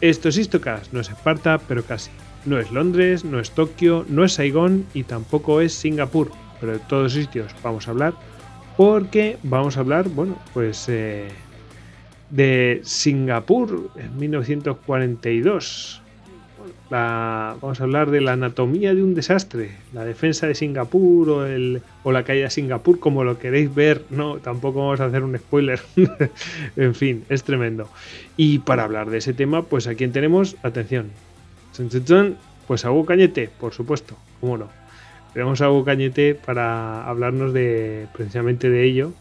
Esto es toca no es Esparta, pero casi. No es Londres, no es Tokio, no es Saigón y tampoco es Singapur, pero de todos sitios vamos a hablar porque vamos a hablar, bueno, pues eh, de Singapur en 1942 vamos a hablar de la anatomía de un desastre, la defensa de Singapur o, el, o la caída de Singapur, como lo queréis ver, no, tampoco vamos a hacer un spoiler, en fin, es tremendo. Y para hablar de ese tema, pues aquí tenemos, atención, pues a Hugo Cañete, por supuesto, cómo no. Tenemos a Hugo Cañete para hablarnos de precisamente de ello.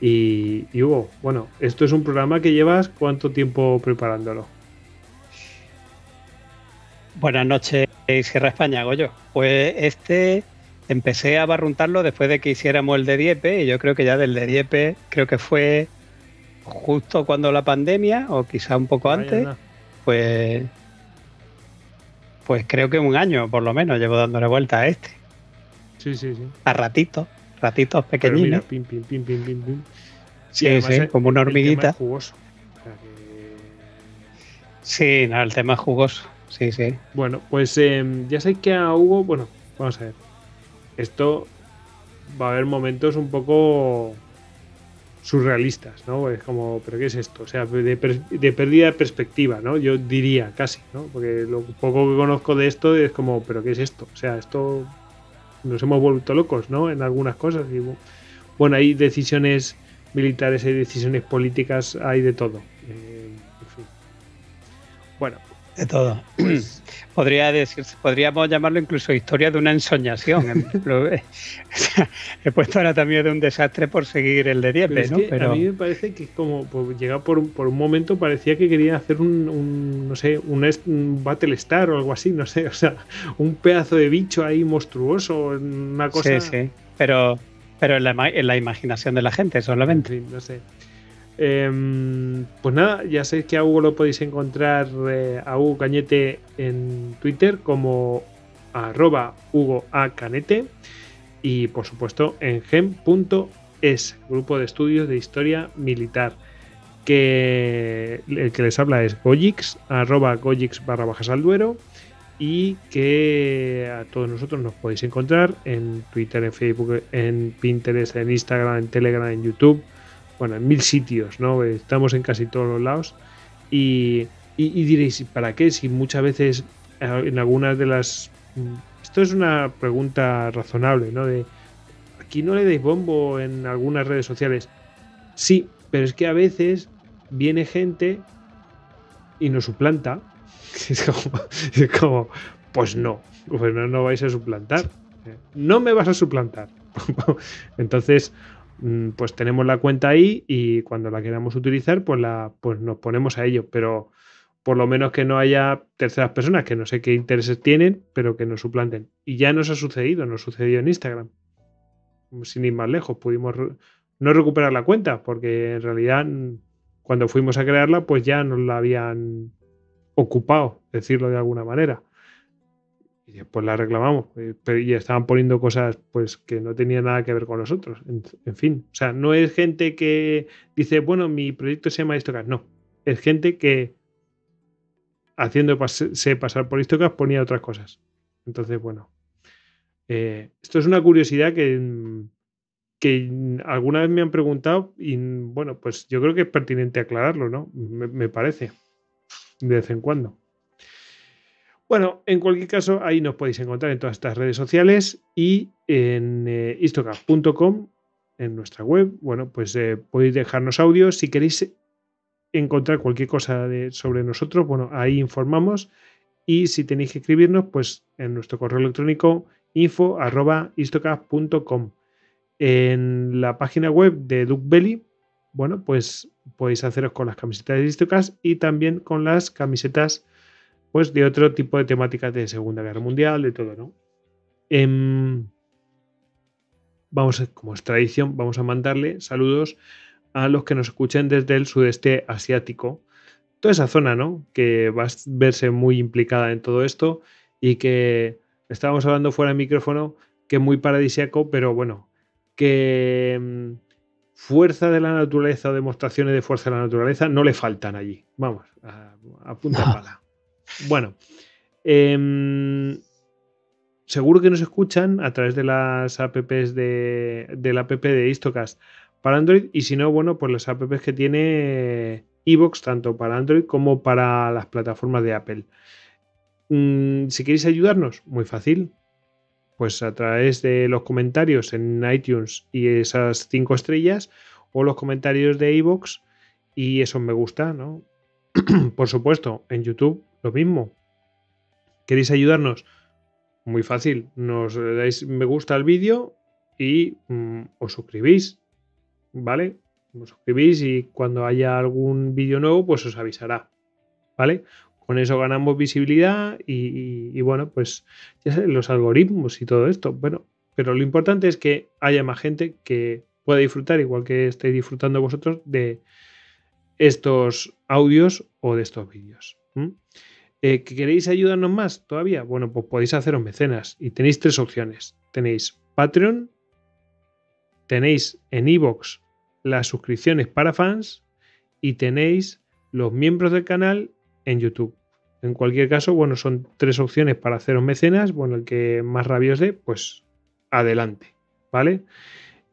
y Hugo, bueno, esto es un programa que llevas cuánto tiempo preparándolo. Buenas noches, Sierra España, Goyo. Pues este empecé a barruntarlo después de que hiciéramos el de Dieppe y yo creo que ya del de Dieppe creo que fue justo cuando la pandemia o quizá un poco antes, pues pues creo que un año por lo menos llevo dándole vuelta a este. Sí, sí, sí. A ratitos, ratitos pequeñitos. Sí, sí, como una hormiguita. El tema Sí, nada el tema es jugoso sí, sí. Bueno, pues em, ya sé que a Hugo, bueno, vamos a ver. Esto va a haber momentos un poco surrealistas, ¿no? Es como, ¿pero qué es esto? O sea, de, pérdida de perspectiva, ¿no? Yo diría casi, ¿no? Porque lo poco que conozco de esto es como, ¿pero qué es esto? O sea, esto nos hemos vuelto locos, ¿no? En algunas cosas. bueno, hay decisiones militares, hay decisiones políticas, hay de todo. Eh, bueno, de todo. Pues, Podría decirse, podríamos llamarlo incluso historia de una ensoñación. He puesto ahora también de un desastre por seguir el de Dieppe, ¿no? pero A mí me parece que como pues, por, por, un momento parecía que quería hacer un, un no sé, un, Battlestar o algo así, no sé, o sea, un pedazo de bicho ahí monstruoso, una cosa. Sí, sí, pero, pero en la, en la imaginación de la gente solamente. no sé. Em, pues nada, ya sabéis que a Hugo lo podéis encontrar eh, a Hugo Cañete en Twitter como arroba Hugo A. y por supuesto en gem.es, grupo de estudios de historia militar. Que el que les habla es goyix, arroba goyix barra bajas al duero y que a todos nosotros nos podéis encontrar en Twitter, en Facebook, en Pinterest, en Instagram, en Telegram, en YouTube bueno, en mil sitios, ¿no? Eh, estamos en casi todos los lados. Y, diréis, ¿para qué? Si muchas veces eh, en algunas de las... Mm, esto es una pregunta razonable, ¿no? De, aquí no le deis bombo en algunas redes sociales. Sí, pero es que a veces viene gente y nos suplanta. Es como, pues no, pues no, no vais a suplantar. Eh, no me vas a suplantar. Entonces, Mm, pues tenemos la cuenta ahí y cuando la queramos utilizar, pues, la, pues nos ponemos a ello. Pero por lo menos que no haya terceras personas que no sé qué intereses tienen, pero que nos suplanten. Y ya nos ha sucedido, nos sucedió en Instagram. Sin ir más lejos, pudimos no recuperar la cuenta, porque en realidad mm, cuando fuimos a crearla, pues ya nos la habían ocupado, decirlo de alguna manera. Y después la reclamamos. Pues, pero y estaban poniendo cosas pues que no tenían nada que ver con nosotros. En, fin. O sea, no es gente que dice, bueno, mi proyecto se llama Estocas No. Es gente que haciendo pasar por Istocas ponía otras cosas. Entonces, bueno. Eh, esto es una curiosidad que, que alguna vez me han preguntado y bueno, pues yo creo que es pertinente aclararlo, ¿no? me parece, de vez en cuando. Bueno, en cualquier caso, ahí nos podéis encontrar en todas estas redes sociales y en eh, istocas.com en nuestra web. Bueno, pues eh, podéis dejarnos audio Si queréis encontrar cualquier cosa sobre nosotros, bueno, ahí informamos. Y si tenéis que escribirnos, pues en nuestro correo electrónico info En la página web de Duke Belly, bueno, pues podéis haceros con las camisetas de Istocast y también con las camisetas pues de otro tipo de temáticas de Segunda Guerra Mundial, de todo, ¿no? Em, vamos, como es tradición, vamos a mandarle saludos a los que nos escuchen desde el sudeste asiático. Toda esa zona, ¿no? Que va a verse muy implicada en todo esto y que estábamos hablando fuera de micrófono, que es muy paradisiaco, pero bueno, que em, fuerza de la naturaleza o demostraciones de fuerza de la naturaleza no le faltan allí. Vamos, a, a pala. Bueno, em, seguro que nos escuchan a través de las apps de, del app de Histocast para Android y si no, bueno, pues las apps que tiene Evox tanto para Android como para las plataformas de Apple. Mm, si queréis ayudarnos, muy fácil. Pues a través de los comentarios en iTunes y esas cinco estrellas o los comentarios de Evox y eso me gusta, ¿no? Por supuesto, en YouTube lo mismo. ¿Queréis ayudarnos? Muy fácil. Nos dais me gusta al vídeo y mm, os suscribís. ¿Vale? Os suscribís y cuando haya algún vídeo nuevo, pues os avisará. ¿Vale? Con eso ganamos visibilidad y, bueno, pues ya sé, los algoritmos y todo esto. Bueno, pero lo importante es que haya más gente que pueda disfrutar, igual que estéis disfrutando vosotros, de estos audios o de estos vídeos. Eh, queréis ayudarnos más todavía? Bueno, pues podéis haceros mecenas y tenéis tres opciones. Tenéis Patreon, tenéis en iVoox las suscripciones para fans y tenéis los miembros del canal en YouTube. En cualquier caso, bueno, son tres opciones para haceros mecenas. Bueno, el que más rabios dé, pues adelante, ¿vale?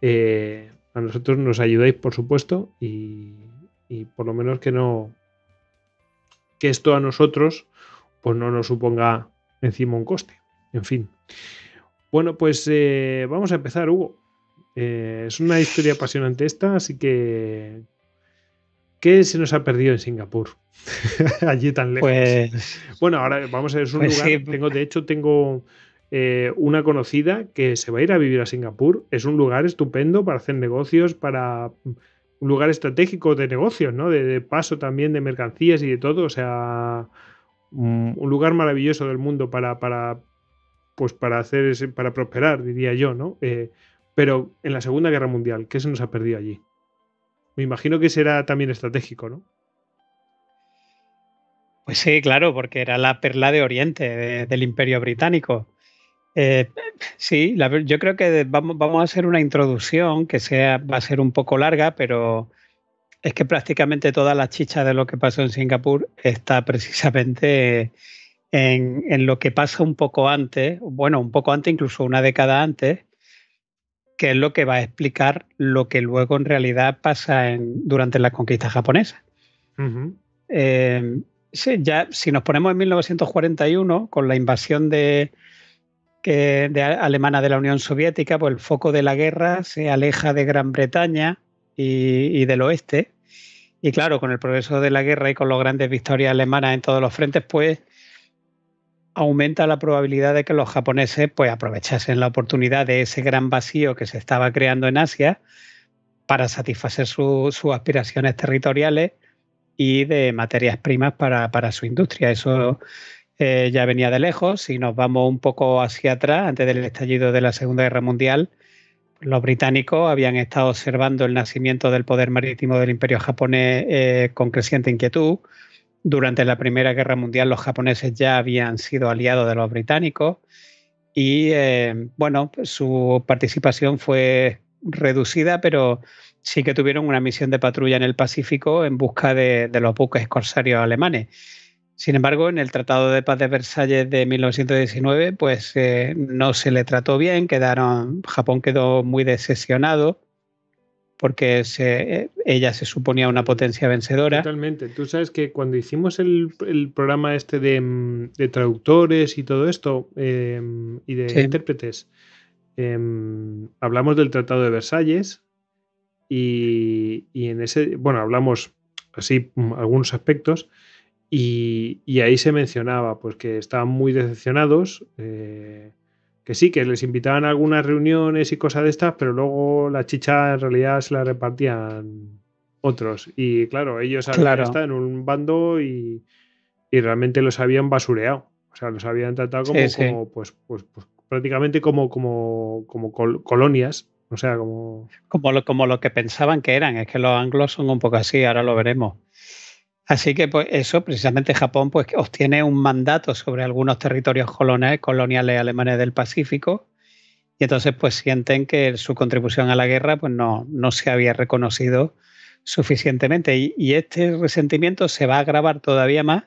Eh, a nosotros nos ayudáis, por supuesto, y, y por lo menos que no, que esto a nosotros pues no nos suponga encima un coste. En fin. Bueno, pues eh, vamos a empezar, Hugo. Eh, es una historia apasionante esta, así que... ¿Qué se nos ha perdido en Singapur? Allí tan lejos. Pues, bueno, ahora vamos a ver, es un pues lugar. Tengo, de hecho, tengo eh, una conocida que se va a ir a vivir a Singapur. Es un lugar estupendo para hacer negocios, para un lugar estratégico de negocios, ¿no? de paso también de mercancías y de todo. O sea, un, lugar maravilloso del mundo para, para, pues para, hacer para prosperar, diría yo, ¿no? Eh, pero en la Segunda Guerra Mundial, ¿qué se nos ha perdido allí? Me imagino que será también estratégico, ¿no? Pues sí, claro, porque era la perla de Oriente del Imperio Británico. Eh, sí, yo creo que vamos, vamos, a hacer una introducción que sea, va a ser un poco larga, pero es que prácticamente toda la chicha de lo que pasó en Singapur está precisamente en, lo que pasa un poco antes, bueno, un poco antes, incluso una década antes, que es lo que va a explicar lo que luego en realidad pasa durante la conquista japonesa. Eh, ya, si nos ponemos en 1941, con la invasión de, que, de alemana de la Unión Soviética, pues el foco de la guerra se aleja de Gran Bretaña y, del oeste. Y claro, con el progreso de la guerra y con las grandes victorias alemanas en todos los frentes, pues aumenta la probabilidad de que los japoneses pues, aprovechasen la oportunidad de ese gran vacío que se estaba creando en Asia para satisfacer sus aspiraciones territoriales y de materias primas para, su industria. Eso eh, ya venía de lejos. y nos vamos un poco hacia atrás, antes del estallido de la Segunda Guerra Mundial, los británicos habían estado observando el nacimiento del poder marítimo del imperio japonés eh, con creciente inquietud. Durante la Primera Guerra Mundial los japoneses ya habían sido aliados de los británicos y eh, bueno, su participación fue reducida, pero sí que tuvieron una misión de patrulla en el Pacífico en busca de los buques corsarios alemanes sin embargo, en el Tratado de Paz de Versalles de 1919, pues eh, no se le trató bien, quedaron, Japón quedó muy decepcionado porque eh, ella se suponía una potencia vencedora. Totalmente. Tú sabes que cuando hicimos el, programa este mm, de, traductores y todo esto, eh, y de intérpretes, hablamos del Tratado de Versalles y, y en ese, bueno, hablamos así mm, algunos aspectos, y, ahí se mencionaba pues, que estaban muy decepcionados, eh, que sí, que les invitaban a algunas reuniones y cosas de estas, pero luego la chicha en realidad se la repartían otros. Y claro, ellos estaban en un bando y, y, realmente los habían basureado. O sea, los habían tratado como, pues, pues, pues, prácticamente como, como, como colonias. O sea, como. Como como lo que pensaban que eran. Es que los anglos son un poco así, ahora lo veremos. Así que pues, eso, precisamente Japón pues, obtiene un mandato sobre algunos territorios coloniales, alemanes del Pacífico y entonces pues sienten que su contribución a la guerra pues, no, se había reconocido suficientemente. Y, este resentimiento se va a agravar todavía más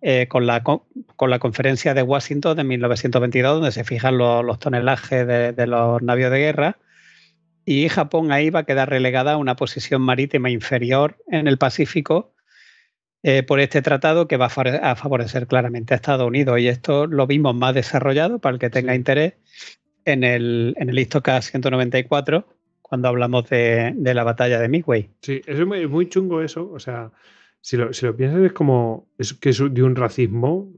eh, con, la, con la conferencia de Washington de 1922, donde se fijan los tonelajes de, de, los navios de guerra, y Japón ahí va a quedar relegada a una posición marítima inferior en el Pacífico eh, por este tratado que va a favorecer claramente a Estados Unidos. Y esto lo vimos más desarrollado para el que tenga interés en el, en el 194 cuando hablamos de, de, la batalla de Midway. Sí, es muy, chungo eso. O sea, si lo, si lo, piensas es como es, que es de un racismo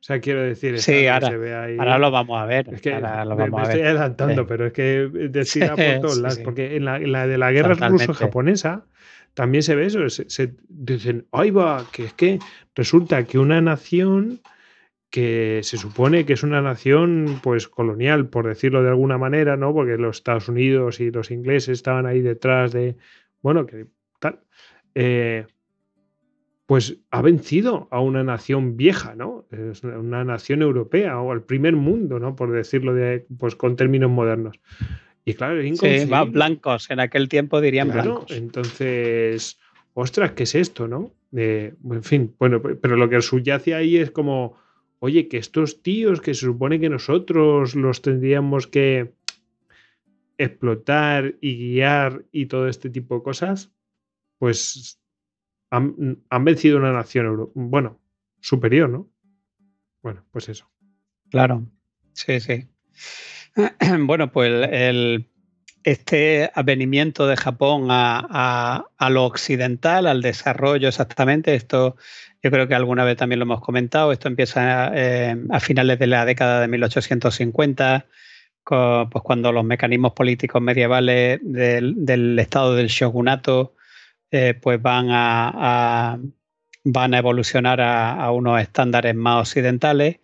o sea, quiero decir, sí, ahora, lo vamos a ver. lo vamos a ver. estoy adelantando, pero es que eh, decía por todas las Porque en la, en la, de la guerra ruso-japonesa, también se ve eso. Se, dicen, ahí va, que es que resulta que una nación que se supone que es una nación pues colonial, por decirlo de alguna manera, ¿no? Porque los Estados Unidos y los ingleses estaban ahí detrás de, bueno, que tal, eh, pues ha vencido a una nación vieja, ¿no? Es una nación europea o al primer mundo, ¿no? Por decirlo de, pues con términos modernos. Y claro, es va, blancos, en aquel tiempo dirían blancos. Entonces, ostras, ¿qué es esto, no? Eh, en fin, bueno, pero lo que subyace ahí es como, oye, que estos tíos que se supone que nosotros los tendríamos que explotar y guiar y todo este tipo de cosas, pues han, vencido una nación, bueno, superior, ¿no? Bueno, pues eso. Claro, sí, sí. Bueno, pues este avenimiento de Japón a, lo occidental, al desarrollo exactamente, esto yo creo que alguna vez también lo hemos comentado, esto empieza eh, a finales de la década de 1850, pues cuando los mecanismos políticos medievales del, estado del shogunato eh, pues van a evolucionar a, unos estándares más occidentales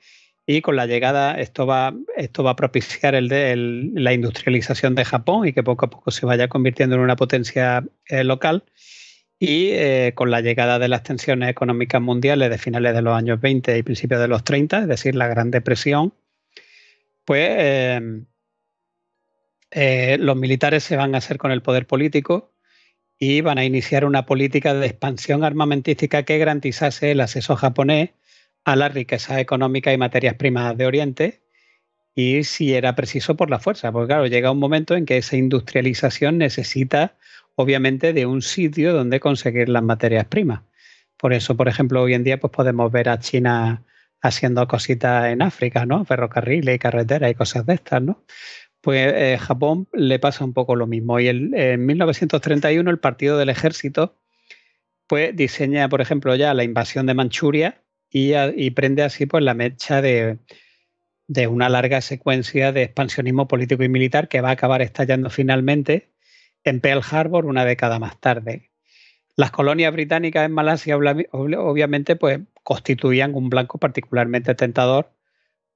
y con la llegada esto va, esto va a propiciar el la industrialización de Japón y que poco a poco se vaya convirtiendo en una potencia eh, local. Y eh, con la llegada de las tensiones económicas mundiales de finales de los años 20 y principios de los 30, es decir, la Gran Depresión, pues em, eh, los militares se van a hacer con el poder político y van a iniciar una política de expansión armamentística que garantizase el acceso japonés a las riquezas económicas y materias primas de Oriente y si era preciso por la fuerza, porque claro, llega un momento en que esa industrialización necesita obviamente de un sitio donde conseguir las materias primas. Por eso, por ejemplo, hoy en día pues podemos ver a China haciendo cositas en África, ¿no? Ferrocarriles y carreteras y cosas de estas, Pues eh, Japón le pasa un poco lo mismo. Y en 1931 el Partido del Ejército pues diseña, por ejemplo, ya la invasión de Manchuria, y, prende así pues, la mecha de, una larga secuencia de expansionismo político y militar que va a acabar estallando finalmente en Pearl Harbor una década más tarde. Las colonias británicas en Malasia obviamente pues, constituían un blanco particularmente tentador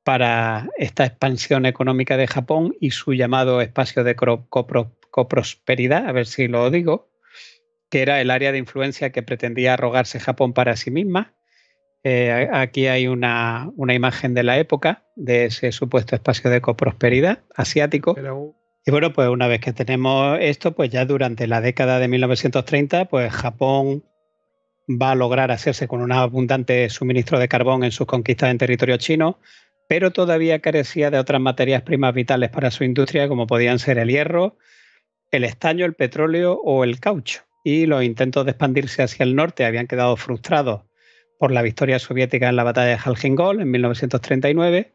para esta expansión económica de Japón y su llamado espacio de coprosperidad, a ver si lo digo, que era el área de influencia que pretendía arrogarse Japón para sí misma eh, aquí hay una, imagen de la época, de ese supuesto espacio de coprosperidad asiático. Y bueno, pues una vez que tenemos esto, pues ya durante la década de 1930, pues Japón va a lograr hacerse con un abundante suministro de carbón en sus conquistas en territorio chino, pero todavía carecía de otras materias primas vitales para su industria, como podían ser el hierro, el estaño, el petróleo o el caucho. Y los intentos de expandirse hacia el norte habían quedado frustrados por la victoria soviética en la batalla de Haljingol en 1939.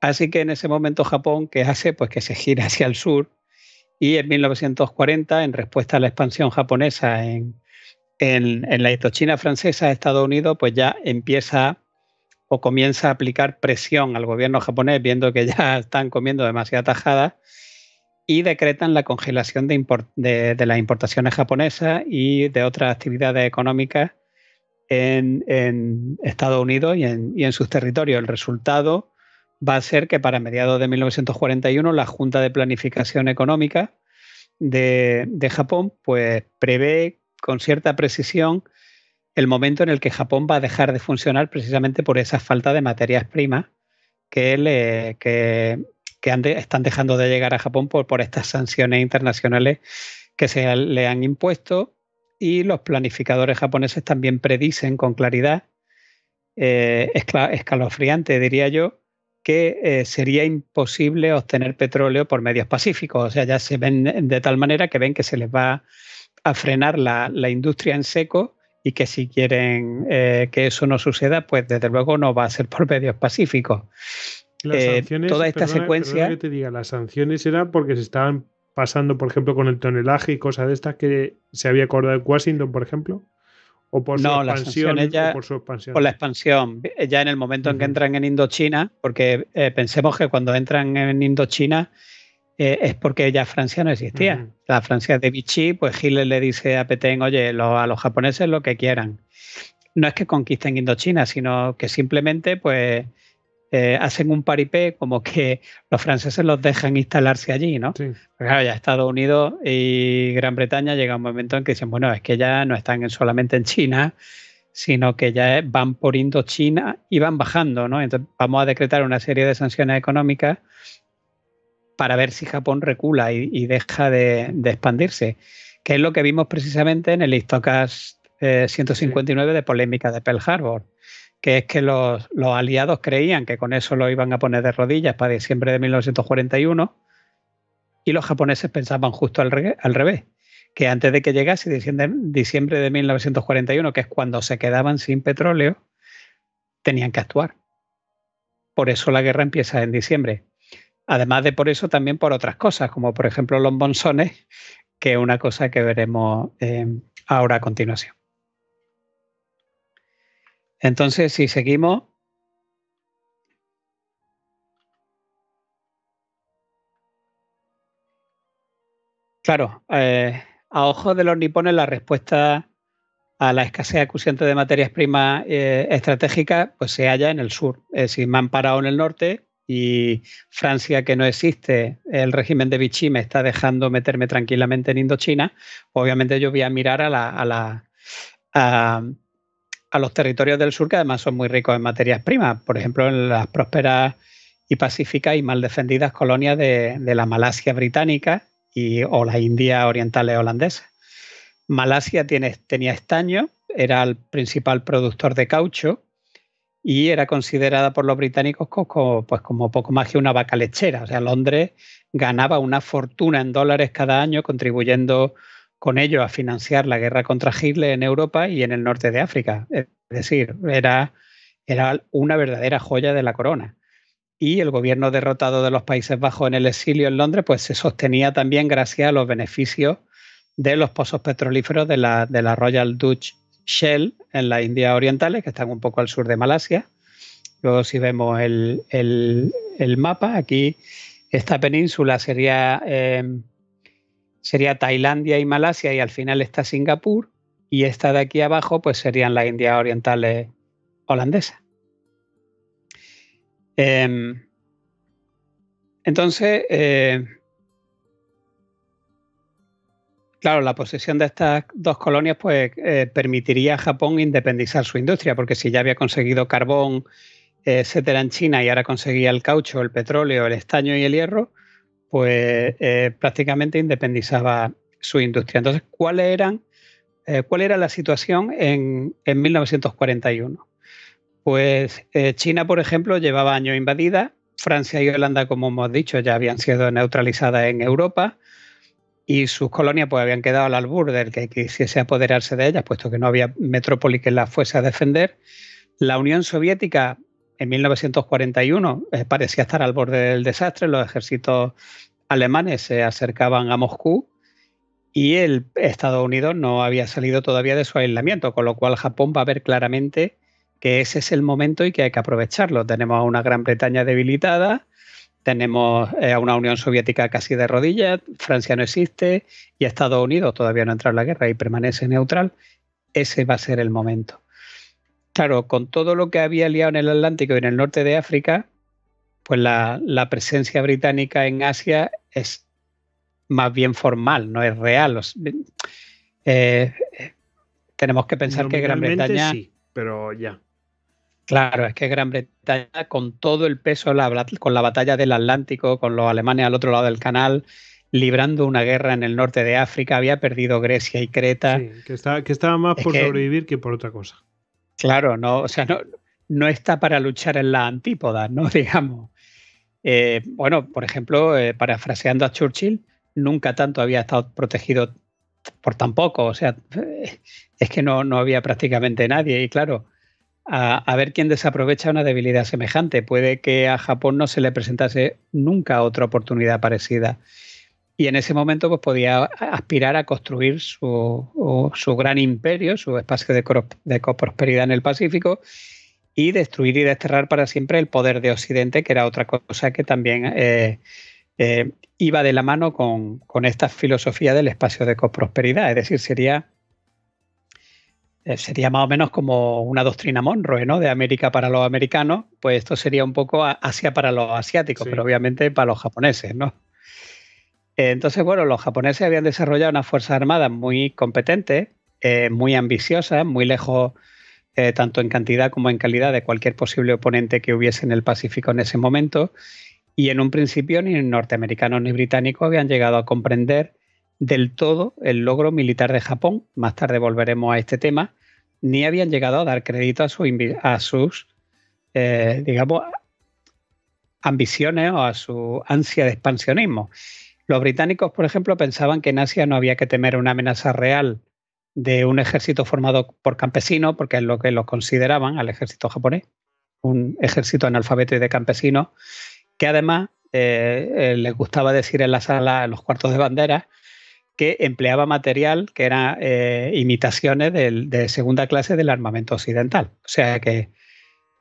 Así que en ese momento Japón, ¿qué hace? Pues que se gira hacia el sur y en 1940, en respuesta a la expansión japonesa en, la Indochina francesa, Estados Unidos pues ya empieza o comienza a aplicar presión al gobierno japonés, viendo que ya están comiendo demasiada tajada, y decretan la congelación de las importaciones japonesas y de otras actividades económicas en, Estados Unidos y en, sus territorios. El resultado va a ser que para mediados de 1941 la Junta de Planificación Económica de, Japón pues prevé con cierta precisión el momento en el que Japón va a dejar de funcionar precisamente por esa falta de materias primas que, le, están dejando de llegar a Japón por, por estas sanciones internacionales que se le han impuesto y los planificadores japoneses también predicen con claridad, eh, escalofriante diría yo, que eh, sería imposible obtener petróleo por medios pacíficos. O sea, ya se ven de tal manera que ven que se les va a frenar la, industria en seco y que si quieren eh, que eso no suceda, pues desde luego no va a ser por medios pacíficos. toda esta secuencia. te las sanciones eran porque se estaban pasando, por ejemplo, con el tonelaje y cosas de estas que se había acordado en Washington, por ejemplo? ¿O por su, expansión, por su expansión? la expansión. Ya en el momento en que entran en Indochina, porque eh, pensemos que cuando entran en Indochina eh, es porque ya Francia no existía. La Francia de Vichy, pues Hitler le dice a Petén, oye, a los japoneses lo que quieran. No es que conquisten Indochina, sino que simplemente, pues eh, hacen un paripé como que los franceses los dejan instalarse allí, ¿no? Pues claro, ya Estados Unidos y Gran Bretaña llega un momento en que dicen, bueno, es que ya no están solamente en China, sino que ya van por Indochina y van bajando, ¿no? Entonces vamos a decretar una serie de sanciones económicas para ver si Japón recula y, deja de, expandirse, que es lo que vimos precisamente en el Histocast 159 eh, de polémica de Pearl Harbor que es que los, aliados creían que con eso lo iban a poner de rodillas para diciembre de 1941 y los japoneses pensaban justo al, revés, que antes de que llegase diciembre, de 1941, que es cuando se quedaban sin petróleo, tenían que actuar. Por eso la guerra empieza en diciembre. Además de por eso, también por otras cosas, como por ejemplo los monzones, que es una cosa que veremos eh, ahora a continuación. Entonces, si seguimos... Claro, eh, a ojos de los nipones la respuesta a la escasez acuciante de materias primas eh, estratégicas pues se halla en el sur. Si me han parado en el norte y Francia, que no existe, el régimen de Vichy me está dejando meterme tranquilamente en Indochina. Obviamente yo voy a mirar a la, a los territorios del sur que además son muy ricos en materias primas, por ejemplo en las prósperas y pacíficas y mal defendidas colonias de, la Malasia británica y, o las Indias orientales holandesas. Malasia tiene, tenía estaño, era el principal productor de caucho y era considerada por los británicos como, pues como poco más que una vaca lechera. O sea, Londres ganaba una fortuna en dólares cada año contribuyendo con ello a financiar la guerra contra Hitler en Europa y en el norte de África. Es decir, era, era una verdadera joya de la corona. Y el gobierno derrotado de los Países Bajos en el exilio en Londres pues se sostenía también gracias a los beneficios de los pozos petrolíferos de la, de la Royal Dutch Shell en las Indias Orientales, que están un poco al sur de Malasia. Luego si vemos el, mapa, aquí esta península sería... Eh, sería Tailandia y Malasia y al final está Singapur y esta de aquí abajo pues serían las Indias Orientales eh, holandesas. Em, entonces, eh, claro, la posesión de estas dos colonias pues eh, permitiría a Japón independizar su industria porque si ya había conseguido carbón, etcétera, en China y ahora conseguía el caucho, el petróleo, el estaño y el hierro, pues eh, prácticamente independizaba su industria. Entonces, ¿cuál eh, era la situación en, 1941? Pues eh, China, por ejemplo, llevaba años invadida, Francia y Holanda, como hemos dicho, ya habían sido neutralizadas en Europa y sus colonias pues, habían quedado al albur del que quisiese apoderarse de ellas, puesto que no había metrópoli que las fuese a defender. La Unión Soviética en 1941 eh, parecía estar al borde del desastre, los ejércitos alemanes se acercaban a Moscú y el Estados Unidos no había salido todavía de su aislamiento, con lo cual Japón va a ver claramente que ese es el momento y que hay que aprovecharlo. Tenemos a una Gran Bretaña debilitada, tenemos eh, a una Unión Soviética casi de rodillas, Francia no existe y Estados Unidos todavía no entra en la guerra y permanece neutral. Ese va a ser el momento. Claro, con todo lo que había liado en el Atlántico y en el norte de África, pues la, presencia británica en Asia es más bien formal, no es real. Eh, eh, tenemos que pensar que Gran Bretaña. Sí, pero ya. Claro, es que Gran Bretaña, con todo el peso, con la batalla del Atlántico, con los alemanes al otro lado del canal, librando una guerra en el norte de África, había perdido Grecia y Creta. Sí, que, estaba, más por sobrevivir que por otra cosa. Claro, no, o sea, no, está para luchar en la antípoda, ¿no? Digamos. Eh, bueno, por ejemplo, eh, parafraseando a Churchill, nunca tanto había estado protegido por tan poco. O sea, es que no, había prácticamente nadie. Y claro, a, ver quién desaprovecha una debilidad semejante. Puede que a Japón no se le presentase nunca otra oportunidad parecida y en ese momento pues, podía aspirar a construir su, su gran imperio, su espacio de, coprosperidad en el Pacífico y destruir y desterrar para siempre el poder de Occidente, que era otra cosa que también eh, eh, iba de la mano con, esta filosofía del espacio de coprosperidad. Es decir, sería, eh, sería más o menos como una doctrina Monroe, ¿no? De América para los americanos, pues esto sería un poco Asia para los asiáticos, pero obviamente para los japoneses, ¿no? Entonces, bueno, los japoneses habían desarrollado una fuerza armada muy competente, eh, muy ambiciosa, muy lejos eh, tanto en cantidad como en calidad de cualquier posible oponente que hubiese en el Pacífico en ese momento. Y en un principio ni norteamericanos ni británicos habían llegado a comprender del todo el logro militar de Japón, más tarde volveremos a este tema, ni habían llegado a dar crédito a, su, sus, eh, digamos, ambiciones o a su ansia de expansionismo. Los británicos, por ejemplo, pensaban que en Asia no había que temer una amenaza real de un ejército formado por campesinos, porque es lo que los consideraban al ejército japonés, un ejército analfabeto y de campesinos, que además eh, eh, les gustaba decir en la sala, en los cuartos de bandera, que empleaba material que era eh, imitaciones de segunda clase del armamento occidental. O sea que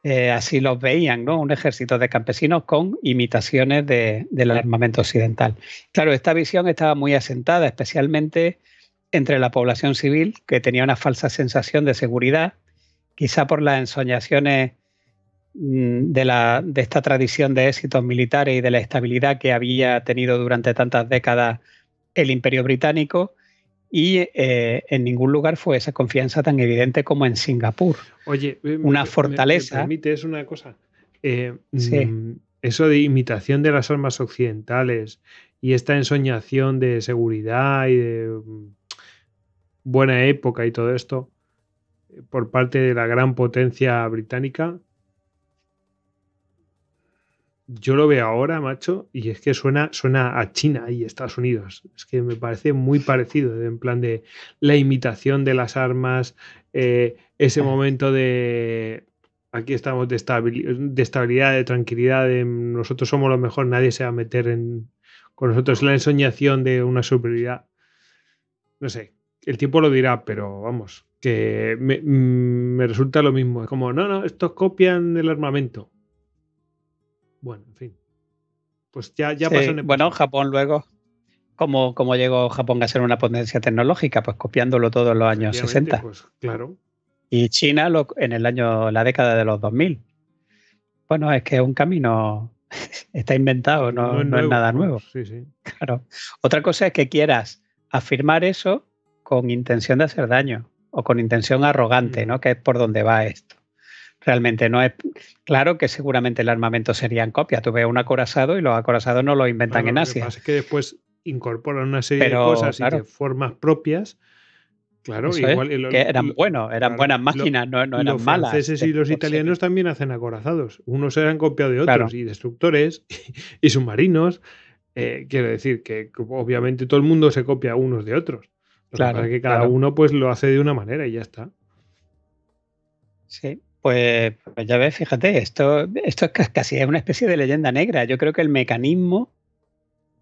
eh, así los veían, ¿no? Un ejército de campesinos con imitaciones del armamento occidental. Claro, esta visión estaba muy asentada, especialmente entre la población civil, que tenía una falsa sensación de seguridad, quizá por las ensoñaciones mm, de, de esta tradición de éxitos militares y de la estabilidad que había tenido durante tantas décadas el imperio británico, y eh, en ningún lugar fue esa confianza tan evidente como en Singapur. Oye, eh, una fortaleza. es una cosa. Eh, mm, eso de imitación de las armas occidentales y esta ensoñación de seguridad y de mm, buena época y todo esto por parte de la gran potencia británica, yo lo veo ahora, macho, y es que suena, suena a China y Estados Unidos. Es que me parece muy parecido, en plan de la imitación de las armas, eh, ese momento de aquí estamos de, estabilidad, de tranquilidad, nosotros somos lo mejor, nadie se va a meter en, con nosotros. La ensoñación de una superioridad. No sé, el tiempo lo dirá, pero vamos, que me, mm, me resulta lo mismo. Es como, no, no, estos copian el armamento bueno, en fin. Pues ya, ya pasó en Bueno, Japón luego. ¿cómo, llegó Japón a ser una potencia tecnológica? Pues copiándolo todo en los años 60. Pues, claro. Y China lo, en el año, la década de los 2000. Bueno, es que es un camino. Está inventado, no, no, es, es, nada nuevo. Sí, sí. Claro. Otra cosa es que quieras afirmar eso con intención de hacer daño o con intención arrogante, mm. ¿no? Que es por donde va esto realmente no es claro que seguramente el armamento sería en copia. Tuve un acorazado y los acorazados no lo inventan en Asia. Lo que pasa es que después incorporan una serie de cosas y de formas propias. Claro, igual. que eran eran buenas máquinas, no, eran malas. Los franceses y los italianos también hacen acorazados. Unos eran copia de otros y destructores y, submarinos. Eh, quiero decir que obviamente todo el mundo se copia unos de otros. claro, que cada uno pues lo hace de una manera y ya está. Sí. Pues, pues, ya ves, fíjate, esto, esto es casi es una especie de leyenda negra. Yo creo que el mecanismo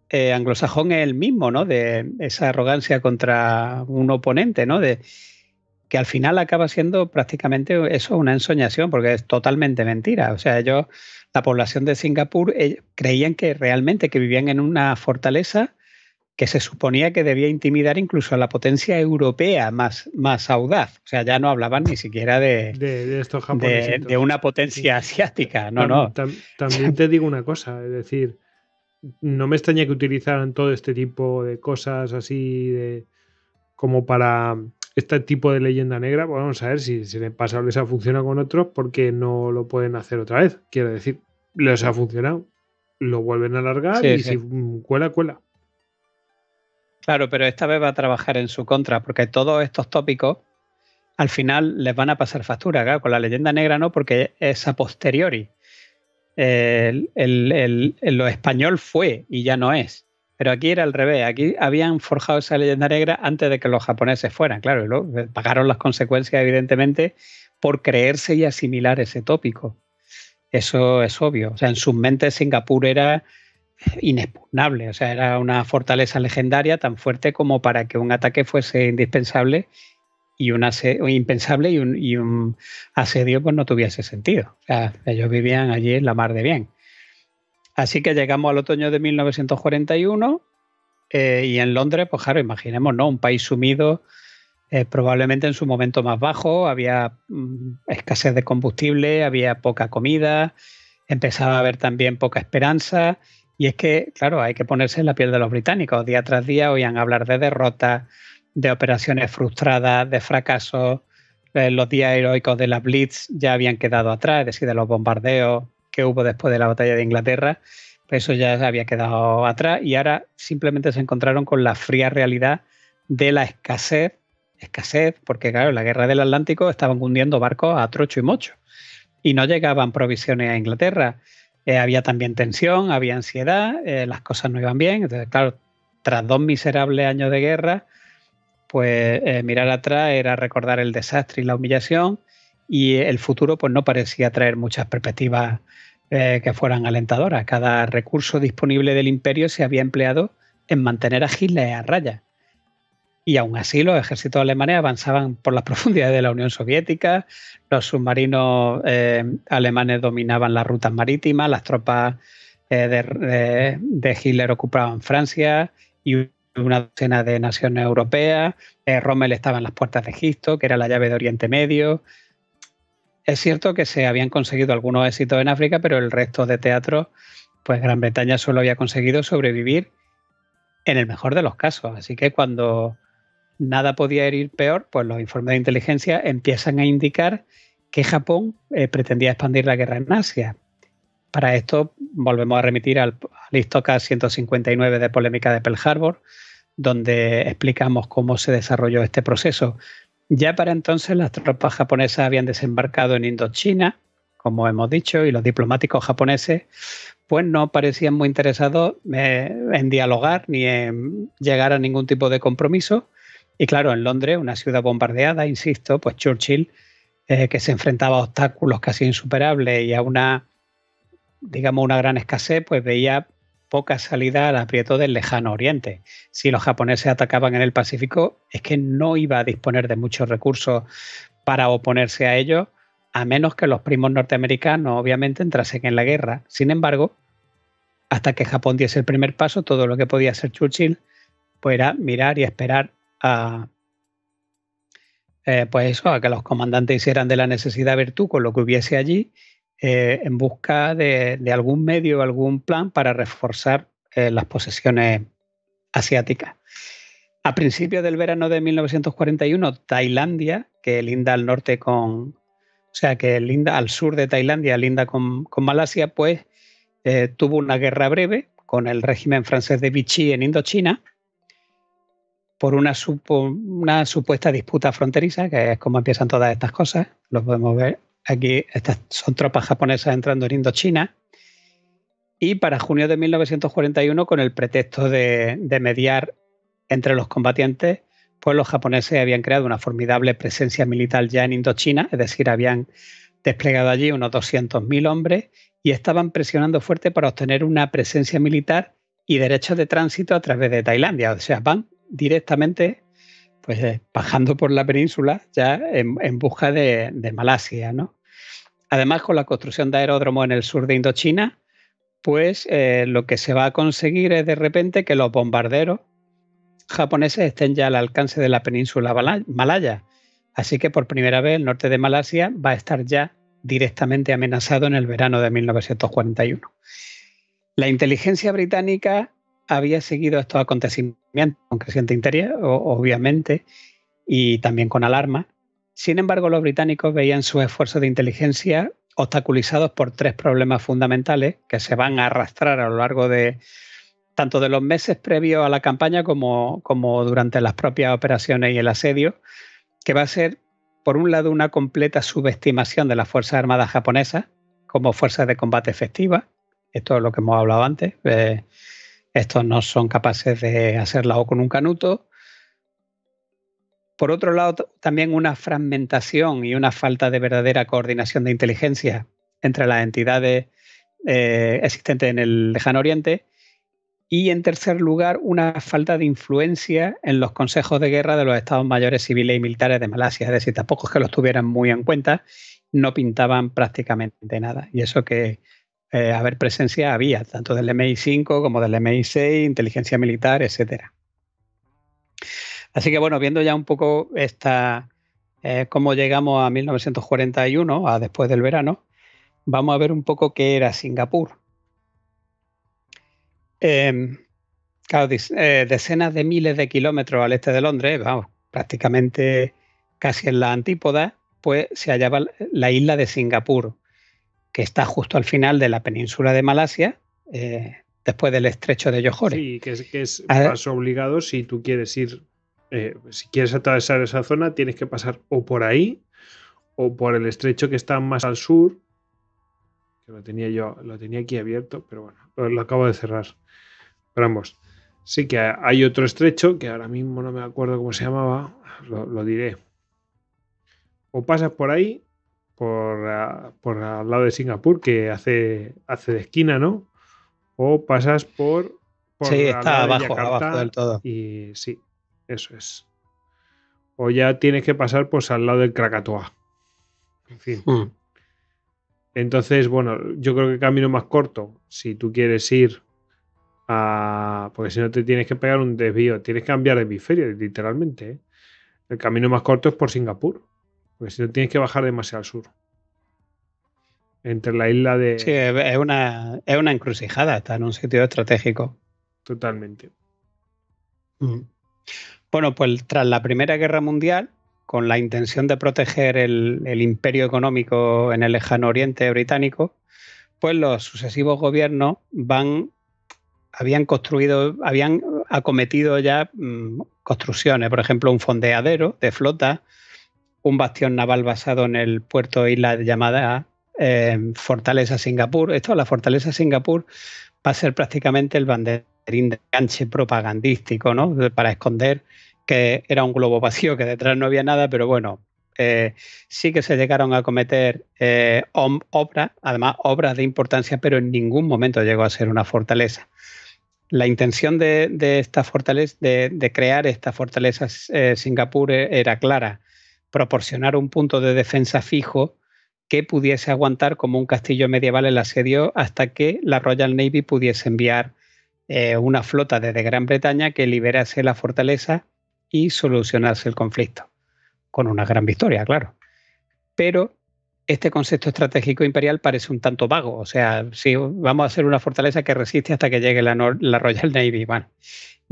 eh, anglosajón es el mismo, ¿no? De esa arrogancia contra un oponente, ¿no? De que al final acaba siendo prácticamente eso una ensoñación, porque es totalmente mentira. O sea, ellos, la población de Singapur, eh, creían que realmente que vivían en una fortaleza que se suponía que debía intimidar incluso a la potencia europea más, más audaz. O sea, ya no hablaban ni siquiera de, estos de, de, una potencia asiática. No, no. también te digo una cosa, es decir, no me extraña que utilizaran todo este tipo de cosas así de, como para este tipo de leyenda negra. vamos a ver si, si el pasado les ha funcionado con otros porque no lo pueden hacer otra vez. Quiero decir, les ha funcionado. Lo vuelven a alargar y si cuela, cuela. Claro, pero esta vez va a trabajar en su contra, porque todos estos tópicos al final les van a pasar factura, con la leyenda negra no, porque es a posteriori. El, lo español fue y ya no es. Pero aquí era al revés, aquí habían forjado esa leyenda negra antes de que los japoneses fueran, claro, eh, pagaron las consecuencias evidentemente por creerse y asimilar ese tópico. Eso es obvio. O sea, en sus mentes Singapur era inexpugnable, o sea, era una fortaleza legendaria tan fuerte como para que un ataque fuese indispensable y un impensable y un, asedio pues no tuviese sentido. O sea, ellos vivían allí en la mar de bien. Así que llegamos al otoño de 1941 eh, y en Londres, pues claro, imaginemos, ¿no? Un país sumido eh, probablemente en su momento más bajo, había mm, escasez de combustible, había poca comida, empezaba a haber también poca esperanza y es que, claro, hay que ponerse en la piel de los británicos. Día tras día oían hablar de derrotas, de operaciones frustradas, de fracasos. Eh, los días heroicos de la Blitz ya habían quedado atrás, es decir, de los bombardeos que hubo después de la batalla de Inglaterra. Pues eso ya se había quedado atrás y ahora simplemente se encontraron con la fría realidad de la escasez, escasez, porque claro, la guerra del Atlántico estaban hundiendo barcos a trocho y mocho y no llegaban provisiones a Inglaterra. Eh, había también tensión, había ansiedad, eh, las cosas no iban bien. Entonces, claro, tras dos miserables años de guerra, pues eh, mirar atrás era recordar el desastre y la humillación y el futuro pues no parecía traer muchas perspectivas que fueran alentadoras. Cada recurso disponible del imperio se había empleado en mantener a Hitler a raya y aún así los ejércitos alemanes avanzaban por las profundidades de la Unión Soviética, los submarinos eh, alemanes dominaban las rutas marítimas, las tropas eh, de, Hitler ocupaban Francia y una docena de naciones europeas, eh, Rommel estaba en las puertas de Egipto, que era la llave de Oriente Medio. Es cierto que se habían conseguido algunos éxitos en África, pero el resto de teatro, pues Gran Bretaña solo había conseguido sobrevivir en el mejor de los casos. Así que cuando nada podía ir peor, pues los informes de inteligencia empiezan a indicar que Japón eh, pretendía expandir la guerra en Asia. Para esto volvemos a remitir al, al 159 de polémica de Pearl Harbor, donde explicamos cómo se desarrolló este proceso. Ya para entonces las tropas japonesas habían desembarcado en Indochina, como hemos dicho, y los diplomáticos japoneses pues no parecían muy interesados eh, en dialogar ni en llegar a ningún tipo de compromiso y claro, en Londres, una ciudad bombardeada, insisto, pues Churchill, eh, que se enfrentaba a obstáculos casi insuperables y a una, digamos, una gran escasez, pues veía poca salida al aprieto del lejano oriente. Si los japoneses atacaban en el Pacífico, es que no iba a disponer de muchos recursos para oponerse a ellos, a menos que los primos norteamericanos obviamente entrasen en la guerra. Sin embargo, hasta que Japón diese el primer paso, todo lo que podía hacer Churchill pues era mirar y esperar a, eh, pues eso, que los comandantes hicieran de la necesidad virtud con lo que hubiese allí eh, en busca de, algún medio, algún plan para reforzar eh, las posesiones asiáticas. A principios del verano de 1941, Tailandia, que linda al norte con, o sea, que linda al sur de Tailandia, linda con, con Malasia, pues tuvo una guerra breve con el régimen francés de Vichy en Indochina por una, una supuesta disputa fronteriza, que es como empiezan todas estas cosas. Lo podemos ver aquí. Estas son tropas japonesas entrando en Indochina. Y para junio de 1941, con el pretexto de, de mediar entre los combatientes, pues los japoneses habían creado una formidable presencia militar ya en Indochina, es decir, habían desplegado allí unos 200.000 hombres y estaban presionando fuerte para obtener una presencia militar y derechos de tránsito a través de Tailandia. O sea, van directamente, pues eh, bajando por la península, ya en, busca de, Malasia, Además, con la construcción de aeródromos en el sur de Indochina, pues eh, lo que se va a conseguir es de repente que los bombarderos japoneses estén ya al alcance de la península malaya. Así que por primera vez el norte de Malasia va a estar ya directamente amenazado en el verano de 1941. La inteligencia británica había seguido estos acontecimientos con creciente interés, obviamente, y también con alarma. Sin embargo, los británicos veían sus esfuerzos de inteligencia obstaculizados por tres problemas fundamentales que se van a arrastrar a lo largo de tanto de los meses previos a la campaña como, como durante las propias operaciones y el asedio, que va a ser, por un lado, una completa subestimación de las Fuerzas Armadas japonesas como fuerzas de combate efectiva, esto es lo que hemos hablado antes, eh, estos no son capaces de hacerla o con un canuto. Por otro lado, también una fragmentación y una falta de verdadera coordinación de inteligencia entre las entidades eh, existentes en el lejano oriente. Y en tercer lugar, una falta de influencia en los consejos de guerra de los estados mayores civiles y militares de Malasia. Es decir, tampoco es que los tuvieran muy en cuenta, no pintaban prácticamente nada. Y eso que a eh, haber presencia había, tanto del MI5 como del MI6, inteligencia militar, etc. Así que bueno, viendo ya un poco esta, eh, cómo llegamos a 1941, a después del verano, vamos a ver un poco qué era Singapur. Em, eh, decenas de miles de kilómetros al este de Londres, vamos, prácticamente casi en la antípoda, pues se hallaba la isla de Singapur, que está justo al final de la península de Malasia, eh, después del estrecho de Johor. Sí, que es, que paso obligado si tú quieres ir, eh, si quieres atravesar esa zona, tienes que pasar o por ahí o por el estrecho que está más al sur, que lo tenía yo, lo tenía aquí abierto, pero bueno, lo, acabo de cerrar. Pero ambos. sí que hay otro estrecho que ahora mismo no me acuerdo cómo se llamaba, lo diré. O pasas por ahí por, por al lado de Singapur, que hace, hace de esquina, ¿no? O pasas por... sí, está abajo, abajo del todo. Y sí, eso es. O ya tienes que pasar pues al lado del Krakatoa. En fin. Hmm. Entonces, bueno, yo creo que el camino más corto, si tú quieres ir a... Porque si no te tienes que pegar un desvío, tienes que cambiar de hemisferio, literalmente. ¿eh? El camino más corto es por Singapur. Pues si no tienes que bajar demasiado al sur. Entre la isla de. Sí, es una, encrucijada, está en un sitio estratégico. Totalmente. Mm. Bueno, pues tras la Primera Guerra Mundial, con la intención de proteger el, imperio económico en el lejano oriente británico, pues los sucesivos gobiernos van, habían construido, habían acometido ya mm, construcciones, por ejemplo, un fondeadero de flota, un bastión naval basado en el puerto e isla llamada eh, Fortaleza Singapur. Esto, la Fortaleza Singapur, va a ser prácticamente el banderín de ganche propagandístico, ¿no? Para esconder que era un globo vacío, que detrás no había nada, pero bueno, eh, sí que se llegaron a cometer eh, obras, además obras de importancia, pero en ningún momento llegó a ser una fortaleza. La intención de, esta fortaleza, de, crear esta fortaleza Singapur era clara proporcionar un punto de defensa fijo que pudiese aguantar como un castillo medieval el asedio hasta que la Royal Navy pudiese enviar eh, una flota desde Gran Bretaña que liberase la fortaleza y solucionase el conflicto, con una gran victoria, claro. Pero este concepto estratégico imperial parece un tanto vago, o sea, si vamos a hacer una fortaleza que resiste hasta que llegue la, Royal Navy, bueno,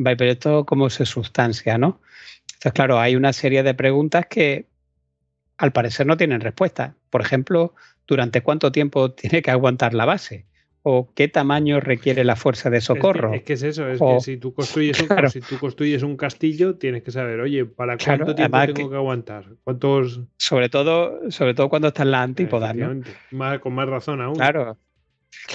pero esto cómo se sustancia, ¿no? Entonces, claro, hay una serie de preguntas que al parecer no tienen respuesta. Por ejemplo, ¿durante cuánto tiempo tiene que aguantar la base? ¿O qué tamaño requiere la fuerza de socorro? Es que es, eso, es que si tú, construyes un, un castillo, tienes que saber, oye, ¿para cuánto tiempo tengo que, aguantar? ¿Cuántos... Sobre todo, sobre todo cuando está la antípodas, ¿no? Más, con más razón aún. Claro,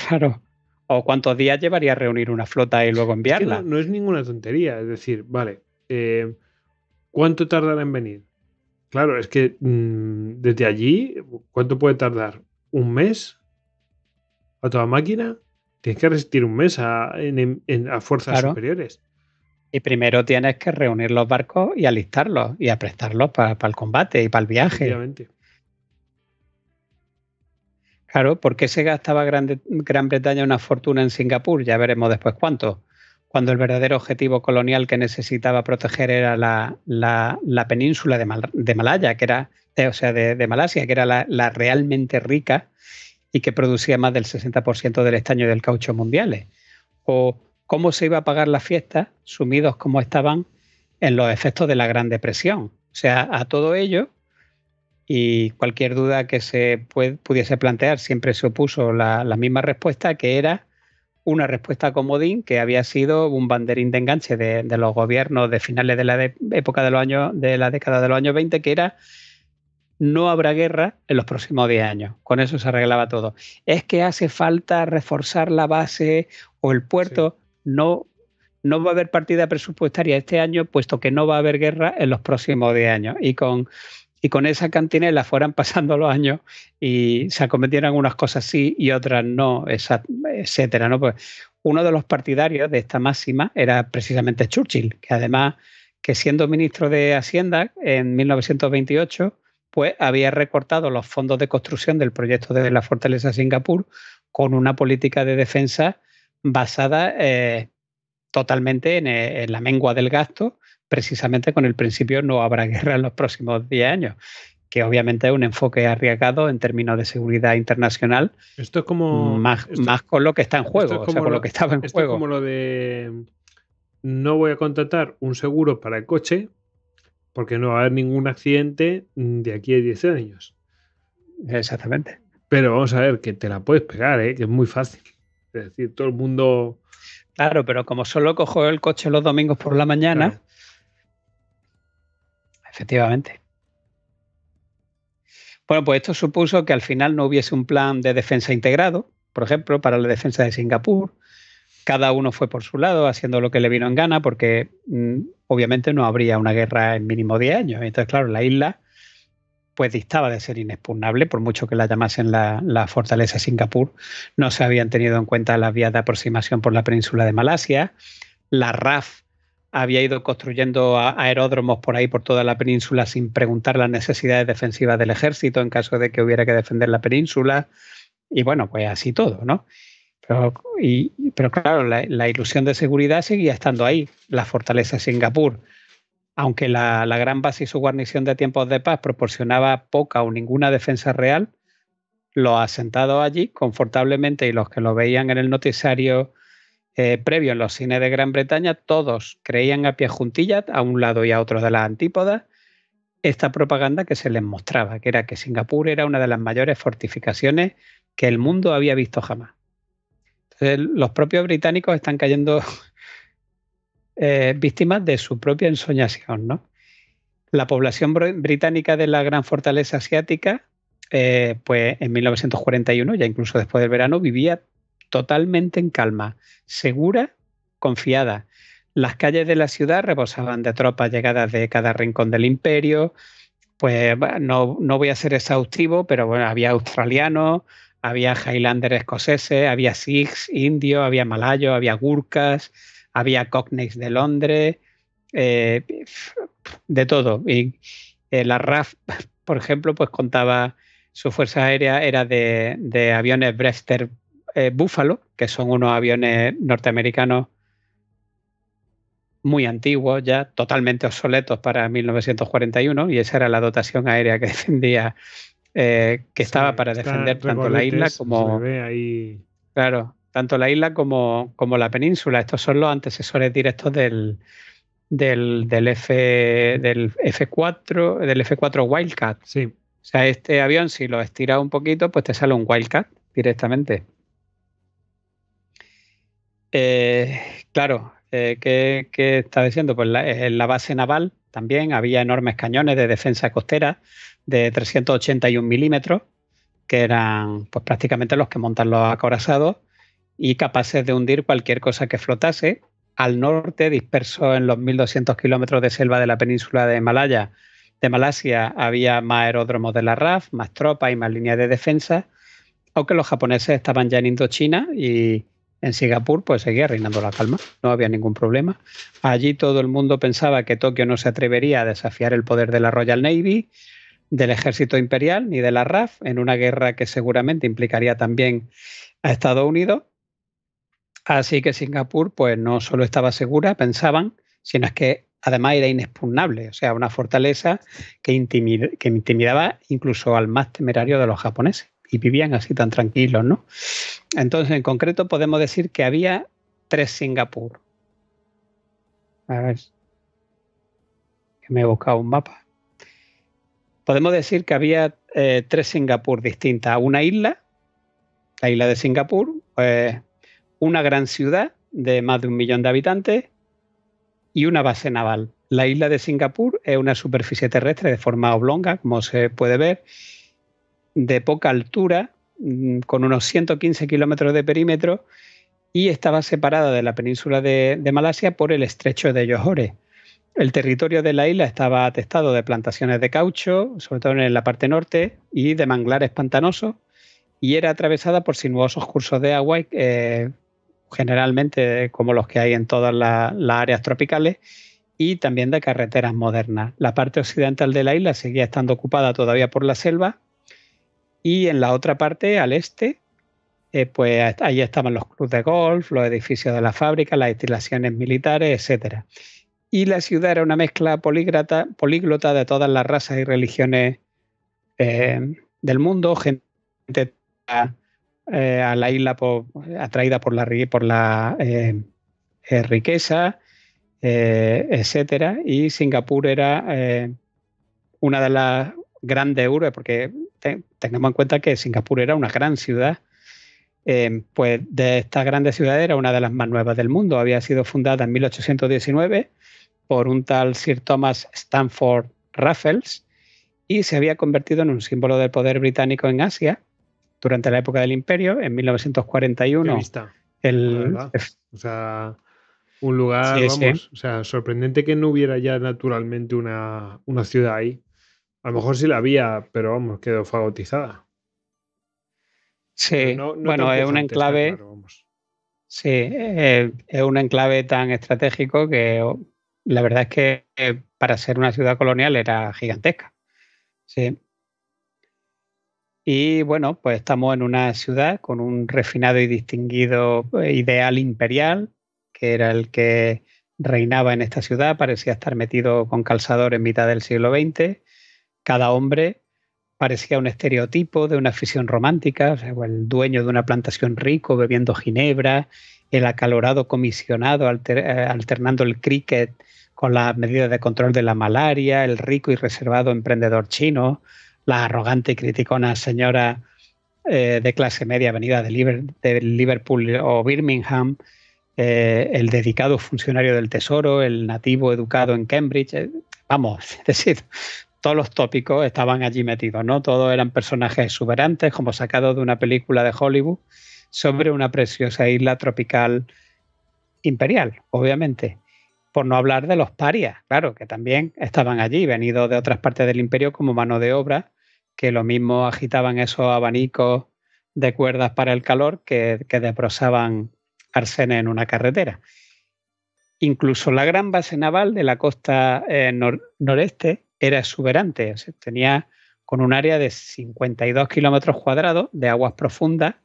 claro. ¿O cuántos días llevaría reunir una flota y luego enviarla? no, es ninguna tontería, es decir, vale, eh, ¿Cuánto tardará en venir? Claro, es que mm, desde allí, ¿cuánto puede tardar? ¿Un mes? ¿A toda máquina? Tienes que resistir un mes a, fuerzas superiores. Y primero tienes que reunir los barcos y alistarlos y aprestarlos para el combate y para el viaje. Claro, ¿por qué se gastaba Gran Bretaña una fortuna en Singapur? Ya veremos después cuánto cuando el verdadero objetivo colonial que necesitaba proteger era la, península de, de, Malaya, que era, eh, o sea, de, Malasia, que era la, realmente rica y que producía más del 60% del estaño y del caucho mundiales. O cómo se iba a pagar la fiesta, sumidos como estaban en los efectos de la Gran Depresión. O sea, a todo ello, y cualquier duda que se pudiese plantear, siempre se opuso la misma respuesta, que era una respuesta comodín que había sido un banderín de enganche de, los gobiernos de finales de la época de los años, de la década de los años 20, que era no habrá guerra en los próximos 10 años. Con eso se arreglaba todo. Es que hace falta reforzar la base o el puerto. No, no va a haber partida presupuestaria este año, puesto que no va a haber guerra en los próximos 10 años. Y con y con esa cantinela fueran pasando los años y se acometieron unas cosas sí y otras no, etcétera, Pues uno de los partidarios de esta máxima era precisamente Churchill, que además que siendo ministro de Hacienda en 1928, pues había recortado los fondos de construcción del proyecto de la fortaleza de Singapur con una política de defensa basada eh, totalmente eh, en, la mengua del gasto precisamente con el principio no habrá guerra en los próximos 10 años, que obviamente es un enfoque arriesgado en términos de seguridad internacional. Esto es como... Más, con lo que está en juego, o sea, con lo, que estaba en juego. Es como lo de... No voy a contratar un seguro para el coche porque no va a haber ningún accidente de aquí a 10 años. Exactamente. Pero vamos a ver, que te la puedes pegar, ¿eh? que es muy fácil. Es decir, todo el mundo... Claro, pero como solo cojo el coche los domingos por la mañana, Efectivamente. Bueno, pues esto supuso que al final no hubiese un plan de defensa integrado, por ejemplo, para la defensa de Singapur. Cada uno fue por su lado haciendo lo que le vino en gana, porque mm, obviamente no habría una guerra en mínimo 10 años. Entonces, claro, la isla pues distaba de ser inexpugnable, por mucho que la llamasen la, la, fortaleza Singapur. No se habían tenido en cuenta las vías de aproximación por la península de Malasia. La RAF había ido construyendo aeródromos por ahí, por toda la península, sin preguntar las necesidades defensivas del ejército en caso de que hubiera que defender la península. Y bueno, pues así todo, ¿no? Pero, claro, la, ilusión de seguridad seguía estando ahí, la fortaleza de Singapur. Aunque la, gran base y su guarnición de tiempos de paz proporcionaba poca o ninguna defensa real, lo asentado allí confortablemente y los que lo veían en el noticiario eh, previo en los cines de Gran Bretaña, todos creían a pie juntillas, a un lado y a otro de las antípodas, esta propaganda que se les mostraba, que era que Singapur era una de las mayores fortificaciones que el mundo había visto jamás. los propios británicos están cayendo eh, víctimas de su propia ensoñación, ¿no? La población británica de la gran fortaleza asiática, eh, pues en 1941, ya incluso después del verano, vivía totalmente en calma, segura, confiada. Las calles de la ciudad rebosaban de tropas llegadas de cada rincón del imperio. Pues no, voy a ser exhaustivo, pero bueno, había australianos, había Highlanders escoceses, había Sikhs indios, había malayos, había gurkas, había Cockneys de Londres, eh, de todo. Y eh, la RAF, por ejemplo, pues contaba su fuerza aérea era de, aviones Brester eh, Búfalo, que son unos aviones norteamericanos muy antiguos, ya totalmente obsoletos para 1941, y esa era la dotación aérea que defendía, eh, que estaba para defender tanto la isla como. Claro, tanto la isla como, como la península. Estos son los antecesores directos del, del, F, del F4, del F4 Wildcat. Sí. O sea, este avión, si lo estiras un poquito, pues te sale un Wildcat directamente. Eh, claro, eh, ¿qué, está diciendo? Pues la, eh, en la base naval también había enormes cañones de defensa costera de 381 milímetros, que eran pues, prácticamente los que montan los acorazados y capaces de hundir cualquier cosa que flotase. Al norte, disperso en los 1.200 kilómetros de selva de la península de Malaya, de Malasia, había más aeródromos de la RAF, más tropas y más líneas de defensa, aunque los japoneses estaban ya en Indochina y, en Singapur, pues seguía reinando la calma, no había ningún problema. Allí todo el mundo pensaba que Tokio no se atrevería a desafiar el poder de la Royal Navy, del ejército imperial ni de la RAF, en una guerra que seguramente implicaría también a Estados Unidos. Así que Singapur, pues no solo estaba segura, pensaban, sino que además era inexpugnable, o sea, una fortaleza que intimidaba incluso al más temerario de los japoneses y vivían así tan tranquilos, ¿no? Entonces, en concreto, podemos decir que había tres Singapur. A ver, que me he buscado un mapa. Podemos decir que había eh, tres Singapur distintas. Una isla, la isla de Singapur, pues, una gran ciudad de más de un millón de habitantes y una base naval. La isla de Singapur es una superficie terrestre de forma oblonga, como se puede ver, de poca altura, mm, con unos 115 kilómetros de perímetro, y estaba separada de la península de, Malasia por el estrecho de Johore. El territorio de la isla estaba atestado de plantaciones de caucho, sobre todo en la parte norte, y de manglares pantanosos, y era atravesada por sinuosos cursos de agua, eh, generalmente como los que hay en todas las áreas tropicales, y también de carreteras modernas. La parte occidental de la isla seguía estando ocupada todavía por la selva, y en la otra parte, al este, eh, pues ahí estaban los clubes de golf, los edificios de la fábrica, las instalaciones militares, etc. Y la ciudad era una mezcla políglota, políglota de todas las razas y religiones eh, del mundo, gente eh, a, la isla pues, atraída por la, por la riqueza, etc. Y Singapur era una de las grandes urbes, porque tengamos en cuenta que Singapur era una gran ciudad, eh, pues de esta grandes ciudad era una de las más nuevas del mundo. Había sido fundada en 1819 por un tal Sir Thomas Stanford Raffles y se había convertido en un símbolo del poder británico en Asia durante la época del imperio, en 1941. El, un lugar, o sea, sorprendente que no hubiera ya naturalmente una ciudad ahí. A lo mejor sí la había, pero vamos, quedó fagotizada. Sí, bueno, es un enclave. Sí, es un enclave tan estratégico que la verdad es que eh, para ser una ciudad colonial era gigantesca. Sí. Y bueno, pues estamos en una ciudad con un refinado y distinguido eh, ideal imperial, que era el que reinaba en esta ciudad, parecía estar metido con calzador en mitad del siglo XX, cada hombre parecía un estereotipo de una afición romántica, o el dueño de una plantación rico bebiendo ginebra, el acalorado comisionado eh, alternando el cricket con las medidas de control de la malaria, el rico y reservado emprendedor chino, la arrogante y criticona señora eh, de clase media venida de, Liverpool o Birmingham, eh, el dedicado funcionario del Tesoro, el nativo educado en Cambridge. vamos, es decir, todos los tópicos estaban allí metidos, ¿no? Todos eran personajes exuberantes, como sacados de una película de Hollywood, sobre una preciosa isla tropical imperial, obviamente. Por no hablar de los parias, claro, que también estaban allí, venidos de otras partes del imperio como mano de obra, que lo mismo agitaban esos abanicos de cuerdas para el calor que, que desbrozaban arsenes en una carretera. Incluso la gran base naval de la costa eh, noreste era exuberante. O tenía con un área de 52 kilómetros cuadrados de aguas profundas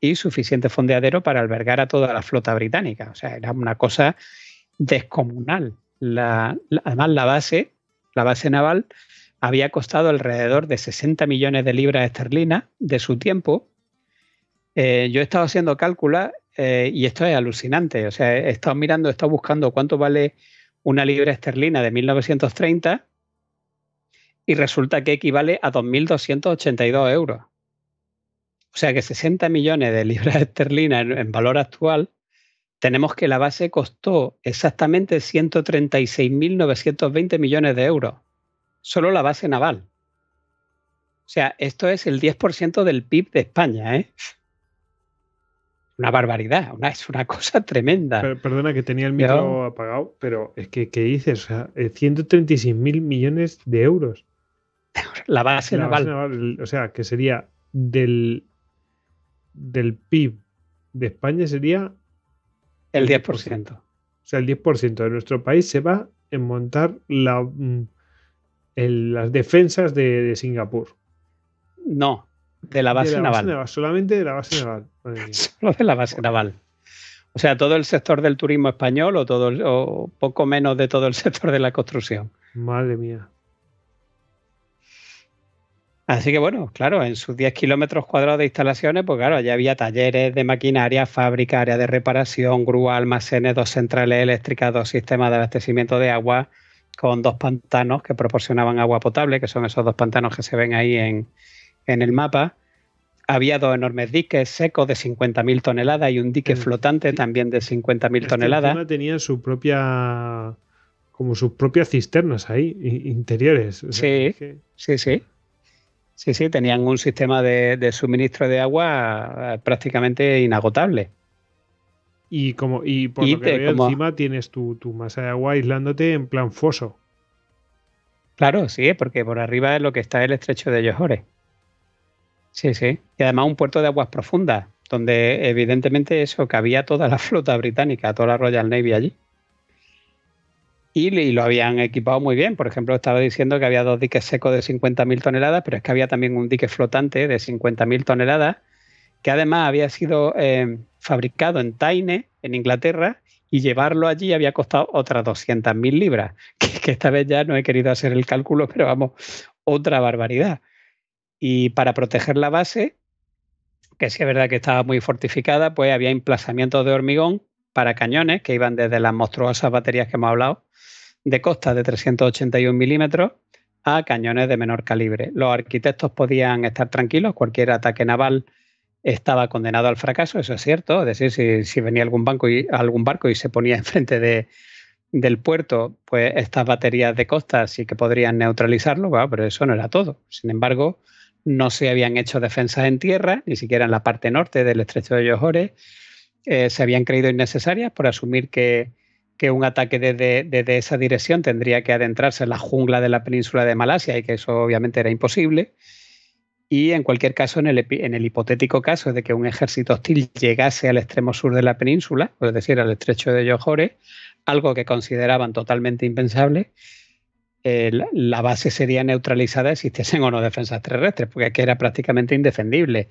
y suficiente fondeadero para albergar a toda la flota británica. O sea, era una cosa descomunal. además, la base, la base naval había costado alrededor de 60 millones de libras esterlinas de su tiempo. Eh, yo he estado haciendo cálculos eh, y esto es alucinante. O sea, he estado mirando, he estado buscando cuánto vale una libra esterlina de 1930 y resulta que equivale a 2.282 euros. O sea que 60 millones de libras esterlinas en, valor actual, tenemos que la base costó exactamente 136.920 millones de euros. Solo la base naval. O sea, esto es el 10% del PIB de España, ¿eh? Una barbaridad, una, es una cosa tremenda. perdona que tenía el micro apagado, pero es que, ¿qué dices? O eh, mil millones de euros. La base naval. o sea, que sería del, del PIB de España sería... El 10%. O sea, el 10% de nuestro país se va en montar la, mm, en las defensas de, Singapur. No, de la base, naval. Solamente de la base naval. Solo de la base naval. O sea, todo el sector del turismo español o, todo, o poco menos de todo el sector de la construcción. Madre mía. Así que bueno, claro, en sus 10 kilómetros cuadrados de instalaciones, pues claro, ya había talleres de maquinaria, fábrica, área de reparación, grúa, almacenes, dos centrales eléctricas, dos sistemas de abastecimiento de agua, con dos pantanos que proporcionaban agua potable, que son esos dos pantanos que se ven ahí en, en el mapa. Había dos enormes diques secos de 50.000 toneladas y un dique mm, flotante también de 50.000 este toneladas. Tenía su propia como sus propias cisternas ahí, interiores. sí, sí, sí. Sí, sí, tenían un sistema de, suministro de agua eh, prácticamente inagotable. Y como y por lo que encima tienes tu, tu, masa de agua aislándote en plan foso. Claro, sí, porque por arriba es lo que está el estrecho de Yohore. Sí, sí. Y además un puerto de aguas profundas, donde evidentemente eso cabía toda la flota británica, toda la Royal Navy allí y, lo habían equipado muy bien. Por ejemplo, estaba diciendo que había dos diques secos de 50.000 toneladas, pero es que había también un dique flotante de 50.000 toneladas, que además había sido eh, fabricado en Taine, en Inglaterra, y llevarlo allí había costado otras 200.000 libras, que, que esta vez ya no he querido hacer el cálculo, pero vamos, otra barbaridad. Y para proteger la base, que sí es verdad que estaba muy fortificada, pues había emplazamientos de hormigón para cañones que iban desde las monstruosas baterías que hemos hablado, de costas de 381 milímetros a cañones de menor calibre. Los arquitectos podían estar tranquilos, cualquier ataque naval estaba condenado al fracaso, eso es cierto, es decir, si, venía algún, banco y, algún barco y se ponía enfrente de, del puerto, pues estas baterías de costa sí que podrían neutralizarlo, pero eso no era todo. Sin embargo, no se habían hecho defensas en tierra, ni siquiera en la parte norte del estrecho de Johore, eh, se habían creído innecesarias por asumir que, un ataque desde, esa dirección tendría que adentrarse en la jungla de la península de Malasia y que eso obviamente era imposible. Y en cualquier caso, en el, hipotético caso de que un ejército hostil llegase al extremo sur de la península, es decir, al estrecho de Johore, algo que consideraban totalmente impensable, eh, la, base sería neutralizada si existiesen o no defensas terrestres, porque aquí era prácticamente indefendible.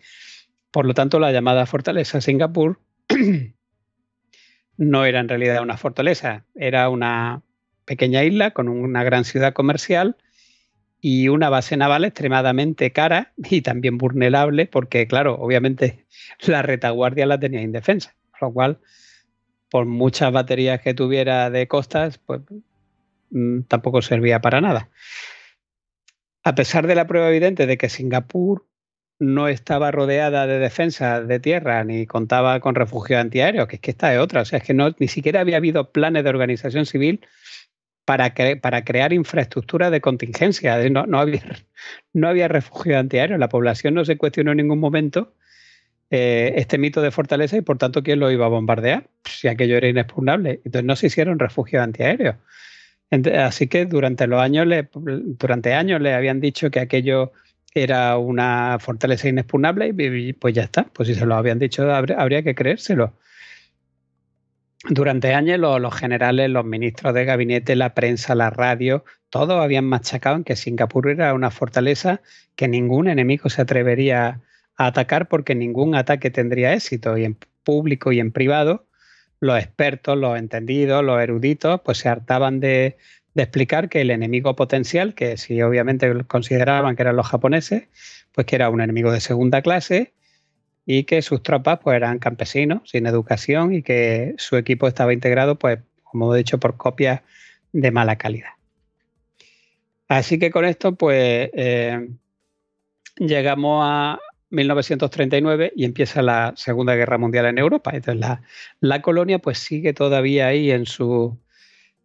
Por lo tanto, la llamada fortaleza Singapur no era en realidad una fortaleza, era una pequeña isla con una gran ciudad comercial y una base naval extremadamente cara y también vulnerable porque, claro, obviamente la retaguardia la tenía indefensa, lo cual, por muchas baterías que tuviera de costas, pues mm, tampoco servía para nada. A pesar de la prueba evidente de que Singapur no estaba rodeada de defensa de tierra ni contaba con refugio antiaéreo, que es que esta es otra, o sea, es que no, ni siquiera había habido planes de organización civil para, para crear infraestructura de contingencia, no, no había, no había refugio antiaéreo la población no se cuestionó en ningún momento eh, este mito de fortaleza y por tanto quién lo iba a bombardear, pues, si aquello era inexpugnable, entonces no se hicieron refugios antiaéreos. Así que durante los años, durante años le habían dicho que aquello era una fortaleza inexpugnable y, pues ya está. Pues si se lo habían dicho, habría, que creérselo. Durante años los, los, generales, los ministros de gabinete, la prensa, la radio, todos habían machacado en que Singapur era una fortaleza que ningún enemigo se atrevería a atacar porque ningún ataque tendría éxito. Y en público y en privado, los expertos, los entendidos, los eruditos, pues se hartaban de, de explicar que el enemigo potencial, que si obviamente consideraban que eran los japoneses, pues que era un enemigo de segunda clase y que sus tropas pues eran campesinos sin educación y que su equipo estaba integrado pues como he dicho por copias de mala calidad. Así que con esto pues eh, llegamos a 1939 y empieza la Segunda Guerra Mundial en Europa. Entonces la, la colonia pues sigue todavía ahí en su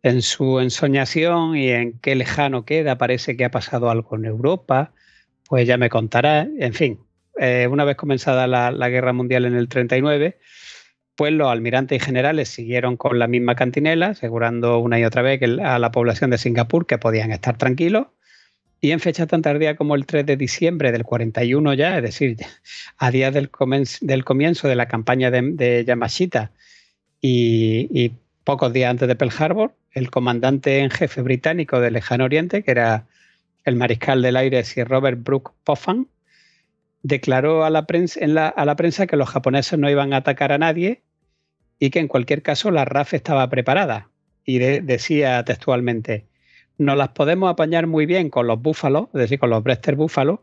en su ensoñación y en qué lejano queda, parece que ha pasado algo en Europa, pues ya me contará, en fin, eh, una vez comenzada la, guerra mundial en el 39, pues los almirantes y generales siguieron con la misma cantinela, asegurando una y otra vez que, a la población de Singapur que podían estar tranquilos. Y en fecha tan tardía como el 3 de diciembre del 41 ya, es decir, a día del, comienzo, de la campaña de, Yamashita y, y pocos días antes de Pearl Harbor, el comandante en jefe británico del Lejano Oriente, que era el mariscal del aire Sir Robert Brooke Poffan, declaró a la, prensa, que los japoneses no iban a atacar a nadie y que en cualquier caso la RAF estaba preparada. Y decía textualmente, nos las podemos apañar muy bien con los búfalos, es decir, con los Brester búfalos.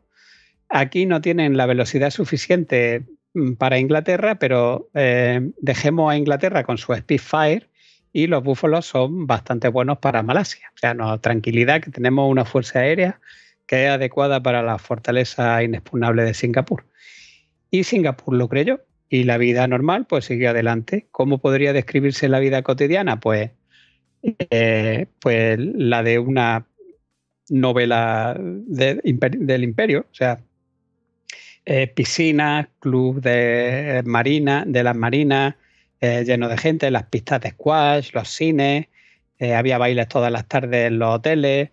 Aquí no tienen la velocidad suficiente mm, para Inglaterra, pero eh, dejemos a Inglaterra con su Spitfire y los búfalos son bastante buenos para Malasia. O sea, nos tranquilidad que tenemos una fuerza aérea que es adecuada para la fortaleza inexpugnable de Singapur. Y Singapur lo creyó. Y la vida normal, pues siguió adelante. ¿Cómo podría describirse la vida cotidiana? Pues, eh, pues la de una novela del imperio. O sea, eh, piscinas, club de marina, de las marinas, eh, lleno de gente, las pistas de squash, los cines, eh, había bailes todas las tardes en los hoteles.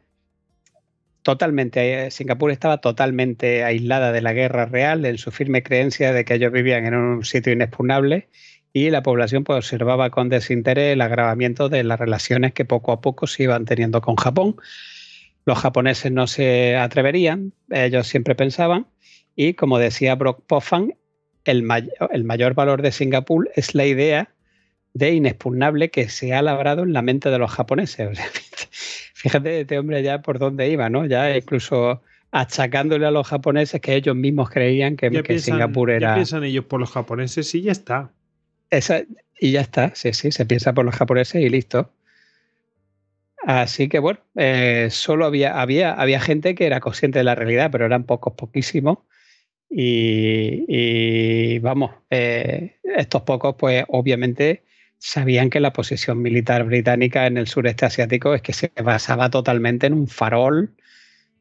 Totalmente, eh, Singapur estaba totalmente aislada de la guerra real en su firme creencia de que ellos vivían en un sitio inexpugnable y la población pues, observaba con desinterés el agravamiento de las relaciones que poco a poco se iban teniendo con Japón. Los japoneses no se atreverían, ellos siempre pensaban, y como decía Brock Poffan, el, el mayor valor de Singapur es la idea de inexpugnable que se ha labrado en la mente de los japoneses. fíjate este hombre ya por dónde iba, ¿no? Ya incluso achacándole a los japoneses que ellos mismos creían que, Singapur era... ¿Qué piensan ellos por los japoneses y ya está. Esa, y ya está, sí, sí, se piensa por los japoneses y listo. Así que bueno, eh, solo había, había, había gente que era consciente de la realidad, pero eran pocos, poquísimos. Y, vamos, eh, estos pocos, pues obviamente sabían que la posición militar británica en el sureste asiático es que se basaba totalmente en un farol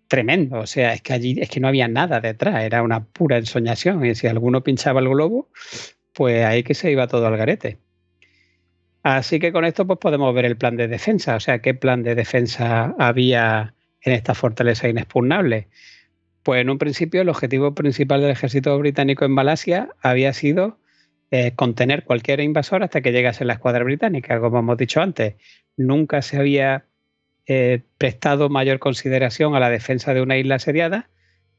tremendo. O sea, es que allí es que no había nada detrás, era una pura ensoñación. Y si alguno pinchaba el globo, pues ahí que se iba todo al garete. Así que con esto pues podemos ver el plan de defensa, o sea, qué plan de defensa había en esta fortaleza inexpugnable. Pues en un principio el objetivo principal del ejército británico en Malasia había sido eh, contener cualquier invasor hasta que llegase la escuadra británica, como hemos dicho antes. Nunca se había eh, prestado mayor consideración a la defensa de una isla asediada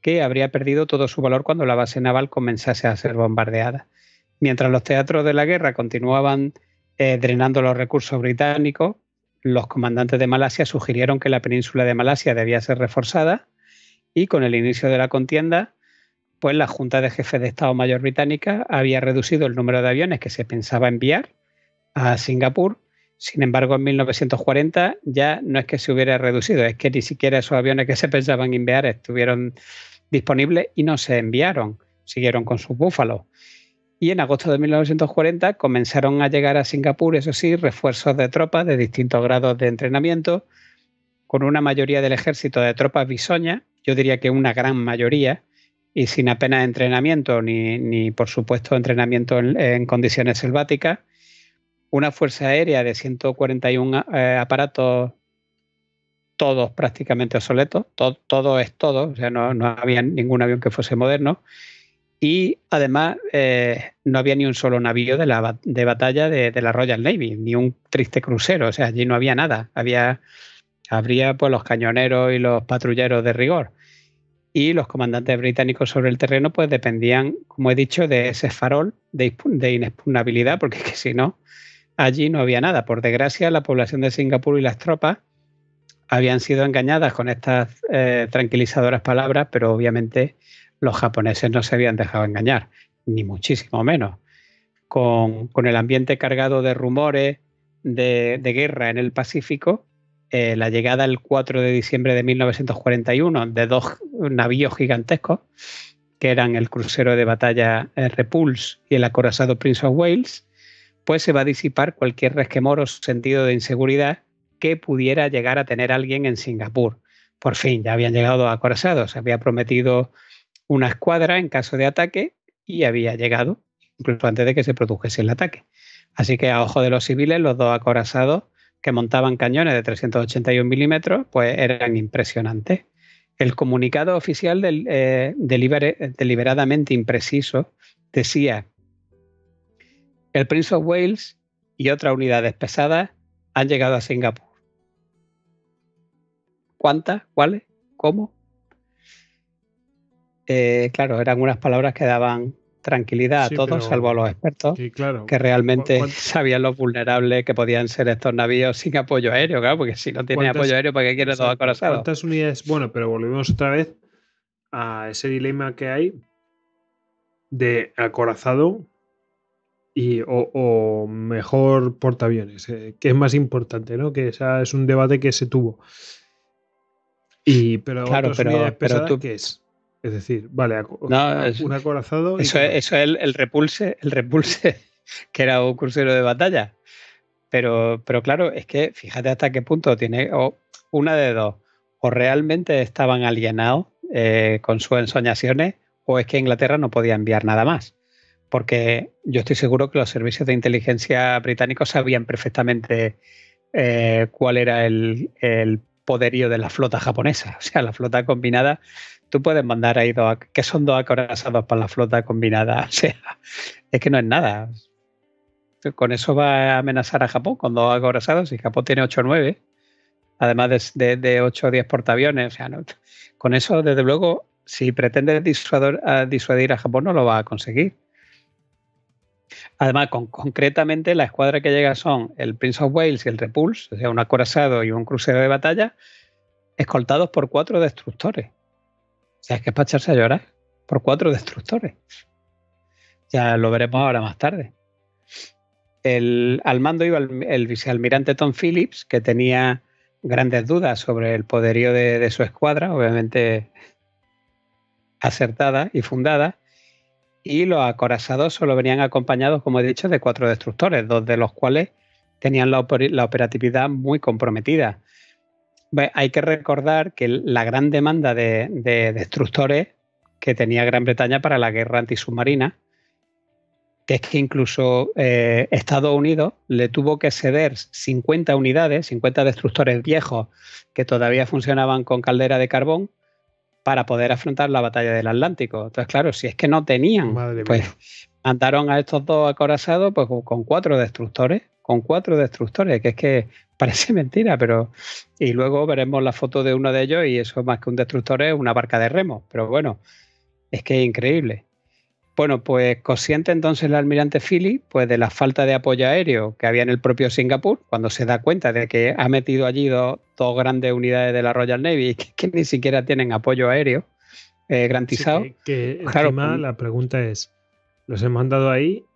que habría perdido todo su valor cuando la base naval comenzase a ser bombardeada. Mientras los teatros de la guerra continuaban eh, drenando los recursos británicos, los comandantes de Malasia sugirieron que la península de Malasia debía ser reforzada y con el inicio de la contienda, pues la Junta de Jefes de Estado Mayor Británica había reducido el número de aviones que se pensaba enviar a Singapur. Sin embargo, en 1940 ya no es que se hubiera reducido, es que ni siquiera esos aviones que se pensaban enviar estuvieron disponibles y no se enviaron, siguieron con sus búfalos. Y en agosto de 1940 comenzaron a llegar a Singapur, eso sí, refuerzos de tropas de distintos grados de entrenamiento, con una mayoría del ejército de tropas bisoñas yo diría que una gran mayoría, y sin apenas entrenamiento, ni, ni por supuesto entrenamiento en, condiciones selváticas. Una fuerza aérea de 141 eh, aparatos, todos prácticamente obsoletos, todo es todo, o sea, no, no, había ningún avión que fuese moderno. Y además eh, no había ni un solo navío de la de batalla de, de la Royal Navy, ni un triste crucero, o sea, allí no había nada. Había habría pues los cañoneros y los patrulleros de rigor. Y los comandantes británicos sobre el terreno pues dependían, como he dicho, de ese farol de, inexpugnabilidad, porque si no, allí no había nada. Por desgracia, la población de Singapur y las tropas habían sido engañadas con estas eh, tranquilizadoras palabras, pero obviamente los japoneses no se habían dejado engañar, ni muchísimo menos. Con, el ambiente cargado de rumores de guerra en el Pacífico, eh, la llegada el 4 de diciembre de 1941 de dos navíos gigantescos, que eran el crucero de batalla eh, Repulse y el acorazado Prince of Wales, pues se va a disipar cualquier resquemor o sentido de inseguridad que pudiera llegar a tener alguien en Singapur. Por fin, ya habían llegado dos acorazados, se había prometido una escuadra en caso de ataque y había llegado, incluso antes de que se produjese el ataque. Así que a ojo de los civiles, los dos acorazados que montaban cañones de 381 milímetros, pues eran impresionantes. El comunicado oficial eh, deliberadamente impreciso decía, el Prince of Wales y otras unidades pesadas han llegado a Singapur. ¿Cuántas? ¿Cuáles? ¿Cómo? Eh, claro, eran unas palabras que daban tranquilidad a todos, salvo a los expertos, que realmente sabían lo vulnerable que podían ser estos navíos sin apoyo aéreo, claro, porque si no tienen apoyo aéreo, ¿para qué quieren todo acorazado? unidades? Bueno, pero volvemos otra vez a ese dilema que hay de acorazado y, o, mejor portaaviones, eh, que es más importante, ¿no? Que esa es un debate que se tuvo. Y, pero claro, pero, tú, ¿qué es? Es decir, vale, un acorazado. Eso, es, el, repulse, el repulse, que era un crucero de batalla. Pero, pero claro, es que fíjate hasta qué punto tiene una de dos. O realmente estaban alienados eh, con sus ensoñaciones, o es que Inglaterra no podía enviar nada más. Porque yo estoy seguro que los servicios de inteligencia británicos sabían perfectamente eh, cuál era el, el poderío de la flota japonesa. O sea, la flota combinada tú puedes mandar ahí dos, que son dos acorazados para la flota combinada. O sea, es que no es nada. Con eso va a amenazar a Japón con dos acorazados y Japón tiene 8 o 9, además de, 8 o 10 portaaviones. O sea, con eso, desde luego, si pretendes disuadir, a disuadir a Japón, no lo va a conseguir. Además, concretamente, la escuadra que llega son el Prince of Wales y el Repulse, o sea, un acorazado y un crucero de batalla, escoltados por cuatro destructores. O sea, es que es para echarse a llorar por cuatro destructores. Ya lo veremos ahora más tarde. El, al mando iba el, vicealmirante Tom Phillips, que tenía grandes dudas sobre el poderío de, su escuadra, obviamente acertada y fundada. Y los acorazados solo venían acompañados, como he dicho, de cuatro destructores, dos de los cuales tenían la operatividad muy comprometida. Pues hay que recordar que la gran demanda de, destructores que tenía Gran Bretaña para la guerra antisubmarina, que es que incluso eh, Estados Unidos le tuvo que ceder 50 unidades, 50 destructores viejos que todavía funcionaban con caldera de carbón para poder afrontar la batalla del Atlántico. Entonces, claro, si es que no tenían, pues mandaron a estos dos acorazados pues, con cuatro destructores, con cuatro destructores, que es que parece mentira, pero... Y luego veremos la foto de uno de ellos y eso más que un destructor es una barca de remos, pero bueno, es que es increíble. Bueno, pues consciente entonces el almirante Philly pues, de la falta de apoyo aéreo que había en el propio Singapur, cuando se da cuenta de que ha metido allí dos, grandes unidades de la Royal Navy que, ni siquiera tienen apoyo aéreo eh, garantizado. claro, pues, la pregunta es, los he mandado ahí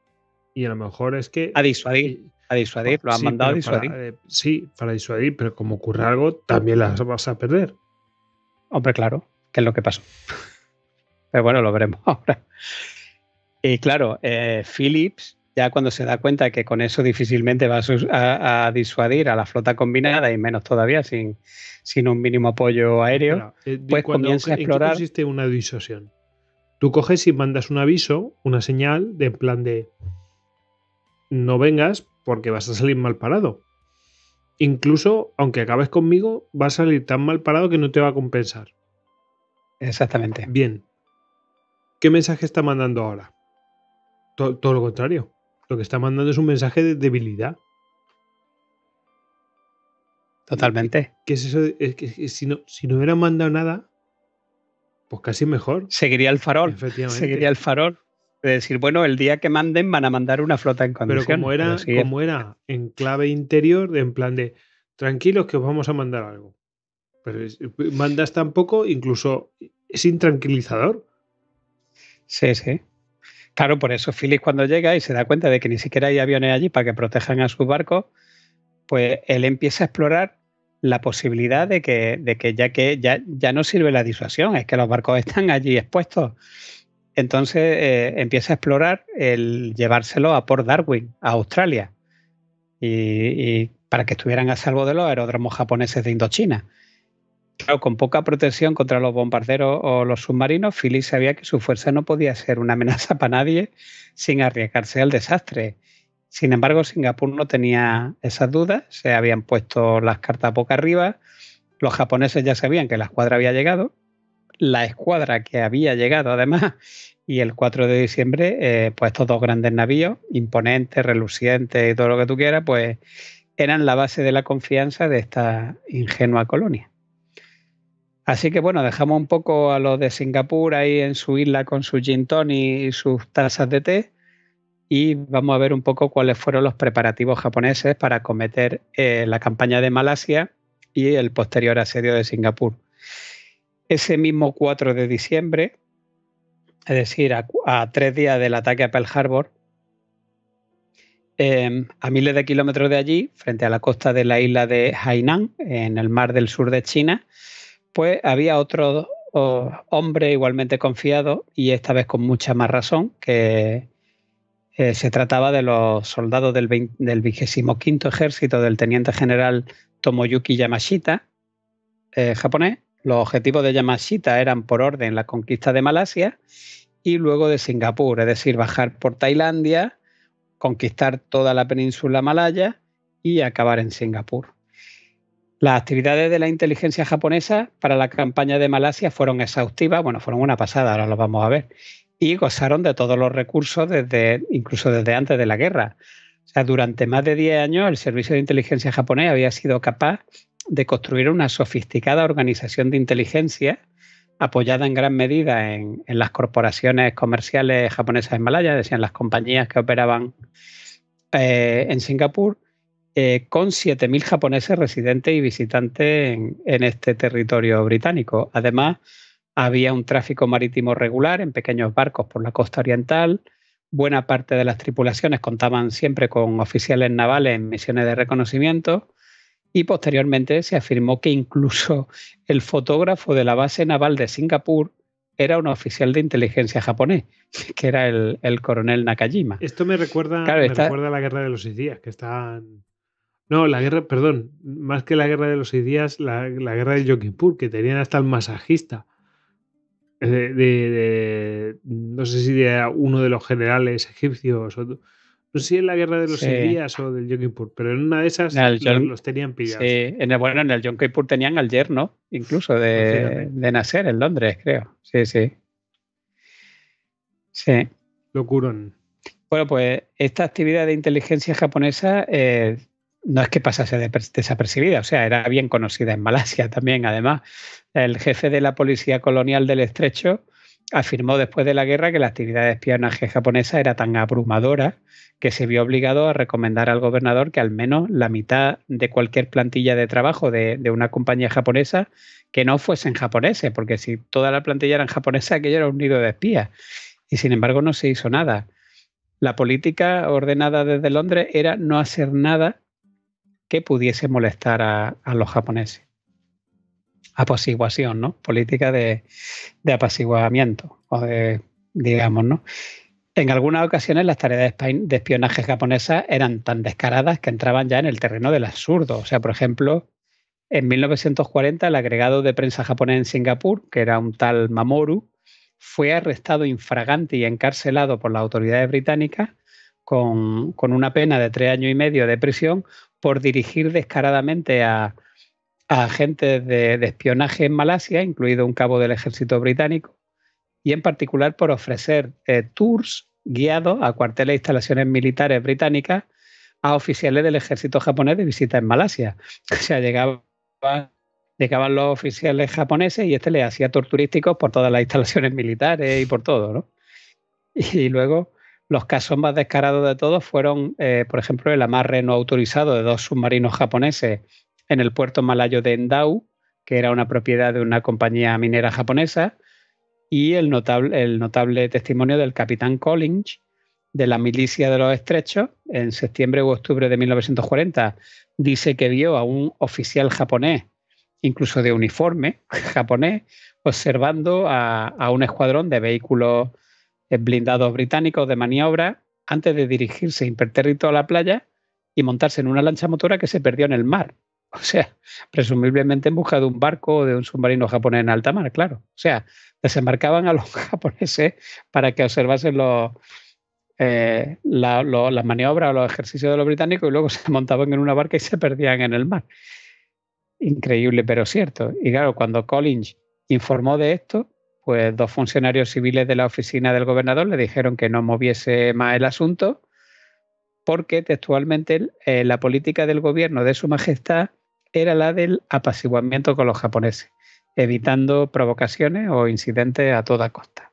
y a lo mejor es que. A disuadir. A disuadir, lo han sí, mandado a disuadir. Eh, sí, para disuadir, pero como ocurre algo, también las vas a perder. Hombre, claro, que es lo que pasó. pero bueno, lo veremos ahora. Y claro, eh, Philips, ya cuando se da cuenta que con eso difícilmente va a, disuadir a la flota combinada y menos todavía sin, sin un mínimo apoyo aéreo, eh, pues comienza a explorar. ¿en qué una disuasión? Tú coges y mandas un aviso, una señal de plan de no vengas porque vas a salir mal parado. Incluso aunque acabes conmigo, vas a salir tan mal parado que no te va a compensar. Exactamente. Bien. ¿Qué mensaje está mandando ahora? Todo, lo contrario. Lo que está mandando es un mensaje de debilidad. Totalmente. ¿Qué es eso? que si no, si no hubiera mandado nada, pues casi mejor. Seguiría el farol. Seguiría el farol. De decir, bueno, el día que manden van a mandar una flota en condiciones. Pero como era, en clave interior, en plan de tranquilos que os vamos a mandar algo. Pero mandas tan poco, incluso es intranquilizador. Sí, sí. Claro, por eso Phyllis cuando llega y se da cuenta de que ni siquiera hay aviones allí para que protejan a sus barcos, pues él empieza a explorar la posibilidad de que, de que ya que ya, ya no sirve la disuasión, es que los barcos están allí expuestos. Entonces eh, empieza a explorar el llevárselo a Port Darwin, a Australia, y, para que estuvieran a salvo de los aeródromos japoneses de Indochina. Claro, con poca protección contra los bombarderos o los submarinos, Philly sabía que su fuerza no podía ser una amenaza para nadie sin arriesgarse al desastre. Sin embargo, Singapur no tenía esas dudas, se habían puesto las cartas boca arriba, los japoneses ya sabían que la escuadra había llegado, la escuadra que había llegado además, y el 4 de diciembre, eh, pues estos dos grandes navíos, imponentes, relucientes y todo lo que tú quieras, pues eran la base de la confianza de esta ingenua colonia. Así que bueno, dejamos un poco a los de Singapur ahí en su isla con su gin y sus tazas de té y vamos a ver un poco cuáles fueron los preparativos japoneses para cometer eh, la campaña de Malasia y el posterior asedio de Singapur. Ese mismo 4 de diciembre, es decir, a, tres días del ataque a Pearl Harbor, em, a miles de kilómetros de allí, frente a la costa de la isla de Hainan, en el mar del sur de China, pues había otro hombre igualmente confiado y esta vez con mucha más razón que, eh, se trataba de los soldados del, vigésimo del ejército del teniente general Tomoyuki Yamashita, eh, japonés. Los objetivos de Yamashita eran por orden la conquista de Malasia y luego de Singapur, es decir, bajar por Tailandia, conquistar toda la península malaya y acabar en Singapur. Las actividades de la inteligencia japonesa para la campaña de Malasia fueron exhaustivas, bueno, fueron una pasada, ahora lo vamos a ver, y gozaron de todos los recursos desde, incluso desde antes de la guerra. O sea, durante más de 10 años el Servicio de Inteligencia japonés había sido capaz de construir una sofisticada organización de inteligencia apoyada en gran medida en, las corporaciones comerciales japonesas en Malaya, decían las compañías que operaban eh, en Singapur, eh, con 7.000 japoneses residentes y visitantes en este territorio británico. Además, había un tráfico marítimo regular en pequeños barcos por la costa oriental. Buena parte de las tripulaciones contaban siempre con oficiales navales en misiones de reconocimiento. Y posteriormente se afirmó que incluso el fotógrafo de la base naval de Singapur era un oficial de inteligencia japonés, que era el, coronel Nakajima. Esto me recuerda, a la guerra de los seis días, que están. No, la guerra, perdón, más que la guerra de los seis días, la, guerra de Yokipur, que tenían hasta el masajista de, no sé si de uno de los generales egipcios, o, no sé si en la guerra de los sí. o del Yom pero en una de esas los, tenían pillados. en el, bueno, en el Yom tenían al yerno Incluso de, nacer en Londres, creo. Sí, sí. Sí. Locurón. Bueno, pues esta actividad de inteligencia japonesa eh, no es que pasase desapercibida, o sea, era bien conocida en Malasia también. Además, el jefe de la policía colonial del estrecho afirmó después de la guerra que la actividad de espionaje japonesa era tan abrumadora que se vio obligado a recomendar al gobernador que al menos la mitad de cualquier plantilla de trabajo de, una compañía japonesa que no fuesen japoneses, porque si toda la plantilla era japonesa, aquello era un nido de espías. Y sin embargo no se hizo nada. La política ordenada desde Londres era no hacer nada que pudiese molestar a, los japoneses. Apaciguación, ¿no? Política de, apaciguamiento, o de, digamos, ¿no? En algunas ocasiones las tareas de espionaje japonesa... eran tan descaradas que entraban ya en el terreno del absurdo. O sea, por ejemplo, en 1940 el agregado de prensa japonés en Singapur, que era un tal Mamoru, fue arrestado infragante y encarcelado por las autoridades británicas con, una pena de tres años y medio de prisión por dirigir descaradamente a, agentes de, espionaje en Malasia, incluido un cabo del ejército británico, y en particular por ofrecer eh, tours guiados a cuarteles e instalaciones militares británicas a oficiales del ejército japonés de visita en Malasia. O sea, llegaban, llegaban los oficiales japoneses y este les hacía tour turísticos por todas las instalaciones militares y por todo, ¿no? Y luego los casos más descarados de todos fueron, eh, por ejemplo, el amarre no autorizado de dos submarinos japoneses en el puerto malayo de Endau, que era una propiedad de una compañía minera japonesa, y el notable, testimonio del capitán Collins de la milicia de los estrechos en septiembre u octubre de 1940. Dice que vio a un oficial japonés, incluso de uniforme japonés, observando a, a un escuadrón de vehículos blindados británicos de maniobra antes de dirigirse impertérrito a la playa y montarse en una lancha motora que se perdió en el mar. O sea, presumiblemente en busca de un barco o de un submarino japonés en alta mar, claro. O sea, desembarcaban a los japoneses para que observasen los, eh, las maniobras o los ejercicios de los británicos y luego se montaban en una barca y se perdían en el mar. Increíble, pero cierto. Y claro, cuando Collins informó de esto, pues dos funcionarios civiles de la oficina del gobernador le dijeron que no moviese más el asunto porque textualmente eh, la política del gobierno de su majestad era la del apaciguamiento con los japoneses, evitando provocaciones o incidentes a toda costa.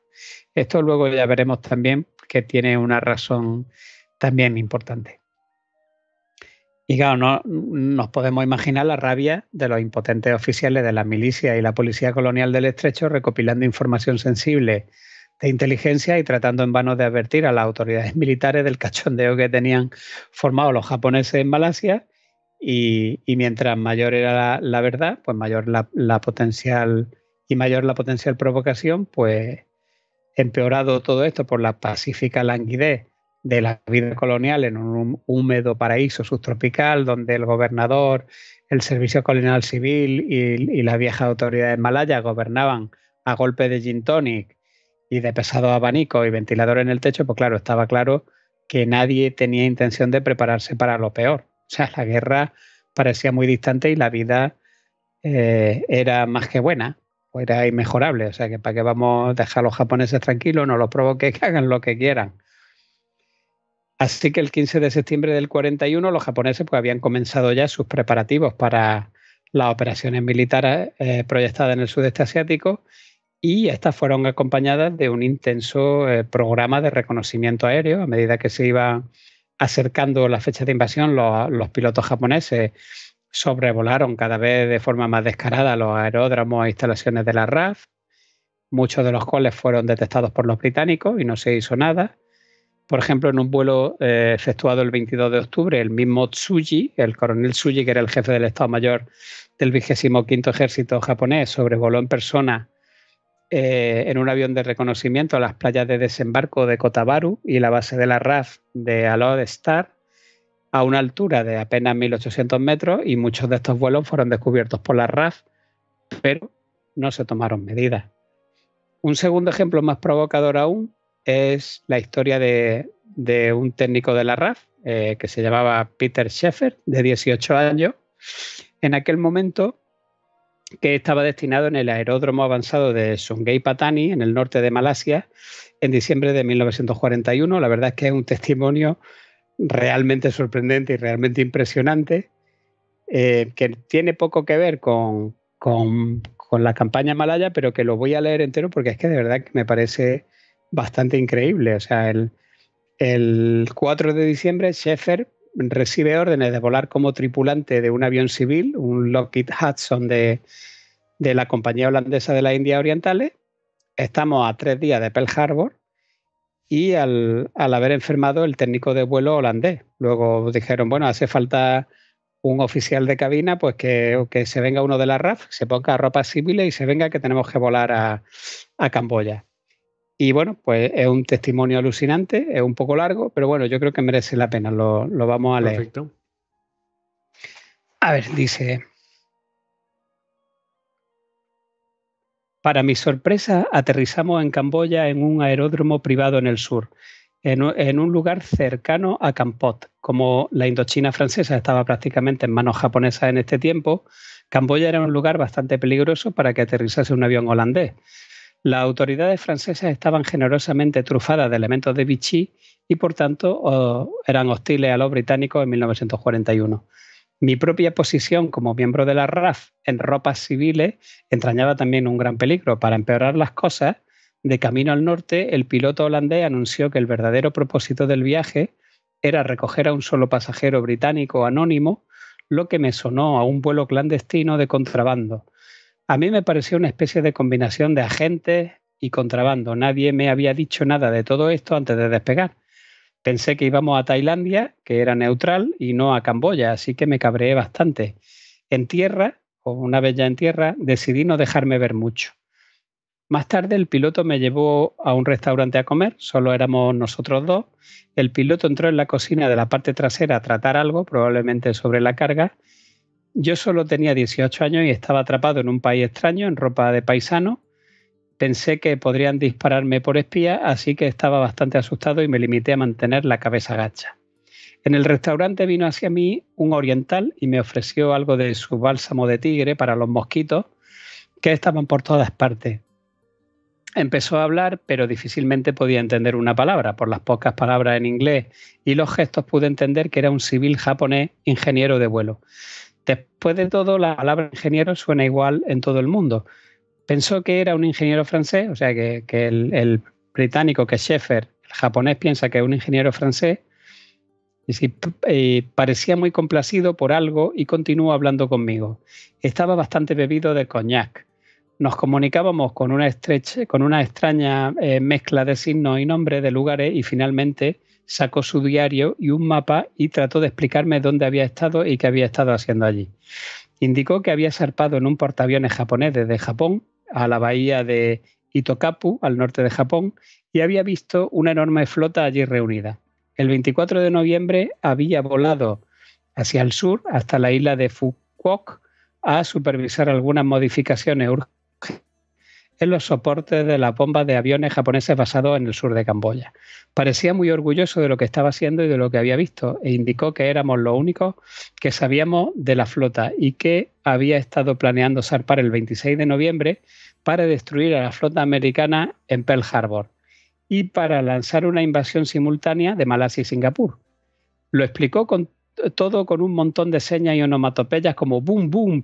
Esto luego ya veremos también que tiene una razón también importante. Y claro, no, nos podemos imaginar la rabia de los impotentes oficiales de la milicia y la policía colonial del estrecho recopilando información sensible de inteligencia y tratando en vano de advertir a las autoridades militares del cachondeo que tenían formado los japoneses en Malasia y, mientras mayor era la, verdad, pues mayor la, potencial y mayor la potencial provocación, pues empeorado todo esto por la pacífica languidez de la vida colonial en un húmedo paraíso subtropical donde el gobernador, el servicio colonial civil y, las viejas autoridades malayas gobernaban a golpe de gin tonic y de pesado abanico y ventilador en el techo, pues claro, estaba claro que nadie tenía intención de prepararse para lo peor. O sea, la guerra parecía muy distante y la vida eh, era más que buena, o era inmejorable. O sea, que para qué vamos a dejar a los japoneses tranquilos, no los provoque, que hagan lo que quieran. Así que el 15 de septiembre del 41 los japoneses pues, habían comenzado ya sus preparativos para las operaciones militares eh, proyectadas en el sudeste asiático y estas fueron acompañadas de un intenso eh, programa de reconocimiento aéreo a medida que se iba acercando la fecha de invasión los, los pilotos japoneses sobrevolaron cada vez de forma más descarada los aeródromos e instalaciones de la RAF, muchos de los cuales fueron detectados por los británicos y no se hizo nada por ejemplo, en un vuelo eh, efectuado el 22 de octubre, el mismo Tsuji, el coronel Tsuji, que era el jefe del Estado Mayor del 25 Ejército japonés, sobrevoló en persona eh, en un avión de reconocimiento a las playas de desembarco de Kotabaru y la base de la RAF de Alod Star a una altura de apenas 1.800 metros y muchos de estos vuelos fueron descubiertos por la RAF, pero no se tomaron medidas. Un segundo ejemplo más provocador aún es la historia de, un técnico de la RAF eh, que se llamaba Peter Sheffer, de 18 años, en aquel momento que estaba destinado en el aeródromo avanzado de Sungai Patani, en el norte de Malasia, en diciembre de 1941. La verdad es que es un testimonio realmente sorprendente y realmente impresionante, eh, que tiene poco que ver con, con, la campaña malaya, pero que lo voy a leer entero porque es que de verdad que me parece bastante increíble. O sea, el, 4 de diciembre, Sheffer recibe órdenes de volar como tripulante de un avión civil, un Lockheed Hudson de, la Compañía Holandesa de las Indias Orientales. Estamos a tres días de Pearl Harbor y al, haber enfermado el técnico de vuelo holandés. Luego dijeron, bueno, hace falta un oficial de cabina, pues que, que se venga uno de la RAF, se ponga ropa civil y se venga que tenemos que volar a Camboya. Y bueno, pues es un testimonio alucinante, es un poco largo, pero bueno, yo creo que merece la pena, lo, vamos a leer. Perfecto. A ver, dice... Para mi sorpresa, aterrizamos en Camboya en un aeródromo privado en el sur, en, un lugar cercano a Kampot. Como la Indochina francesa estaba prácticamente en manos japonesas en este tiempo, Camboya era un lugar bastante peligroso para que aterrizase un avión holandés. Las autoridades francesas estaban generosamente trufadas de elementos de Vichy y por tanto eran hostiles a los británicos en 1941. Mi propia posición como miembro de la RAF en ropas civiles entrañaba también un gran peligro. Para empeorar las cosas, de camino al norte, el piloto holandés anunció que el verdadero propósito del viaje era recoger a un solo pasajero británico anónimo, lo que me sonó a un vuelo clandestino de contrabando, a mí me pareció una especie de combinación de agentes y contrabando. Nadie me había dicho nada de todo esto antes de despegar. Pensé que íbamos a Tailandia, que era neutral, y no a Camboya, así que me cabreé bastante. En tierra, o una vez ya en tierra, decidí no dejarme ver mucho. Más tarde el piloto me llevó a un restaurante a comer, solo éramos nosotros dos. El piloto entró en la cocina de la parte trasera a tratar algo, probablemente sobre la carga, yo solo tenía 18 años y estaba atrapado en un país extraño, en ropa de paisano. Pensé que podrían dispararme por espía, así que estaba bastante asustado y me limité a mantener la cabeza gacha. En el restaurante vino hacia mí un oriental y me ofreció algo de su bálsamo de tigre para los mosquitos, que estaban por todas partes. Empezó a hablar, pero difícilmente podía entender una palabra por las pocas palabras en inglés y los gestos pude entender que era un civil japonés ingeniero de vuelo. Después de todo, la palabra ingeniero suena igual en todo el mundo. Pensó que era un ingeniero francés, o sea, que, el, británico, que el japonés piensa que es un ingeniero francés, y si, parecía muy complacido por algo y continuó hablando conmigo. Estaba bastante bebido de coñac. Nos comunicábamos con una, con una extraña eh, mezcla de signos y nombres de lugares y finalmente sacó su diario y un mapa y trató de explicarme dónde había estado y qué había estado haciendo allí. Indicó que había zarpado en un portaaviones japonés desde Japón a la bahía de Itokapu, al norte de Japón, y había visto una enorme flota allí reunida. El 24 de noviembre había volado hacia el sur, hasta la isla de Fukuok a supervisar algunas modificaciones urgentes en los soportes de la bomba de aviones japoneses basados en el sur de Camboya. Parecía muy orgulloso de lo que estaba haciendo y de lo que había visto e indicó que éramos los únicos que sabíamos de la flota y que había estado planeando zarpar el 26 de noviembre para destruir a la flota americana en Pearl Harbor y para lanzar una invasión simultánea de Malasia y Singapur. Lo explicó todo con un montón de señas y onomatopeyas como boom, boom,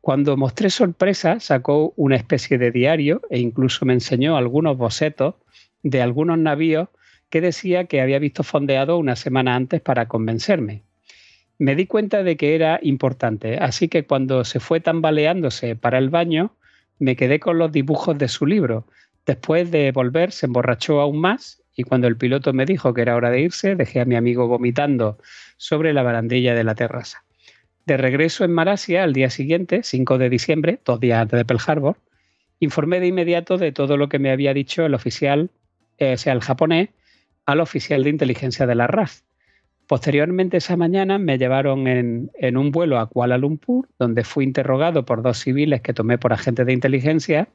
cuando mostré sorpresa, sacó una especie de diario e incluso me enseñó algunos bocetos de algunos navíos que decía que había visto fondeado una semana antes para convencerme. Me di cuenta de que era importante, así que cuando se fue tambaleándose para el baño, me quedé con los dibujos de su libro. Después de volver, se emborrachó aún más y cuando el piloto me dijo que era hora de irse, dejé a mi amigo vomitando sobre la barandilla de la terraza. De regreso en Malasia al día siguiente, 5 de diciembre, dos días antes de Pearl Harbor, informé de inmediato de todo lo que me había dicho el oficial, eh, o sea, el japonés, al oficial de inteligencia de la RAF. Posteriormente esa mañana me llevaron en, un vuelo a Kuala Lumpur, donde fui interrogado por dos civiles que tomé por agentes de inteligencia.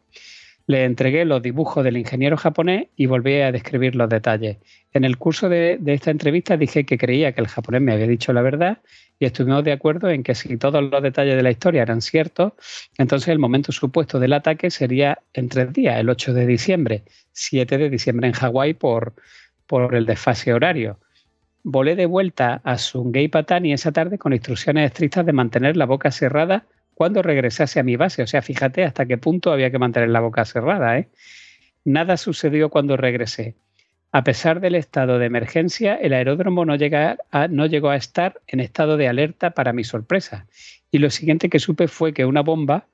Le entregué los dibujos del ingeniero japonés y volví a describir los detalles. En el curso de, de esta entrevista dije que creía que el japonés me había dicho la verdad y estuvimos de acuerdo en que si todos los detalles de la historia eran ciertos, entonces el momento supuesto del ataque sería en tres días, el 8 de diciembre, 7 de diciembre en Hawái por, por el desfase horario. Volé de vuelta a Sungay Patani esa tarde con instrucciones estrictas de mantener la boca cerrada cuando regresase a mi base. O sea, fíjate hasta qué punto había que mantener la boca cerrada. ¿eh? Nada sucedió cuando regresé. A pesar del estado de emergencia, el aeródromo no, llegó a estar en estado de alerta para mi sorpresa. Y lo siguiente que supe fue que una bomba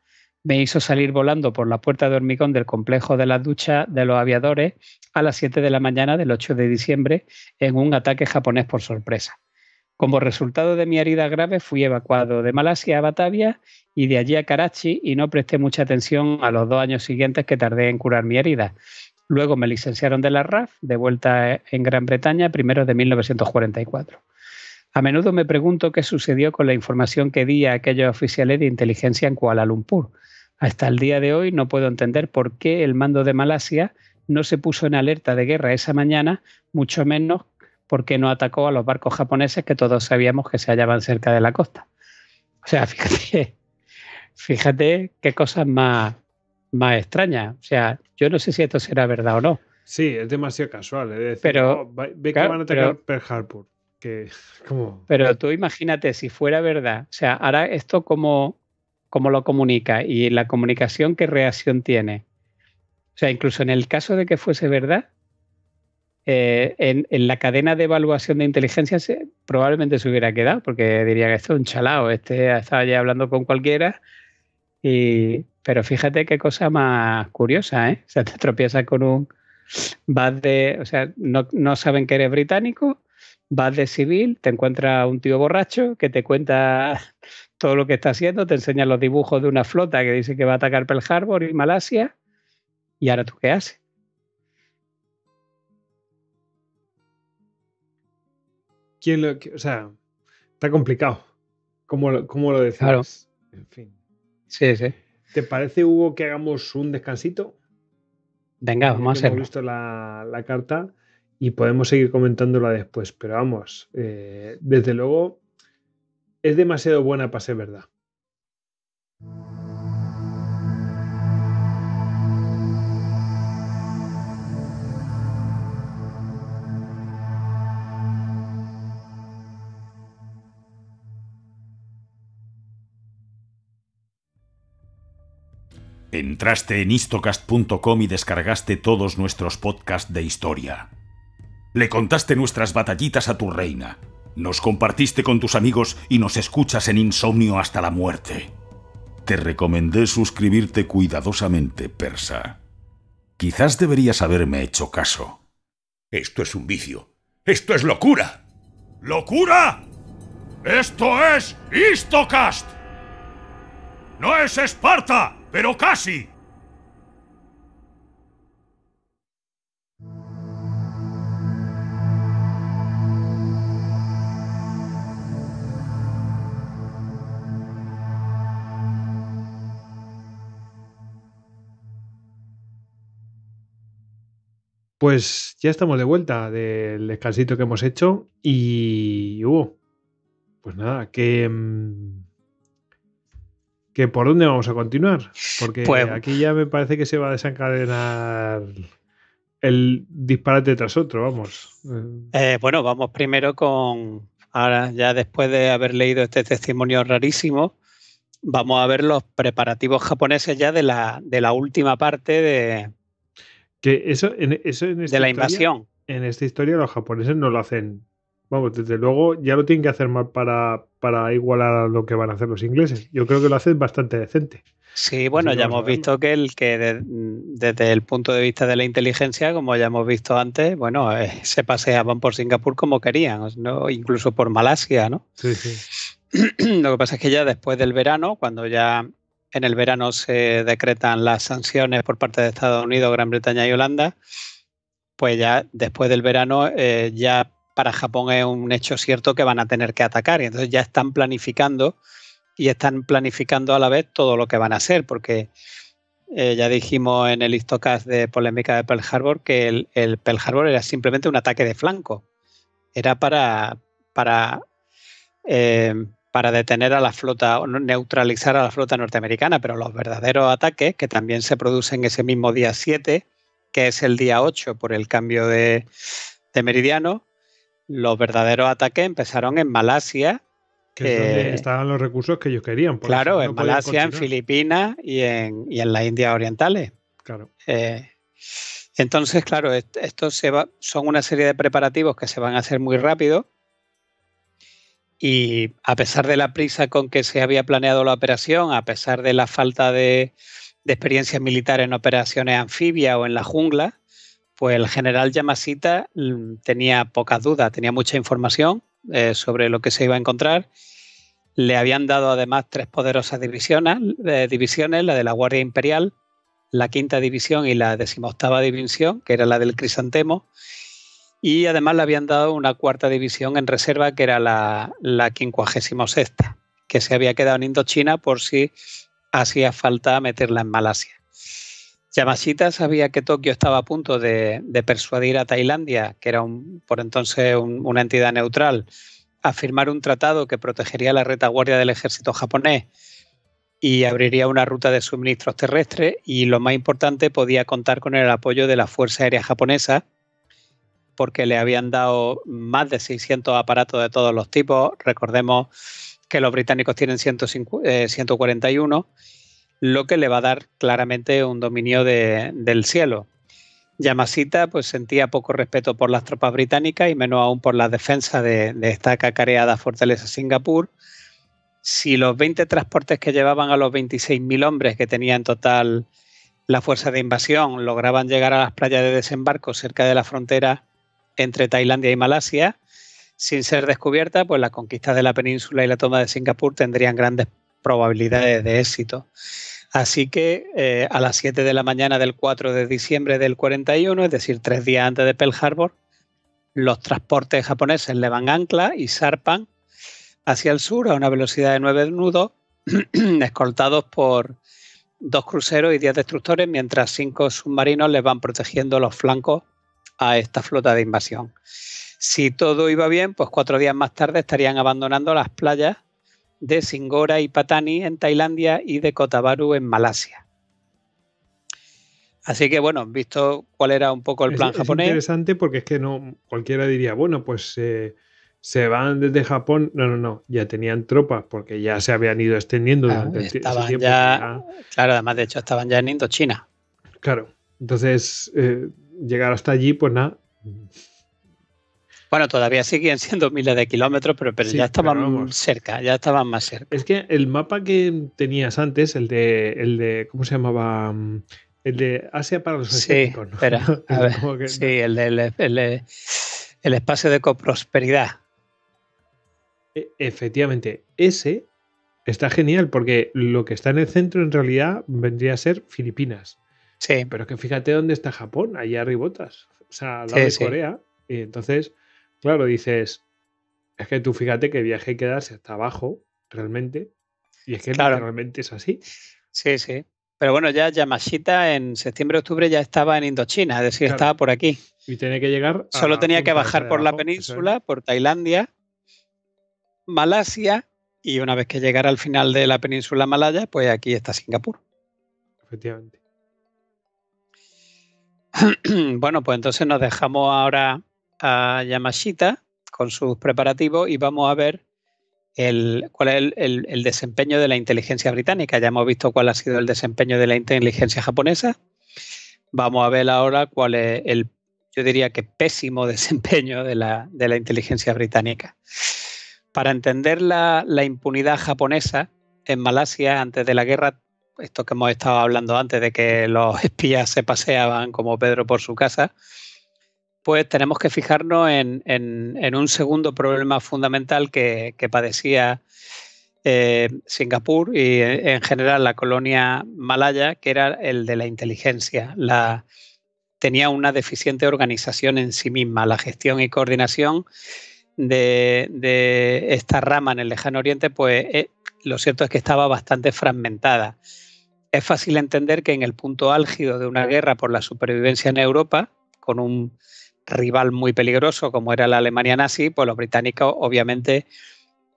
me hizo salir volando por la puerta de hormigón del complejo de la ducha de los aviadores a las 7 de la mañana del 8 de diciembre en un ataque japonés por sorpresa. Como resultado de mi herida grave fui evacuado de Malasia a Batavia y de allí a Karachi y no presté mucha atención a los dos años siguientes que tardé en curar mi herida. Luego me licenciaron de la RAF, de vuelta en Gran Bretaña, primero de 1944. A menudo me pregunto qué sucedió con la información que di a aquellos oficiales de inteligencia en Kuala Lumpur. Hasta el día de hoy no puedo entender por qué el mando de Malasia no se puso en alerta de guerra esa mañana, mucho menos porque no atacó a los barcos japoneses que todos sabíamos que se hallaban cerca de la costa. O sea, fíjate, fíjate qué cosas más, más extraña, O sea, yo no sé si esto será verdad o no. Sí, es demasiado casual. pero, ve que van a atacar pero, Pero tú imagínate si fuera verdad. O sea, ahora esto como cómo lo comunica y la comunicación qué reacción tiene. O sea, incluso en el caso de que fuese verdad, eh, en, la cadena de evaluación de inteligencia se, probablemente se hubiera quedado, porque diría que esto es un chalao, este estaba ya hablando con cualquiera, y, pero fíjate qué cosa más curiosa, ¿eh? O sea, te tropiezas con un... Vas de... O sea, no, saben que eres británico, vas de civil, te encuentra un tío borracho que te cuenta todo lo que está haciendo, te enseña los dibujos de una flota que dice que va a atacar Pearl Harbor y Malasia. ¿Y ahora tú qué haces? lo, o sea, está complicado. ¿Cómo lo, cómo lo Claro. En fin. Sí, sí. ¿Te parece, Hugo, que hagamos un descansito? Venga, vamos a hacerlo. Hemos visto la, carta y podemos seguir comentándola después, pero vamos, eh, desde luego es demasiado buena para ser verdad. Entraste en Istocast.com y descargaste todos nuestros podcasts de historia. Le contaste nuestras batallitas a tu reina. Nos compartiste con tus amigos y nos escuchas en insomnio hasta la muerte. Te recomendé suscribirte cuidadosamente, Persa. Quizás deberías haberme hecho caso. Esto es un vicio. Esto es locura. ¿Locura? Esto es Istocast. No es Esparta pero casi. Pues ya estamos de vuelta del descansito que hemos hecho y hubo uh, pues nada, que mm, que por dónde vamos a continuar. Porque pues aquí ya me parece que se va a desencadenar el disparate tras otro, vamos. Eh, bueno, vamos primero con, ahora ya después de haber leído este testimonio rarísimo, vamos a ver los preparativos japoneses ya de la, de la última parte de... Que eso, eso esta la historia, invasión. En esta historia los japoneses no lo hacen vamos, desde luego ya lo tienen que hacer para, para igualar a lo que van a hacer los ingleses. Yo creo que lo hacen bastante decente. Sí, bueno, ya hemos visto que, el, que desde el punto de vista de la inteligencia, como ya hemos visto antes, bueno, eh, se paseaban por Singapur como querían, ¿no? incluso por Malasia, ¿no? lo que pasa es que ya después del verano, cuando ya en el verano se decretan las sanciones por parte de Estados Unidos, Gran Bretaña y Holanda, pues ya después del verano eh, ya para Japón es un hecho cierto que van a tener que atacar y entonces ya están planificando y están planificando a la vez todo lo que van a hacer porque eh, ya dijimos en el histocast de polémica de Pearl Harbor que el, Pearl Harbor era simplemente un ataque de flanco era para para eh, para detener a la flota o neutralizar a la flota norteamericana, pero los verdaderos ataques que también se producen ese mismo día 7, que es el día 8 por el cambio de meridiano, los verdaderos ataques empezaron en Malasia. Que eh, estaban los recursos que ellos querían. claro, en Malasia, en Filipinas y en, y en las Indias Orientales. Claro. Eh, entonces, claro, estos se son una serie de preparativos que se van a hacer muy rápido y a pesar de la prisa con que se había planeado la operación, a pesar de la falta de, experiencia militar en operaciones anfibias o en la jungla, pues el general Yamasita mm, tenía pocas dudas, tenía mucha información eh, sobre lo que se iba a encontrar. Le habían dado además tres poderosas divisiones, eh, divisiones, la de la Guardia Imperial, la quinta división y la decimoctava división, que era la del Crisantemo. Y además le habían dado una cuarta división en reserva, que era la, la sexta, que se había quedado en Indochina por si hacía falta meterla en Malasia. Yamashita sabía que Tokio estaba a punto de, persuadir a Tailandia, que era por entonces una entidad neutral, a firmar un tratado que protegería la retaguardia del ejército japonés y abriría una ruta de suministros terrestres y lo más importante podía contar con el apoyo de la Fuerza Aérea Japonesa porque le habían dado más de 600 aparatos de todos los tipos. Recordemos que los británicos tienen 141 lo que le va a dar claramente un dominio del cielo. Yamasita pues, sentía poco respeto por las tropas británicas y menos aún por la defensa de, esta cacareada fortaleza Singapur. Si los 20 transportes que llevaban a los 26.000 hombres que tenía en total la fuerza de invasión lograban llegar a las playas de desembarco cerca de la frontera entre Tailandia y Malasia, sin ser descubierta, pues la conquista de la península y la toma de Singapur tendrían grandes probabilidades de éxito. Así que eh, a las 7 de la mañana del 4 de diciembre del 41, es decir, tres días antes de Pearl Harbor, los transportes japoneses le van ancla y zarpan hacia el sur a una velocidad de nueve nudos, escoltados por dos cruceros y 10 destructores, mientras cinco submarinos les van protegiendo los flancos a esta flota de invasión. Si todo iba bien, pues cuatro días más tarde estarían abandonando las playas de Singora y Patani en Tailandia y de Kotabaru en Malasia. Así que bueno, visto cuál era un poco el plan japonés. Es interesante porque es que no cualquiera diría, bueno, pues eh, se van desde Japón. No, no, no, ya tenían tropas porque ya se habían ido extendiendo durante estaban tiempo, Ya, Claro, además de hecho estaban ya en Indochina. Claro, entonces eh, llegar hasta allí, pues nada. Bueno, todavía siguen siendo miles de kilómetros, pero, ya estaban cerca, ya estaban más cerca. Es que el mapa que tenías antes, el de, el de ¿cómo se llamaba? Mm, el de Asia para los sí, sí, el, de, el, espacio de coprosperidad. E, efectivamente, ese está genial porque lo que está en el centro en realidad vendría a ser Filipinas. Sí. Pero que fíjate dónde está Japón, allá arribotas. O sea, al lado de Corea. Y entonces, Claro, dices, es que tú fíjate que viaje y quedarse hasta abajo, realmente. Y es que realmente es así. Sí, sí. Pero bueno, ya Yamashita en septiembre-octubre ya estaba en Indochina, es decir, estaba por aquí. Y tenía que llegar. Solo tenía que bajar por la península, por Tailandia, Malasia, y una vez que llegara al final de la península malaya, pues aquí está Singapur. Efectivamente. bueno, pues entonces nos dejamos ahora a Yamashita con sus preparativos y vamos a ver el, cuál es el, desempeño de la inteligencia británica. Ya hemos visto cuál ha sido el desempeño de la inteligencia japonesa. Vamos a ver ahora cuál es el, yo diría que pésimo desempeño de la, inteligencia británica. Para entender la, la impunidad japonesa en Malasia antes de la guerra, esto que hemos estado hablando antes de que los espías se paseaban como Pedro por su casa, pues tenemos que fijarnos en, un segundo problema fundamental que, padecía eh, Singapur y eh, en general la colonia malaya, que era el de la inteligencia. tenía una deficiente organización en sí misma, la gestión y coordinación de, esta rama en el lejano oriente, pues eh, lo cierto es que estaba bastante fragmentada. Es fácil entender que en el punto álgido de una guerra por la supervivencia en Europa, con un rival muy peligroso como era la Alemania nazi, pues los británicos obviamente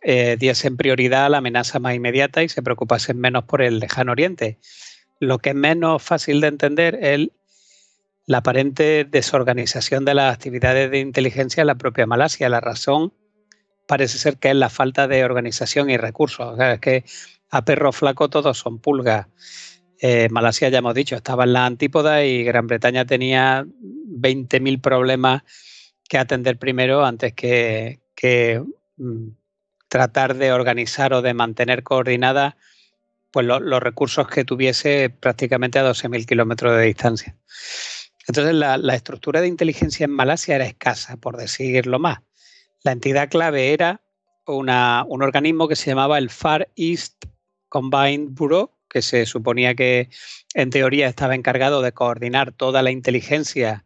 eh, diesen prioridad a la amenaza más inmediata y se preocupasen menos por el lejano oriente. Lo que es menos fácil de entender es la aparente desorganización de las actividades de inteligencia en la propia Malasia. La razón parece ser que es la falta de organización y recursos. O sea, es que a perro flaco todos son pulgas. Eh, Malasia, ya hemos dicho, estaba en la antípoda y Gran Bretaña tenía 20.000 problemas que atender primero antes que, mm, tratar de organizar o de mantener coordinadas pues, los recursos que tuviese prácticamente a 12.000 kilómetros de distancia. Entonces, la, estructura de inteligencia en Malasia era escasa, por decirlo más. La entidad clave era un organismo que se llamaba el Far East Combined Bureau, que se suponía que en teoría estaba encargado de coordinar toda la inteligencia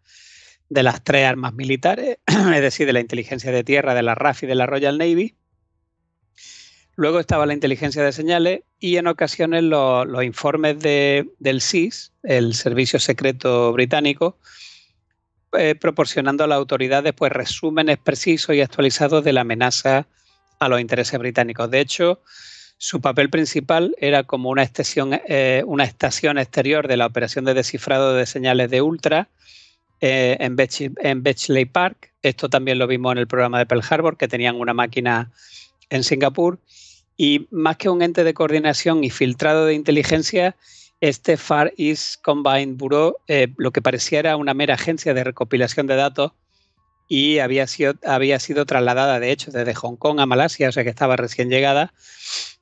de las tres armas militares, es decir, de la inteligencia de tierra, de la RAF y de la Royal Navy. Luego estaba la inteligencia de señales y en ocasiones los informes del SIS, el Servicio Secreto Británico, eh, proporcionando a las autoridades después pues, resúmenes precisos y actualizados de la amenaza a los intereses británicos. De hecho, su papel principal era como eh, una estación, exterior de la operación de descifrado de señales de ultra eh, en, Park. Esto también lo vimos en el programa de Pearl Harbor, que tenían una máquina en Singapur. Y más que un ente de coordinación y filtrado de inteligencia, este Far East Combined Bureau eh, lo que parecía era una mera agencia de recopilación de datos y había sido, había sido trasladada, de hecho, desde Hong Kong a Malasia, o sea que estaba recién llegada,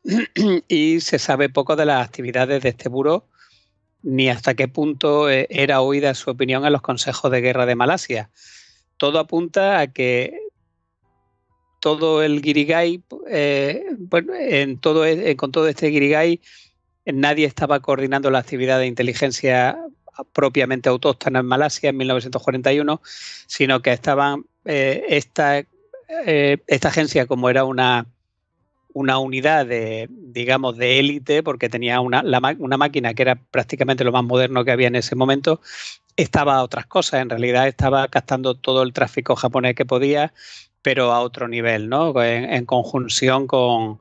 y se sabe poco de las actividades de este buro, ni hasta qué punto eh, era oída su opinión en los consejos de guerra de Malasia. Todo apunta a que todo el eh, bueno, en todo, eh, con todo este guirigay, nadie estaba coordinando la actividad de inteligencia propiamente autóctona en Malasia en 1941, sino que estaban eh, esta, eh, esta agencia como era una una unidad de, digamos, de élite, porque tenía una, una, máquina que era prácticamente lo más moderno que había en ese momento, estaba a otras cosas. En realidad estaba captando todo el tráfico japonés que podía, pero a otro nivel, ¿no? En, conjunción con,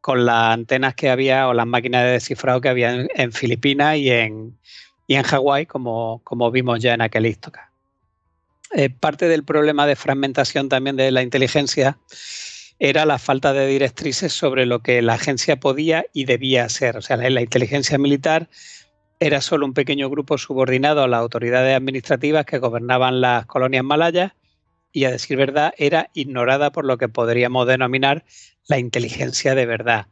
con, las antenas que había o las máquinas de descifrado que había en Filipinas y en, y en Hawái, como, como vimos ya en aquel Istoca. Eh, parte del problema de fragmentación también de la inteligencia era la falta de directrices sobre lo que la agencia podía y debía hacer. O sea, la, la inteligencia militar era solo un pequeño grupo subordinado a las autoridades administrativas que gobernaban las colonias malayas y, a decir verdad, era ignorada por lo que podríamos denominar la inteligencia de verdad.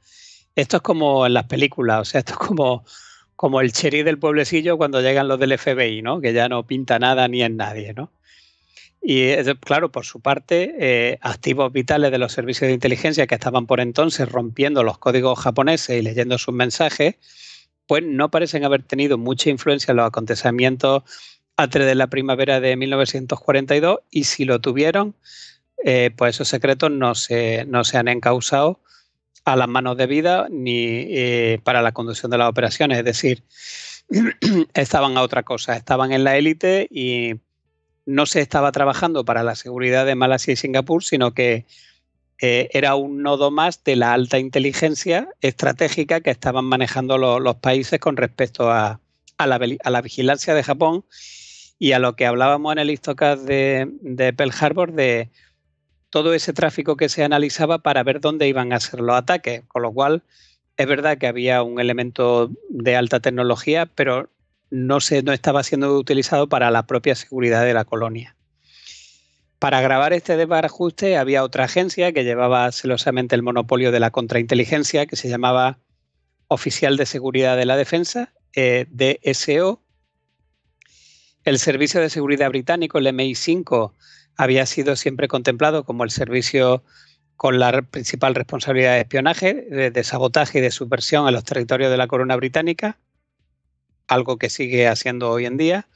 Esto es como en las películas, o sea, esto es como como el cherry del pueblecillo cuando llegan los del FBI, Que ya no pinta nada ni en nadie, ¿no? Y claro, por su parte, eh, activos vitales de los servicios de inteligencia que estaban por entonces rompiendo los códigos japoneses y leyendo sus mensajes, pues no parecen haber tenido mucha influencia en los acontecimientos antes de la primavera de 1942 y si lo tuvieron, eh, pues esos secretos no se, no se han encausado a las manos de vida ni eh, para la conducción de las operaciones. Es decir, estaban a otra cosa, estaban en la élite y no se estaba trabajando para la seguridad de Malasia y Singapur, sino que eh, era un nodo más de la alta inteligencia estratégica que estaban manejando los países con respecto a, a, la, vigilancia de Japón y a lo que hablábamos en el Histocast de, de Pearl Harbor de todo ese tráfico que se analizaba para ver dónde iban a ser los ataques, con lo cual es verdad que había un elemento de alta tecnología, pero no, se, no estaba siendo utilizado para la propia seguridad de la colonia. Para grabar este desbarajuste había otra agencia que llevaba celosamente el monopolio de la contrainteligencia, que se llamaba Oficial de Seguridad de la Defensa, eh, DSO. El Servicio de Seguridad Británico, el MI5, había sido siempre contemplado como el servicio con la principal responsabilidad de espionaje, de, sabotaje y de subversión en los territorios de la corona británica, algo que sigue haciendo hoy en día,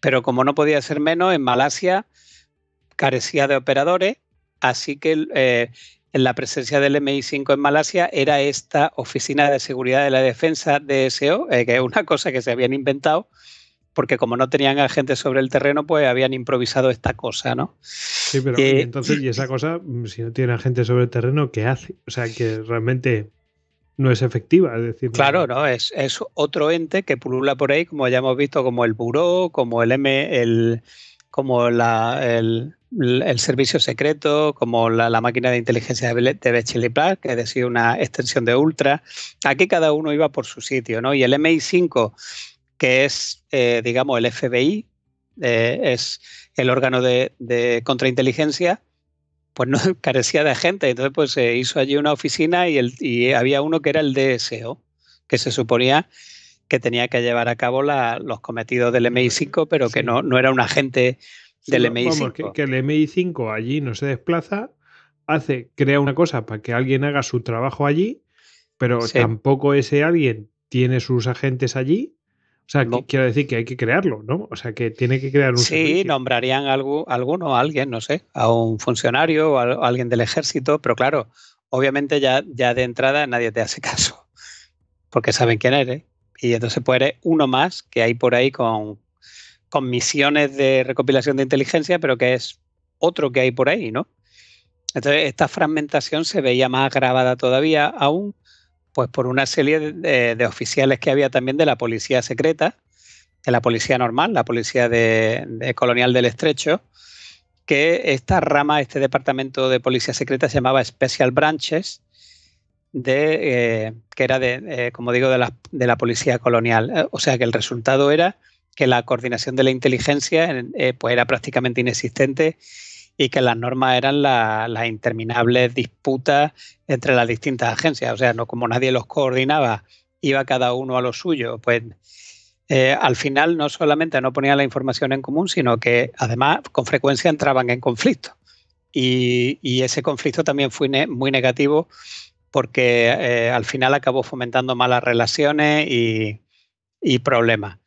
pero como no podía ser menos, en Malasia carecía de operadores, así que eh, en la presencia del MI5 en Malasia era esta Oficina de Seguridad de la Defensa de SEO, eh, que es una cosa que se habían inventado porque como no tenían a sobre el terreno, pues habían improvisado esta cosa, ¿no? Sí, pero eh, entonces, y esa cosa, mm, si no tiene a gente sobre el terreno, ¿qué hace? O sea, que realmente no es efectiva. Es decir, claro, no, es, es, otro ente que pulula por ahí, como ya hemos visto, como el buró, como el M, el, como la, el, servicio secreto, como la, máquina de inteligencia de, Chile que es decir, una extensión de Ultra. Aquí cada uno iba por su sitio, ¿no? Y el MI5 que es, eh, digamos, el FBI, eh, es el órgano de, contrainteligencia, pues no carecía de gente Entonces, pues se hizo allí una oficina y, el, y había uno que era el DSO, que se suponía que tenía que llevar a cabo los cometidos del MI5, pero que no, no era un agente del MI5. que, el MI5 allí no se desplaza, hace, crea una cosa para que alguien haga su trabajo allí, pero tampoco ese alguien tiene sus agentes allí o sea, quiero decir que hay que crearlo, ¿no? O sea, que tiene que crear un. Sí, nombrarían algo, alguno, a alguien, no sé, a un funcionario o a, alguien del ejército, pero claro, obviamente ya, ya de entrada nadie te hace caso, porque saben quién eres. Y entonces puede uno más que hay por ahí con, con misiones de recopilación de inteligencia, pero que es otro que hay por ahí, ¿no? Entonces, esta fragmentación se veía más grabada todavía aún pues por una serie de, oficiales que había también de la policía secreta, de la policía normal, la policía de, colonial del estrecho, que esta rama, este departamento de policía secreta se llamaba Special Branches, de, eh, que era de, eh, como digo, de la, de la, policía colonial. Eh, o sea que el resultado era que la coordinación de la inteligencia pues era prácticamente inexistente y que las normas eran las interminables disputas entre las distintas agencias. O sea, no como nadie los coordinaba, iba cada uno a lo suyo. Pues eh, al final no solamente no ponían la información en común, sino que además con frecuencia entraban en conflicto. Y, ese conflicto también fue muy negativo porque eh, al final acabó fomentando malas relaciones y problemas.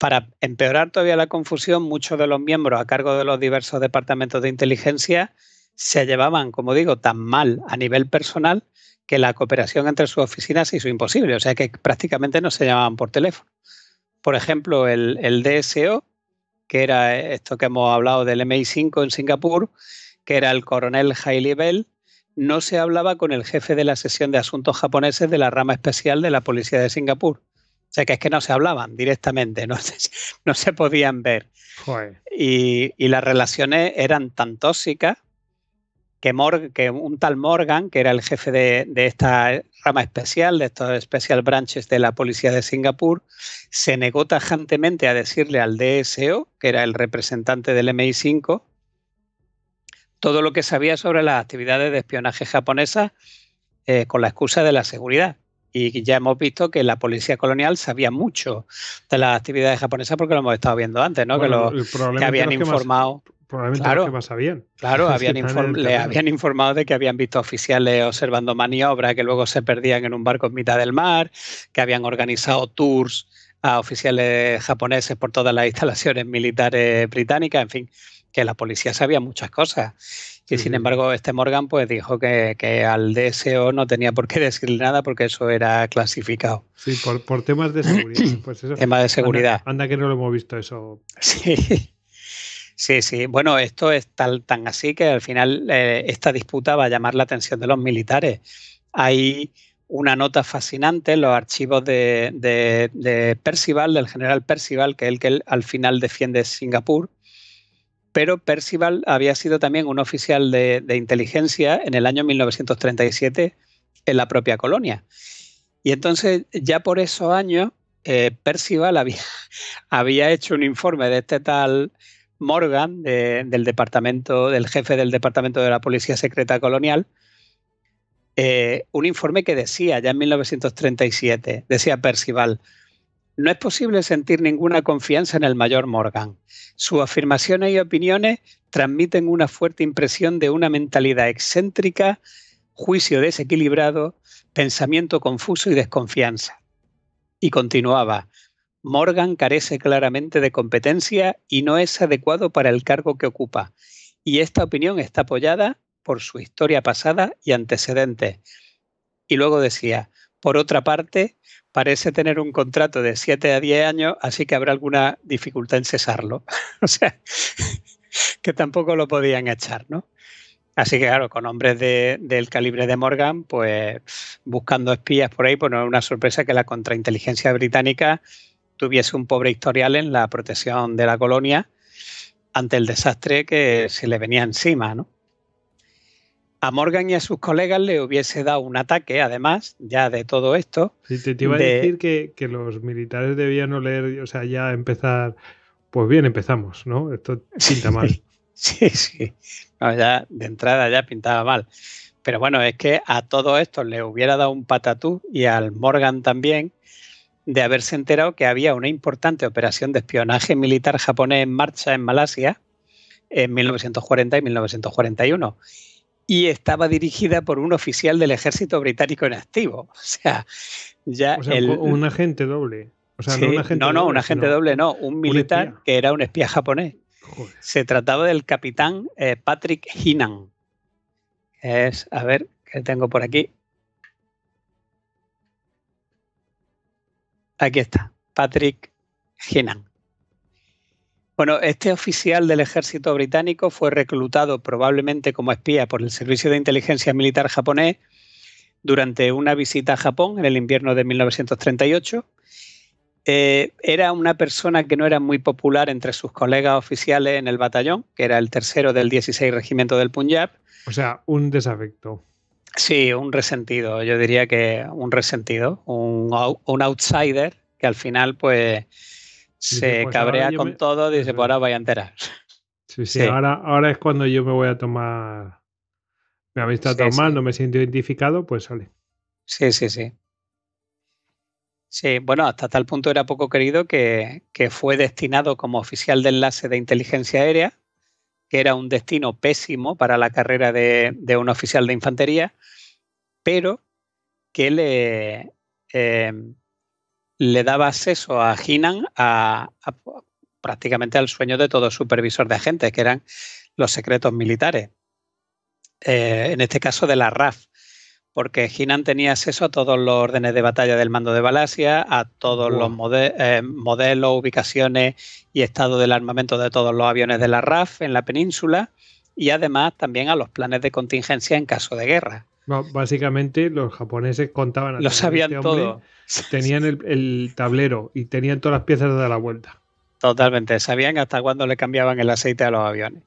Para empeorar todavía la confusión, muchos de los miembros a cargo de los diversos departamentos de inteligencia se llevaban, como digo, tan mal a nivel personal que la cooperación entre sus oficinas se hizo imposible, o sea que prácticamente no se llamaban por teléfono. Por ejemplo, el, DSO, que era esto que hemos hablado del MI5 en Singapur, que era el coronel Hailey Bell, no se hablaba con el jefe de la sesión de asuntos japoneses de la rama especial de la policía de Singapur. O sea, que es que no se hablaban directamente, no se, no se podían ver. Y, las relaciones eran tan tóxicas que, un tal Morgan, que era el jefe de, esta rama especial, de estos special branches de la policía de Singapur, se negó tajantemente a decirle al DSO, que era el representante del MI5, todo lo que sabía sobre las actividades de espionaje japonesa eh, con la excusa de la seguridad. Y ya hemos visto que la policía colonial sabía mucho de las actividades japonesas porque lo hemos estado viendo antes, ¿no? que, habían informado. probablemente claro, le habían informado de que habían visto oficiales observando maniobras que luego se perdían en un barco en mitad del mar, que habían organizado tours a oficiales japoneses por todas las instalaciones militares británicas, en fin, que la policía sabía muchas cosas. Y sin embargo, este Morgan pues dijo que, al DSO no tenía por qué decirle nada porque eso era clasificado. Sí, por, temas de seguridad. Pues de seguridad. Anda, que no lo hemos visto eso. Sí. Sí, Bueno, esto es tal, tan así que al final eh, esta disputa va a llamar la atención de los militares. Hay una nota fascinante en los archivos de, de, de Percival, del general Percival, que es el que al final defiende Singapur, pero Percival había sido también un oficial de, inteligencia en el año 1937 en la propia colonia. Y entonces ya por esos años eh, Percival había, hecho un informe de este tal Morgan, del departamento, del jefe del departamento de la Policía Secreta Colonial, eh, un informe que decía ya en 1937, decía Percival, no es posible sentir ninguna confianza en el mayor Morgan. Sus afirmaciones y opiniones transmiten una fuerte impresión de una mentalidad excéntrica, juicio desequilibrado, pensamiento confuso y desconfianza. Y continuaba, Morgan carece claramente de competencia y no es adecuado para el cargo que ocupa. Y esta opinión está apoyada por su historia pasada y antecedentes. Y luego decía, por otra parte, parece tener un contrato de 7 a 10 años, así que habrá alguna dificultad en cesarlo. o sea, que tampoco lo podían echar, ¿no? Así que claro, con hombres del calibre de Morgan, pues buscando espías por ahí, pues no es una sorpresa que la contrainteligencia británica tuviese un pobre historial en la protección de la colonia ante el desastre que se le venía encima, ¿no? a Morgan y a sus colegas le hubiese dado un ataque, además, ya de todo esto. te, iba a decir que, los militares debían oler, o sea, ya empezar, pues bien, empezamos, ¿no? Esto pinta mal. sí, sí. ya de entrada ya pintaba mal. Pero bueno, es que a todo esto le hubiera dado un patatú y al Morgan también de haberse enterado que había una importante operación de espionaje militar japonés en marcha en Malasia en 1940 y 1941 y estaba dirigida por un oficial del ejército británico en activo. O sea, ya. un agente doble. O sea, no, un agente no, no, un agente doble, no, un militar que era un espía japonés. Se trataba del capitán eh, Patrick Hinan. Es, a ver, que tengo por aquí. Aquí está, Patrick Hinan. Bueno, este oficial del ejército británico fue reclutado probablemente como espía por el Servicio de Inteligencia Militar japonés durante una visita a Japón en el invierno de 1938. Eh, era una persona que no era muy popular entre sus colegas oficiales en el batallón, que era el tercero del 16 Regimiento del Punjab. O sea, un desafecto. Sí, un resentido, yo diría que un resentido, un, un outsider que al final pues se pues cabrea con todo, dice, pues ahora voy a enterar. Sí, sí, Ahora, ahora es cuando yo me voy a tomar. Me habéis tratado mal, no me siento identificado, pues sale. Sí, sí, sí. Sí, bueno, hasta tal punto era poco querido que, que fue destinado como oficial de enlace de inteligencia aérea, que era un destino pésimo para la carrera de, de un oficial de infantería, pero que le, eh, le daba acceso a Hinan a, prácticamente al sueño de todo supervisor de agentes, que eran los secretos militares. Eh, en este caso de la RAF, porque Hinan tenía acceso a todos los órdenes de batalla del mando de Balasia, a todos los eh, modelos, ubicaciones y estado del armamento de todos los aviones de la RAF en la península y además también a los planes de contingencia en caso de guerra. básicamente los japoneses contaban a lo sabían este todo. Tenían el, tablero y tenían todas las piezas de la vuelta. Totalmente, sabían hasta cuándo le cambiaban el aceite a los aviones.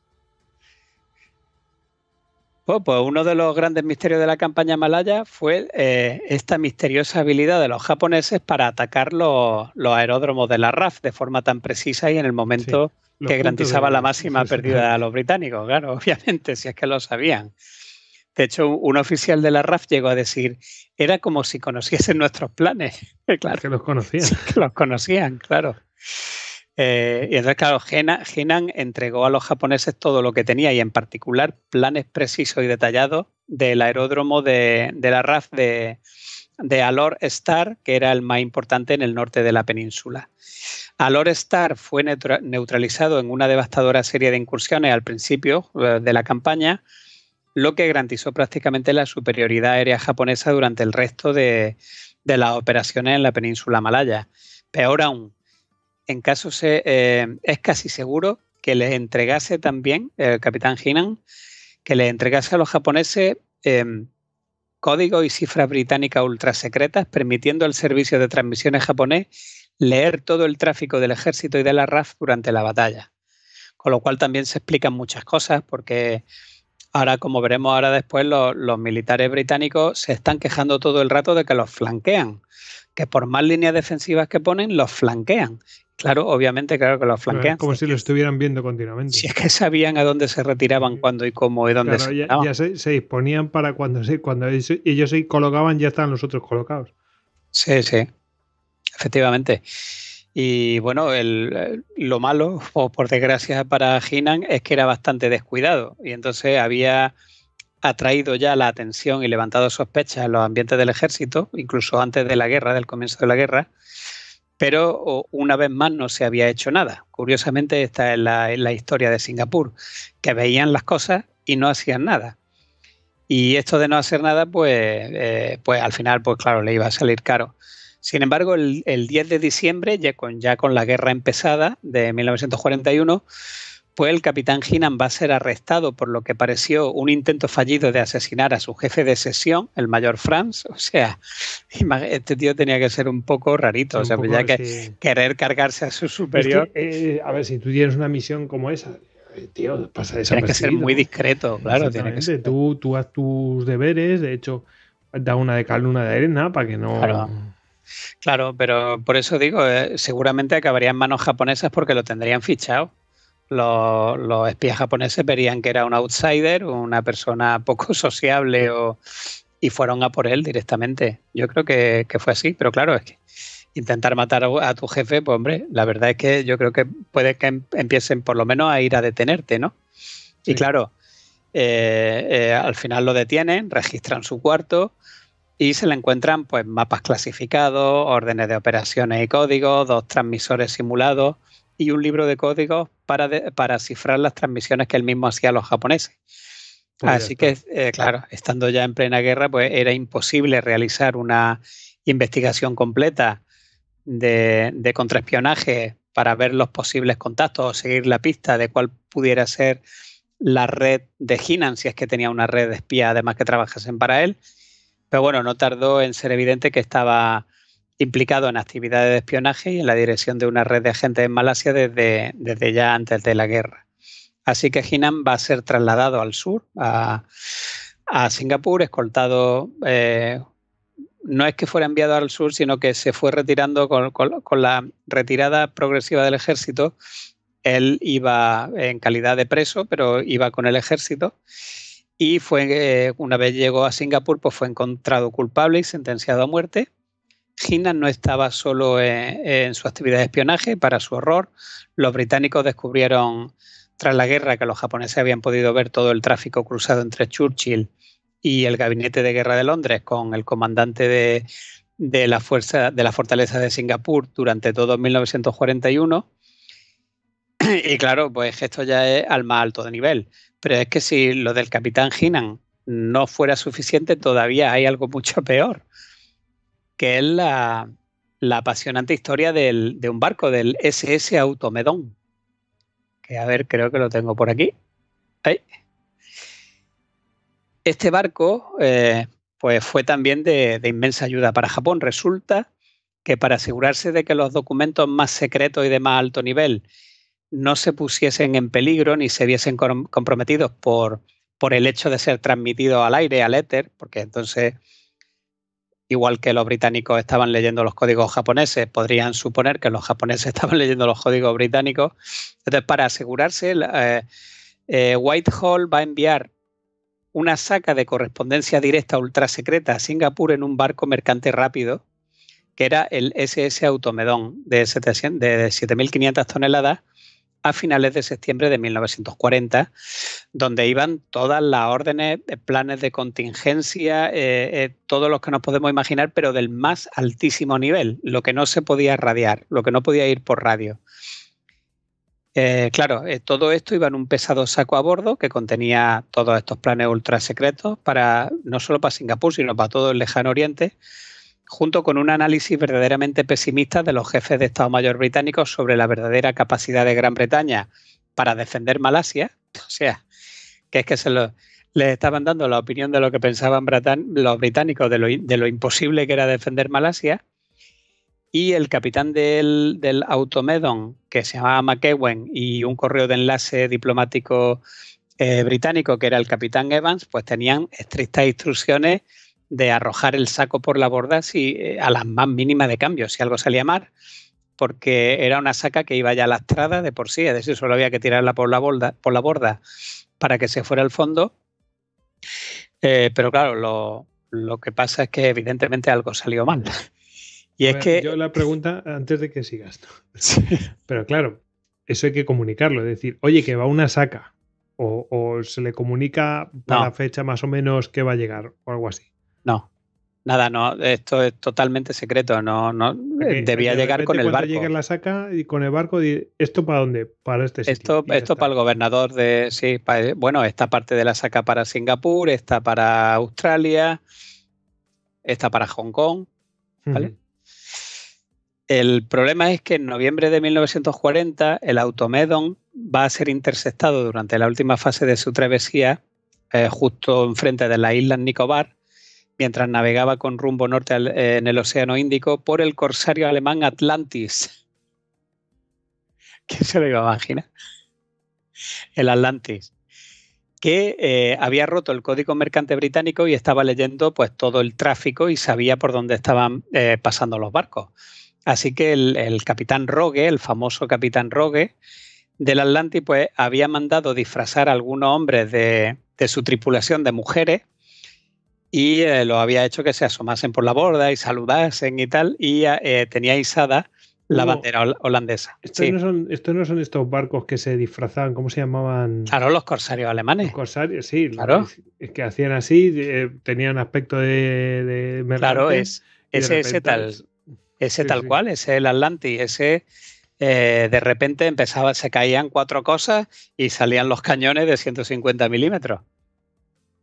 Pues, pues uno de los grandes misterios de la campaña malaya fue eh, esta misteriosa habilidad de los japoneses para atacar los, aeródromos de la RAF de forma tan precisa y en el momento que garantizaba la, la máxima pérdida a los británicos, claro, obviamente, si es que lo sabían. De hecho, un oficial de la RAF llegó a decir, era como si conociesen nuestros planes. claro, que los conocían. los conocían, claro. Eh, y entonces, claro, Henan, entregó a los japoneses todo lo que tenía y en particular planes precisos y detallados del aeródromo de, la RAF de, de Alor Star, que era el más importante en el norte de la península. Alor Star fue neutralizado en una devastadora serie de incursiones al principio eh, de la campaña, lo que garantizó prácticamente la superioridad aérea japonesa durante el resto de, las operaciones en la península malaya. Peor aún, en caso se, eh, es casi seguro que les entregase también, eh, el capitán Hinan, que le entregase a los japoneses em, códigos y cifras británicas secretas, permitiendo al servicio de transmisiones japonés leer todo el tráfico del ejército y de la RAF durante la batalla. Con lo cual también se explican muchas cosas, porque Ahora, como veremos ahora después, los, militares británicos se están quejando todo el rato de que los flanquean, que por más líneas defensivas que ponen, los flanquean. Claro, obviamente, claro que los flanquean. Como si lo estuvieran viendo continuamente. Si es que sabían a dónde se retiraban, cuándo y cómo y dónde se Ya, ya se, disponían para cuando, se, cuando ellos se colocaban, ya estaban los otros colocados. Sí, sí, efectivamente. Y bueno, eh, lo malo, o por desgracia para Hinan, es que era bastante descuidado y entonces había atraído ya la atención y levantado sospechas en los ambientes del ejército, incluso antes de la guerra, del comienzo de la guerra, pero una vez más no se había hecho nada. Curiosamente, esta es la, historia de Singapur, que veían las cosas y no hacían nada. Y esto de no hacer nada, pues, eh, pues al final, pues claro, le iba a salir caro. Sin embargo, el, 10 de diciembre, ya con, ya con la guerra empezada de 1941, pues el capitán Hinan va a ser arrestado por lo que pareció un intento fallido de asesinar a su jefe de sesión, el mayor Franz. O sea, este tío tenía que ser un poco rarito, o sea, que querer cargarse a su superior. Eh, a ver, si tú tienes una misión como esa, eh, tío, pasa Tienes que ser muy discreto, claro. Tiene que Tú, tú haz tus deberes, de hecho, da una de cal, una de arena para que no. Claro, pero por eso digo, eh, seguramente acabaría en manos japonesas porque lo tendrían fichado. Los, espías japoneses verían que era un outsider, una persona poco sociable y fueron a por él directamente. Yo creo que, fue así, pero claro, es que intentar matar a tu jefe, pues hombre, la verdad es que yo creo que puede que em, empiecen por lo menos a ir a detenerte, ¿no? Y claro, eh, eh, al final lo detienen, registran su cuarto, y se le encuentran pues mapas clasificados, órdenes de operaciones y códigos, dos transmisores simulados y un libro de códigos para, para cifrar las transmisiones que él mismo hacía a los japoneses. Pues Así que, eh, claro, estando ya en plena guerra, pues era imposible realizar una investigación completa de, de contraespionaje para ver los posibles contactos o seguir la pista de cuál pudiera ser la red de Hinan, si es que tenía una red de espía además que trabajasen para él. Pero bueno, no tardó en ser evidente que estaba implicado en actividades de espionaje y en la dirección de una red de agentes en Malasia desde, desde ya antes de la guerra. Así que Hinan va a ser trasladado al sur, a, Singapur, escoltado. Eh, no es que fuera enviado al sur, sino que se fue retirando con la retirada progresiva del ejército. Él iba en calidad de preso, pero iba con el ejército y fue, eh, una vez llegó a Singapur, pues fue encontrado culpable y sentenciado a muerte. Hina no estaba solo eh, en, su actividad de espionaje, para su horror, los británicos descubrieron tras la guerra que los japoneses habían podido ver todo el tráfico cruzado entre Churchill y el gabinete de guerra de Londres con el comandante de, de la, fuerza, de la fortaleza de Singapur durante todo 1941. Y claro, pues esto ya es al más alto de nivel. Pero es que si lo del capitán Hinan no fuera suficiente, todavía hay algo mucho peor, que es la, apasionante historia de un barco, del SS Automedón. Que a ver, creo que lo tengo por aquí. Este barco eh, pues fue también de inmensa ayuda para Japón. Resulta que para asegurarse de que los documentos más secretos y de más alto nivel no se pusiesen en peligro ni se viesen comprometidos por, por el hecho de ser transmitido al aire, al éter, porque entonces, igual que los británicos estaban leyendo los códigos japoneses, podrían suponer que los japoneses estaban leyendo los códigos británicos. Entonces, para asegurarse, eh, eh, Whitehall va a enviar una saca de correspondencia directa ultrasecreta a Singapur en un barco mercante rápido, que era el SS Automedón de 7.500 toneladas, a finales de septiembre de 1940, donde iban todas las órdenes, eh, planes de contingencia, eh, eh, todos los que nos podemos imaginar, pero del más altísimo nivel, lo que no se podía radiar, lo que no podía ir por radio. claro, todo esto iba en un pesado saco a bordo que contenía todos estos planes ultra secretos para no solo para Singapur, sino para todo el lejano oriente, junto con un análisis verdaderamente pesimista de los jefes de Estado Mayor británicos sobre la verdadera capacidad de Gran Bretaña para defender Malasia. O sea, que es que se les estaban dando la opinión de lo que pensaban los británicos de lo, imposible que era defender Malasia. Y el capitán del, Automedon, que se llamaba McEwen, y un correo de enlace diplomático eh, británico, que era el capitán Evans, pues tenían estrictas instrucciones de arrojar el saco por la borda si, eh, a las más mínima de cambio, si algo salía mal, porque era una saca que iba ya lastrada de por sí, es decir, solo había que tirarla por la borda, por la borda para que se fuera al fondo. Eh, pero claro, lo, que pasa es que evidentemente algo salió mal. Y es que... Yo la pregunta antes de que sigas. Pero claro, eso hay que comunicarlo, es decir, oye, que va una saca. O, se le comunica para fecha más o menos que va a llegar o algo así. No, nada, no, esto es totalmente secreto, no, no, eh, debía llegar con el barco. la saca y con el barco, ¿esto para dónde? Para este sitio. Esto, para el gobernador de, sí, eh, bueno, esta parte de la saca para Singapur, esta para Australia, esta para Hong Kong, ¿vale? El problema es que en noviembre de 1940 el Automedon va a ser interceptado durante la última fase de su travesía eh, justo enfrente de la isla Nicobar mientras navegaba con rumbo norte eh, en el Océano Índico por el corsario alemán Atlantis. ¿qué se lo iba a imaginar? El Atlantis que eh, había roto el código mercante británico y estaba leyendo pues todo el tráfico y sabía por dónde estaban eh, pasando los barcos. Así que el, capitán Rogue, el famoso capitán Rogue del Atlantis, pues había mandado disfrazar a algunos hombres de su tripulación de mujeres y eh, lo había hecho que se asomasen por la borda y saludasen y tal, y eh, eh, tenía izada la bandera holandesa. Estos, no son, estos barcos que se disfrazaban, ¿cómo se llamaban? Claro, los corsarios alemanes. Los corsarios, sí. Claro. Es que hacían así, tenían aspecto de... claro, es, ese, tal, pues, ese tal cual, ese el Atlanti, ese... de repente empezaba, se caían cuatro cosas y salían los cañones de 150 milímetros.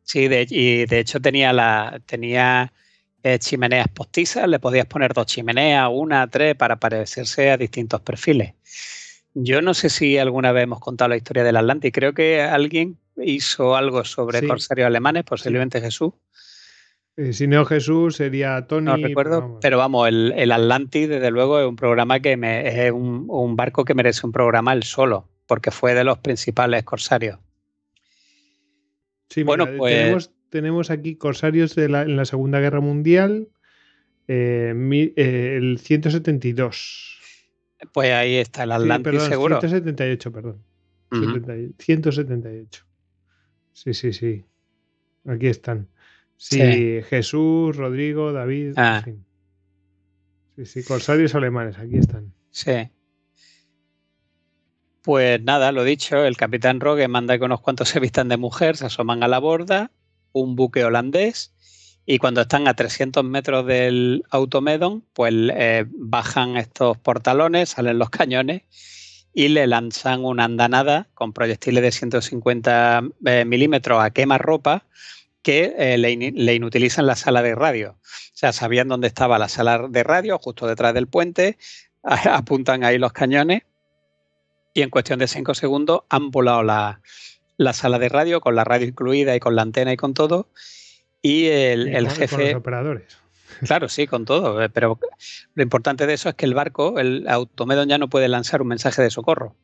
Sí, de, y de hecho tenía la tenía eh, chimeneas postizas, le podías poner dos chimeneas, una, tres, para parecerse a distintos perfiles. Yo no sé si alguna vez hemos contado la historia del Atlantis, creo que alguien hizo algo sobre corsarios alemanes, posiblemente Jesús. Eh, si no Jesús sería Tony. No recuerdo, pero, vamos, el, el, desde luego es un programa que me, es un, un barco que merece un programa el solo, porque fue de los principales corsarios bueno, pues... tenemos, aquí corsarios de la, en la Segunda Guerra Mundial, eh, eh, el 172. Pues ahí está el Atlantis, seguro. 178, perdón. 178. Sí, sí, sí. Aquí están. Sí, Jesús, Rodrigo, David. Ah. Sí, sí, corsarios alemanes, aquí están. Sí. Pues nada, lo dicho, el capitán Rogue manda que unos cuantos se vistan de mujer, se asoman a la borda, un buque holandés, y cuando están a 300 metros del Automedon, pues eh, bajan estos portalones, salen los cañones y le lanzan una andanada con proyectiles de 150 eh, milímetros a ropa que eh, le, inutilizan la sala de radio. O sea, sabían dónde estaba la sala de radio, justo detrás del puente, apuntan ahí los cañones y en cuestión de cinco segundos han volado la, sala de radio, con la radio incluida y con la antena y con todo. Y el, jefe. Con operadores. Claro, sí, con todo. Eh, pero lo importante de eso es que el barco, el Automedon, ya no puede lanzar un mensaje de socorro.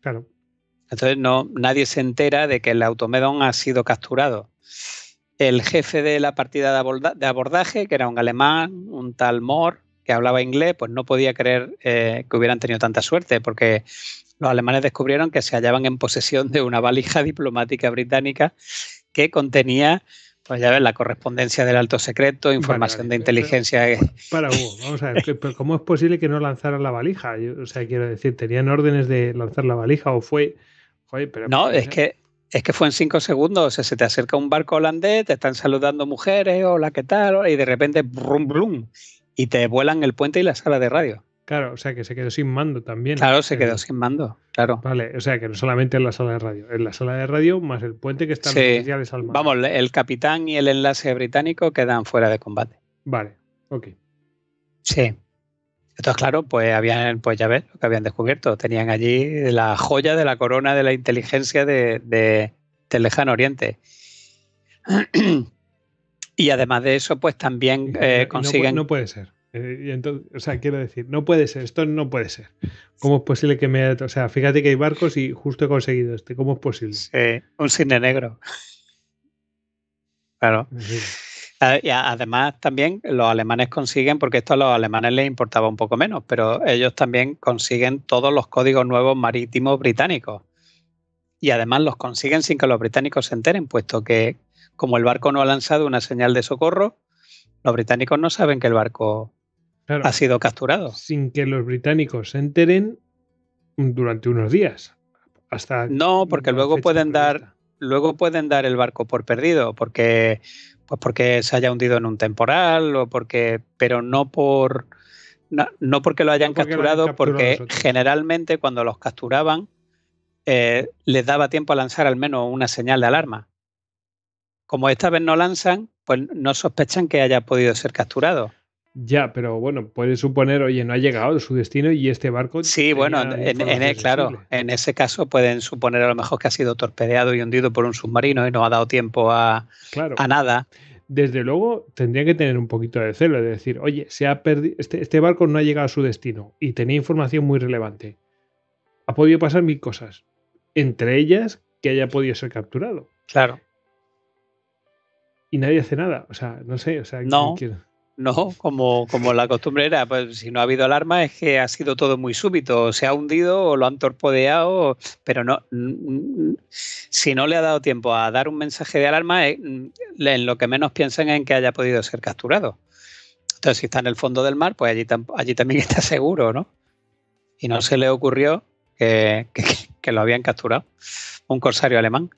Claro. Entonces no, nadie se entera de que el Automedon ha sido capturado. El jefe de la partida de, abordaje, que era un alemán, un tal Mor que hablaba inglés, pues no podía creer eh, que hubieran tenido tanta suerte, porque los alemanes descubrieron que se hallaban en posesión de una valija diplomática británica que contenía, pues ya ves, la correspondencia del alto secreto, información de inteligencia. para Hugo, vamos a ver, ¿cómo es posible que no lanzaran la valija? o sea, quiero decir, ¿tenían órdenes de lanzar la valija o fue... no, es que es que fue en cinco segundos. O sea, se te acerca un barco holandés, te están saludando mujeres, hola, ¿qué tal? Y de repente, brum, brum y te vuelan el puente y la sala de radio. Claro, o sea que se quedó sin mando también. Claro, se quedó sin mando, claro. Vale, o sea que no solamente en la sala de radio, en la sala de radio más el puente que está. al mando. Vamos, el capitán y el enlace británico quedan fuera de combate. Vale, ok. Sí. Entonces, claro, pues habían, pues ya ves lo que habían descubierto. Tenían allí la joya de la corona de la inteligencia de, de, del lejano oriente. Y además de eso, pues también eh, consiguen... No, puede ser. Eh, entonces, o sea, quiero decir, no puede ser, esto no puede ser. ¿Cómo es posible que me... O sea, fíjate que hay barcos y justo he conseguido este. ¿Cómo es posible? Sí, un cine negro. Claro. Y además también los alemanes consiguen, porque esto a los alemanes les importaba un poco menos, pero ellos también consiguen todos los códigos nuevos marítimos británicos. Y además los consiguen sin que los británicos se enteren, puesto que como el barco no ha lanzado una señal de socorro, los británicos no saben que el barco ha sido capturado. Sin que los británicos se enteren durante unos días. Hasta no, porque luego pueden dar luego pueden dar el barco por perdido, porque pues porque se haya hundido en un temporal o porque pero no por no, porque lo hayan capturado, porque generalmente cuando los capturaban eh, les daba tiempo a lanzar al menos una señal de alarma como esta vez no lanzan, pues no sospechan que haya podido ser capturado. Ya, pero bueno, puede suponer, oye, no ha llegado a su destino y este barco. Sí, bueno, en, e, claro, en ese caso pueden suponer a lo mejor que ha sido torpedeado y hundido por un submarino y no ha dado tiempo a, nada. Desde luego tendría que tener un poquito de celo, es decir, oye, se ha perdido, este, este barco no ha llegado a su destino y tenía información muy relevante. Ha podido pasar mil cosas, entre ellas que haya podido ser capturado. Claro y nadie hace nada. O sea, no sé. O sea, no, no como, como la costumbre era, pues si no ha habido alarma es que ha sido todo muy súbito. O se ha hundido o lo han torpodeado, pero no. Si no le ha dado tiempo a dar un mensaje de alarma, eh, en lo que menos piensen es en que haya podido ser capturado. Entonces, si está en el fondo del mar, pues allí, allí también está seguro, ¿no? Y no se le ocurrió que lo habían capturado, un corsario alemán.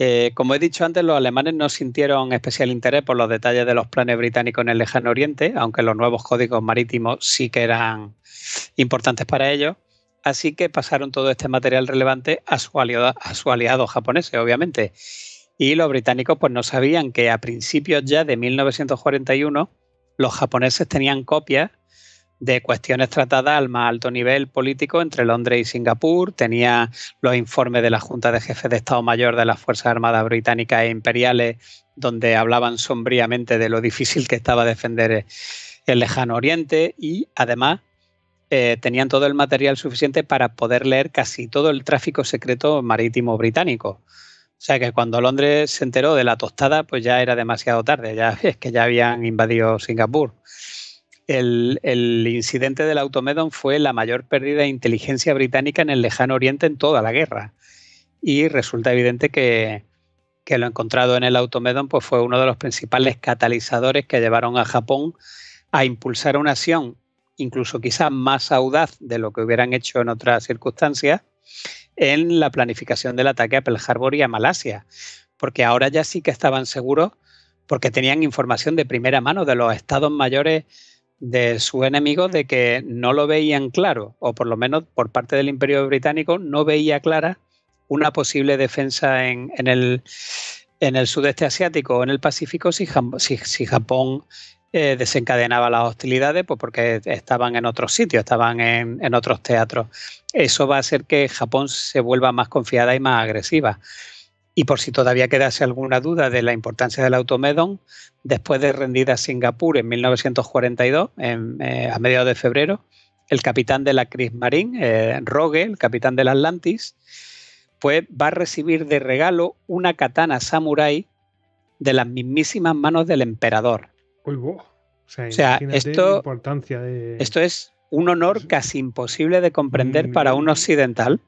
Eh, como he dicho antes, los alemanes no sintieron especial interés por los detalles de los planes británicos en el lejano oriente, aunque los nuevos códigos marítimos sí que eran importantes para ellos. Así que pasaron todo este material relevante a su aliado, japonés, obviamente. Y los británicos pues no sabían que a principios ya de 1941 los japoneses tenían copias de cuestiones tratadas al más alto nivel político entre Londres y Singapur, tenía los informes de la Junta de Jefes de Estado Mayor de las Fuerzas Armadas Británicas e Imperiales, donde hablaban sombríamente de lo difícil que estaba defender el lejano oriente y además eh, tenían todo el material suficiente para poder leer casi todo el tráfico secreto marítimo británico. O sea que cuando Londres se enteró de la tostada, pues ya era demasiado tarde, ya es que ya habían invadido Singapur el, incidente del Automedon fue la mayor pérdida de inteligencia británica en el lejano oriente en toda la guerra. Y resulta evidente que, lo encontrado en el Automedon pues, fue uno de los principales catalizadores que llevaron a Japón a impulsar una acción incluso quizás más audaz de lo que hubieran hecho en otras circunstancias en la planificación del ataque a Pearl Harbor y a Malasia, porque ahora ya sí que estaban seguros porque tenían información de primera mano de los estados mayores de su enemigo de que no lo veían claro, o por lo menos por parte del Imperio Británico no veía clara una posible defensa en, en el, en el sudeste asiático o en el Pacífico si, si, Japón eh, desencadenaba las hostilidades, pues porque estaban en otros sitios, estaban en, en otros teatros. Eso va a hacer que Japón se vuelva más confiada y más agresiva. Y por si todavía quedase alguna duda de la importancia del automedon, después de rendida Singapur en 1942, eh, a mediados de febrero, el capitán de la cris marín eh, Rogue, el capitán del Atlantis, pues va a recibir de regalo una katana samurái de las mismísimas manos del emperador. Uy, wow. O sea, esto, importancia esto es un honor casi imposible de comprender mm, para mm, un mm. occidental.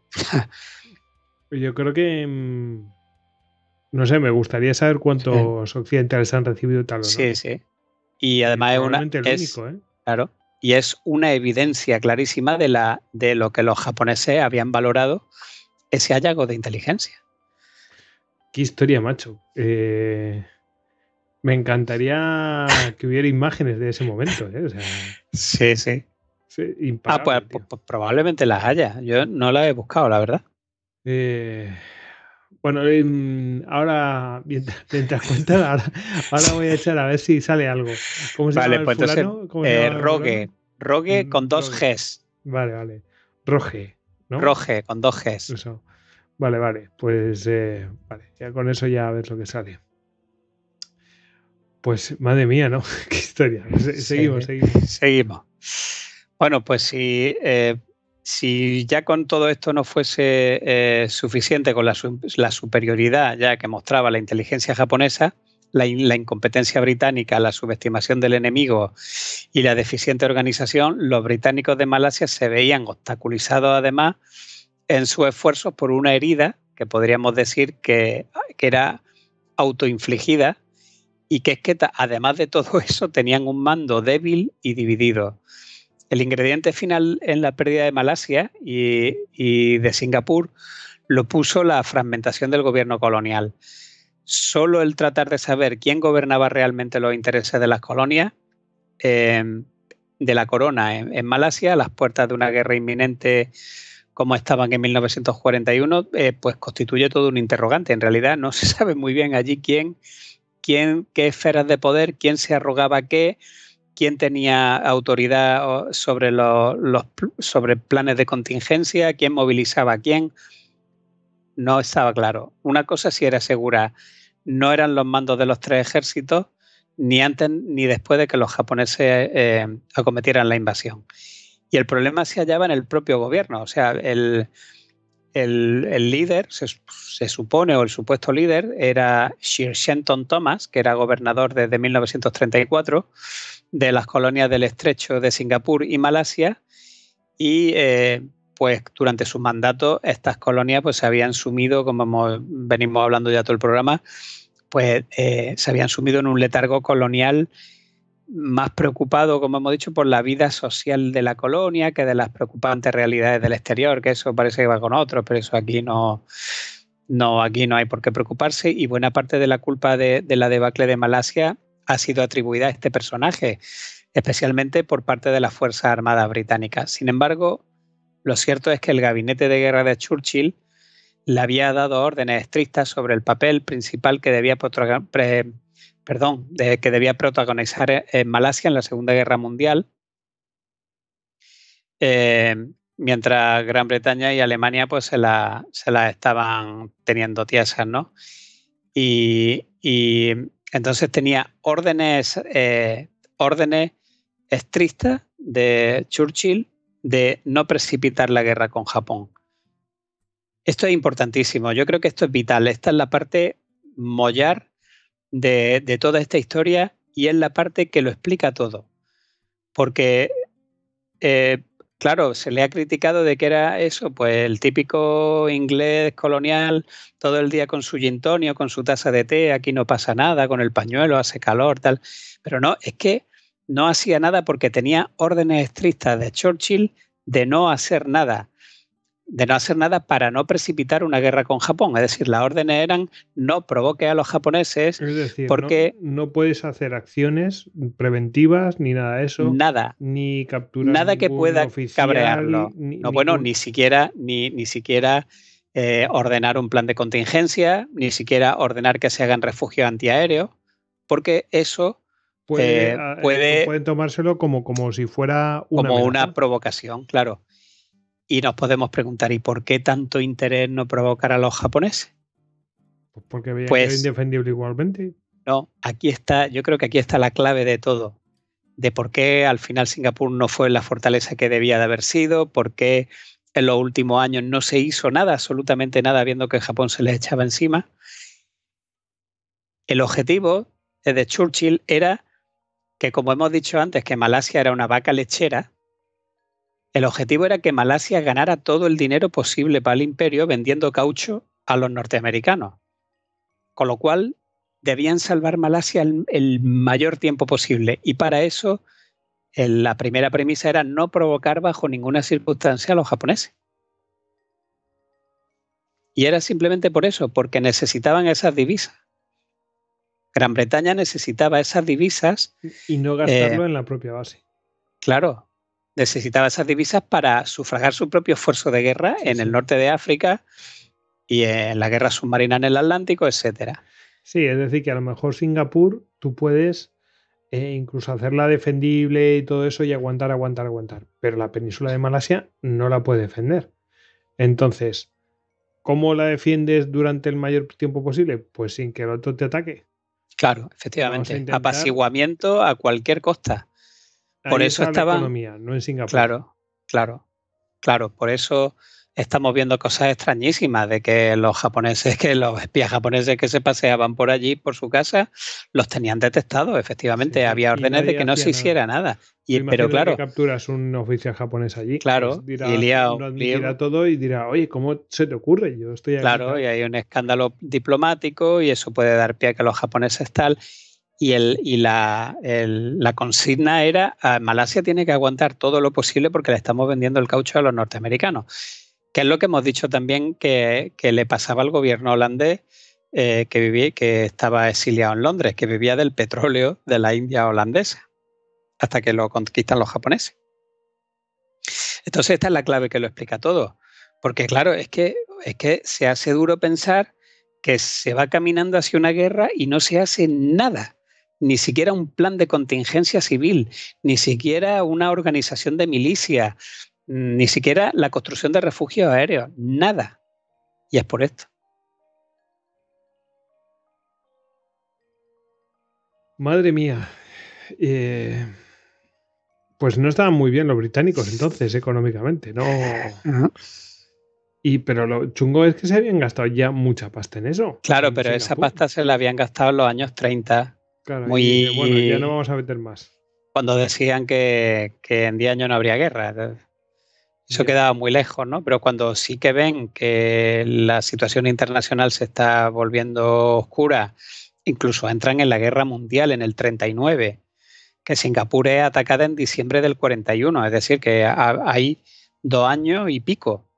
Pues yo creo que no sé, me gustaría saber cuántos occidentales han recibido tal o no. Sí, sí. Y además es una. ¿eh? Claro. Y es una evidencia clarísima de, la, de lo que los japoneses habían valorado ese hallazgo de inteligencia. Qué historia, macho. Eh, me encantaría que hubiera imágenes de ese momento. ¿eh? sí, sí. ah, pues, pues probablemente las haya. Yo no las he buscado, la verdad. Eh, bueno, em, ahora, ahora, voy a echar a ver si sale algo. ¿Cómo se vale, llama pues eh, Rogue. Mm, Rogue con dos Gs. Vale, vale. Roge, ¿no? Roge, con dos Gs. Vale, vale. Pues eh, vale, ya con eso ya a ver lo que sale. Pues madre mía, ¿no? Qué historia. seguimos, seguimos. Seguimos. Bueno, pues si eh, si ya con todo esto no fuese eh, suficiente con la, superioridad ya que mostraba la inteligencia japonesa, la, incompetencia británica, la subestimación del enemigo y la deficiente organización, los británicos de Malasia se veían obstaculizados además en sus esfuerzos por una herida que podríamos decir que, que era autoinfligida y que es que además de todo eso tenían un mando débil y dividido el ingrediente final en la pérdida de Malasia y, de Singapur lo puso la fragmentación del gobierno colonial. Solo el tratar de saber quién gobernaba realmente los intereses de las colonias em, de la corona en, Malasia, a las puertas de una guerra inminente como estaban en 1941, eh, pues constituye todo un interrogante. En realidad no se sabe muy bien allí quién, quién, qué esferas de poder, quién se arrogaba qué, quién tenía autoridad sobre los, planes de contingencia, quién movilizaba a quién. No estaba claro. Una cosa sí era segura, no eran los mandos de los tres ejércitos ni antes ni después de que los japoneses eh, acometieran la invasión. Y el problema se hallaba en el propio gobierno. O sea, el, líder, se, supone, o el supuesto líder, era Shenton Thomas, que era gobernador desde 1934 de las colonias del estrecho de Singapur y Malasia y eh, pues durante su mandato estas colonias pues se habían sumido, como venimos hablando ya todo el programa, pues eh, se habían sumido en un letargo colonial más preocupado, como hemos dicho, por la vida social de la colonia que de las preocupantes realidades del exterior, que eso parece que va con otros, pero eso aquí no, no, aquí no hay por qué preocuparse. Y buena parte de la culpa de, de la debacle de Malasia ha sido atribuida a este personaje, especialmente por parte de las Fuerzas Armadas Británicas. Sin embargo, lo cierto es que el gabinete de guerra de Churchill le había dado órdenes estrictas sobre el papel principal que debía, que debía protagonizar eh, en Malasia en la Segunda Guerra Mundial, eh, mientras Gran Bretaña y Alemania pues, se la, se la estaban teniendo tiesas, ¿no? y entonces tenía órdenes, eh, órdenes estrictas de Churchill de no precipitar la guerra con Japón. Esto es importantísimo, yo creo que esto es vital, esta es la parte mollar de, toda esta historia y es la parte que lo explica todo, porque eh, claro, se le ha criticado de que era eso, pues el típico inglés colonial, todo el día con su gintonio, con su taza de té, aquí no pasa nada, con el pañuelo, hace calor, tal. Pero no, es que no hacía nada porque tenía órdenes estrictas de Churchill de no hacer nada de no hacer nada para no precipitar una guerra con Japón. Es decir, las órdenes eran no provoque a los japoneses es decir, porque no, puedes hacer acciones preventivas ni nada de eso. Nada. Ni captura, nada que pueda cabrearlo. no, bueno, ni siquiera ni, siquiera eh, ordenar un plan de contingencia, ni siquiera ordenar que se hagan refugio antiaéreo, porque eso puede, eh, ah, puede, pueden tomárselo como, como si fuera como una provocación, claro. Y nos podemos preguntar, ¿y por qué tanto interés no provocara a los japoneses? Pues porque veía pues indefendible igualmente. No, aquí está, yo creo que aquí está la clave de todo. De por qué al final Singapur no fue la fortaleza que debía de haber sido, por qué en los últimos años no se hizo nada, absolutamente nada, viendo que Japón se les echaba encima. El objetivo de Churchill era que, como hemos dicho antes, que Malasia era una vaca lechera, el objetivo era que Malasia ganara todo el dinero posible para el imperio vendiendo caucho a los norteamericanos. Con lo cual, debían salvar Malasia el, mayor tiempo posible. Y para eso, la primera premisa era no provocar bajo ninguna circunstancia a los japoneses. Y era simplemente por eso, porque necesitaban esas divisas. Gran Bretaña necesitaba esas divisas. Y no gastarlo eh, en la propia base. Claro, necesitaba esas divisas para sufragar su propio esfuerzo de guerra en el norte de África y en la guerra submarina en el Atlántico, etcétera. Sí, es decir, que a lo mejor Singapur tú puedes eh, incluso hacerla defendible y todo eso y aguantar, aguantar, aguantar. Pero la península de Malasia no la puede defender. Entonces, ¿cómo la defiendes durante el mayor tiempo posible? Pues sin que el otro te ataque. Claro, efectivamente. Apaciguamiento a cualquier costa por eso estaba. Economía, no en Singapur. Claro, claro, claro. Por eso estamos viendo cosas extrañísimas de que los japoneses, que los espías japoneses que se paseaban por allí, por su casa, los tenían detectados, efectivamente. había órdenes de que no se hiciera nada. Y, pero claro. capturas un oficial japonés allí. Pues claro. y liado. todo y dirá, oye, ¿cómo se te ocurre? Yo estoy aquí, Claro, y hay un escándalo diplomático y eso puede dar pie a que los japoneses tal y, la, consigna era ah, Malasia tiene que aguantar todo lo posible porque le estamos vendiendo el caucho a los norteamericanos, que es lo que hemos dicho también que, le pasaba al gobierno holandés eh, que, vivía, que estaba exiliado en Londres, que vivía del petróleo de la India holandesa, hasta que lo conquistan los japoneses. Entonces esta es la clave que lo explica todo, porque claro, es que, es que se hace duro pensar que se va caminando hacia una guerra y no se hace nada ni siquiera un plan de contingencia civil, ni siquiera una organización de milicia, mm, ni siquiera la construcción de refugios aéreos, nada. Y es por esto. Madre mía. Eh, pues no estaban muy bien los británicos entonces, económicamente, ¿no? Ah. Y pero lo chungo es que se habían gastado ya mucha pasta en eso. Claro, pero esa pasta se la habían gastado en los años 30, ya no vamos a meter más. Cuando decían que, en 10 años no habría guerra. Eh, eso quedaba muy lejos, ¿no? Pero cuando sí que ven que la situación internacional se está volviendo oscura, incluso entran en la guerra mundial en el 39, que Singapur es atacada en diciembre del 41, es decir, que hay dos años y pico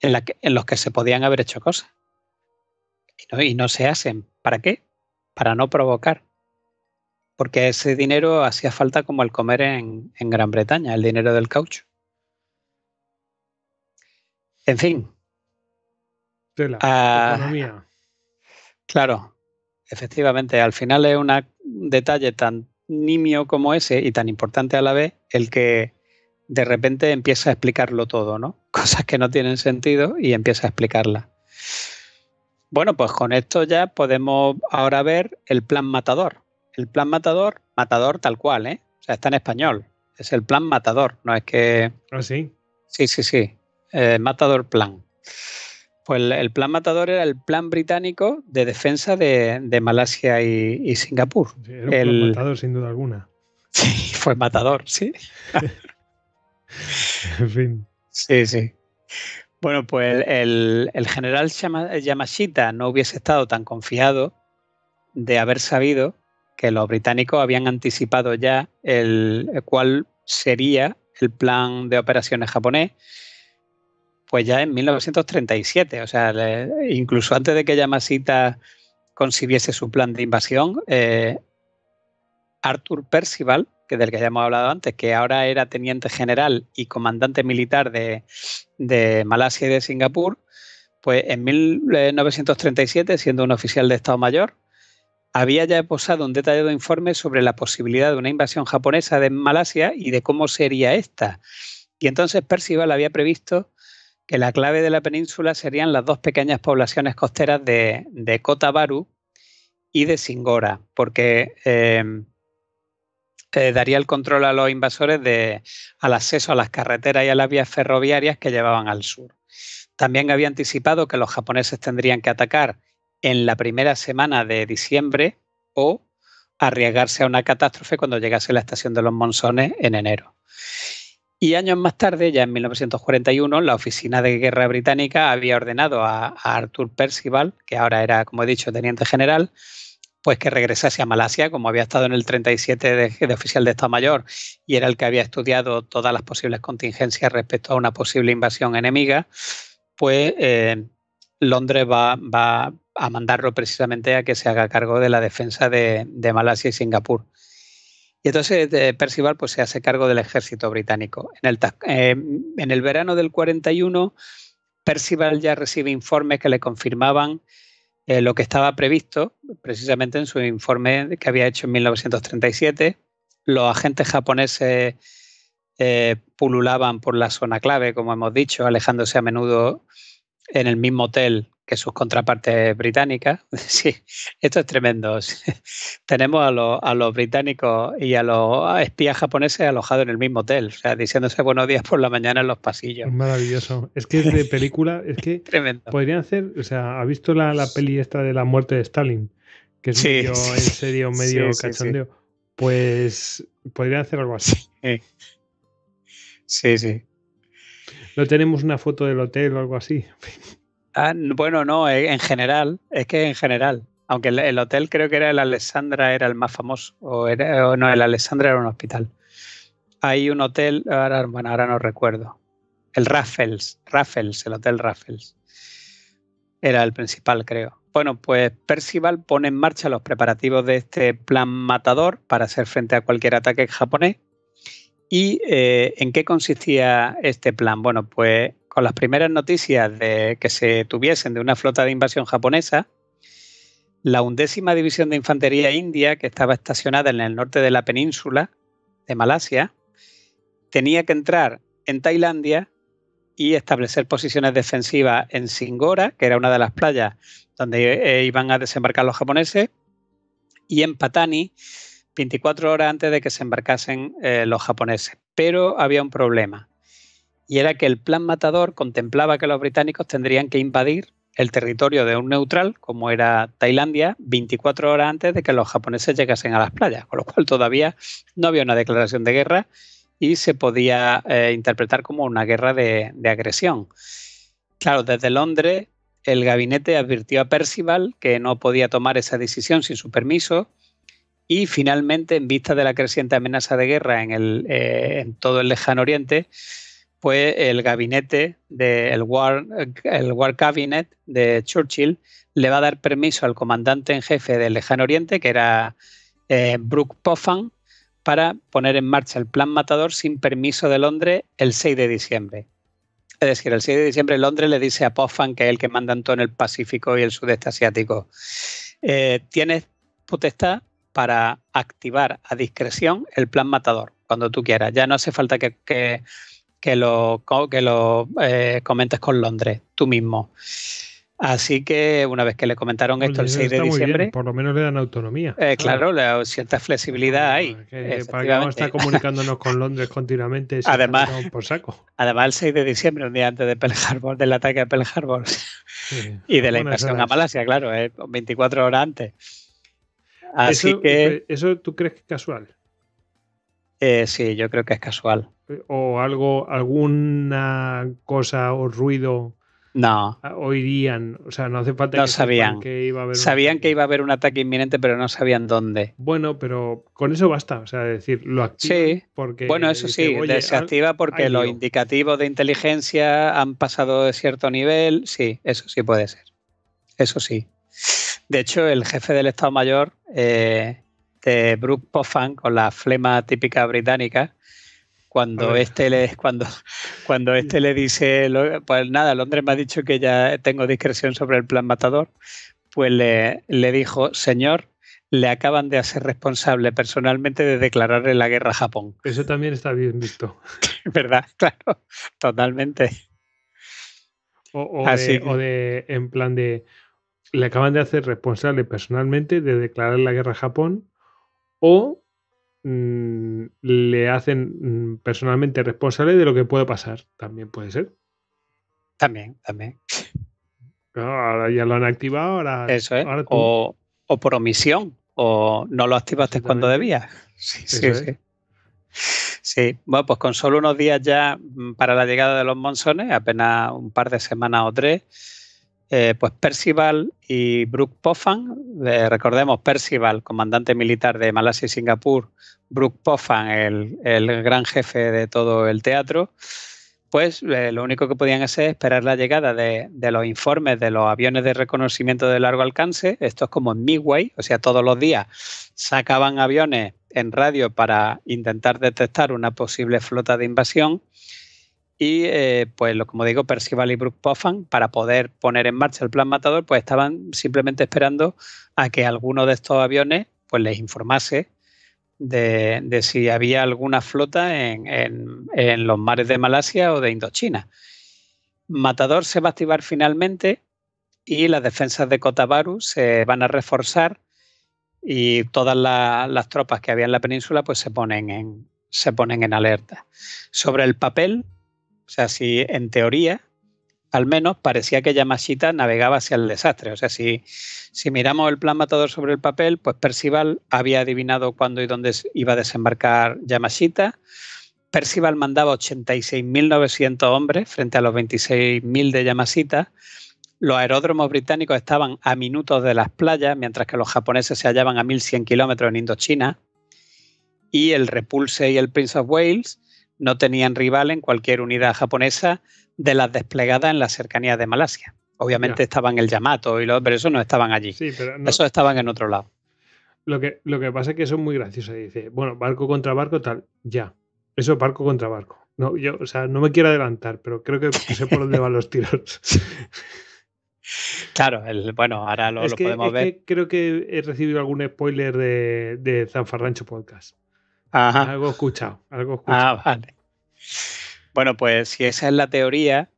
en, los que se podían haber hecho cosas. y no se hacen. ¿Para qué? Para no provocar porque ese dinero hacía falta como el comer en, Gran Bretaña, el dinero del caucho. En fin. la ah, economía. Claro, efectivamente, al final es un detalle tan nimio como ese y tan importante a la vez el que de repente empieza a explicarlo todo, ¿no? Cosas que no tienen sentido y empieza a explicarla. Bueno, pues con esto ya podemos ahora ver el plan matador, el plan matador, matador tal cual, ¿eh? O sea, está en español. Es el plan matador, no es que. Ah, sí. Sí, sí, sí. Eh, matador plan. Pues el plan matador era el plan británico de defensa de, Malasia y, Singapur. el... matador, sin duda alguna. Sí, fue matador, sí. en fin. Sí, sí. Bueno, pues el general Yamashita no hubiese estado tan confiado de haber sabido que los británicos habían anticipado ya el, eh, cuál sería el plan de operaciones japonés, pues ya en 1937, o sea, incluso antes de que Yamashita concibiese su plan de invasión, eh, Arthur Percival, que del que ya hemos hablado antes, que ahora era teniente general y comandante militar de, de Malasia y de Singapur, pues en 1937, siendo un oficial de Estado Mayor, había ya posado un detallado informe sobre la posibilidad de una invasión japonesa de Malasia y de cómo sería esta. Y entonces Percival había previsto que la clave de la península serían las dos pequeñas poblaciones costeras de, de Kota Baru y de Singora, porque eh, eh, daría el control a los invasores al acceso a las carreteras y a las vías ferroviarias que llevaban al sur. También había anticipado que los japoneses tendrían que atacar en la primera semana de diciembre o arriesgarse a una catástrofe cuando llegase la estación de los monzones en enero. Y años más tarde, ya en 1941, la Oficina de Guerra Británica había ordenado a, Arthur Percival, que ahora era, como he dicho, teniente general, pues que regresase a Malasia, como había estado en el 37 de, oficial de Estado Mayor y era el que había estudiado todas las posibles contingencias respecto a una posible invasión enemiga, pues eh, Londres va, va, a mandarlo precisamente a que se haga cargo de la defensa de, Malasia y Singapur. Y entonces eh, Percival pues, se hace cargo del ejército británico. En el, eh, en el verano del 41, Percival ya recibe informes que le confirmaban eh, lo que estaba previsto, precisamente en su informe que había hecho en 1937. Los agentes japoneses pululaban por la zona clave, como hemos dicho, alejándose a menudo en el mismo hotel que sus contrapartes británicas. Sí, esto es tremendo. Tenemos a, los británicos y a los ah, espías japoneses alojados en el mismo hotel, o sea, diciéndose buenos días por la mañana en los pasillos. Maravilloso. Es que es de película, es que tremendo. podrían hacer, o sea, ¿ha visto la, peli esta de la muerte de Stalin? Que es sí, medio, en serio, medio cachondeo. Pues podrían hacer algo así. Sí, sí. No tenemos una foto del hotel o algo así. Ah, bueno, no, eh, en general, es que en general. Aunque el, hotel creo que era el Alessandra, era el más famoso. O, no, el Alessandra era un hospital. Hay un hotel, bueno, ahora no recuerdo. El Raffles, Raffles, el hotel Raffles. Era el principal, creo. Bueno, pues Percival pone en marcha los preparativos de este plan matador para hacer frente a cualquier ataque japonés ¿Y eh, en qué consistía este plan? Bueno, pues con las primeras noticias de que se tuviesen de una flota de invasión japonesa, la undécima división de infantería india, que estaba estacionada en el norte de la península de Malasia, tenía que entrar en Tailandia y establecer posiciones defensivas en Singora, que era una de las playas donde eh, iban a desembarcar los japoneses, y en Patani, 24 horas antes de que se embarcasen eh, los japoneses. Pero había un problema, y era que el plan matador contemplaba que los británicos tendrían que invadir el territorio de un neutral, como era Tailandia, 24 horas antes de que los japoneses llegasen a las playas, con lo cual todavía no había una declaración de guerra y se podía eh, interpretar como una guerra de, de agresión. Claro, desde Londres el gabinete advirtió a Percival que no podía tomar esa decisión sin su permiso y finalmente, en vista de la creciente amenaza de guerra en, eh, todo el lejano oriente, pues el gabinete del War, el War Cabinet de Churchill le va a dar permiso al comandante en jefe del lejano oriente, que era eh, Brooke Poffan para poner en marcha el plan matador sin permiso de Londres el 6 de diciembre. Es decir, el 6 de diciembre Londres le dice a Poffan que es el que manda en todo en el Pacífico y el sudeste asiático, eh, tienes potestad para activar a discreción el plan matador cuando tú quieras. Ya no hace falta que, que, lo, que lo eh, comentes con Londres tú mismo. Así que una vez que le comentaron esto el 6 de diciembre. por lo menos le dan autonomía. Eh, claro, la, cierta flexibilidad ahí. para que comunicándonos con Londres continuamente. Además, por saco. además, el 6 de diciembre, un día antes de Pearl del ataque a Pearl Harbor y de la invasión a Malasia, claro, 24 eh, horas antes. Así eso, que. Eh, ¿Eso tú crees que es casual? Eh, sí, yo creo que es casual. ¿O algo, alguna cosa o ruido? No. Oirían, o sea, no hace falta no que sabían que iba a haber. Sabían que iba a haber un ataque inminente, pero no sabían dónde. Bueno, pero con eso basta, o sea, decir, lo activa sí. porque Bueno, eso sí, desactiva porque los indicativos de inteligencia han pasado de cierto nivel, sí, eso sí puede ser. Eso sí. De hecho, el jefe del Estado Mayor eh, de Brooke Poffan con la flema típica británica. Cuando este, le, cuando, cuando este le dice, pues nada, Londres me ha dicho que ya tengo discreción sobre el plan matador, pues le, dijo, señor, le acaban de hacer responsable personalmente de declararle la guerra a Japón. Eso también está bien visto. ¿Verdad? Claro, totalmente. O, o de, en plan de, le acaban de hacer responsable personalmente de declarar la guerra a Japón o mm, le hacen mm, personalmente responsable de lo que puede pasar. También puede ser. También, también. Ahora ya lo han activado, ahora. Eso o, por omisión, o no lo activaste cuando debías. Sí, sí, sí. Sí, bueno, pues con solo unos días ya mm, para la llegada de los monzones, apenas un par de semanas o tres eh, pues Percival y Brooke Poffan. recordemos Percival, comandante militar de Malasia y Singapur, Brooke Popham, el, gran jefe de todo el teatro, pues eh, lo único que podían hacer es esperar la llegada de, de, los informes de los aviones de reconocimiento de largo alcance, esto es como en Midway, o sea, todos los días sacaban aviones en radio para intentar detectar una posible flota de invasión y eh, pues, como digo, Percival y Brook Poffan, para poder poner en marcha el plan matador, pues estaban simplemente esperando a que alguno de estos aviones pues les informase de, si había alguna flota en, los mares de Malasia o de Indochina. Matador se va a activar finalmente y las defensas de Cotabaru se van a reforzar y todas las tropas que había en la península pues se ponen en, se ponen en alerta. Sobre el papel, o sea, si en teoría, al menos, parecía que Yamashita navegaba hacia el desastre. O sea, si, si miramos el plan matador sobre el papel, pues Percival había adivinado cuándo y dónde iba a desembarcar Yamashita. Percival mandaba 86.900 hombres frente a los 26.000 de Yamashita. Los aeródromos británicos estaban a minutos de las playas, mientras que los japoneses se hallaban a 1.100 kilómetros en Indochina. Y el Repulse y el Prince of Wales no tenían rival en cualquier unidad japonesa de las desplegadas en las cercanías de Malasia. Obviamente estaban el Yamato, y los pero esos no estaban allí. Sí, esos estaban en otro lado. Lo que, lo que pasa es que eso es muy gracioso. Dice, bueno, barco contra barco, tal, ya. Eso barco contra barco. No, yo, o sea, no me quiero adelantar, pero creo que sé por dónde van los tiros. Claro, bueno, ahora lo, podemos ver. creo que he recibido algún spoiler de, de Zanfarrancho Podcast. Algo escuchado, algo Ah, vale. Bueno, pues si esa es la teoría,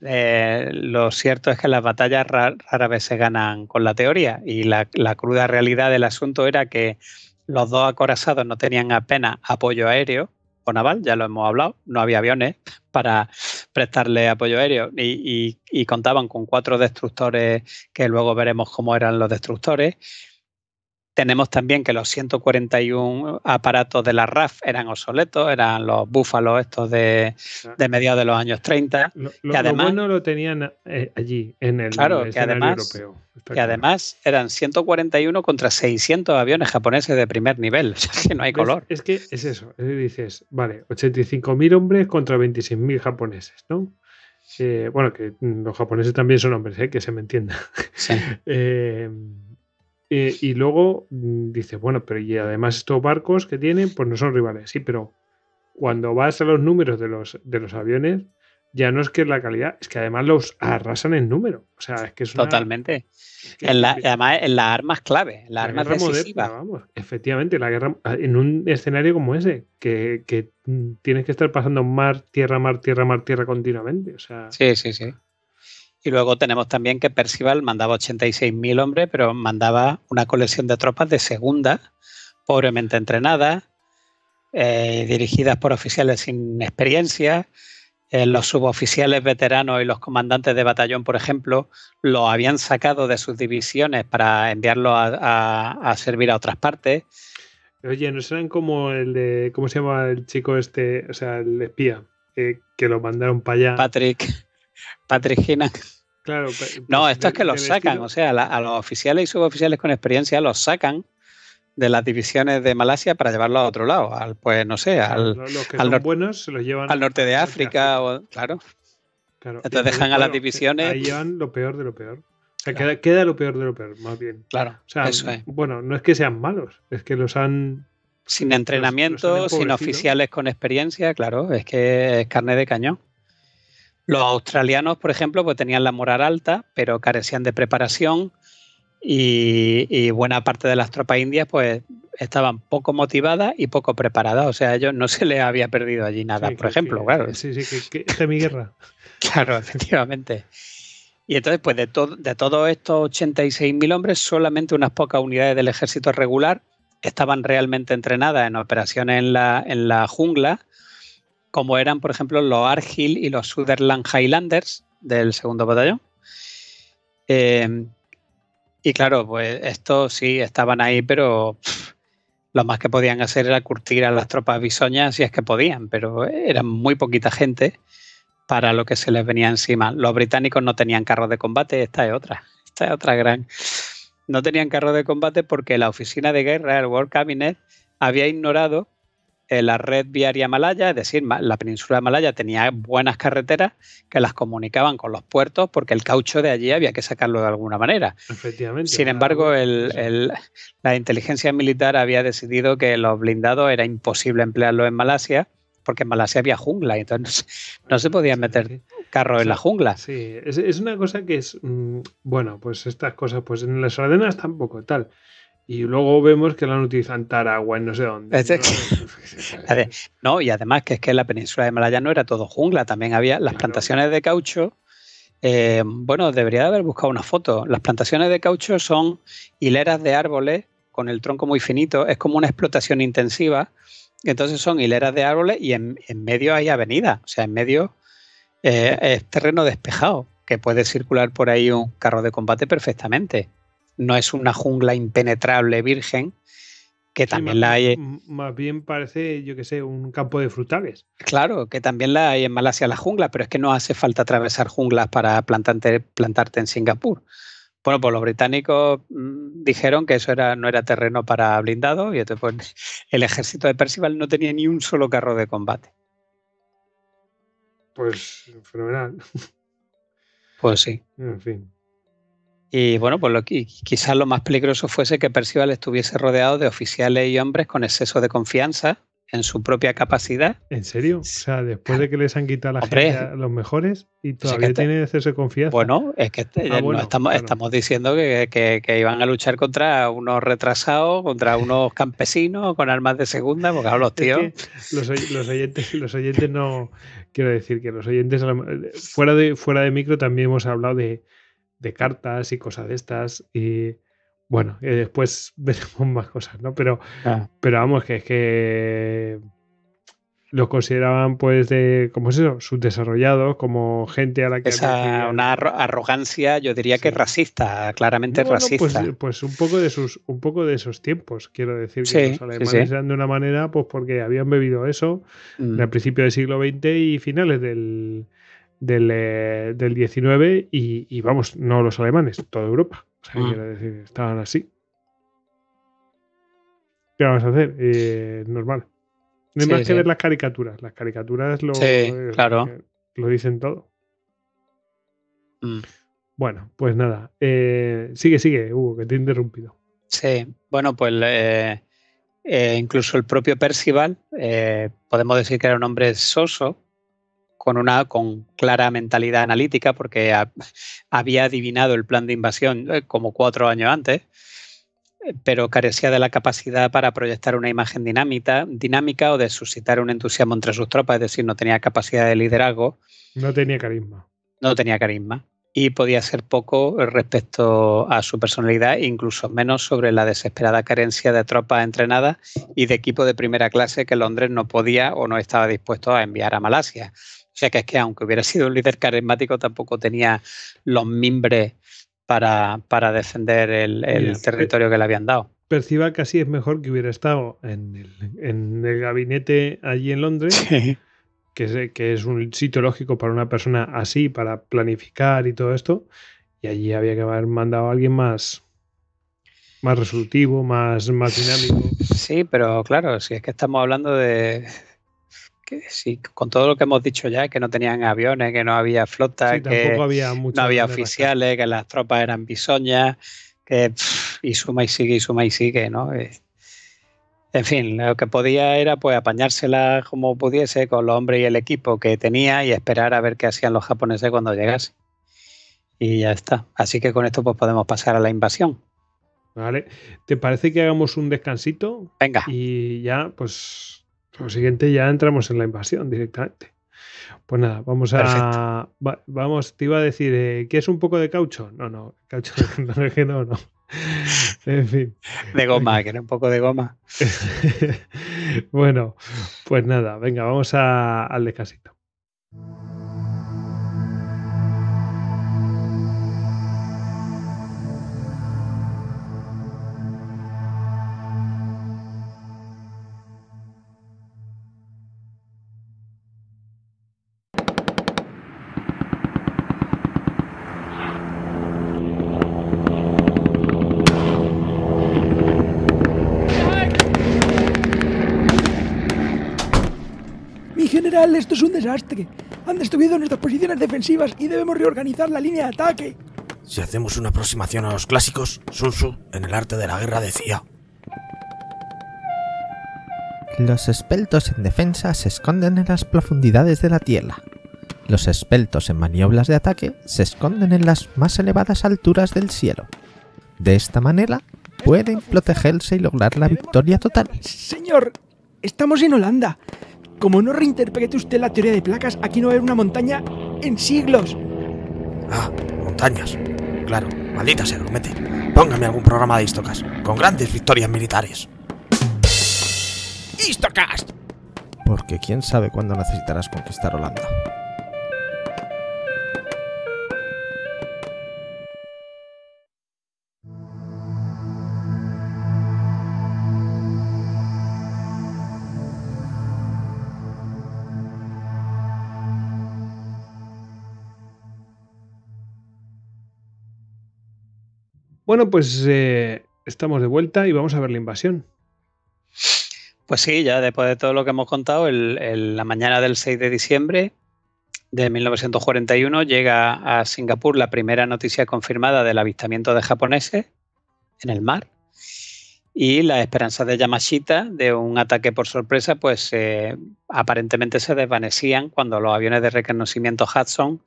eh, lo cierto es que las batallas rara vez se ganan con la teoría y la, cruda realidad del asunto era que los dos acorazados no tenían apenas apoyo aéreo o naval, ya lo hemos hablado, no había aviones para prestarle apoyo aéreo y contaban con cuatro destructores que luego veremos cómo eran los destructores tenemos también que los 141 aparatos de la RAF eran obsoletos, eran los búfalos estos de, ah. de mediados de los años 30. Lo, que además, lo lo tenían eh, allí, en el claro, que además, europeo. que además eran 141 contra 600 aviones japoneses de primer nivel, o sea que no hay color. Es que es eso, dices, vale, 85.000 hombres contra 26.000 japoneses, ¿no? Eh, bueno, que los japoneses también son hombres, ¿eh? que se me entienda. Sí. Eh, y luego mm, dices, bueno, pero y además estos barcos que tienen, pues no son rivales. Sí, pero cuando vas a los números de los, de los aviones, ya no es que la calidad, es que además los arrasan en número. O sea, es que es Totalmente. en la, además, en las armas clave, en las la armas decisivas. vamos, efectivamente, la guerra ah, en un escenario como ese, que, que mm, tienes que estar pasando mar, tierra, mar, tierra, mar, tierra continuamente. O sea, sí, sí, sí. Y luego tenemos también que Percival mandaba 86.000 hombres, pero mandaba una colección de tropas de segunda, pobremente entrenadas, eh, dirigidas por oficiales sin experiencia. Eh, los suboficiales veteranos y los comandantes de batallón, por ejemplo, lo habían sacado de sus divisiones para enviarlo a, servir a otras partes. Oye, ¿no serán como el de. ¿Cómo se llama el chico este? O sea, el espía, eh, que lo mandaron para allá. Patrick. Patrick no, pues, esto es que los sacan, o sea, a los oficiales y suboficiales con experiencia los sacan de las divisiones de Malasia para llevarlo a otro lado, al pues no sé, al, buenos, se los llevan al norte de África, o, claro. Entonces dejan a las divisiones. Ahí llevan lo peor de lo peor. O queda, lo peor de lo peor, más bien. Claro. bueno, no es que sean malos, es que los han. Sin entrenamiento, sin oficiales con experiencia, claro, es que es carne de cañón. Los australianos, por ejemplo, pues tenían la moral alta, pero carecían de preparación y, buena parte de las tropas indias pues estaban poco motivadas y poco preparadas. O sea, ellos no se les había perdido allí nada, por ejemplo, claro. Sí, sí, que, que guerra. claro, efectivamente. Y entonces, pues de, todo de todos estos 86.000 hombres, solamente unas pocas unidades del ejército regular estaban realmente entrenadas en operaciones en la, en la jungla como eran, por ejemplo, los Argyll y los Sutherland Highlanders del segundo batallón. Eh, y claro, pues estos sí estaban ahí, pero lo más que podían hacer era curtir a las tropas bisoñas si es que podían, pero eran muy poquita gente para lo que se les venía encima. Los británicos no tenían carros de combate, esta es otra, esta es otra gran. No tenían carros de combate porque la oficina de guerra, el World Cabinet, había ignorado la red viaria malaya, es decir, la península de malaya tenía buenas carreteras que las comunicaban con los puertos porque el caucho de allí había que sacarlo de alguna manera. Efectivamente. Sin embargo, la inteligencia militar había decidido que los blindados era imposible emplearlos en Malasia porque en Malasia había jungla y entonces no, se podían meter carros en la jungla. Sí, es, una cosa que es, mm, bueno, pues estas cosas pues en las ordenas tampoco, tal. Y luego vemos que la han utilizado en no sé dónde. Este- ¿no? y además que es que en la península de Malaya no era todo jungla, también había las plantaciones de caucho. Eh, bueno, debería haber buscado una foto. Las plantaciones de caucho son hileras de árboles con el tronco muy finito, es como una explotación intensiva. Entonces son hileras de árboles y en, medio hay avenida, o sea, en medio eh, es terreno despejado, que puede circular por ahí un carro de combate perfectamente no es una jungla impenetrable virgen, que también la hay. Más bien parece, yo que sé, un campo de frutales. Claro, que también la hay en Malasia la jungla, pero es que no hace falta atravesar junglas para plantarte, plantarte en Singapur. Bueno, pues los británicos mm, dijeron que eso era, no era terreno para blindado y entonces pues, el ejército de Percival no tenía ni un solo carro de combate. Pues fenomenal. Pues sí. En fin. Y bueno, pues lo, quizás lo más peligroso fuese que Percival estuviese rodeado de oficiales y hombres con exceso de confianza en su propia capacidad. ¿En serio? O sea, después de que les han quitado la gente los mejores y todavía este tienen exceso de confianza. Bueno, es que este, ah, estamos, diciendo que, iban a luchar contra unos retrasados, contra unos campesinos con armas de segunda, porque ahora los tíos. los, los, oyentes, los oyentes no. Quiero decir que los oyentes, fuera de, fuera de micro, también hemos hablado de de cartas y cosas de estas. Y bueno, y después veremos más cosas, ¿no? Pero, ah. pero vamos, que es que lo consideraban pues de como es eso, subdesarrollados, como gente a la que... Esa, una arrogancia, yo diría que racista, claramente pues, racista. Pues, un poco de sus, un poco de esos tiempos, quiero decir que los de una manera, pues porque habían bebido eso mm. a principios principio del siglo XX y finales del, del, 19 eh, y, vamos, no los alemanes, toda Europa. Mm. estaban así. ¿Qué vamos a hacer? Eh, normal. No hay más que ver las caricaturas. Las caricaturas lo, eh, claro. lo dicen todo. Mm. Bueno, pues nada. sigue, sigue, Hugo, que te he interrumpido. Sí, bueno, pues incluso el propio Percival, podemos decir que era un hombre soso, con una con clara mentalidad analítica porque había adivinado el plan de invasión eh, como cuatro años antes, eh, pero carecía de la capacidad para proyectar una imagen dinámica, dinámica o de suscitar un entusiasmo entre sus tropas, es decir, no tenía capacidad de liderazgo. No tenía carisma. No tenía carisma. Y podía ser poco respecto a su personalidad, incluso menos sobre la desesperada carencia de tropas entrenadas y de equipo de primera clase que Londres no podía o no estaba dispuesto a enviar a Malasia. O sea que es que aunque hubiera sido un líder carismático, tampoco tenía los mimbres para, para defender el, territorio que le habían dado. Perciba que así es mejor que hubiera estado en el, gabinete allí en Londres. Que es, que es, un sitio lógico para una persona así, para planificar y todo esto. Y allí había que haber mandado a alguien más, más resolutivo, más, más dinámico. Sí, pero claro, si es que estamos hablando de, que sí, con todo lo que hemos dicho ya, que no tenían aviones, que no había flota, que no había oficiales, que las tropas eran bisoñas, que y suma y sigue, y suma y sigue, ¿no? Eh, en fin, lo que podía era pues apañársela como pudiese con los hombres y el equipo que tenía y esperar a ver qué hacían los japoneses cuando llegase. Y ya está. Así que con esto pues podemos pasar a la invasión. Vale. ¿Te parece que hagamos un descansito? Venga. Y ya, pues lo siguiente ya entramos en la invasión directamente. Pues nada, vamos a. vamos, te iba a decir, eh, que es un poco de caucho? No, no, caucho no, que no, no. En fin. De goma, que era un poco de goma. bueno, pues nada, venga, vamos a, al descasito esto es un desastre. Han destruido nuestras posiciones defensivas y debemos reorganizar la línea de ataque. Si hacemos una aproximación a los clásicos, Sun Tzu en el arte de la guerra decía... Los espeltos en defensa se esconden en las profundidades de la tierra. Los espeltos en maniobras de ataque se esconden en las más elevadas alturas del cielo. De esta manera pueden protegerse y lograr la victoria total. Señor, estamos en Holanda. Como no reinterprete usted la teoría de placas, aquí no va a haber una montaña en siglos. Ah, montañas. Claro, maldita sea, mete. Póngame algún programa de Istocast, con grandes victorias militares. ¡Istocast! Porque quién sabe cuándo necesitarás conquistar Holanda. Bueno, pues eh, estamos de vuelta y vamos a ver la invasión. Pues sí, ya después de todo lo que hemos contado, el, la mañana del 6 de diciembre de 1941 llega a Singapur la primera noticia confirmada del avistamiento de japoneses en el mar y las esperanzas de Yamashita de un ataque por sorpresa, pues eh, aparentemente se desvanecían cuando los aviones de reconocimiento Hudson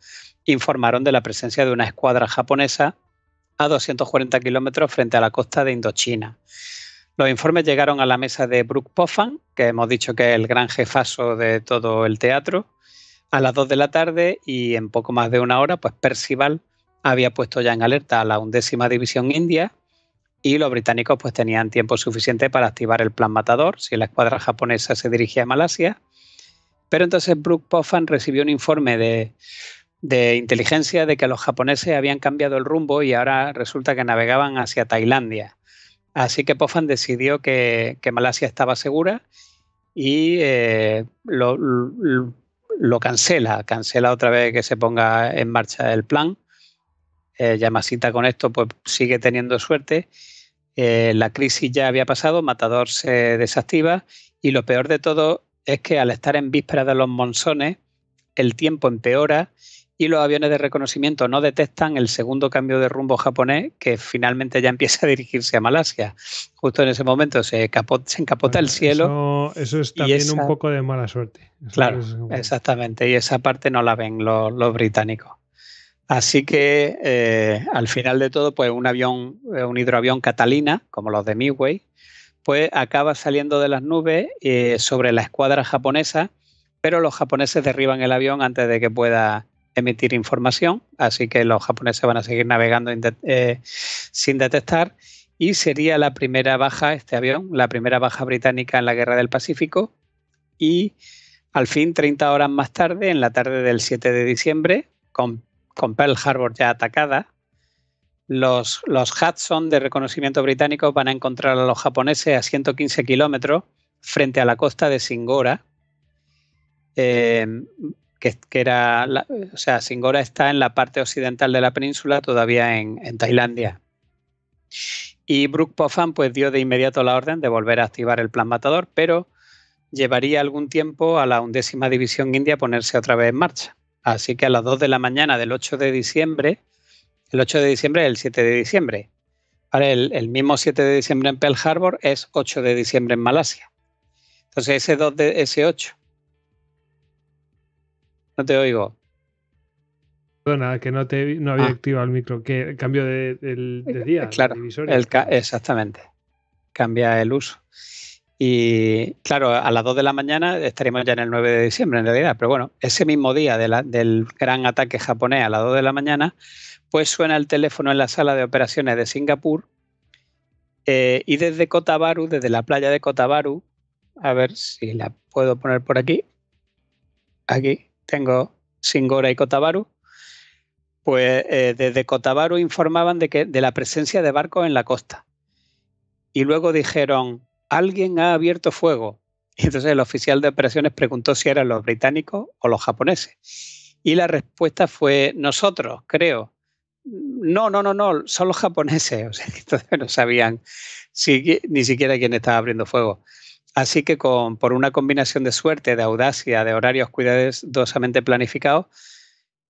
informaron de la presencia de una escuadra japonesa a 240 kilómetros frente a la costa de Indochina. Los informes llegaron a la mesa de Brooke Poffan, que hemos dicho que es el gran jefazo de todo el teatro, a las 2 de la tarde y en poco más de una hora, pues Percival había puesto ya en alerta a la undécima división india y los británicos pues tenían tiempo suficiente para activar el plan matador si la escuadra japonesa se dirigía a Malasia. Pero entonces Brooke Poffan recibió un informe de de inteligencia de que los japoneses habían cambiado el rumbo y ahora resulta que navegaban hacia Tailandia. Así que Pofan decidió que, Malasia estaba segura y eh, lo, cancela, cancela otra vez que se ponga en marcha el plan. Eh, Yamasita con esto pues sigue teniendo suerte. Eh, la crisis ya había pasado, Matador se desactiva y lo peor de todo es que al estar en víspera de los monzones, el tiempo empeora y los aviones de reconocimiento no detectan el segundo cambio de rumbo japonés que finalmente ya empieza a dirigirse a Malasia. Justo en ese momento se, encapota el cielo. Eso, es también un poco de mala suerte. claro, exactamente. Y esa parte no la ven los, británicos. Así que eh, al final de todo, pues un avión, eh, un hidroavión Catalina, como los de Midway, pues acaba saliendo de las nubes eh, sobre la escuadra japonesa, pero los japoneses derriban el avión antes de que pueda emitir información, así que los japoneses van a seguir navegando eh, sin detectar y sería la primera baja, este avión, la primera baja británica en la Guerra del Pacífico y al fin 30 horas más tarde, en la tarde del 7 de diciembre, con, Pearl Harbor ya atacada, los, los Hudson de reconocimiento británico van a encontrar a los japoneses a 115 kilómetros frente a la costa de Singora. Eh, que, era, o sea, Singora está en la parte occidental de la península, todavía en, Tailandia. Y Brooke Pofan pues dio de inmediato la orden de volver a activar el plan matador, pero llevaría algún tiempo a la undécima división india ponerse otra vez en marcha. Así que a las 2 de la mañana del 8 de diciembre, el 8 de diciembre es el 7 de diciembre. el, mismo 7 de diciembre en Pearl Harbor es 8 de diciembre en Malasia. Entonces ese, 2 de, ese 8 no te oigo. Perdona, que no, te, no había ah. activado el micro. Que cambio de, día. Claro, exactamente. Cambia el uso. Y claro, a las 2 de la mañana estaremos ya en el 9 de diciembre en realidad, pero bueno, ese mismo día del gran ataque japonés a las 2 de la mañana, pues suena el teléfono en la sala de operaciones de Singapur eh, y desde Kotabaru, desde la playa de Cotabaru, a ver si la puedo poner por aquí, aquí, tengo Singora y Cotabaru, pues eh, desde Cotabaru informaban de, que, de la presencia de barcos en la costa. Y luego dijeron, alguien ha abierto fuego. Y entonces el oficial de operaciones preguntó si eran los británicos o los japoneses. Y la respuesta fue, nosotros, creo. No, no, no, no, son los japoneses. O sea, entonces no sabían ni siquiera quién estaba abriendo fuego. Así que con, por una combinación de suerte, de audacia, de horarios cuidadosamente planificados,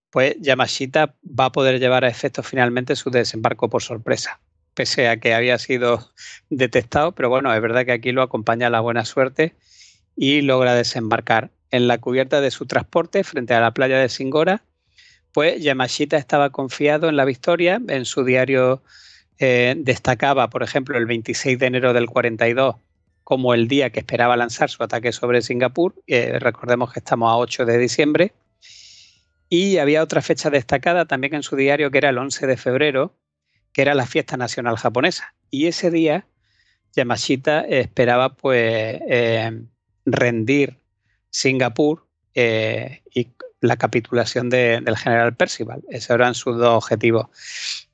pues Yamashita va a poder llevar a efecto finalmente su desembarco por sorpresa, pese a que había sido detectado, pero bueno, es verdad que aquí lo acompaña la buena suerte y logra desembarcar. En la cubierta de su transporte, frente a la playa de Singora, pues Yamashita estaba confiado en la victoria, en su diario eh, destacaba, por ejemplo, el 26 de enero del 42, como el día que esperaba lanzar su ataque sobre Singapur. Eh, recordemos que estamos a 8 de diciembre. Y había otra fecha destacada también en su diario, que era el 11 de febrero, que era la fiesta nacional japonesa. Y ese día Yamashita esperaba pues eh, rendir Singapur eh, y la capitulación del general Percival. Esos eran sus dos objetivos.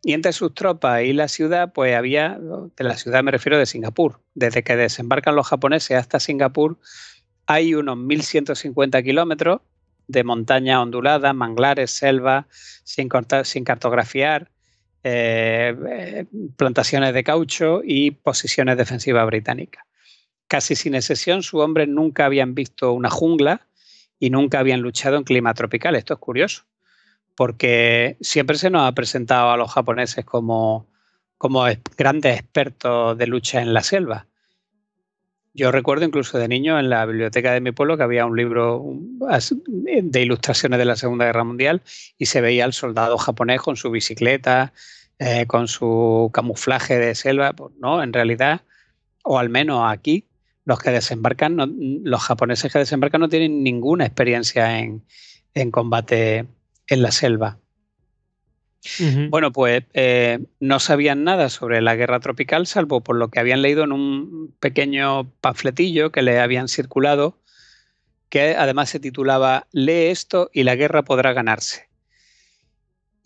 Y entre sus tropas y la ciudad, pues había, de la ciudad me refiero de Singapur. Desde que desembarcan los japoneses hasta Singapur hay unos 1.150 kilómetros de montaña ondulada, manglares, selva, sin, cartografiar, eh, plantaciones de caucho y posiciones defensivas británicas. Casi sin excepción, sus hombres nunca habían visto una jungla, y nunca habían luchado en clima tropical. Esto es curioso, porque siempre se nos ha presentado a los japoneses como, como grandes expertos de lucha en la selva. Yo recuerdo incluso de niño en la biblioteca de mi pueblo que había un libro de ilustraciones de la Segunda Guerra Mundial y se veía al soldado japonés con su bicicleta, eh, con su camuflaje de selva. Pues, no, en realidad, o al menos aquí, los que desembarcan, los japoneses que desembarcan no tienen ninguna experiencia en, combate en la selva. Bueno, pues eh, no sabían nada sobre la guerra tropical, salvo por lo que habían leído en un pequeño panfletillo que le habían circulado, que además se titulaba Lee esto y la guerra podrá ganarse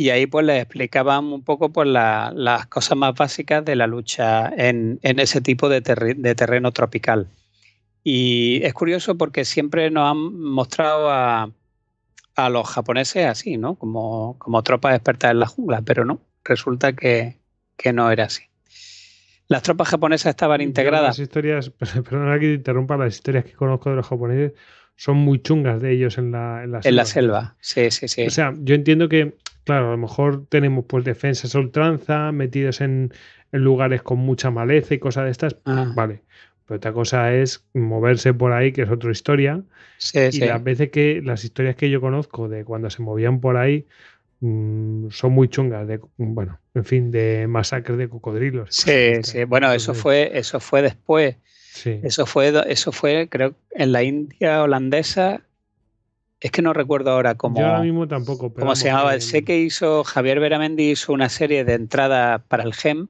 y ahí pues les explicaban un poco pues, las cosas más básicas de la lucha en, ese tipo de, terreno tropical. Y es curioso porque siempre nos han mostrado a, los japoneses así, ¿no? Como, como tropas expertas en la jungla, pero no, resulta que, que no era así. Las tropas japonesas estaban integradas. Las historias, que interrumpa, las historias que conozco de los japoneses son muy chungas de ellos en la, selva. En la selva, sí, sí, sí. O sea, yo entiendo que, claro, a lo mejor tenemos pues defensas ultranza, metidos en, lugares con mucha maleza y cosas de estas, ah. vale. Pero otra cosa es moverse por ahí, que es otra historia. Sí, y a veces que las historias que yo conozco de cuando se movían por ahí, mm, son muy chungas de bueno en fin de masacres de cocodrilos sí sí bueno eso fue eso fue después eso fue, eso fue, creo, en la India holandesa. Es que no recuerdo ahora cómo. ahora mismo tampoco. Pero se llamaba. Sé que hizo Javier Veramendi hizo una serie de entradas para el GEM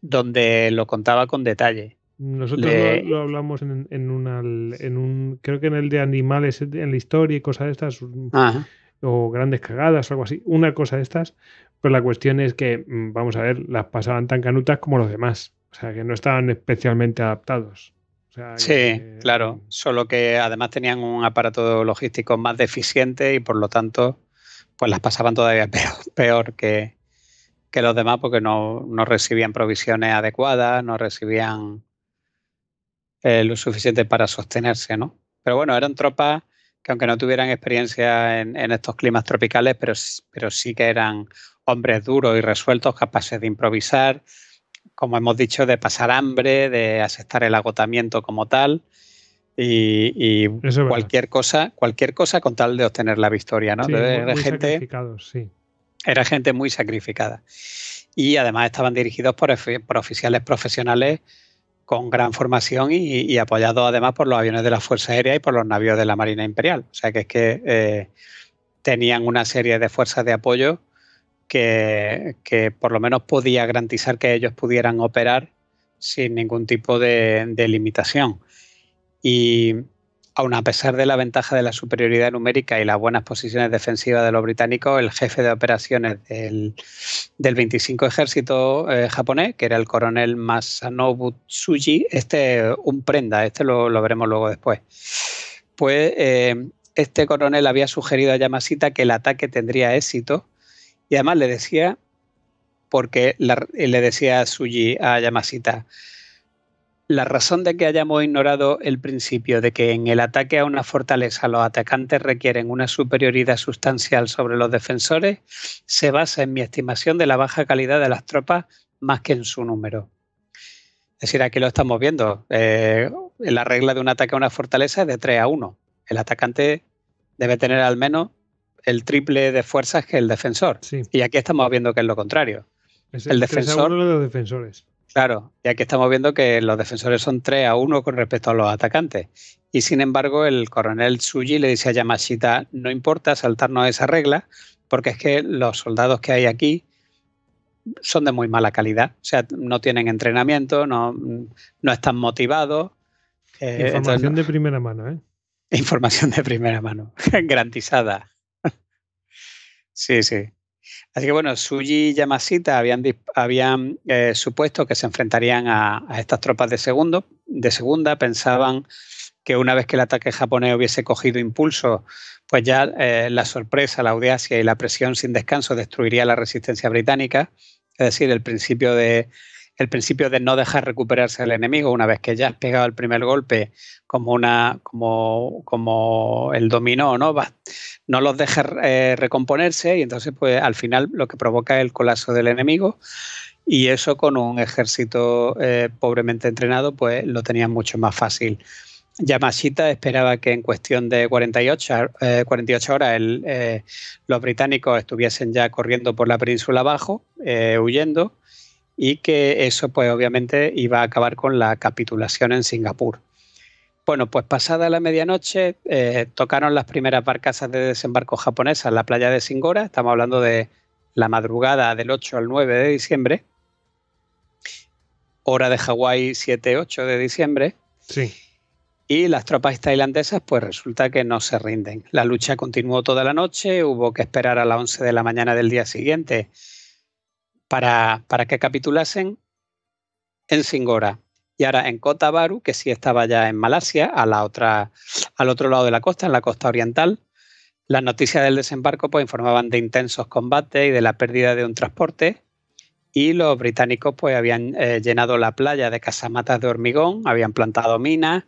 donde lo contaba con detalle. Nosotros lo, hablamos en, un, creo que en el de animales, en la historia y cosas de estas, o grandes cagadas o algo así, una cosa de estas, pero la cuestión es que, mm, vamos a ver, las pasaban tan canutas como los demás. O sea, que no estaban especialmente adaptados. sí, claro. Solo que además tenían un aparato logístico más deficiente y por lo tanto, pues las pasaban todavía peor, que, los demás porque no, recibían provisiones adecuadas, no recibían eh, lo suficiente para sostenerse, ¿no? Pero bueno, eran tropas que aunque no tuvieran experiencia en, estos climas tropicales, pero sí que eran hombres duros y resueltos, capaces de improvisar, como hemos dicho, de pasar hambre, de aceptar el agotamiento como tal y, cualquier cosa, cualquier cosa con tal de obtener la victoria, ¿no? era, gente, sí. era gente muy sacrificada. Y además estaban dirigidos por, oficiales profesionales con gran formación y, apoyados además por los aviones de la Fuerza Aérea y por los navíos de la Marina Imperial. O sea que es que eh, tenían una serie de fuerzas de apoyo que, por lo menos podía garantizar que ellos pudieran operar sin ningún tipo de, limitación. Y aun a pesar de la ventaja de la superioridad numérica y las buenas posiciones defensivas de los británicos, el jefe de operaciones del, 25 Ejército eh, japonés, que era el coronel Masanobu Tsuji, este un prenda, este lo, lo veremos luego después, pues eh, este coronel había sugerido a Yamashita que el ataque tendría éxito y además le decía, porque le decía a a la razón de que hayamos ignorado el principio de que en el ataque a una fortaleza los atacantes requieren una superioridad sustancial sobre los defensores se basa en mi estimación de la baja calidad de las tropas más que en su número. Es decir, aquí lo estamos viendo. Eh, la regla de un ataque a una fortaleza es de 3 a 1. El atacante debe tener al menos el triple de fuerzas que el defensor. Y aquí estamos viendo que es lo contrario. el, defensor. los defensores. Claro, y aquí estamos viendo que los defensores son 3 a 1 con respecto a los atacantes. Y sin embargo, el coronel Tsuji le dice a Yamashita: no importa saltarnos esa regla, porque es que los soldados que hay aquí son de muy mala calidad. O sea, no tienen entrenamiento, no, no están motivados. Eh, ¿eh? Información de primera mano, ¿eh? Información de primera mano, garantizada. Sí, sí. Así que bueno, Suji y Yamashita habían, habían eh, supuesto que se enfrentarían a, estas tropas de, segundo, de segunda, pensaban que una vez que el ataque japonés hubiese cogido impulso, pues ya eh, la sorpresa, la audacia y la presión sin descanso destruiría la resistencia británica, es decir, el principio de, el principio de no dejar recuperarse al enemigo. Una vez que ya has pegado el primer golpe, como una, como, el dominó, ¿no? Va, no los dejas eh, recomponerse y entonces, pues, al final lo que provoca es el colapso del enemigo. Y eso con un ejército eh, pobremente entrenado, pues lo tenían mucho más fácil. Yamashita esperaba que en cuestión de 48, 48 eh, horas los británicos estuviesen ya corriendo por la península abajo, huyendo, y que eso pues obviamente iba a acabar con la capitulación en Singapur. Bueno, pues pasada la medianoche eh, tocaron las primeras barcasas de desembarco japonesas en la playa de Singora, estamos hablando de la madrugada del 8 al 9 de diciembre, hora de Hawái 7-8 de diciembre. Sí. Y las tropas tailandesas, pues resulta que no se rinden. La lucha continuó toda la noche, hubo que esperar a las 11 de la mañana del día siguiente para, que capitulasen en Singora. Y ahora en Kota Baru, que sí estaba ya en Malasia, a la al otro lado de la costa, en la costa oriental, las noticias del desembarco pues, informaban de intensos combates y de la pérdida de un transporte. Y los británicos pues, habían eh, llenado la playa de casamatas de hormigón, habían plantado minas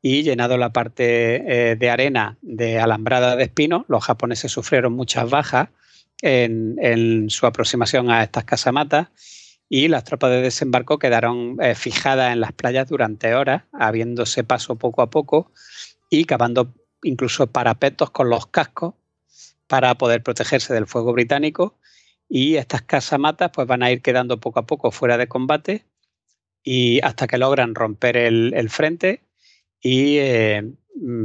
y llenado la parte eh, de arena de alambrada de espino. Los japoneses sufrieron muchas bajas en, su aproximación a estas casamatas y las tropas de desembarco quedaron eh, fijadas en las playas durante horas, habiéndose paso poco a poco y cavando incluso parapetos con los cascos para poder protegerse del fuego británico. Y estas casamatas pues, van a ir quedando poco a poco fuera de combate y hasta que logran romper el, frente y eh,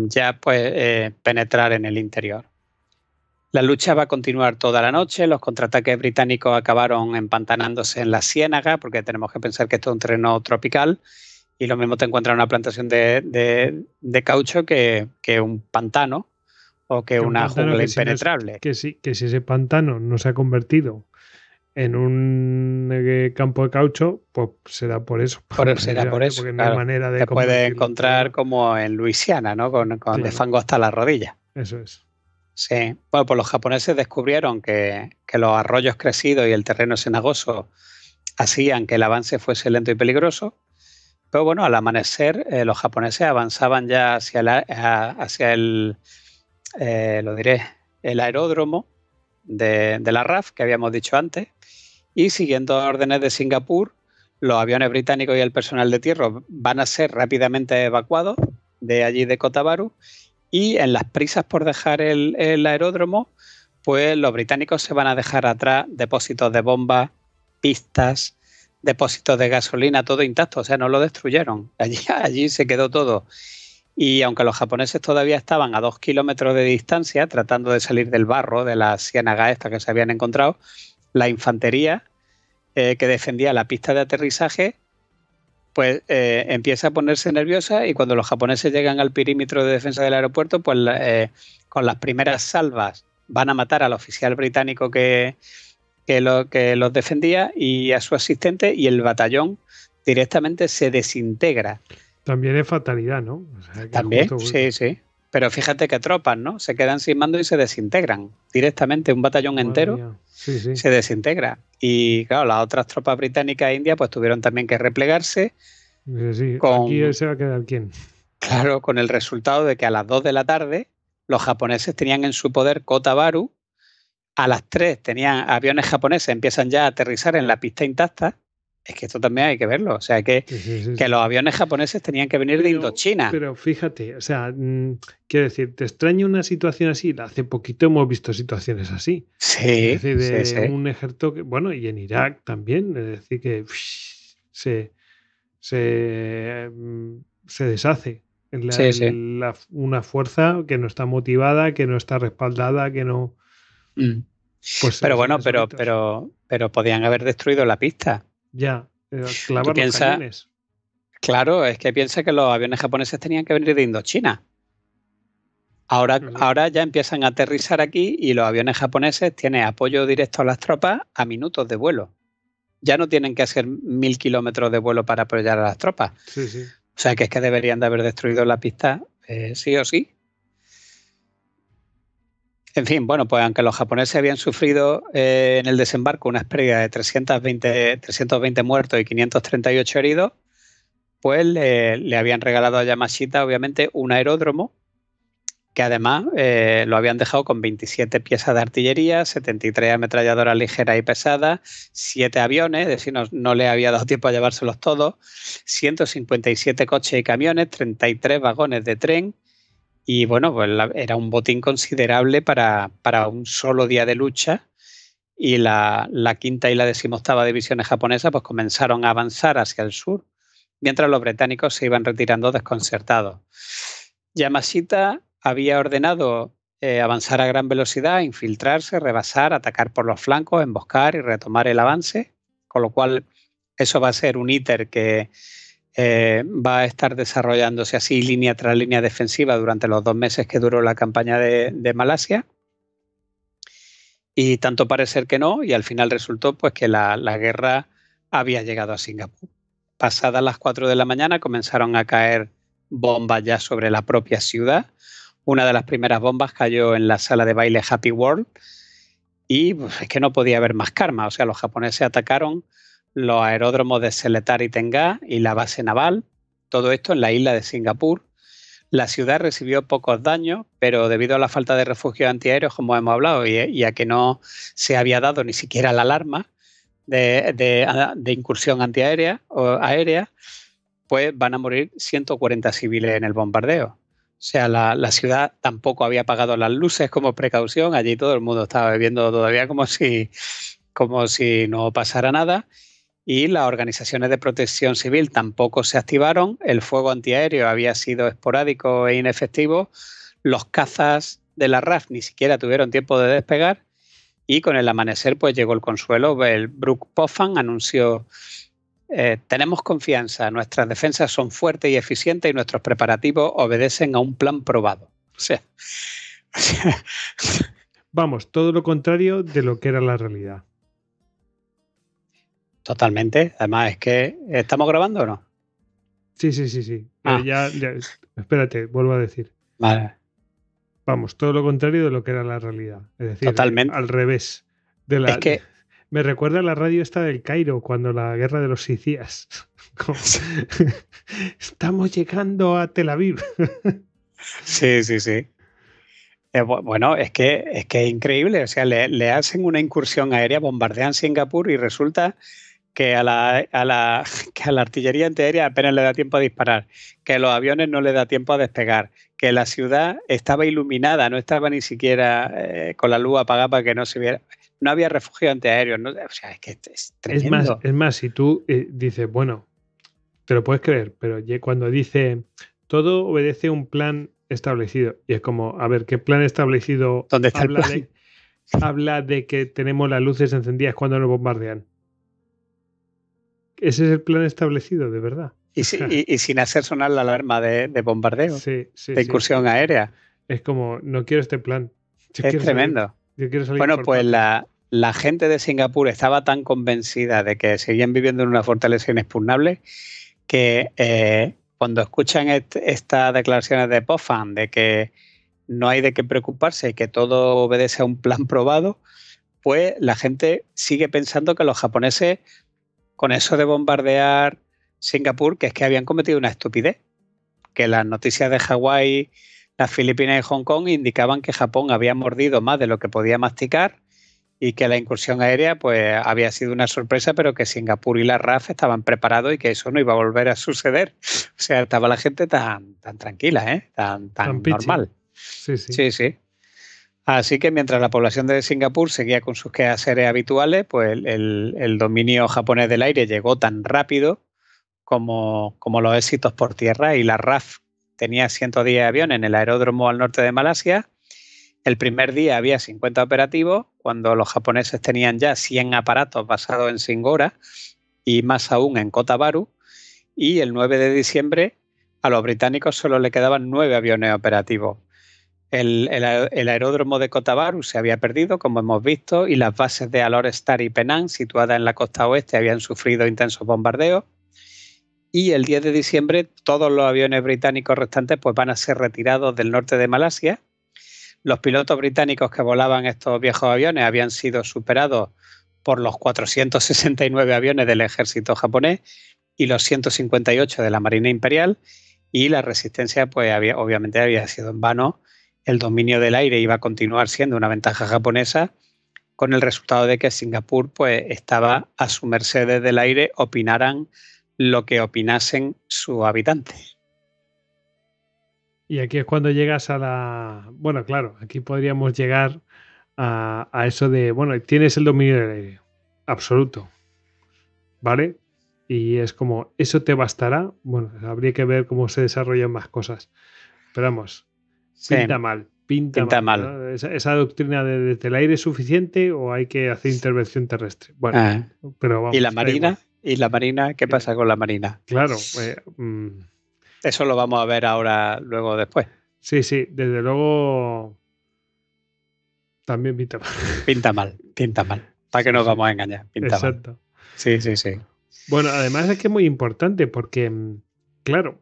ya pues, eh, penetrar en el interior. La lucha va a continuar toda la noche. Los contraataques británicos acabaron empantanándose en la ciénaga, porque tenemos que pensar que esto es un terreno tropical. Y lo mismo te encuentras una plantación de, caucho que, un pantano o que, una jungla impenetrable. que, si, que ese pantano no se ha convertido en un eh, campo de caucho, pues será por eso. Por, será por eso. Porque manera de. Te puede encontrar como en Luisiana, ¿no? Con, de fango hasta la rodilla. Eso es. Sí, bueno, pues los japoneses descubrieron que, los arroyos crecidos y el terreno cenagoso hacían que el avance fuese lento y peligroso, pero bueno, al amanecer eh, los japoneses avanzaban ya hacia, la, el, eh, el aeródromo de, la RAF que habíamos dicho antes y siguiendo órdenes de Singapur, los aviones británicos y el personal de tierra van a ser rápidamente evacuados de allí de Kotabaru. Y en las prisas por dejar el, aeródromo, pues los británicos se van a dejar atrás depósitos de bombas, pistas, depósitos de gasolina, todo intacto, o sea, no lo destruyeron, allí, allí se quedó todo. Y aunque los japoneses todavía estaban a dos kilómetros de distancia, tratando de salir del barro, de la ciénaga esta que se habían encontrado, la infantería eh, que defendía la pista de aterrizaje pues eh, empieza a ponerse nerviosa y cuando los japoneses llegan al perímetro de defensa del aeropuerto, pues eh, con las primeras salvas van a matar al oficial británico que, los defendía y a su asistente y el batallón directamente se desintegra. También es fatalidad, ¿no? También, sí, sí. Pero fíjate que tropas, ¿no? Se quedan sin mando y se desintegran directamente. Un batallón entero se desintegra. Y claro, las otras tropas británicas e indias pues tuvieron también que replegarse. se va a quedar quién. Claro, con el resultado de que a las 2 de la tarde los japoneses tenían en su poder Kota Baru. A las 3 tenían aviones japoneses, empiezan ya a aterrizar en la pista intacta es que esto también hay que verlo. O sea, que, los aviones japoneses tenían que venir de Indochina. Pero fíjate, o sea, mm, quiero decir, te extraña una situación así. Hace poquito hemos visto situaciones así. Sí. Es decir, de un ejército que, bueno, y en Irak también, es decir, que se, se, mm, deshace. una fuerza que no está motivada, que no está respaldada, que no. Mm. Pues pero bueno, pero, pero, pero podían haber destruido la pista. Ya, eh, piensa, Claro, es que piensa que los aviones japoneses tenían que venir de Indochina. Ahora, ahora ya empiezan a aterrizar aquí y los aviones japoneses tienen apoyo directo a las tropas a minutos de vuelo. Ya no tienen que hacer mil kilómetros de vuelo para apoyar a las tropas. Sí, sí. O sea que es que deberían de haber destruido la pista, eh, sí o sí. En fin, bueno, pues aunque los japoneses habían sufrido eh, en el desembarco una pérdida de 320, 320 muertos y 538 heridos, pues le habían regalado a Yamashita obviamente un aeródromo que además eh, lo habían dejado con 27 piezas de artillería, 73 ametralladoras ligeras y pesadas, 7 aviones, es decir, no, no, le había dado tiempo a llevárselos todos, 157 coches y camiones, 33 vagones de tren, y bueno, pues era un botín considerable para, para, un solo día de lucha. Y la, quinta y la decimoctava divisiones japonesas pues comenzaron a avanzar hacia el sur, mientras los británicos se iban retirando desconcertados. Yamashita había ordenado eh, avanzar a gran velocidad, infiltrarse, rebasar, atacar por los flancos, emboscar y retomar el avance, con lo cual eso va a ser un íter que, eh, va a estar desarrollándose así línea tras línea defensiva durante los dos meses que duró la campaña de, Malasia. Y tanto parecer que no, y al final resultó pues que la, guerra había llegado a Singapur. Pasadas las 4 de la mañana comenzaron a caer bombas ya sobre la propia ciudad. Una de las primeras bombas cayó en la sala de baile Happy World y pues, es que no podía haber más karma. O sea, los japoneses atacaron los aeródromos de Seletar y Tengá y la base naval, todo esto en la isla de Singapur. La ciudad recibió pocos daños, pero debido a la falta de refugios antiaéreos, como hemos hablado, y, a que no se había dado ni siquiera la alarma de, incursión antiaérea o aérea, pues van a morir 140 civiles en el bombardeo. O sea, la, ciudad tampoco había apagado las luces como precaución. Allí todo el mundo estaba viviendo todavía como si, como si no pasara nada y las organizaciones de protección civil tampoco se activaron, el fuego antiaéreo había sido esporádico e inefectivo, los cazas de la RAF ni siquiera tuvieron tiempo de despegar y con el amanecer pues llegó el consuelo, el Brook Poffan anunció eh, tenemos confianza, nuestras defensas son fuertes y eficientes y nuestros preparativos obedecen a un plan probado. O sea, Vamos, todo lo contrario de lo que era la realidad. Totalmente. Además, es que estamos grabando o no. Sí, sí, sí, sí. Ah. Eh, espérate, vuelvo a decir. Vale. Vamos, todo lo contrario de lo que era la realidad. Es decir, Totalmente. al revés. De es que... Me recuerda la radio esta del Cairo, cuando la guerra de los sicías. Estamos llegando a Tel Aviv. sí, sí, sí. Eh, bueno, es que, es que increíble. O sea, le hacen una incursión aérea, bombardean Singapur y resulta que a la, a la, que a la artillería antiaérea apenas le da tiempo a disparar, que a los aviones no le da tiempo a despegar, que la ciudad estaba iluminada, no estaba ni siquiera eh, con la luz apagada para que no se viera. No había refugio antiaéreo. No, es que es más, es más si tú eh, dices, bueno, te lo puedes creer, pero cuando dice todo obedece un plan establecido, y es como, a ver, ¿qué plan establecido? habla De, habla de que tenemos las luces encendidas cuando nos bombardean. Ese es el plan establecido, de verdad. Y, sin hacer sonar la alarma de, bombardeo, de incursión aérea. Es como, no quiero este plan. es tremendo. bueno, pues la, gente de Singapur estaba tan convencida de que seguían viviendo en una fortaleza inexpugnable que eh, cuando escuchan estas declaraciones de Pofan de que no hay de qué preocuparse y que todo obedece a un plan probado, pues la gente sigue pensando que los japoneses con eso de bombardear Singapur, que es que habían cometido una estupidez. Que las noticias de Hawái, las Filipinas y Hong Kong indicaban que Japón había mordido más de lo que podía masticar y que la incursión aérea pues, había sido una sorpresa, pero que Singapur y la RAF estaban preparados y que eso no iba a volver a suceder. O sea, estaba la gente tan, tan tranquila, ¿eh? tan, tan, tan normal. Sí, sí. sí, sí. Así que mientras la población de Singapur seguía con sus quehaceres habituales, pues el, dominio japonés del aire llegó tan rápido como, los éxitos por tierra y la RAF tenía 110 aviones en el aeródromo al norte de Malasia. El primer día había 50 operativos, cuando los japoneses tenían ya 100 aparatos basados en Singora y más aún en Kota Baru. Y el 9 de diciembre a los británicos solo le quedaban 9 aviones operativos el, aeródromo de Cotabaru se había perdido, como hemos visto, y las bases de Alor Star y Penang, situadas en la costa oeste, habían sufrido intensos bombardeos. Y el 10 de diciembre todos los aviones británicos restantes pues, van a ser retirados del norte de Malasia. Los pilotos británicos que volaban estos viejos aviones habían sido superados por los 469 aviones del ejército japonés y los 158 de la Marina Imperial y la resistencia pues había, obviamente había sido en vano el dominio del aire iba a continuar siendo una ventaja japonesa, con el resultado de que Singapur pues, estaba a su merced del aire, opinaran lo que opinasen sus habitantes. Y aquí es cuando llegas a la... Bueno, claro, aquí podríamos llegar a, a eso de, bueno, tienes el dominio del aire, absoluto, ¿vale? Y es como, ¿eso te bastará? Bueno, habría que ver cómo se desarrollan más cosas. Pero vamos, pinta mal. Pinta, mal. Esa, doctrina de el aire es suficiente o hay que hacer intervención terrestre. Bueno, ah. pero vamos, ¿Y la marina? ¿Y la marina? ¿Qué eh, pasa con la marina? Claro. Eh, mm. Eso lo vamos a ver ahora, luego, después. Sí, sí, desde luego. También pinta mal. Pinta mal, pinta mal. ¿Para que nos vamos a engañar? Exacto. Sí, sí, sí. Bueno, además es que es muy importante porque, mm, claro,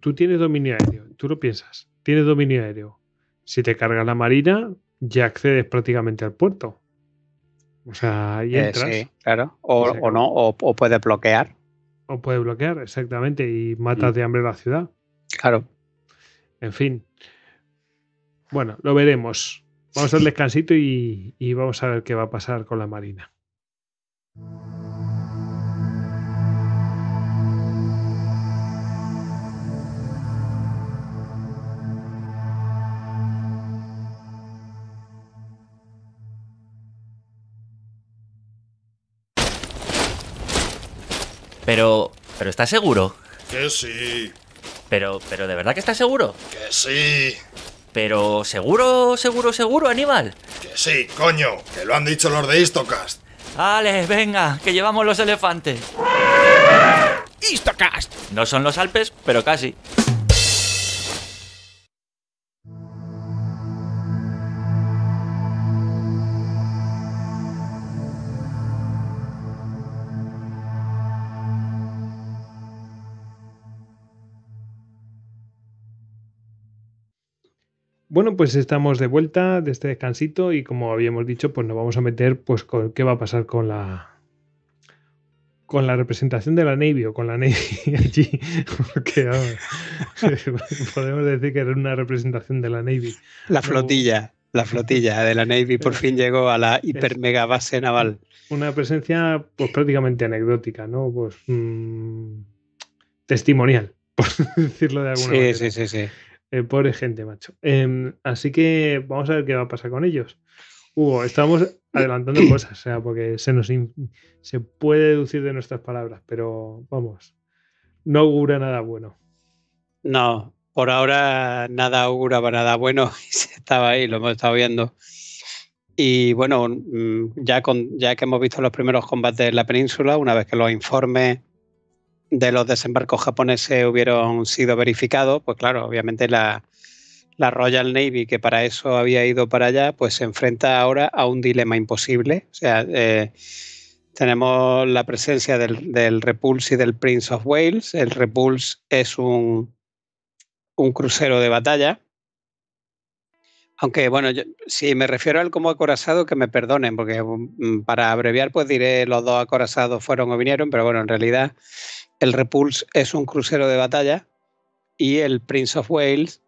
tú tienes dominio aéreo, tú lo piensas. Tiene dominio aéreo. Si te carga la marina, ya accedes prácticamente al puerto. O sea, ahí eh, entras. claro. O, no, o, puedes bloquear. O puedes bloquear, exactamente, y matas mm. de hambre la ciudad. Claro. En fin. Bueno, lo veremos. Vamos al descansito y vamos a ver qué va a pasar con la marina. Pero. ¿Pero estás seguro? Que sí. Pero. ¿Pero de verdad que estás seguro? Que sí. Pero. ¿Seguro, seguro, seguro, animal. Que sí, coño. Que lo han dicho los de Istocast. Vale, venga, que llevamos los elefantes. Istocast. No son los Alpes, pero casi. Bueno, pues estamos de vuelta de este descansito y como habíamos dicho, pues nos vamos a meter pues con qué va a pasar con la con la representación de la Navy o con la Navy allí, porque podemos decir que era una representación de la Navy. La flotilla, la flotilla de la Navy por fin llegó a la hiper mega base naval. Una presencia pues prácticamente anecdótica, ¿no? Pues mm, testimonial, por decirlo de alguna sí, Sí, sí, sí. Eh, pobre gente, macho. Em, así que vamos a ver qué va a pasar con ellos. Hugo, estamos adelantando cosas, o sea, porque se nos se puede deducir de nuestras palabras, pero vamos, no augura nada bueno. No, por ahora nada auguraba nada bueno. Estaba ahí, lo hemos estado viendo. Y bueno, mm, ya, con, ya que hemos visto los primeros combates en la península, una vez que los informe de los desembarcos japoneses hubieron sido verificados, pues claro, obviamente la, Royal Navy, que para eso había ido para allá, pues se enfrenta ahora a un dilema imposible. O sea, eh, tenemos la presencia del, Repulse y del Prince of Wales. El Repulse es un, un crucero de batalla. Aunque, bueno, si me refiero al como acorazado, que me perdonen, porque mm, para abreviar, pues diré los dos acorazados fueron o vinieron, pero bueno, en realidad el Repulse es un crucero de batalla y el Prince of Wales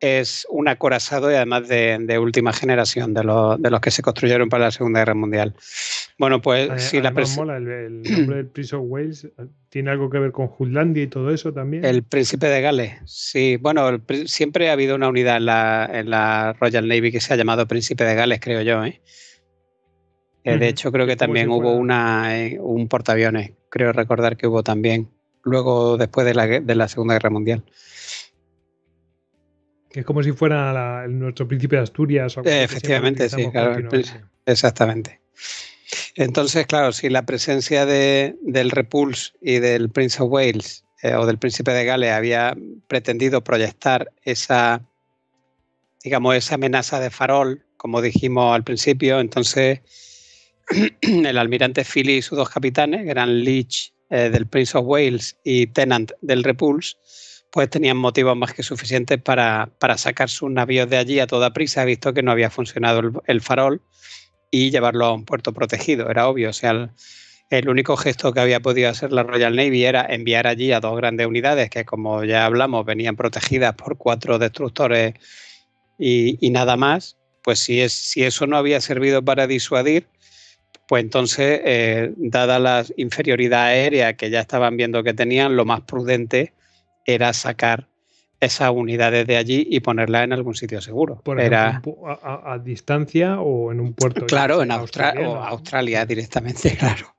es un acorazado y además de, última generación de, los que se construyeron para la Segunda Guerra Mundial. Bueno, pues si la el, nombre del Prince of Wales eh, tiene algo que ver con Jutlandia y todo eso también. El Príncipe de Gales, sí. Bueno, siempre ha habido una unidad en la, Royal Navy que se ha llamado Príncipe de Gales, creo yo. ¿eh? Eh, de hecho, creo que también hubo un portaaviones creo recordar que hubo también, luego después de la, Segunda Guerra Mundial. Que es como si fuera nuestro príncipe de Asturias. efectivamente, sí, claro. Exactamente. Entonces, claro, si la presencia de, del Repulse y del Prince of Wales eh, o del Príncipe de Gales había pretendido proyectar esa, digamos, esa amenaza de farol, como dijimos al principio, entonces el almirante Philly y sus dos capitanes, gran eh, del Prince of Wales y Tennant del Repulse, pues tenían motivos más que suficientes para, para, sacar sus navíos de allí a toda prisa, visto que no había funcionado el, farol, y llevarlo a un puerto protegido, era obvio. O sea, el, único gesto que había podido hacer la Royal Navy era enviar allí a dos grandes unidades que, como ya hablamos, venían protegidas por cuatro destructores y, y nada más. Pues si, es, si eso no había servido para disuadir, pues entonces, eh, dada la inferioridad aérea que ya estaban viendo que tenían, lo más prudente era sacar esas unidades de allí y ponerlas en algún sitio seguro. era... a, distancia o en un puerto. Claro, en Australia, Australia directamente, claro.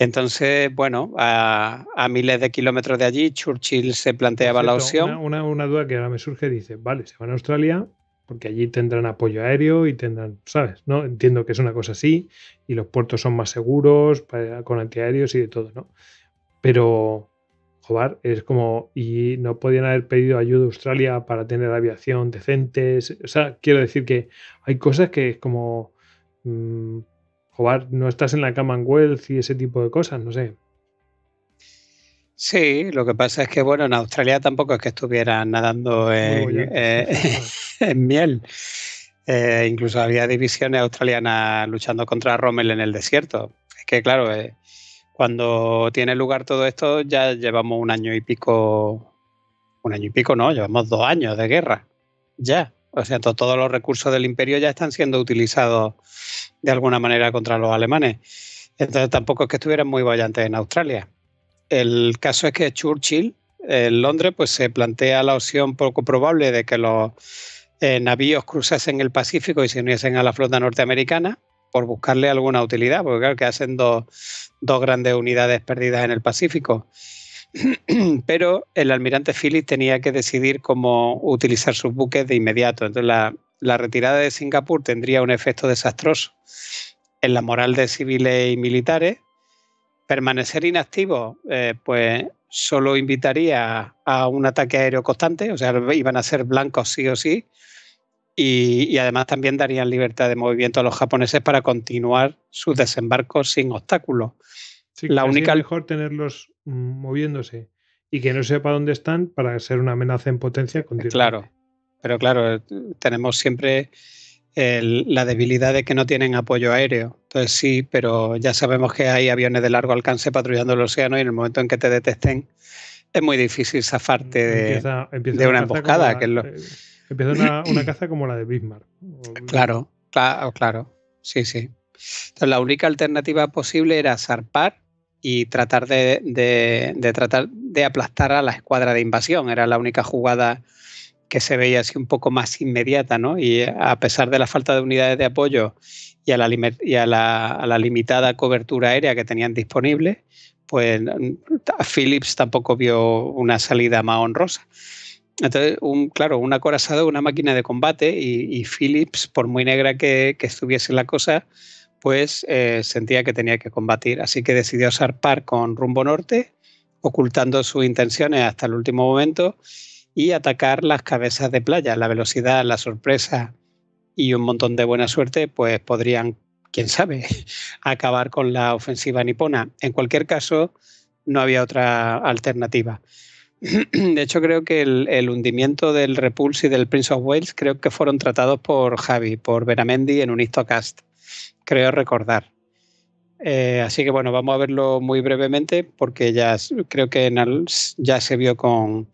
Entonces, bueno, a, miles de kilómetros de allí, Churchill se planteaba la opción. Una, una, duda que ahora me surge, dice, vale, se van a Australia, porque allí tendrán apoyo aéreo y tendrán, ¿sabes? ¿No? Entiendo que es una cosa así y los puertos son más seguros con antiaéreos y de todo, ¿no? Pero, joder, es como, y no podían haber pedido ayuda a Australia para tener aviación decente. O sea, quiero decir que hay cosas que es como, mmm, no estás en la Commonwealth y ese tipo de cosas, no sé. Sí, lo que pasa es que bueno, en Australia tampoco es que estuvieran nadando eh, en, miel. Eh, incluso había divisiones australianas luchando contra Rommel en el desierto. Es que claro, eh, cuando tiene lugar todo esto ya llevamos un año y pico, un año y pico no, llevamos dos años de guerra. Ya. O sea, todos los recursos del imperio ya están siendo utilizados de alguna manera contra los alemanes. Entonces tampoco es que estuvieran muy vallantes en Australia. El caso es que Churchill en Londres pues, se plantea la opción poco probable de que los eh, navíos cruzasen el Pacífico y se uniesen a la flota norteamericana por buscarle alguna utilidad, porque claro que hacen dos, grandes unidades perdidas en el Pacífico. Pero el almirante Phillips tenía que decidir cómo utilizar sus buques de inmediato. Entonces la retirada de Singapur tendría un efecto desastroso en la moral de civiles y militares Permanecer inactivo, eh, pues solo invitaría a un ataque aéreo constante, o sea, iban a ser blancos sí o sí, y, además también darían libertad de movimiento a los japoneses para continuar sus desembarcos sin obstáculos. la única... Es mejor tenerlos mm, moviéndose y que no sepa dónde están para ser una amenaza en potencia eh, Claro, pero claro, eh, tenemos siempre la debilidad de que no tienen apoyo aéreo. Entonces sí, pero ya sabemos que hay aviones de largo alcance patrullando el océano y en el momento en que te detecten es muy difícil zafarte de, una, emboscada. que eh, empieza una, una, caza como la de Bismarck. Claro, claro, oh, claro. Sí, sí. Entonces, la única alternativa posible era zarpar y tratar de, de tratar de aplastar a la escuadra de invasión. Era la única jugada que se veía así un poco más inmediata, ¿no? Y a pesar de la falta de unidades de apoyo y a la, limitada cobertura aérea que tenían disponible, pues Phillips tampoco vio una salida más honrosa. Entonces, claro, un acorazado, una máquina de combate y, y Phillips, por muy negra que, estuviese la cosa, pues eh, sentía que tenía que combatir. Así que decidió zarpar con rumbo norte, ocultando sus intenciones hasta el último momento y atacar las cabezas de playa. La velocidad, la sorpresa y un montón de buena suerte, pues podrían, quién sabe, acabar con la ofensiva nipona. En cualquier caso, no había otra alternativa. De hecho, creo que el, hundimiento del Repulse y del Prince of Wales creo que fueron tratados por Javi, por Benamendi en un histocast, creo recordar. Eh, así que bueno, vamos a verlo muy brevemente porque ya creo que ya se vio con,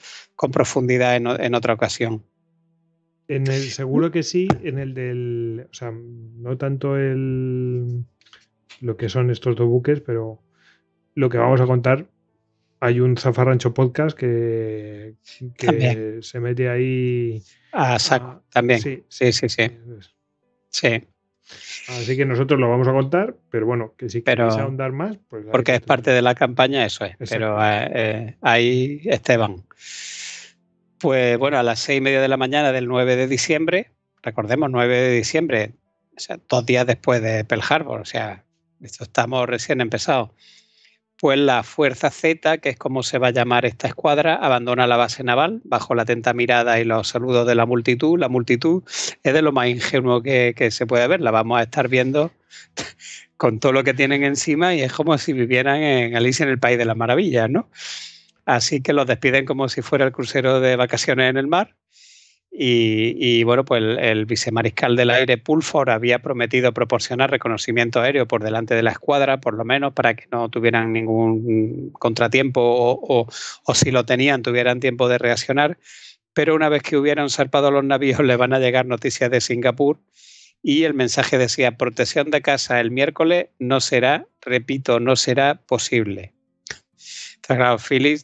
profundidad en, otra ocasión. En el seguro que sí, en el del, o sea, no tanto el lo que son estos dos buques, pero lo que vamos a contar. Hay un zafarrancho podcast que, se mete ahí ah, a también. sí, sí. Sí. sí. Así que nosotros lo vamos a contar, pero bueno, que si pero, ahondar más, pues Porque es parte de la campaña, eso es. Pero eh, eh, ahí, Esteban. Pues bueno, a las seis y media de la mañana del 9 de diciembre, recordemos, 9 de diciembre, o sea, dos días después de Pearl Harbor, o sea, esto estamos recién empezados pues la Fuerza Z, que es como se va a llamar esta escuadra, abandona la base naval bajo la atenta mirada y los saludos de la multitud. La multitud es de lo más ingenuo que, se puede ver, la vamos a estar viendo con todo lo que tienen encima y es como si vivieran en Alicia en el País de las Maravillas, ¿no? Así que los despiden como si fuera el crucero de vacaciones en el mar y, bueno, pues el, vicemariscal del aire Pulford había prometido proporcionar reconocimiento aéreo por delante de la escuadra, por lo menos, para que no tuvieran ningún contratiempo o, si lo tenían, tuvieran tiempo de reaccionar. Pero una vez que hubieran zarpado los navíos, le van a llegar noticias de Singapur y el mensaje decía, protección de casa el miércoles no será, repito, no será posible. Entonces, claro,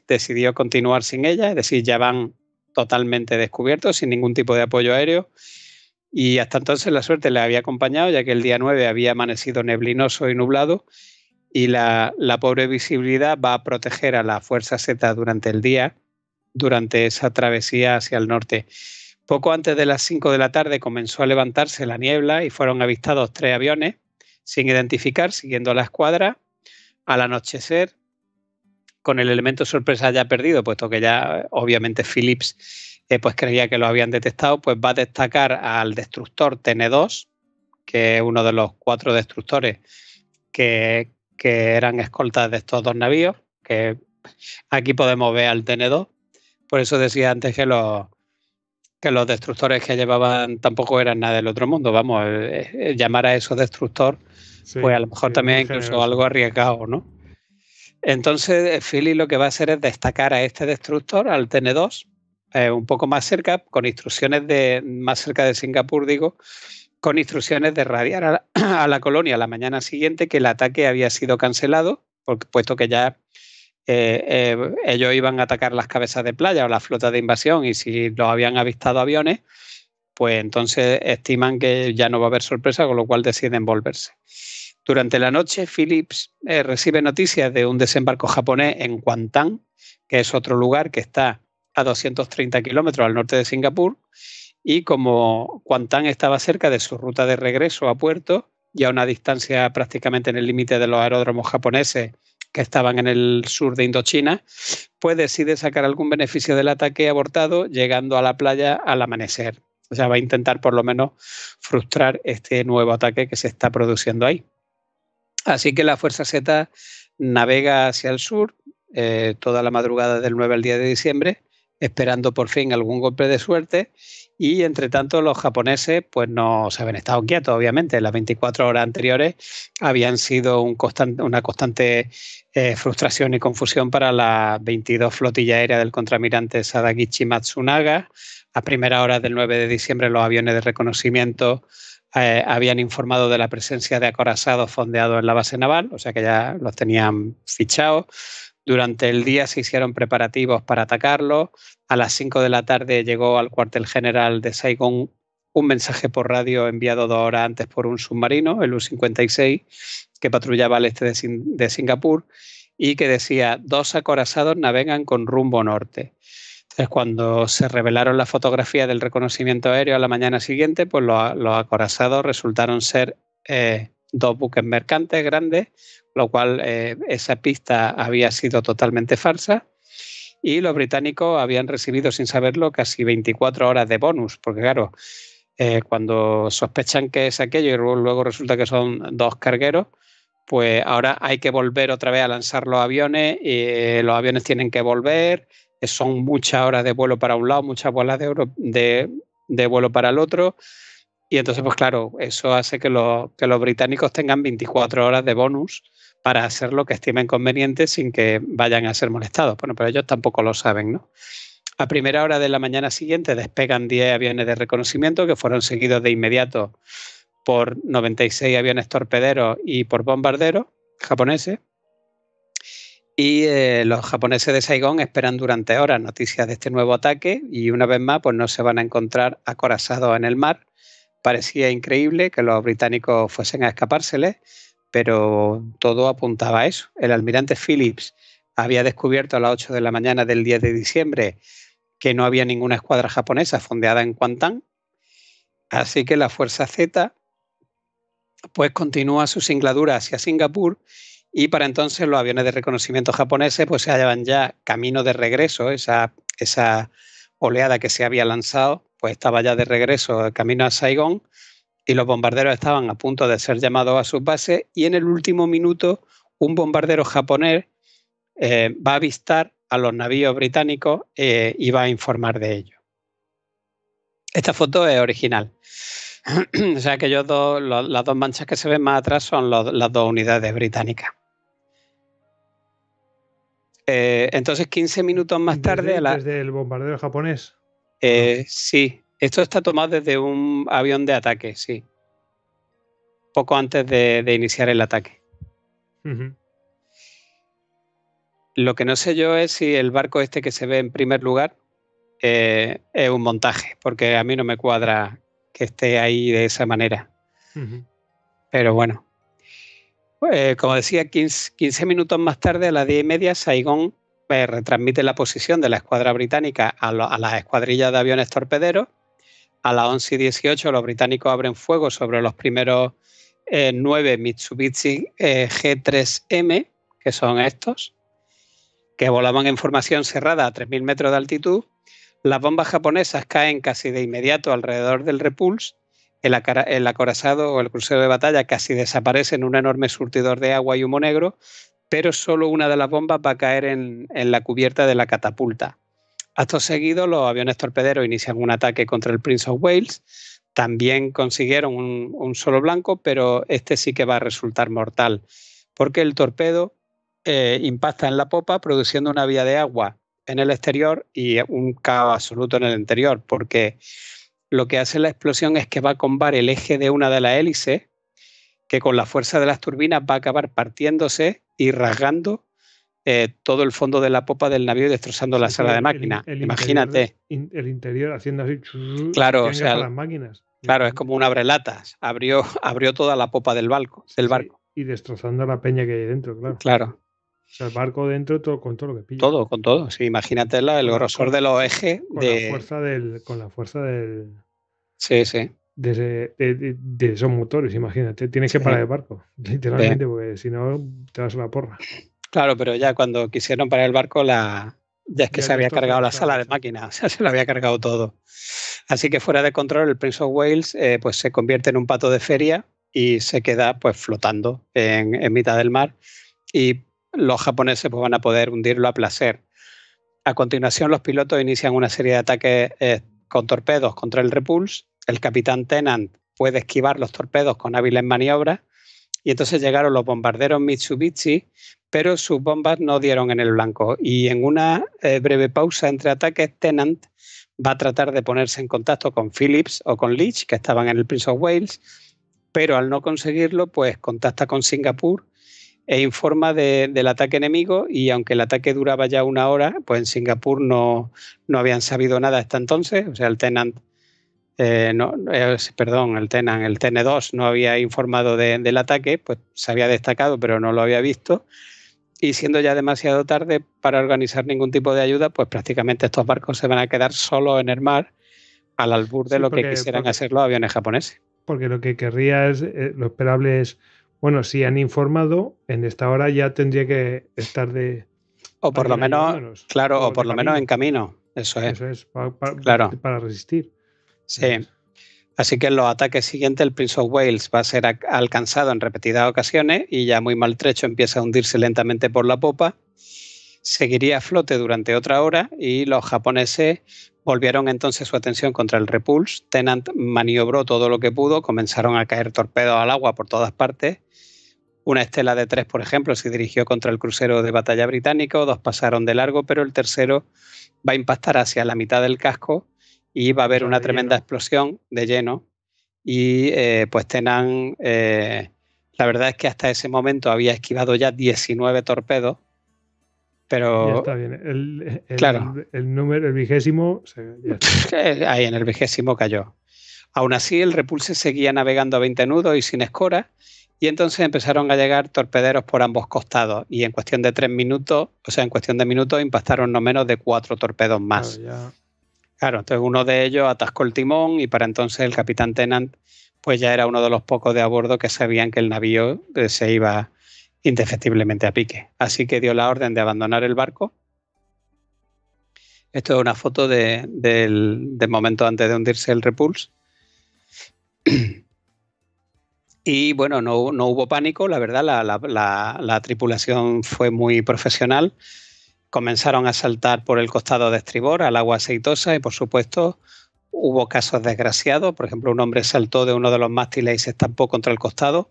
decidió continuar sin ella, es decir, ya van totalmente descubierto, sin ningún tipo de apoyo aéreo. Y hasta entonces la suerte le había acompañado, ya que el día 9 había amanecido neblinoso y nublado, y la, pobre visibilidad va a proteger a la Fuerza Z durante el día, durante esa travesía hacia el norte. Poco antes de las 5 de la tarde comenzó a levantarse la niebla y fueron avistados tres aviones sin identificar, siguiendo la escuadra. Al anochecer, con el elemento sorpresa ya perdido, puesto que ya eh, obviamente Philips eh, pues creía que lo habían detectado, pues va a destacar al destructor TN2, que es uno de los cuatro destructores que, eran escoltas de estos dos navíos, que aquí podemos ver al TN2. Por eso decía antes que los, que los destructores que llevaban tampoco eran nada del otro mundo. Vamos, eh, llamar a esos destructor, pues a lo mejor también incluso algo arriesgado, ¿no? Entonces, eh, Philly lo que va a hacer es destacar a este destructor, al TN2, eh, un poco más cerca, con instrucciones de más cerca de Singapur, digo, con instrucciones de radiar a la, colonia la mañana siguiente que el ataque había sido cancelado, puesto que ya eh, ellos iban a atacar las cabezas de playa o la flota de invasión y si los habían avistado aviones, pues entonces estiman que ya no va a haber sorpresa, con lo cual deciden volverse. Durante la noche, Phillips eh, recibe noticias de un desembarco japonés en Kuantan, que es otro lugar que está a 230 kilómetros al norte de Singapur, y como Kuantan estaba cerca de su ruta de regreso a puerto y a una distancia prácticamente en el límite de los aeródromos japoneses que estaban en el sur de Indochina, pues decide sacar algún beneficio del ataque abortado llegando a la playa al amanecer. O sea, va a intentar por lo menos frustrar este nuevo ataque que se está produciendo ahí. Así que la Fuerza Z navega hacia el sur eh, toda la madrugada del 9 al 10 de diciembre, esperando por fin algún golpe de suerte. Y entre tanto, los japoneses pues no se habían estado quietos, obviamente. Las 24 horas anteriores habían sido una constante eh, frustración y confusión para la 22 flotilla aérea del contramirante Sadagichi Matsunaga. A primera hora del 9 de diciembre, los aviones de reconocimiento eh, habían informado de la presencia de acorazados fondeados en la base naval, o sea que ya los tenían fichados. Durante el día se hicieron preparativos para atacarlo. A las 5 de la tarde llegó al cuartel general de Saigón un mensaje por radio enviado dos horas antes por un submarino, el U-56, que patrullaba al este de Singapur y que decía, dos acorazados navegan con rumbo norte cuando se revelaron las fotografías del reconocimiento aéreo a la mañana siguiente, pues los, acorazados resultaron ser eh, dos buques mercantes grandes, lo cual eh, esa pista había sido totalmente falsa. Y los británicos habían recibido, sin saberlo, casi 24 horas de bonus, porque claro, eh, cuando sospechan que es aquello y luego, luego resulta que son dos cargueros, pues ahora hay que volver otra vez a lanzar los aviones, y los aviones tienen que volver, son muchas horas de vuelo para un lado, muchas bolas de, de, vuelo para el otro. Y entonces, pues claro, eso hace que, que los británicos tengan 24 horas de bonus para hacer lo que estimen conveniente sin que vayan a ser molestados. Bueno, pero ellos tampoco lo saben, ¿no? A primera hora de la mañana siguiente despegan 10 aviones de reconocimiento que fueron seguidos de inmediato por 96 aviones torpederos y por bombarderos japoneses y eh, los japoneses de Saigón esperan durante horas noticias de este nuevo ataque y una vez más pues no se van a encontrar acorazados en el mar. Parecía increíble que los británicos fuesen a escapárseles, pero todo apuntaba a eso. El almirante Phillips había descubierto a las 8 de la mañana del 10 de diciembre que no había ninguna escuadra japonesa fondeada en Kuantan, así que la Fuerza Z pues continúa su singladura hacia Singapur y para entonces los aviones de reconocimiento japoneses pues, se hallaban ya camino de regreso, esa, esa oleada que se había lanzado, pues estaba ya de regreso camino a Saigón y los bombarderos estaban a punto de ser llamados a sus bases y en el último minuto un bombardero japonés eh, va a avistar a los navíos británicos eh, y va a informar de ello. Esta foto es original. o sea, que yo las dos manchas que se ven más atrás son las dos unidades británicas. Eh, entonces, 15 minutos más tarde. ¿Desde, a la... desde el bombardeo japonés? Eh, ah, sí, esto está tomado desde un avión de ataque, sí. Poco antes de, iniciar el ataque. Lo que no sé yo es si el barco este que se ve en primer lugar eh, es un montaje, porque a mí no me cuadra que esté ahí de esa manera. Pero bueno. Pues, como decía, 15, minutos más tarde, a las 10 y media, Saigón pues, retransmite la posición de la escuadra británica a, las escuadrillas de aviones torpederos. A las 11 y 18, los británicos abren fuego sobre los primeros eh, nueve Mitsubishi eh, G3M, que son estos, que volaban en formación cerrada a 3.000 metros de altitud. Las bombas japonesas caen casi de inmediato alrededor del Repulse el, acorazado o el crucero de batalla casi desaparece en un enorme surtidor de agua y humo negro, pero solo una de las bombas va a caer en, la cubierta de la catapulta. Acto seguido, los aviones torpederos inician un ataque contra el Prince of Wales. También consiguieron un, solo blanco, pero este sí que va a resultar mortal, porque el torpedo eh, impacta en la popa produciendo una vía de agua en el exterior y un caos absoluto en el interior, porque lo que hace la explosión es que va a combar el eje de una de las hélices, que con la fuerza de las turbinas va a acabar partiéndose y rasgando eh, todo el fondo de la popa del navío y destrozando la sala de máquinas. Imagínate. el interior haciendo así. Claro, o sea, las máquinas. Claro, es como un abrelatas. Abrió, abrió toda la popa del barco. Del barco. y destrozando la peña que hay dentro, claro. Claro. O el barco dentro todo, con todo lo que pilla. Todo, con todo. Sí, imagínate el grosor de los ejes. Con, La fuerza del, con la fuerza del. Sí, sí. De, esos motores, imagínate. Tienes que parar el barco, literalmente, porque si no te das una porra. Claro, pero ya cuando quisieron parar el barco, la, ya es que se había cargado la sala de máquinas, o sea, se lo había cargado todo. Así que fuera de control, el Prince of Wales eh, pues se convierte en un pato de feria y se queda pues flotando en, en mitad del mar. Y los japoneses pues, van a poder hundirlo a placer. A continuación, los pilotos inician una serie de ataques eh, con torpedos contra el Repulse. El capitán Tennant puede esquivar los torpedos con hábiles maniobras. Y entonces llegaron los bombarderos Mitsubishi, pero sus bombas no dieron en el blanco. Y en una eh, breve pausa entre ataques, Tennant va a tratar de ponerse en contacto con Phillips o con Leach, que estaban en el Prince of Wales, pero al no conseguirlo, pues contacta con Singapur e informa del ataque enemigo y aunque el ataque duraba ya una hora, pues en Singapur no, no habían sabido nada hasta entonces, o sea, el Tenant, eh, perdón, el Tenant, el TN2 no había informado del ataque, pues se había destacado pero no lo había visto y siendo ya demasiado tarde para organizar ningún tipo de ayuda, pues prácticamente estos barcos se van a quedar solo en el mar al albur de lo que quisieran hacer los aviones japoneses. Porque lo que querría es, eh, lo esperable es bueno, si han informado, en esta hora ya tendría que estar de. O por lo menos, claro, o por lo menos en camino. Eso es. Eso es, para, claro. para resistir. Sí. Así que en los ataques siguientes el Prince of Wales va a ser alcanzado en repetidas ocasiones y ya muy maltrecho empieza a hundirse lentamente por la popa. Seguiría a flote durante otra hora y los japoneses volvieron entonces su atención contra el Repulse. Tenant maniobró todo lo que pudo, comenzaron a caer torpedos al agua por todas partes una estela de tres, por ejemplo, se dirigió contra el crucero de batalla británico, dos pasaron de largo, pero el tercero va a impactar hacia la mitad del casco y va a haber una tremenda explosión de lleno. Y eh, pues Tenan, eh, la verdad es que hasta ese momento había esquivado ya 19 torpedos, pero... el, claro. el, número, el vigésimo... Eh, ahí en el vigésimo cayó. Aún así, el repulse seguía navegando a 20 nudos y sin escora y entonces empezaron a llegar torpederos por ambos costados y en cuestión de tres minutos, o sea, en cuestión de minutos impactaron no menos de cuatro torpedos más. Claro, entonces uno de ellos atascó el timón y para entonces el capitán tenant, pues ya era uno de los pocos de a bordo que sabían que el navío eh, se iba indefectiblemente a pique. Así que dio la orden de abandonar el barco. Esto es una foto del momento antes de hundirse el Repulse. Y bueno, no, hubo pánico, la verdad, la, tripulación fue muy profesional. Comenzaron a saltar por el costado de estribor al agua aceitosa y por supuesto hubo casos desgraciados. Por ejemplo, un hombre saltó de uno de los mástiles y se estampó contra el costado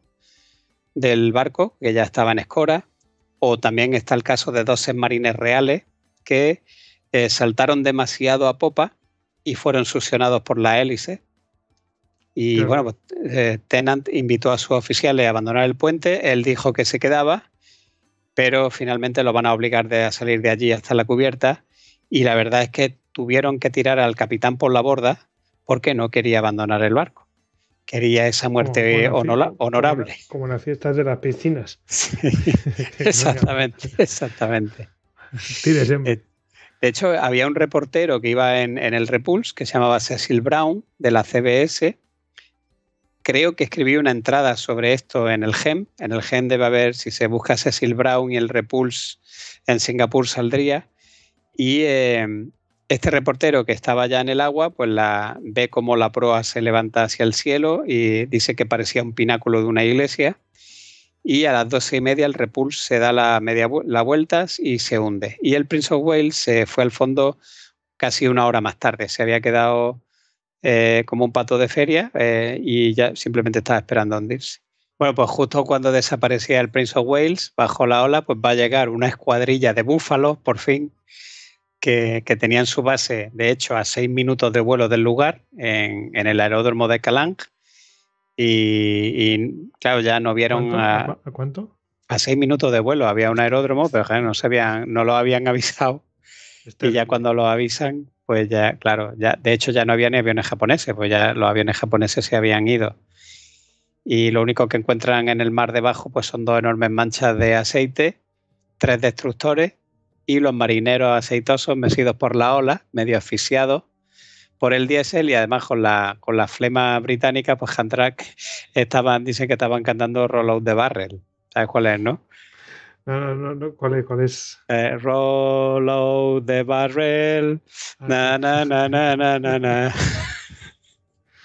del barco, que ya estaba en escora. O también está el caso de 12 marines reales que eh, saltaron demasiado a popa y fueron succionados por la hélice y bueno, pues, eh, Tennant invitó a sus oficiales a abandonar el puente, él dijo que se quedaba, pero finalmente lo van a obligar a salir de allí hasta la cubierta y la verdad es que tuvieron que tirar al capitán por la borda porque no quería abandonar el barco. Quería esa muerte honorable. Como, en las fiestas de las piscinas. exactamente, exactamente. Eh, de, hecho, había un reportero que iba en el Repulse que se llamaba Cecil Brown de la CBS creo que escribí una entrada sobre esto en el GEM. En el GEM debe haber, si se busca Cecil Brown y el Repulse en Singapur saldría. Y em, este reportero que estaba ya en el agua, pues la ve cómo la proa se levanta hacia el cielo y dice que parecía un pináculo de una iglesia. Y a las doce y media el Repulse se da la media vueltas y se hunde. Y el Prince of Wales se fue al fondo casi una hora más tarde. Se había quedado eh, como un pato de feria eh, y ya simplemente estaba esperando a hundirse. Bueno, pues justo cuando desaparecía el Prince of Wales, bajo la ola, pues va a llegar una escuadrilla de búfalos, por fin, que, que tenían su base, de hecho, a seis minutos de vuelo del lugar, en, el aeródromo de Calang. Y, claro, ya no vieron a, ¿A cuánto? A seis minutos de vuelo. Había un aeródromo, pero no, sabían, no lo habían avisado. Este y ya cuando lo avisan, pues ya, claro, ya, de hecho ya no había ni aviones japoneses, pues ya los aviones japoneses se habían ido. Y lo único que encuentran en el mar debajo pues son dos enormes manchas de aceite, tres destructores y los marineros aceitosos mecidos por la ola, medio asfixiados por el diésel y además con la, con la flema británica, pues Handrak estaban, dicen que estaban cantando Rollout de Barrel. ¿Sabes cuál es, no? No, no, ¿Cuál es? Cuál es? the eh, de barrel. Ah, na, na, na, na, na,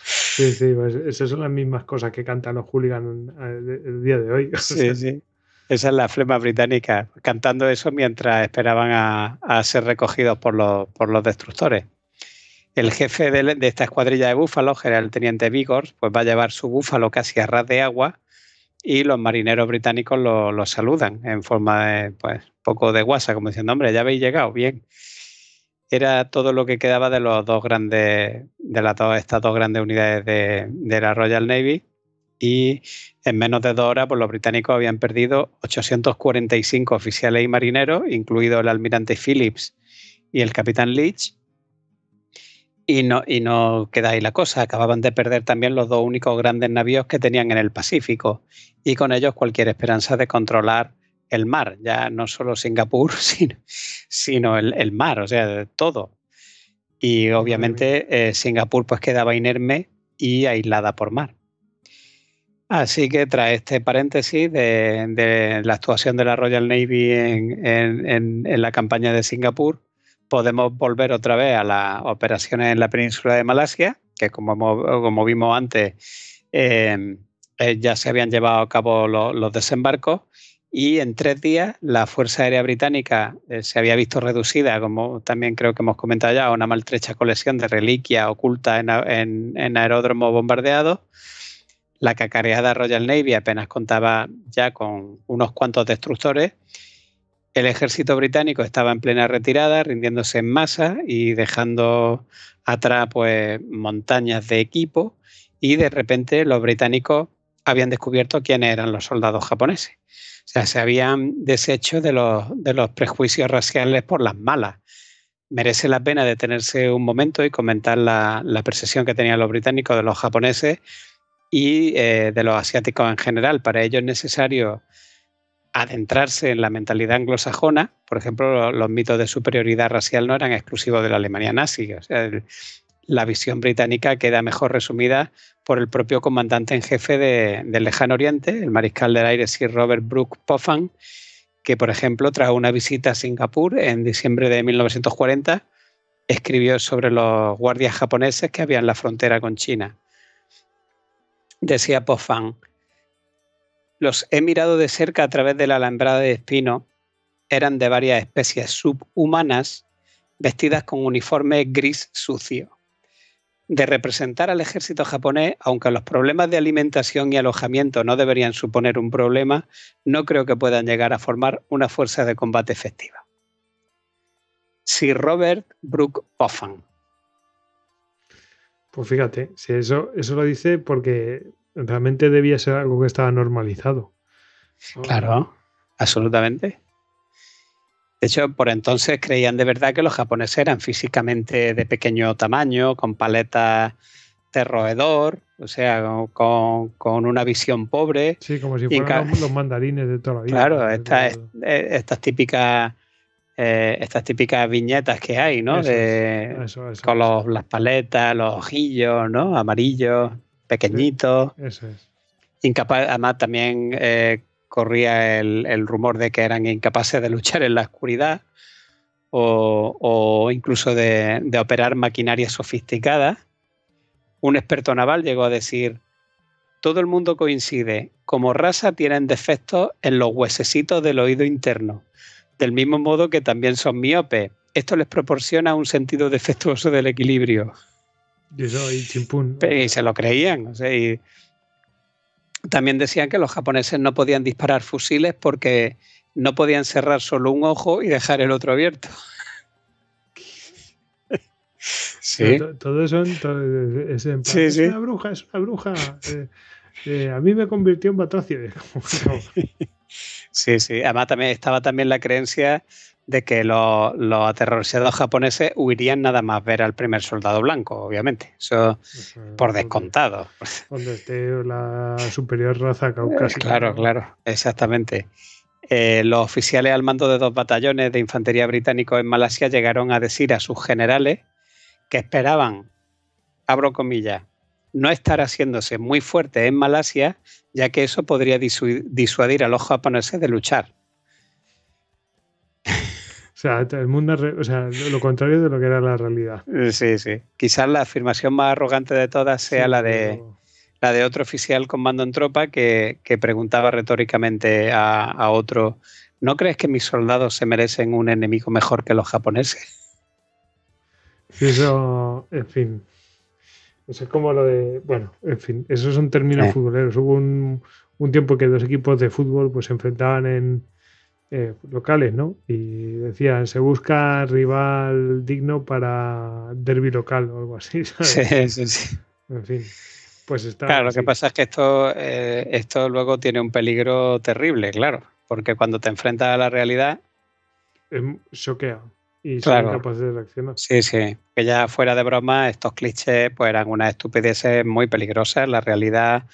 Sí, sí, pues esas son las mismas cosas que cantan los hooligans eh, el día de hoy. Sí, sí. Esa es la flema británica, cantando eso mientras esperaban a, ser recogidos por los, por los destructores el jefe de, esta escuadrilla de búfalos, que era el teniente Vigors, pues va a llevar su búfalo casi a ras de agua y los marineros británicos los saludan en forma de, pues, poco de guasa, como diciendo, hombre, ya habéis llegado, bien. Era todo lo que quedaba de los dos grandes, de las dos, estas dos grandes unidades de, de la Royal Navy. Y en menos de dos horas, pues los británicos habían perdido 845 oficiales y marineros, incluido el almirante Phillips y el capitán Leach, y no, y no queda la cosa. Acababan de perder también los dos únicos grandes navíos que tenían en el Pacífico y con ellos cualquier esperanza de controlar el mar, ya no solo Singapur, sino, el, mar, o sea, todo. Y obviamente eh, Singapur pues quedaba inerme y aislada por mar. Así que tras este paréntesis de, la actuación de la Royal Navy en la campaña de Singapur, podemos volver otra vez a las operaciones en la península de Malasia, que como, como vimos antes, em, eh, ya se habían llevado a cabo los desembarcos y en tres días la Fuerza Aérea Británica eh, se había visto reducida, como también creo que hemos comentado ya, a una maltrecha colección de reliquias ocultas en, en, en aeródromos bombardeados. La cacareada Royal Navy apenas contaba ya con unos cuantos destructores el ejército británico estaba en plena retirada, rindiéndose en masa y dejando atrás pues, montañas de equipo y de repente los británicos habían descubierto quiénes eran los soldados japoneses. O sea, se habían deshecho de los, prejuicios raciales por las malas. Merece la pena detenerse un momento y comentar la, percepción que tenían los británicos de los japoneses y eh, de los asiáticos en general. Para ello es necesario adentrarse en la mentalidad anglosajona, por ejemplo, los mitos de superioridad racial no eran exclusivos de la Alemania nazi. la visión británica queda mejor resumida por el propio comandante en jefe del Lejano Oriente, el mariscal del aire Sir Robert Brooke Poffan, que, por ejemplo, tras una visita a Singapur en diciembre de 1940, escribió sobre los guardias japoneses que había en la frontera con China. Decía Poffan. Los he mirado de cerca a través de la alambrada de espino. Eran de varias especies subhumanas vestidas con uniforme gris sucio. De representar al ejército japonés, aunque los problemas de alimentación y alojamiento no deberían suponer un problema, no creo que puedan llegar a formar una fuerza de combate efectiva. Si Robert Brooke offen Pues fíjate, si eso, eso lo dice porque Realmente debía ser algo que estaba normalizado. Claro, absolutamente. De hecho, por entonces creían de verdad que los japoneses eran físicamente de pequeño tamaño, con paletas de roedor, o sea, con, una visión pobre. Sí, como si fueran los, mandarines de toda la vida. Claro, eh, estas típicas eh, estas típicas viñetas que hay, ¿no? de, con los, las paletas, los ojillos, ¿no? Amarillos, pequeñitos. Incapaz, además también eh, corría el, rumor de que eran incapaces de luchar en la oscuridad o, incluso de, de, operar maquinaria sofisticada. Un experto naval llegó a decir, todo el mundo coincide, como raza tienen defectos en los huesecitos del oído interno, del mismo modo que también son miopes. Esto les proporciona un sentido defectuoso del equilibrio. Y se lo creían. también decían que los japoneses no podían disparar fusiles porque no podían cerrar solo un ojo y dejar el otro abierto. Todo, eso es, una bruja, es una bruja. Eh, eh, a mí me convirtió en batracio. sí, sí. Además, también estaba también la creencia de que los, los, aterrorizados japoneses huirían nada más ver al primer soldado blanco, obviamente. Eso por descontado. Donde esté la superior raza caucásica. Claro, claro, exactamente. Eh, los oficiales al mando de dos batallones de infantería británicos en Malasia llegaron a decir a sus generales que esperaban, abro comillas, no estar haciéndose muy fuerte en Malasia, ya que eso podría disuadir a los japoneses de luchar sea, el mundo, o sea, lo contrario de lo que era la realidad. Eh, sí, sí. Quizás la afirmación más arrogante de todas sea la de la de otro oficial con mando en tropa que, preguntaba retóricamente a, otro, ¿no crees que mis soldados se merecen un enemigo mejor que los japoneses? eso, en fin. Eso es como lo de, bueno, en fin, esos son términos eh. futboleros. Hubo un, un tiempo que dos equipos de fútbol pues se enfrentaban en eh, locales, ¿no? Y decían, se busca rival digno para derby local o algo así, Sí, sí, sí. En fin. Pues está. Claro, lo que pasa es que esto, eh, esto luego tiene un peligro terrible, claro, porque cuando te enfrentas a la realidad. Es choquea y son de reaccionar. Sí, sí. Que ya fuera de broma, estos clichés pues eran unas estupideces muy peligrosas. La realidad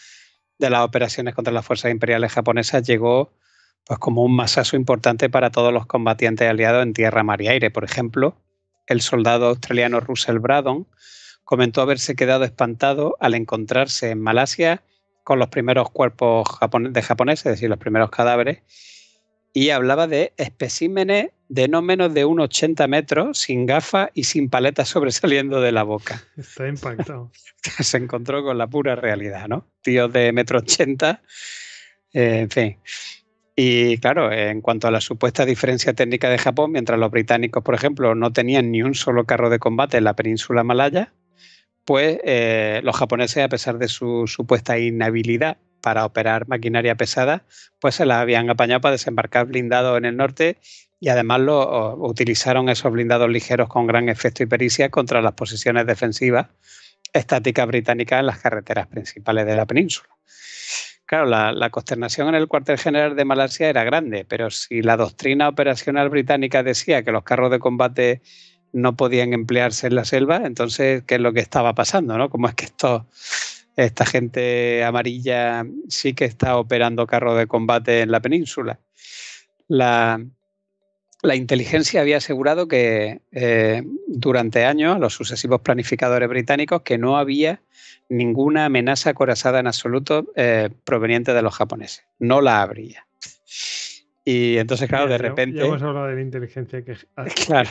de las operaciones contra las fuerzas imperiales japonesas llegó pues, como un masazo importante para todos los combatientes aliados en tierra, mar y aire. Por ejemplo, el soldado australiano Russell Braddon comentó haberse quedado espantado al encontrarse en Malasia con los primeros cuerpos de japoneses, es decir, los primeros cadáveres, y hablaba de especímenes de no menos de un 80 metros, sin gafas y sin paletas sobresaliendo de la boca. Está impactado. Se encontró con la pura realidad, ¿no? Tíos de metro 80, eh, en fin. Y claro, en cuanto a la supuesta diferencia técnica de Japón, mientras los británicos, por ejemplo, no tenían ni un solo carro de combate en la península malaya, pues eh, los japoneses, a pesar de su supuesta inhabilidad para operar maquinaria pesada, pues se las habían apañado para desembarcar blindados en el norte y además lo, utilizaron esos blindados ligeros con gran efecto y pericia contra las posiciones defensivas estáticas británicas en las carreteras principales de la península. Claro, la, consternación en el cuartel general de Malasia era grande, pero si la doctrina operacional británica decía que los carros de combate no podían emplearse en la selva, entonces, ¿qué es lo que estaba pasando? ¿no? ¿Cómo es que esta gente amarilla sí que está operando carros de combate en la península? La, la inteligencia había asegurado que eh, durante años los sucesivos planificadores británicos que no había ninguna amenaza acorazada en absoluto eh, proveniente de los japoneses. No la habría. Y entonces, claro, de repente... hemos de la inteligencia que... Claro,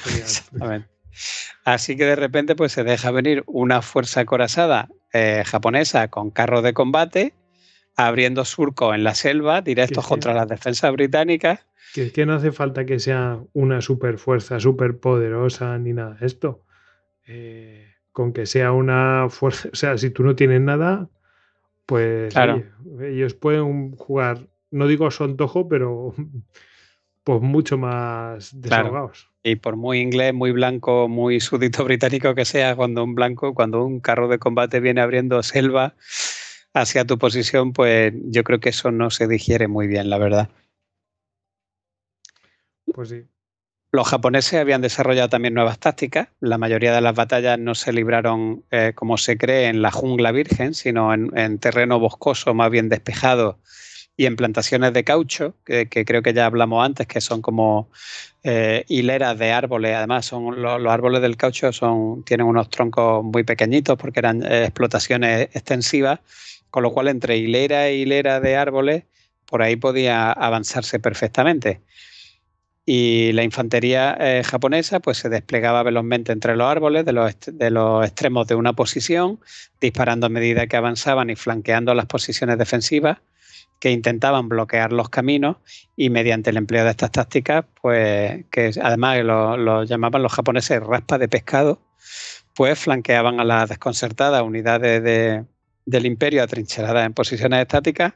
Así que de repente pues se deja venir una fuerza acorazada eh, japonesa con carros de combate abriendo surco en la selva directos contra las defensas británicas. Que no hace falta que sea una super fuerza super poderosa ni nada esto. Eh, con que sea una fuerza, o sea, si tú no tienes nada, pues ellos pueden jugar, no digo a su antojo, pero pues mucho más desahogados. Y por muy inglés, muy blanco, muy súdito británico que sea, cuando un blanco, cuando un carro de combate viene abriendo selva, hacia tu posición, pues yo creo que eso no se digiere muy bien, la verdad. Pues los japoneses habían desarrollado también nuevas tácticas. La mayoría de las batallas no se libraron, eh, como se cree, en la jungla virgen, sino en, terreno boscoso más bien despejado y en plantaciones de caucho, que, creo que ya hablamos antes, que son como eh, hileras de árboles. Además, son los, árboles del caucho son, tienen unos troncos muy pequeñitos porque eran eh, explotaciones extensivas con lo cual entre hilera e hilera de árboles, por ahí podía avanzarse perfectamente. Y la infantería eh, japonesa pues, se desplegaba velozmente entre los árboles de los, de los extremos de una posición, disparando a medida que avanzaban y flanqueando las posiciones defensivas que intentaban bloquear los caminos y mediante el empleo de estas tácticas, pues que además lo, lo, llamaban los japoneses raspa de pescado, pues flanqueaban a las desconcertadas unidades de, del imperio atrincherada en posiciones estáticas,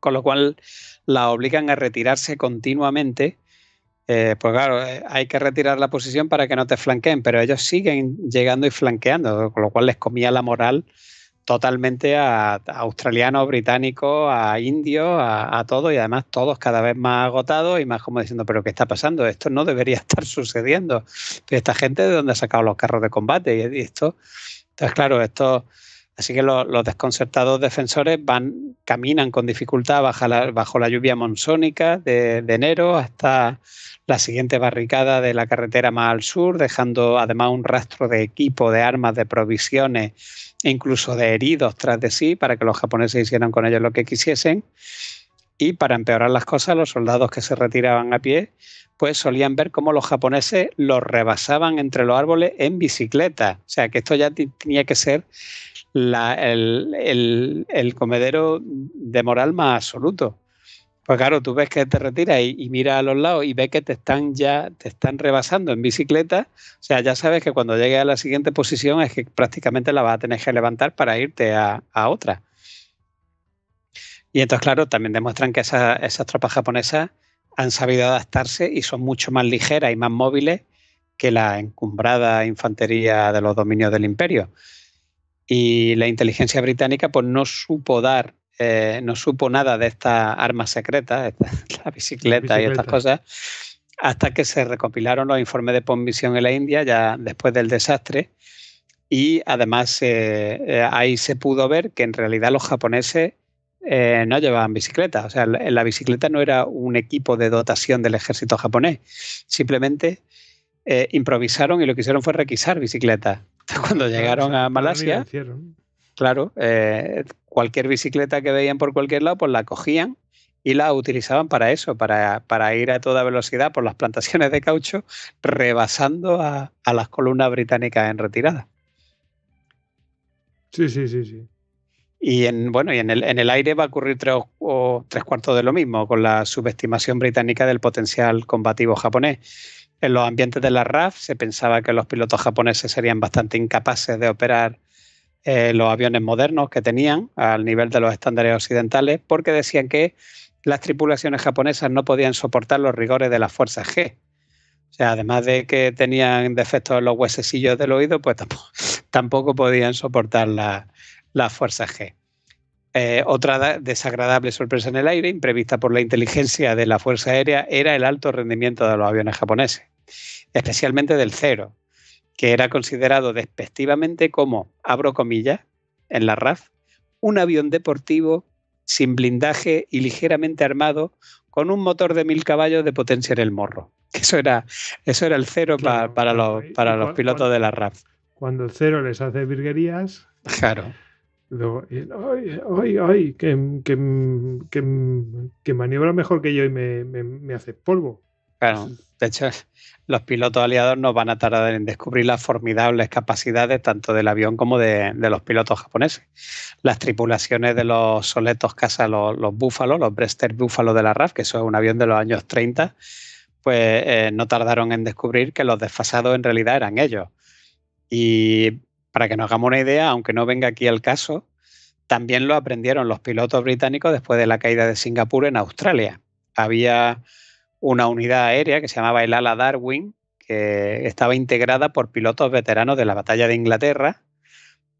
con lo cual la obligan a retirarse continuamente. Eh, pues claro, eh, hay que retirar la posición para que no te flanqueen, pero ellos siguen llegando y flanqueando, con lo cual les comía la moral totalmente a, australianos, británicos, a indios, a, todos y además todos cada vez más agotados y más como diciendo, pero ¿qué está pasando? Esto no debería estar sucediendo. Pero esta gente de dónde ha sacado los carros de combate y esto, entonces claro, esto Así que los desconcertados defensores van, caminan con dificultad bajo la, lluvia monsónica de, de, enero hasta la siguiente barricada de la carretera más al sur, dejando además un rastro de equipo, de armas, de provisiones e incluso de heridos tras de sí para que los japoneses hicieran con ellos lo que quisiesen. Y para empeorar las cosas, los soldados que se retiraban a pie, pues solían ver cómo los japoneses los rebasaban entre los árboles en bicicleta. O sea, que esto ya tenía que ser la, el, comedero de moral más absoluto. Pues claro, tú ves que te retiras y, mira miras a los lados y ves que te están ya, te están rebasando en bicicleta. O sea, ya sabes que cuando llegues a la siguiente posición es que prácticamente la vas a tener que levantar para irte a, a otra. Y entonces, claro, también demuestran que esas tropas japonesas han sabido adaptarse y son mucho más ligeras y más móviles que la encumbrada infantería de los dominios del imperio y la inteligencia británica pues no supo dar eh, no supo nada de estas armas secretas, esta, la, bicicleta la bicicleta y estas cosas, hasta que se recopilaron los informes de posmisión en la India, ya después del desastre. Y además eh, eh, ahí se pudo ver que en realidad los japoneses no llevaban bicicleta. O sea, la, bicicleta no era un equipo de dotación del ejército japonés. Simplemente improvisaron y lo que hicieron fue requisar bicicletas cuando ah, llegaron a Malasia, claro, eh, cualquier bicicleta que veían por cualquier lado, pues la cogían y la utilizaban para eso, para, ir a toda velocidad por las plantaciones de caucho, rebasando a, a las columnas británicas en retirada. Sí, sí, sí, sí. Y en, bueno, y en el, en el aire va a ocurrir tres, o, tres cuartos de lo mismo, con la subestimación británica del potencial combativo japonés en los ambientes de la RAF se pensaba que los pilotos japoneses serían bastante incapaces de operar eh, los aviones modernos que tenían al nivel de los estándares occidentales porque decían que las tripulaciones japonesas no podían soportar los rigores de las fuerzas G. O sea, además de que tenían defectos en los huesecillos del oído, pues tampoco, podían soportar las la fuerzas G. Eh, otra desagradable sorpresa en el aire, imprevista por la inteligencia de la Fuerza Aérea, era el alto rendimiento de los aviones japoneses especialmente del cero, que era considerado despectivamente como, abro comillas, en la RAF, un avión deportivo sin blindaje y ligeramente armado con un motor de mil caballos de potencia en el morro. Eso era, eso era el cero para, los, para los pilotos de la RAF. Cuando el cero les hace virguerías. Claro. hoy hoy hoy Que, que, maniobra mejor que yo y me hace polvo. Claro, de hecho, los pilotos aliados no van a tardar en descubrir las formidables capacidades tanto del avión como de, los pilotos japoneses. Las tripulaciones de los soletos caza los, búfalos, los Brester búfalos de la RAF, que son es un avión de los años 30, pues eh, no tardaron en descubrir que los desfasados en realidad eran ellos. Y para que nos hagamos una idea, aunque no venga aquí el caso, también lo aprendieron los pilotos británicos después de la caída de Singapur en Australia. Había una unidad aérea que se llamaba el ala Darwin, que estaba integrada por pilotos veteranos de la batalla de Inglaterra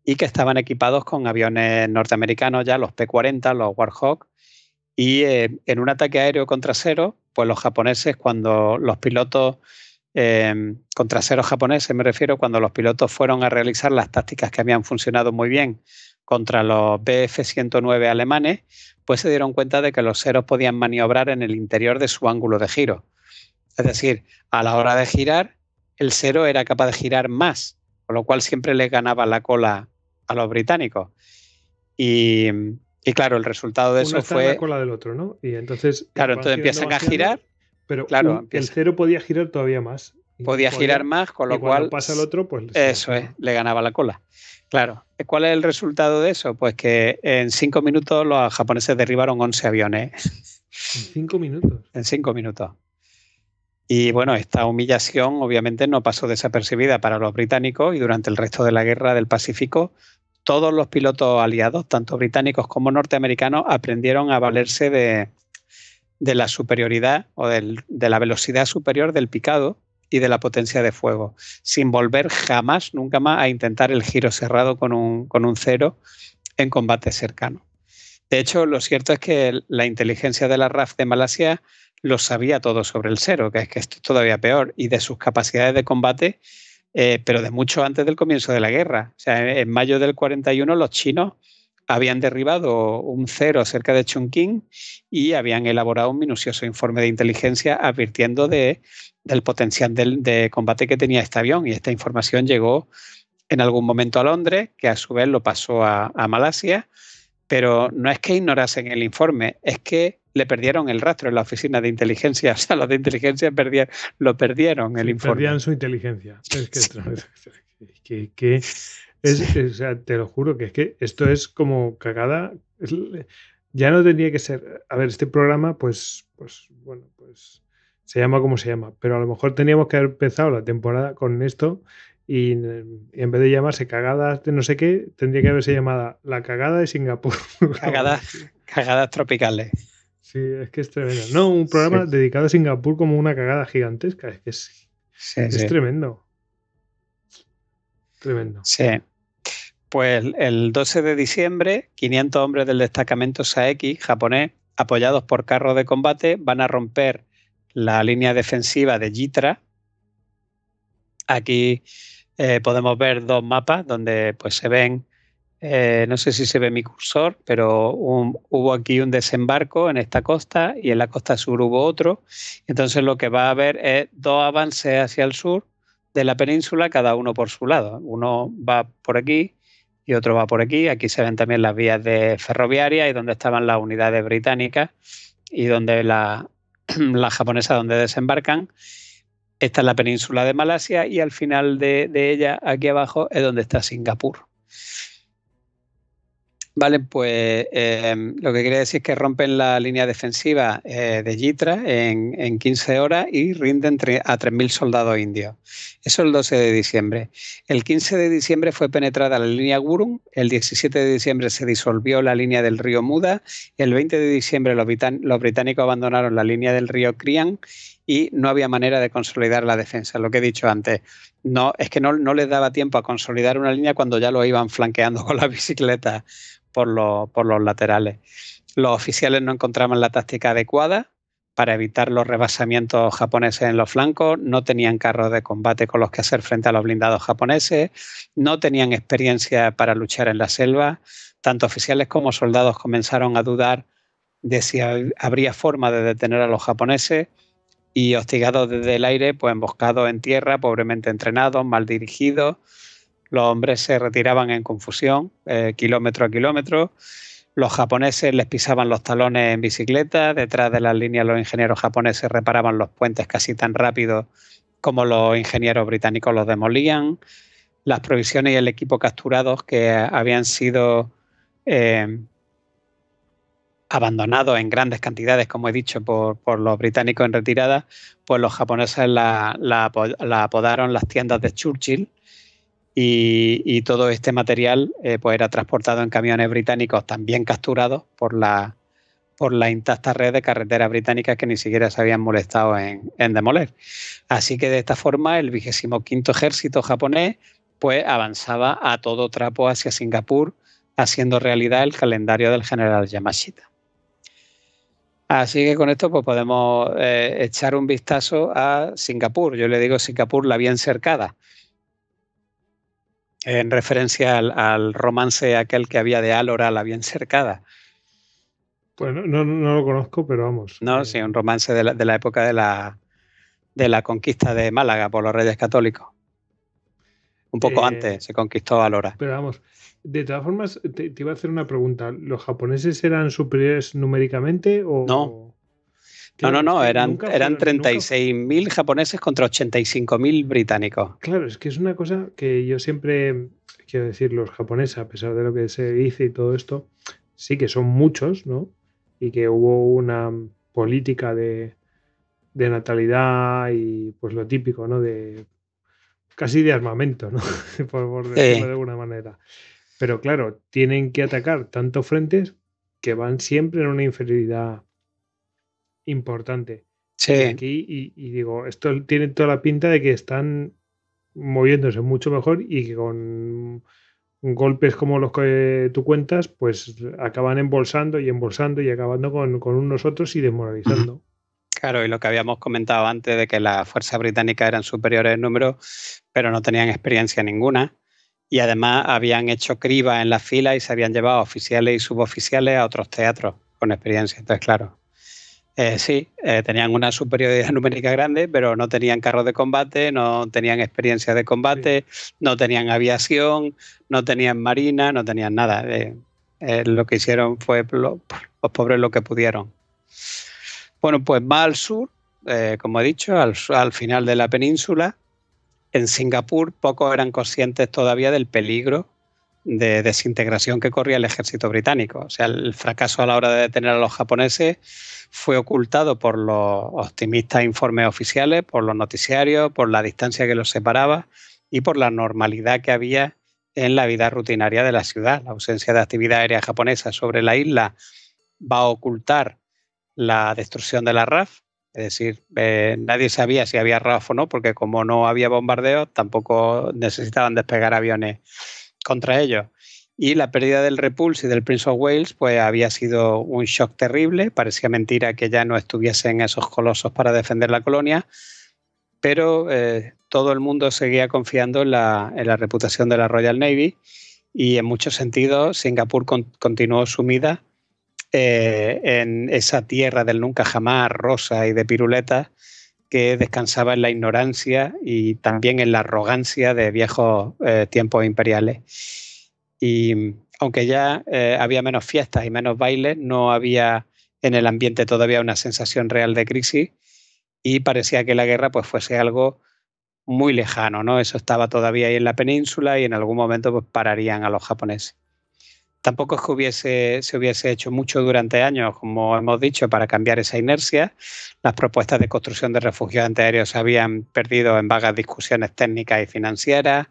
y que estaban equipados con aviones norteamericanos ya, los P-40, los Warhawk, y eh, en un ataque aéreo contra cero, pues los japoneses, cuando los pilotos, eh, contra cero japoneses me refiero, cuando los pilotos fueron a realizar las tácticas que habían funcionado muy bien contra los BF-109 alemanes, se dieron cuenta de que los ceros podían maniobrar en el interior de su ángulo de giro. Es decir, a la hora de girar, el cero era capaz de girar más, con lo cual siempre le ganaba la cola a los británicos. Y, claro, el resultado de eso fue. la cola del otro, ¿no? Y entonces. Claro, entonces empiezan a girar. Pero claro, el cero podía girar todavía más. Podía, girar más, con lo cual. pasa el otro, pues. Eso es, le ganaba la cola. Claro. ¿Cuál es el resultado de eso? Pues que en cinco minutos los japoneses derribaron 11 aviones. ¿En cinco minutos? En cinco minutos. Y bueno, esta humillación obviamente no pasó desapercibida para los británicos y durante el resto de la guerra del Pacífico, todos los pilotos aliados, tanto británicos como norteamericanos, aprendieron a valerse de, la superioridad o de la velocidad superior del picado y de la potencia de fuego, sin volver jamás, nunca más, a intentar el giro cerrado con un, con un cero en combate cercano. De hecho, lo cierto es que la inteligencia de la RAF de Malasia lo sabía todo sobre el cero, que es que esto es todavía peor, y de sus capacidades de combate, eh, pero de mucho antes del comienzo de la guerra. O sea, en mayo del 41 los chinos habían derribado un cero cerca de Chongqing y habían elaborado un minucioso informe de inteligencia advirtiendo de, del potencial de, combate que tenía este avión. Y esta información llegó en algún momento a Londres, que a su vez lo pasó a, a Malasia, pero no es que ignorasen el informe, es que le perdieron el rastro en la oficina de inteligencia. O sea, los de inteligencia perdían, lo perdieron el informe. Perdían su inteligencia. Es que, que te lo juro que es que esto es como cagada. Ya no tenía que ser. A ver, este programa, pues, pues, bueno, pues se llama como se llama. Pero a lo mejor teníamos que haber empezado la temporada con esto y, en vez de llamarse cagadas de no sé qué, tendría que haberse llamada la cagada de Singapur. Cagadas, cagadas tropicales. Sí, es que es tremendo. No, un programa dedicado a Singapur como una cagada gigantesca. Es que es, tremendo. Tremendo. Sí. Pues el 12 de diciembre, 500 hombres del destacamento Saeki japonés, apoyados por carros de combate, van a romper la línea defensiva de Yitra. Aquí eh, podemos ver dos mapas donde pues, se ven, eh, no sé si se ve mi cursor, pero hubo aquí un desembarco en esta costa y en la costa sur hubo otro. Entonces lo que va a haber es dos avances hacia el sur de la península, cada uno por su lado. Uno va por aquí y otro va por aquí. Aquí se ven también las vías de ferroviaria y donde estaban las unidades británicas y donde las la japonesas donde desembarcan. Esta es la península de Malasia y al final de ella, aquí abajo, es donde está Singapur. Vale, pues eh, lo que quiere decir es que rompen la línea defensiva eh, de Yitra en, 15 horas y rinden a 3.000 soldados indios. Eso el 12 de diciembre. El 15 de diciembre fue penetrada la línea Gurum, el 17 de diciembre se disolvió la línea del río Muda, el 20 de diciembre los, británicos abandonaron la línea del río Krian y no había manera de consolidar la defensa, lo que he dicho antes. No, es que no, les daba tiempo a consolidar una línea cuando ya lo iban flanqueando con la bicicleta por, por los laterales. Los oficiales no encontraban la táctica adecuada para evitar los rebasamientos japoneses en los flancos, no tenían carros de combate con los que hacer frente a los blindados japoneses, no tenían experiencia para luchar en la selva. Tanto oficiales como soldados comenzaron a dudar de si habría forma de detener a los japoneses y hostigados desde el aire, pues emboscados en tierra, pobremente entrenados, mal dirigidos. Los hombres se retiraban en confusión, eh, kilómetro a kilómetro. Los japoneses les pisaban los talones en bicicleta. Detrás de las líneas los ingenieros japoneses reparaban los puentes casi tan rápido como los ingenieros británicos los demolían. Las provisiones y el equipo capturados que habían sido eh, abandonado en grandes cantidades, como he dicho, por, los británicos en retirada, pues los japoneses la, apodaron las tiendas de Churchill y, todo este material eh, pues era transportado en camiones británicos también capturados por la, por la intacta red de carreteras británicas que ni siquiera se habían molestado en, demoler. Así que de esta forma el vigésimo quinto ejército japonés pues avanzaba a todo trapo hacia Singapur, haciendo realidad el calendario del general Yamashita. Así que con esto pues, podemos eh, echar un vistazo a Singapur. Yo le digo Singapur la bien cercada, en referencia al, romance aquel que había de Alora, la bien cercada. Pues no, no, lo conozco, pero vamos. No, eh. sí, un romance de la, de la época de la, de la conquista de Málaga por los reyes católicos un poco eh, antes se conquistó Alora. Pero vamos, de todas formas, te, iba a hacer una pregunta. ¿Los japoneses eran superiores numéricamente o...? No. No, no, no, eran, eran 36.000 japoneses contra 85.000 británicos. Claro, es que es una cosa que yo siempre, quiero decir, los japoneses, a pesar de lo que se dice y todo esto, sí que son muchos, ¿no? Y que hubo una política de, de natalidad y pues lo típico, ¿no? De casi de armamento, ¿no? por, decirlo de alguna manera. Pero claro, tienen que atacar tantos frentes que van siempre en una inferioridad importante. Sí. Y digo, esto tiene toda la pinta de que están moviéndose mucho mejor y que con golpes como los que tú cuentas, pues acaban embolsando y embolsando y acabando con, con unos otros y desmoralizando. Claro, y lo que habíamos comentado antes de que las fuerzas británicas eran superiores en número, pero no tenían experiencia ninguna y además habían hecho criba en la fila y se habían llevado oficiales y suboficiales a otros teatros con experiencia. Entonces, claro, eh, sí, eh, tenían una superioridad numérica grande, pero no tenían carros de combate, no tenían experiencia de combate, no tenían aviación, no tenían marina, no tenían nada. Eh, lo que hicieron fue los pobres lo que pudieron. Bueno, pues va al sur, como he dicho, al final de la península, en Singapur pocos eran conscientes todavía del peligro de desintegración que corría el ejército británico. O sea, el fracaso a la hora de detener a los japoneses fue ocultado por los optimistas informes oficiales, por los noticiarios, por la distancia que los separaba y por la normalidad que había en la vida rutinaria de la ciudad. La ausencia de actividad aérea japonesa sobre la isla va a ocultar la destrucción de la RAF es decir, eh, nadie sabía si había RAF o no, porque como no había bombardeo tampoco necesitaban despegar aviones contra ellos. Y la pérdida del Repulse y del Prince of Wales, pues había sido un shock terrible. Parecía mentira que ya no estuviesen esos colosos para defender la colonia, pero eh, todo el mundo seguía confiando en la, reputación de la Royal Navy y en muchos sentidos Singapur continuó sumida eh, en esa tierra del nunca jamás, rosa y de piruletas, que descansaba en la ignorancia y también en la arrogancia de viejos eh, tiempos imperiales. Y aunque ya eh, había menos fiestas y menos bailes, no había en el ambiente todavía una sensación real de crisis y parecía que la guerra pues fuese algo muy lejano, ¿no? Eso estaba todavía ahí en la península y en algún momento pues pararían a los japoneses. Tampoco es que se hubiese hecho mucho durante años, como hemos dicho, para cambiar esa inercia. Las propuestas de construcción de refugios antiaéreos se habían perdido en vagas discusiones técnicas y financieras.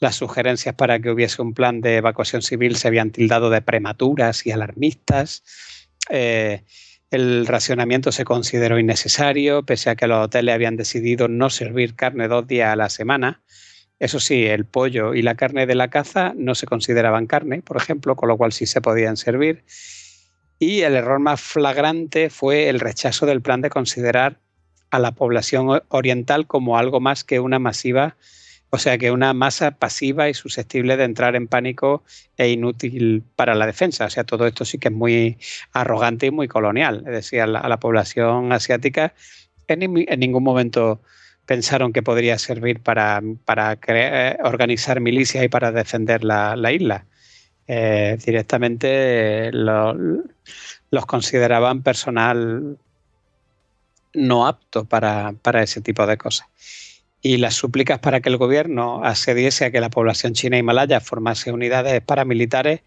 Las sugerencias para que hubiese un plan de evacuación civil se habían tildado de prematuras y alarmistas. Eh, el racionamiento se consideró innecesario, pese a que los hoteles habían decidido no servir carne dos días a la semana eso sí, el pollo y la carne de la caza no se consideraban carne, por ejemplo, con lo cual sí se podían servir. Y el error más flagrante fue el rechazo del plan de considerar a la población oriental como algo más que una masiva, o sea, que una masa pasiva y susceptible de entrar en pánico e inútil para la defensa. O sea, todo esto sí que es muy arrogante y muy colonial. Es decir, a la, población asiática en ningún momento pensaron que podría servir para, eh, organizar milicias y para defender la, isla. Eh, directamente los consideraban personal no apto para, ese tipo de cosas. Y las súplicas para que el gobierno accediese a que la población china y malaya formase unidades paramilitares,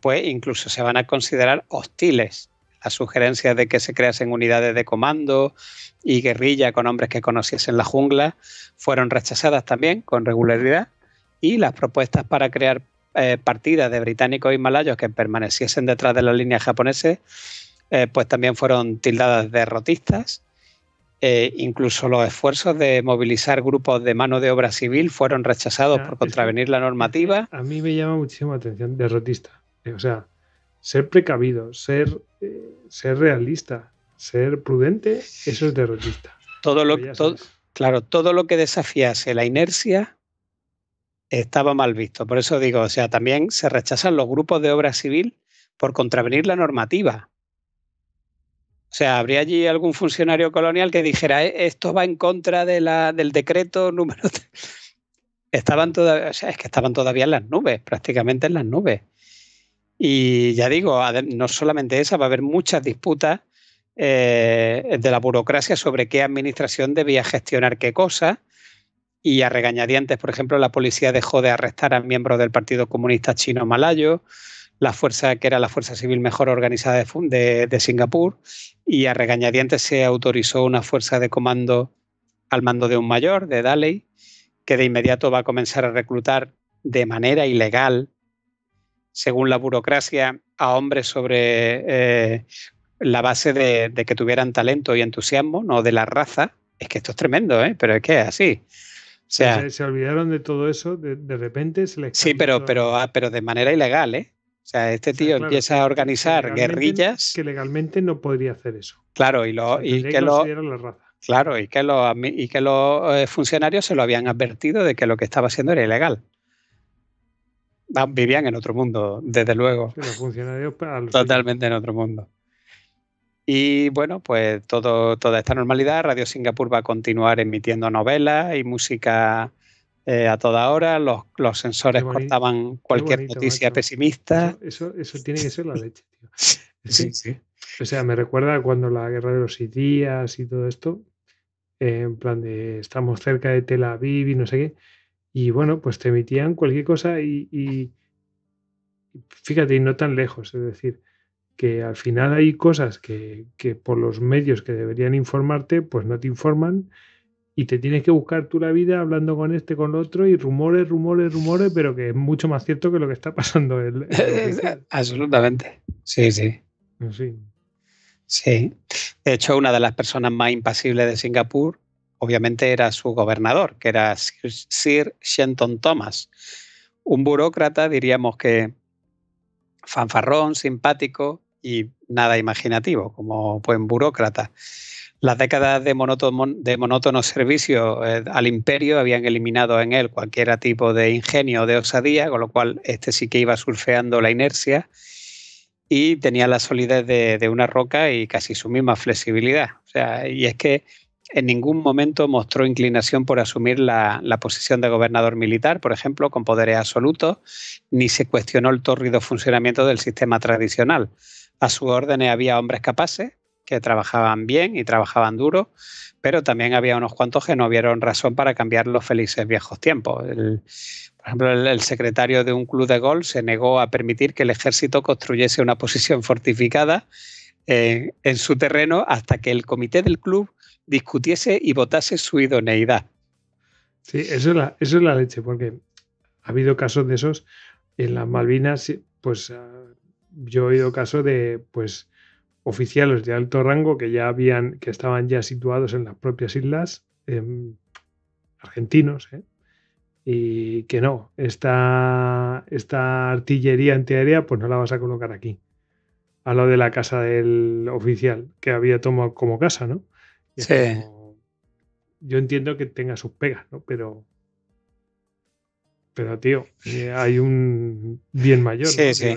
pues incluso se van a considerar hostiles las sugerencias de que se creasen unidades de comando y guerrilla con hombres que conociesen la jungla fueron rechazadas también con regularidad y las propuestas para crear eh, partidas de británicos y malayos que permaneciesen detrás de la línea japonesa eh, pues también fueron tildadas derrotistas. Eh, incluso los esfuerzos de movilizar grupos de mano de obra civil fueron rechazados por contravenir la normativa. A mí me llama muchísimo la atención derrotista. Eh, o sea, ser precavido, ser, eh, ser realista, ser prudente, eso es terrorista Todo lo, pues claro, todo lo que desafiase la inercia estaba mal visto. Por eso digo, o sea, también se rechazan los grupos de obra civil por contravenir la normativa. O sea, habría allí algún funcionario colonial que dijera, eh, esto va en contra de la, del decreto número... Estaban todavía, o sea, es que estaban todavía en las nubes, prácticamente en las nubes. Y ya digo, no solamente esa, va a haber muchas disputas eh, de la burocracia sobre qué administración debía gestionar qué cosa. Y a regañadientes, por ejemplo, la policía dejó de arrestar a miembros del Partido Comunista Chino Malayo, la fuerza que era la fuerza civil mejor organizada de, Singapur, y a regañadientes se autorizó una fuerza de comando al mando de un mayor, de Daley, que de inmediato va a comenzar a reclutar de manera ilegal según la burocracia, a hombres sobre eh, la base de, que tuvieran talento y entusiasmo, no de la raza. Es que esto es tremendo, ¿eh? pero es que es así. se, olvidaron de todo eso, de, repente se les... Sí, pero, pero, ah, pero de manera ilegal, ¿eh? O sea, este tío empieza a organizar guerrillas. Que legalmente no podría hacer eso. Claro, y, lo, Claro, y que, y que los funcionarios se lo habían advertido de que lo que estaba haciendo era ilegal vivían en otro mundo, desde luego. Los funcionarios pues, totalmente en otro mundo. Y bueno, pues todo, toda esta normalidad, Radio Singapur va a continuar emitiendo novelas y música eh, a toda hora. Los, sensores cortaban cualquier noticia pesimista. Eso, eso, tiene que ser la leche, tío. Sí, sí, O sea, me recuerda cuando la guerra de los días y todo esto, eh, en plan de estamos cerca de Tel Aviv y no sé qué y bueno, pues te emitían cualquier cosa y, fíjate, y no tan lejos, es decir, que al final hay cosas que, que, por los medios que deberían informarte, pues no te informan y te tienes que buscar tú la vida hablando con este, con otro y rumores, rumores, rumores, pero que es mucho más cierto que lo que está pasando. él. Absolutamente, sí, sí. Sí. Sí. De hecho, una de las personas más impasibles de Singapur obviamente era su gobernador, que era Sir Shenton Thomas, un burócrata, diríamos que fanfarrón, simpático y nada imaginativo, como buen burócrata. Las décadas de, monótono, de servicio eh, al imperio habían eliminado en él cualquier tipo de ingenio o de osadía, con lo cual este sí que iba surfeando la inercia y tenía la solidez de, una roca y casi su misma flexibilidad. O sea, y es que en ningún momento mostró inclinación por asumir la, posición de gobernador militar, por ejemplo, con poderes absolutos, ni se cuestionó el tórrido funcionamiento del sistema tradicional. A su órdenes había hombres capaces que trabajaban bien y trabajaban duro, pero también había unos cuantos que no vieron razón para cambiar los felices viejos tiempos. El, por ejemplo, el, secretario de un club de golf se negó a permitir que el ejército construyese una posición fortificada eh, en su terreno hasta que el comité del club discutiese y votase su idoneidad. Sí, eso es la, eso es la leche, porque ha habido casos de esos en las Malvinas, pues ah, yo he oído casos de pues oficiales de alto rango que ya habían, que estaban ya situados en las propias islas, em, argentinos, ¿eh? y que no, esta, esta artillería antiaérea pues no la vas a colocar aquí, a lo de la casa del oficial que había tomado como casa, ¿no? sí. yo entiendo que tenga sus pegas, ¿no? Pero. Pero, tío, eh, hay un bien mayor, sí, sí.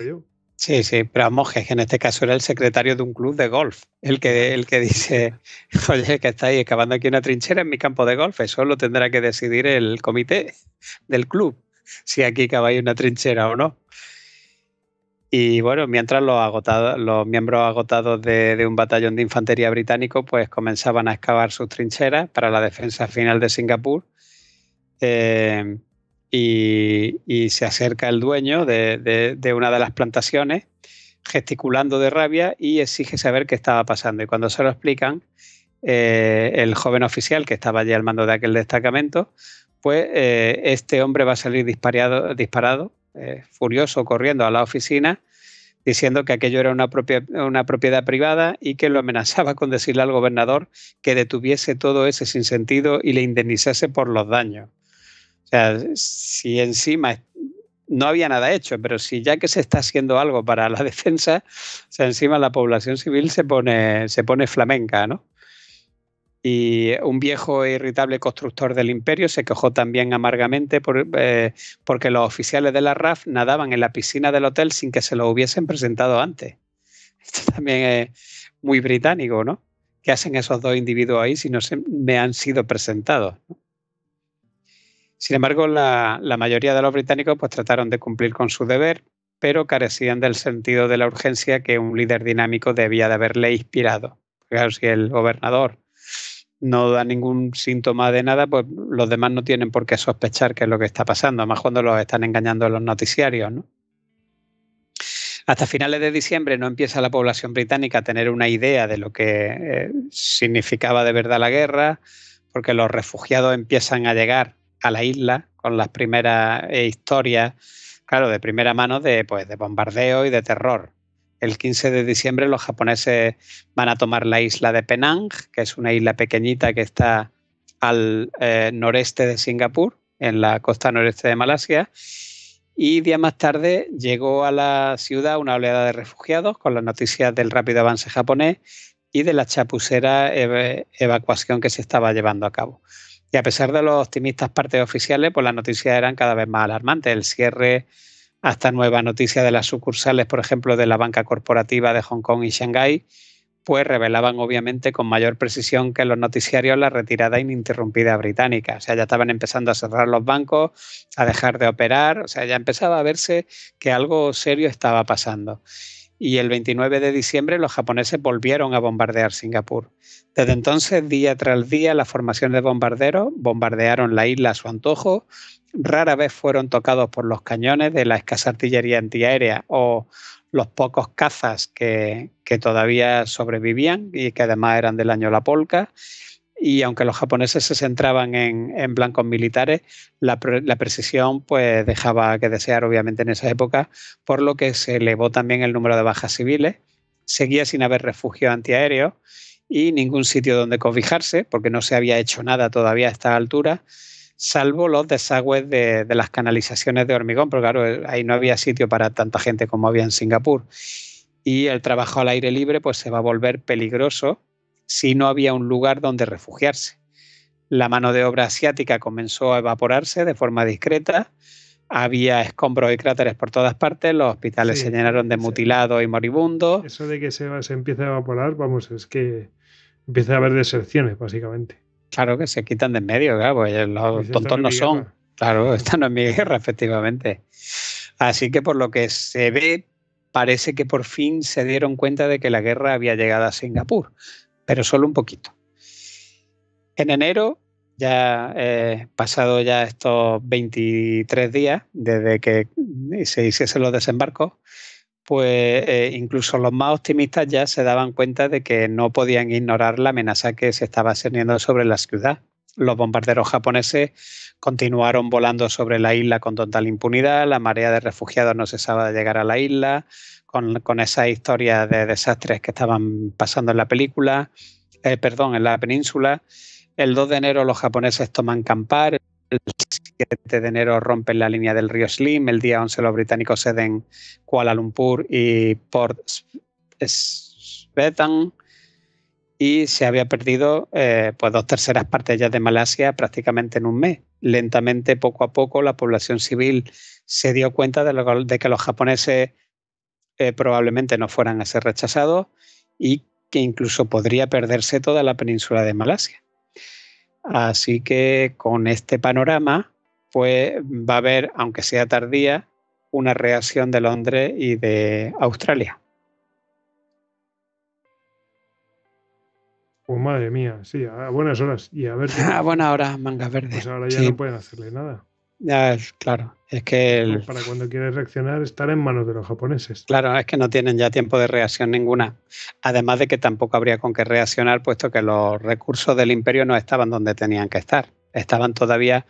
Sí, sí, pero que en este caso era el secretario de un club de golf, el que, el que dice, oye, que estáis excavando aquí una trinchera en mi campo de golf, eso lo tendrá que decidir el comité del club, si aquí caváis una trinchera o no. Y bueno, mientras los, miembros agotados de, un batallón de infantería británico pues comenzaban a excavar sus trincheras para la defensa final de Singapur. Eh, y, se acerca el dueño de, una de las plantaciones gesticulando de rabia y exige saber qué estaba pasando. Y cuando se lo explican, eh, el joven oficial que estaba allí al mando de aquel destacamento, pues eh, este hombre va a salir disparado eh, furioso, corriendo a la oficina, diciendo que aquello era una, propiedad privada y que lo amenazaba con decirle al gobernador que detuviese todo ese sinsentido y le indemnizase por los daños. O sea, si encima no había nada hecho, pero si ya que se está haciendo algo para la defensa, o sea, encima la población civil se pone, se pone flamenca, ¿no? Y un viejo e irritable constructor del imperio se quejó también amargamente eh, porque los oficiales de la RAF nadaban en la piscina del hotel sin que se lo hubiesen presentado antes. Esto también es muy británico, ¿no? ¿Qué hacen esos dos individuos ahí si no se me han sido presentados? Sin embargo, la, la, mayoría de los británicos pues, trataron de cumplir con su deber, pero carecían del sentido de la urgencia que un líder dinámico debía de haberle inspirado. Claro, si el gobernador no da ningún síntoma de nada, pues los demás no tienen por qué sospechar qué es lo que está pasando, más cuando los están engañando en los noticiarios, Hasta finales de diciembre no empieza la población británica a tener una idea de lo que eh, significaba de verdad la guerra, porque los refugiados empiezan a llegar a la isla con las primeras eh, historias, claro, de primera mano de pues, bombardeo y de terror. El 15 de diciembre los japoneses van a tomar la isla de Penang, que es una isla pequeñita que está al eh, noreste de Singapur, en la costa noreste de Malasia. Y días más tarde llegó a la ciudad una oleada de refugiados con las noticias del rápido avance japonés y de la chapucera evacuación que se estaba llevando a cabo. Y a pesar de los optimistas partes oficiales, pues las noticias eran cada vez más alarmantes. El cierre hasta nueva noticia de las sucursales, por ejemplo, de la banca corporativa de Hong Kong y Shanghái, pues revelaban obviamente con mayor precisión que los noticiarios la retirada ininterrumpida británica. O sea, ya estaban empezando a cerrar los bancos, a dejar de operar, o sea, ya empezaba a verse que algo serio estaba pasando y el 29 de diciembre los japoneses volvieron a bombardear Singapur. Desde entonces, día tras día, la formación de bombarderos bombardearon la isla a su antojo, rara vez fueron tocados por los cañones de la escasa artillería antiaérea o los pocos cazas que, que todavía sobrevivían y que además eran del año La Polca y aunque los japoneses se centraban en, blancos militares, la, precisión pues dejaba que desear obviamente en esa época, por lo que se elevó también el número de bajas civiles, seguía sin haber refugio antiaéreo y ningún sitio donde cobijarse, porque no se había hecho nada todavía a esta altura, salvo los desagües de, de las canalizaciones de hormigón, porque claro, ahí no había sitio para tanta gente como había en Singapur. Y el trabajo al aire libre pues se va a volver peligroso si no había un lugar donde refugiarse. La mano de obra asiática comenzó a evaporarse de forma discreta, había escombros y cráteres por todas partes, los hospitales se llenaron de mutilados y moribundos. Eso de que se, empieza a evaporar, vamos, es que empieza a haber deserciones, básicamente. Claro que se quitan de en medio, claro, pues, eh, los pues tontos no, son. Claro, esta no es mi guerra, efectivamente. Así que por lo que se ve, parece que por fin se dieron cuenta de que la guerra había llegado a Singapur pero solo un poquito. En enero, ya eh, pasado ya estos 23 días desde que se hiciesen los desembarcos, pues eh, incluso los más optimistas ya se daban cuenta de que no podían ignorar la amenaza que se estaba cerniendo sobre la ciudad. Los bombarderos japoneses continuaron volando sobre la isla con total impunidad, la marea de refugiados no cesaba de llegar a la isla, con, esa historia de desastres que estaban pasando en la película, eh, perdón, en la península. El 2 de enero los japoneses toman Kampar, el 7 de enero rompen la línea del río Slim, el día 11 los británicos ceden Kuala Lumpur y Port Svetan y se había perdido eh, pues dos terceras partes ya de Malasia prácticamente en un mes. Lentamente, poco a poco, la población civil se dio cuenta de que los japoneses eh, probablemente no fueran a ser rechazados y que incluso podría perderse toda la península de Malasia. Así que con este panorama, pues va a haber, aunque sea tardía, una reacción de Londres y de Australia. Pues madre mía, sí, a buenas horas y a ver. A buenas horas, mangas verdes. Pues ahora ya no pueden hacerle nada. Ah, claro, es que... Para cuando quieres reaccionar estar en manos de los japoneses. Claro, es que no tienen ya tiempo de reacción ninguna. Además de que tampoco habría con qué reaccionar, puesto que los recursos del imperio no estaban donde tenían que estar. Estaban todavía...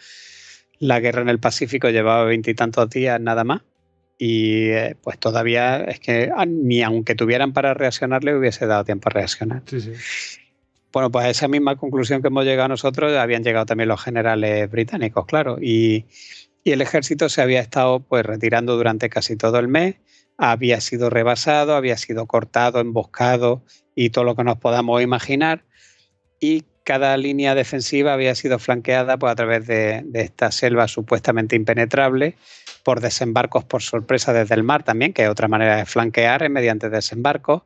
La guerra en el Pacífico llevaba veintitantos días nada más y eh, pues todavía es que ah, ni aunque tuvieran para reaccionar le hubiese dado tiempo a reaccionar. Sí, sí. Bueno, pues a esa misma conclusión que hemos llegado nosotros habían llegado también los generales británicos, claro, y, el ejército se había estado pues retirando durante casi todo el mes, había sido rebasado, había sido cortado, emboscado y todo lo que nos podamos imaginar, y cada línea defensiva había sido flanqueada pues, a través de, de, esta selva supuestamente impenetrable por desembarcos por sorpresa desde el mar también, que es otra manera de flanquear es mediante desembarcos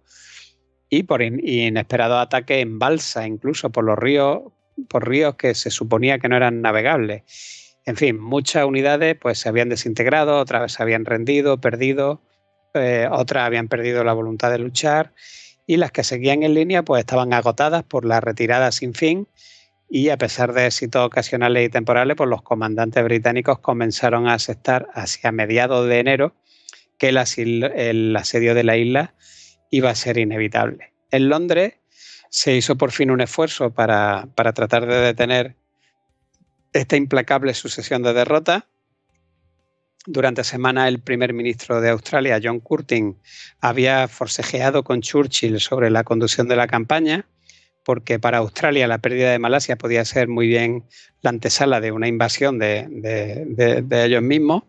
y por inesperado ataque en balsa, incluso por los ríos, por ríos que se suponía que no eran navegables. En fin, muchas unidades pues, se habían desintegrado, otras se habían rendido, perdido, eh, otras habían perdido la voluntad de luchar y las que seguían en línea pues, estaban agotadas por la retirada sin fin y a pesar de éxitos ocasionales y temporales, por pues, los comandantes británicos comenzaron a aceptar hacia mediados de enero que el asedio de la isla iba a ser inevitable. En Londres se hizo por fin un esfuerzo para, tratar de detener esta implacable sucesión de derrotas. Durante semanas el primer ministro de Australia, John Curtin, había forcejeado con Churchill sobre la conducción de la campaña, porque para Australia la pérdida de Malasia podía ser muy bien la antesala de una invasión de, de ellos mismos.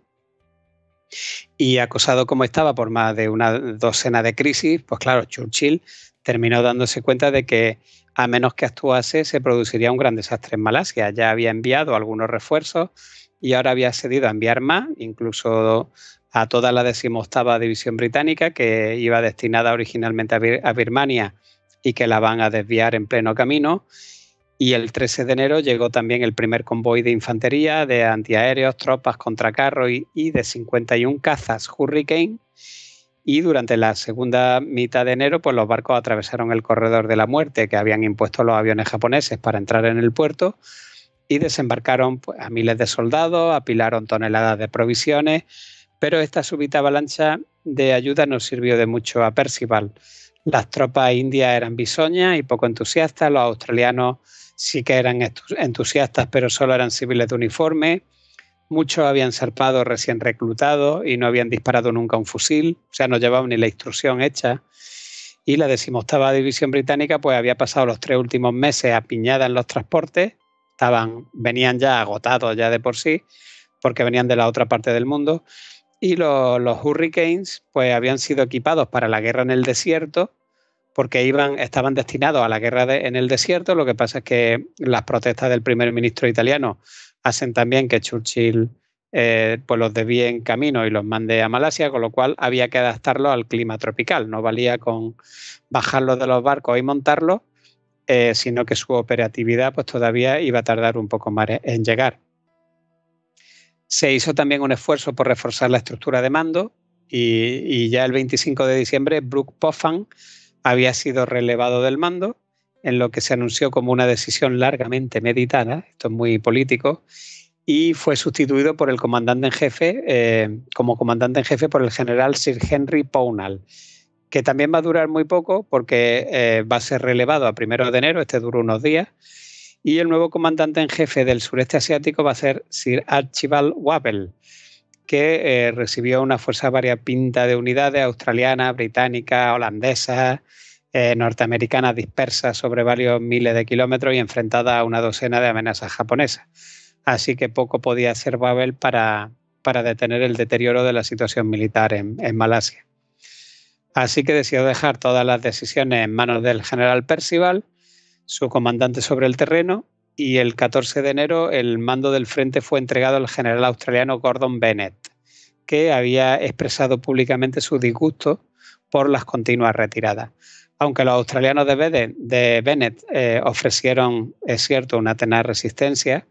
Y acosado como estaba por más de una docena de crisis, pues claro, Churchill terminó dándose cuenta de que a menos que actuase se produciría un gran desastre en Malasia. Ya había enviado algunos refuerzos y ahora había cedido a enviar más, incluso a toda la decimoctava división británica que iba destinada originalmente a Birmania y que la van a desviar en pleno camino y el 13 de enero llegó también el primer convoy de infantería, de antiaéreos, tropas contra carro y, de 51 cazas Hurricane. Y durante la segunda mitad de enero, pues los barcos atravesaron el corredor de la muerte que habían impuesto los aviones japoneses para entrar en el puerto y desembarcaron pues, a miles de soldados, apilaron toneladas de provisiones, pero esta súbita avalancha de ayuda no sirvió de mucho a Percival. Las tropas indias eran bisoñas y poco entusiastas, los australianos sí que eran entusiastas, pero solo eran civiles de uniforme. Muchos habían zarpado recién reclutados y no habían disparado nunca un fusil, o sea, no llevaban ni la instrucción hecha. Y la decimoctava división británica pues había pasado los tres últimos meses apiñada en los transportes, estaban, venían ya agotados ya de por sí, porque venían de la otra parte del mundo. Y los, los Hurricanes pues habían sido equipados para la guerra en el desierto porque iban, estaban destinados a la guerra en el desierto. Lo que pasa es que las protestas del primer ministro italiano hacen también que Churchill eh, pues los debía en camino y los mande a Malasia, con lo cual había que adaptarlos al clima tropical. No valía con bajarlos de los barcos y montarlos, eh, sino que su operatividad pues, todavía iba a tardar un poco más en llegar. Se hizo también un esfuerzo por reforzar la estructura de mando y, ya el 25 de diciembre Brooke Poffan, había sido relevado del mando, en lo que se anunció como una decisión largamente meditada, esto es muy político, y fue sustituido por el comandante en jefe, eh, como comandante en jefe por el general Sir Henry Pownall, que también va a durar muy poco porque eh, va a ser relevado a primero de enero, este dura unos días, y el nuevo comandante en jefe del sureste asiático va a ser Sir Archibald Wavell, que eh, recibió una fuerza variapinta de unidades australianas, británicas, holandesas, eh, norteamericanas dispersas sobre varios miles de kilómetros y enfrentadas a una docena de amenazas japonesas. Así que poco podía hacer Babel para, para detener el deterioro de la situación militar en Malasia. Así que decidió dejar todas las decisiones en manos del general Percival, su comandante sobre el terreno, y el 14 de enero el mando del frente fue entregado al general australiano Gordon Bennett, que había expresado públicamente su disgusto por las continuas retiradas. Aunque los australianos de Bennett, eh, ofrecieron, es cierto, una tenaz resistencia,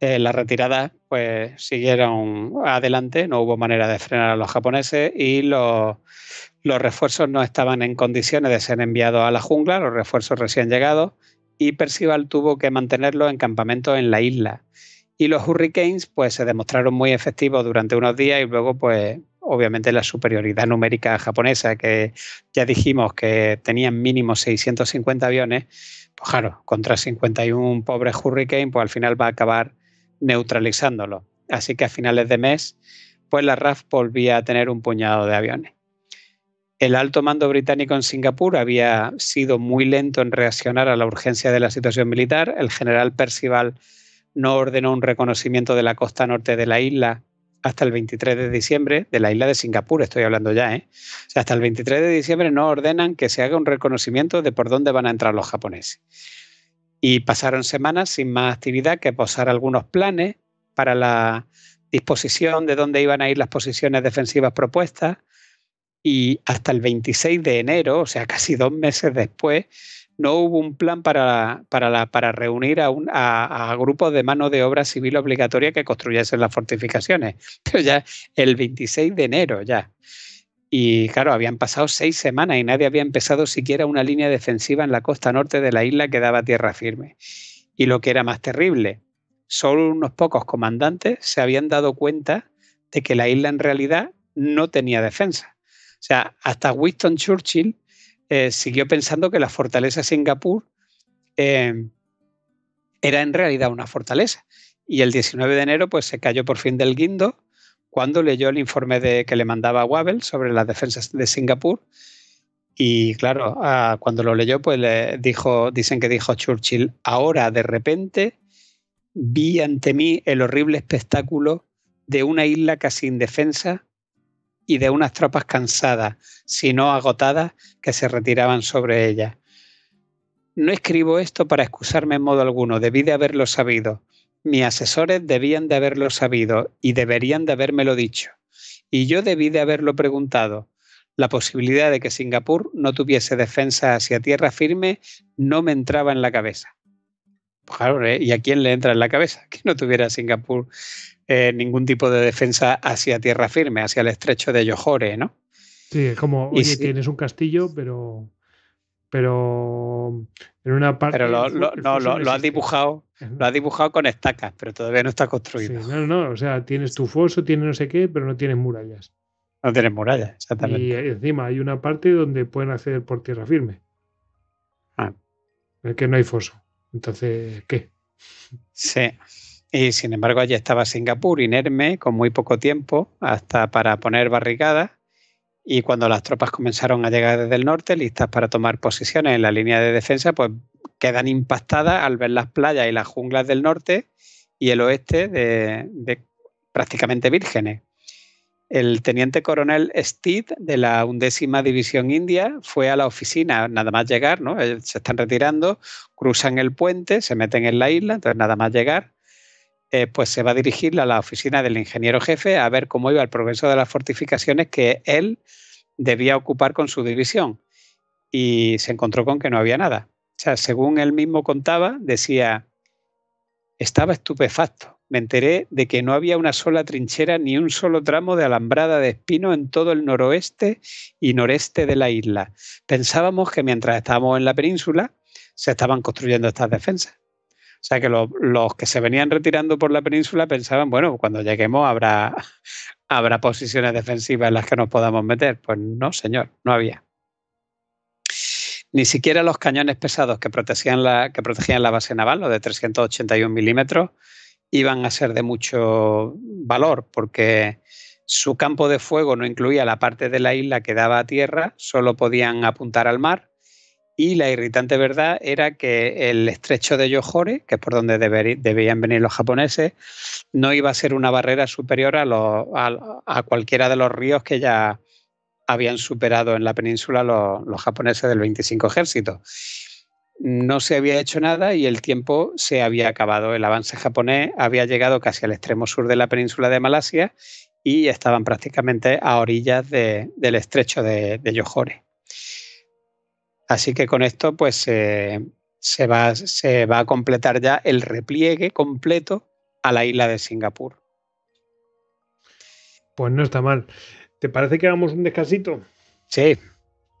eh, las retiradas pues siguieron adelante, no hubo manera de frenar a los japoneses y los, los refuerzos no estaban en condiciones de ser enviados a la jungla, los refuerzos recién llegados, y Percival tuvo que mantenerlos en campamento en la isla. Y los Hurricanes pues, se demostraron muy efectivos durante unos días y luego, pues, obviamente, la superioridad numérica japonesa, que ya dijimos que tenían mínimo 650 aviones, pues claro, contra 51 pobres Hurricanes, pues al final va a acabar neutralizándolo. Así que a finales de mes, pues la RAF volvía a tener un puñado de aviones. El alto mando británico en Singapur había sido muy lento en reaccionar a la urgencia de la situación militar. El general Percival no ordenó un reconocimiento de la costa norte de la isla hasta el 23 de diciembre, de la isla de Singapur estoy hablando ya, ¿eh? O sea, hasta el 23 de diciembre no ordenan que se haga un reconocimiento de por dónde van a entrar los japoneses. Y pasaron semanas sin más actividad que posar algunos planes para la disposición de dónde iban a ir las posiciones defensivas propuestas, y hasta el 26 de enero, o sea, casi dos meses después, no hubo un plan para, para, la, para reunir a, un, a, grupos de mano de obra civil obligatoria que construyesen las fortificaciones. Pero ya el 26 de enero, ya. Y claro, habían pasado seis semanas y nadie había empezado siquiera una línea defensiva en la costa norte de la isla que daba tierra firme. Y lo que era más terrible, solo unos pocos comandantes se habían dado cuenta de que la isla en realidad no tenía defensa sea, hasta Winston Churchill eh, siguió pensando que la fortaleza de Singapur eh, era en realidad una fortaleza. Y el 19 de enero pues, se cayó por fin del guindo cuando leyó el informe de, que le mandaba Wabel sobre las defensas de Singapur. Y claro, ah, cuando lo leyó, pues le dijo, dicen que dijo Churchill, ahora de repente vi ante mí el horrible espectáculo de una isla casi indefensa y de unas tropas cansadas, si no agotadas, que se retiraban sobre ella. No escribo esto para excusarme en modo alguno, debí de haberlo sabido. Mis asesores debían de haberlo sabido y deberían de habérmelo dicho. Y yo debí de haberlo preguntado. La posibilidad de que Singapur no tuviese defensa hacia tierra firme no me entraba en la cabeza. Pues ¿eh? ¿y a quién le entra en la cabeza que no tuviera Singapur eh, ningún tipo de defensa hacia tierra firme, hacia el estrecho de Yohore ¿no? Sí, es como, oye, tienes un castillo, pero. Pero. En una parte. Pero lo, has dibujado. Lo has dibujado con estacas, pero todavía no está construido. Sí, no, no, o sea, tienes tu foso, tienes no sé qué, pero no tienes murallas. No tienes murallas, exactamente. Y eh, encima hay una parte donde pueden acceder por tierra firme. Ah. En que no hay foso. Entonces, ¿qué? Sí. Y sin embargo, allí estaba Singapur inerme, con muy poco tiempo, hasta para poner barricadas. Y cuando las tropas comenzaron a llegar desde el norte, listas para tomar posiciones en la línea de defensa, pues quedan impactadas al ver las playas y las junglas del norte y el oeste de, prácticamente vírgenes. El teniente coronel Steed de la undécima división india fue a la oficina, nada más llegar, ¿no? Eh, se están retirando, cruzan el puente, se meten en la isla, entonces nada más llegar, eh, pues se va a dirigir a la oficina del ingeniero jefe a ver cómo iba el progreso de las fortificaciones que él debía ocupar con su división. Y se encontró con que no había nada. O sea, según él mismo contaba, decía, estaba estupefacto. Me enteré de que no había una sola trinchera ni un solo tramo de alambrada de espino en todo el noroeste y noreste de la isla. Pensábamos que mientras estábamos en la península se estaban construyendo estas defensas. O sea que los, que se venían retirando por la península pensaban, bueno, cuando lleguemos habrá, habrá posiciones defensivas en las que nos podamos meter. Pues no, señor, no había. Ni siquiera los cañones pesados que protegían la, que protegían la base naval, los de 381 milímetros, iban a ser de mucho valor, porque su campo de fuego no incluía la parte de la isla que daba a tierra, solo podían apuntar al mar y la irritante verdad era que el estrecho de Yohore, que es por donde debían venir los japoneses, no iba a ser una barrera superior a, a, cualquiera de los ríos que ya habían superado en la península los, japoneses del 25 ejército. No se había hecho nada y el tiempo se había acabado. El avance japonés había llegado casi al extremo sur de la península de Malasia y estaban prácticamente a orillas del estrecho de, de Así que con esto pues eh, se, va, a completar ya el repliegue completo a la isla de Singapur. Pues no está mal. ¿Te parece que hagamos un descansito? Sí.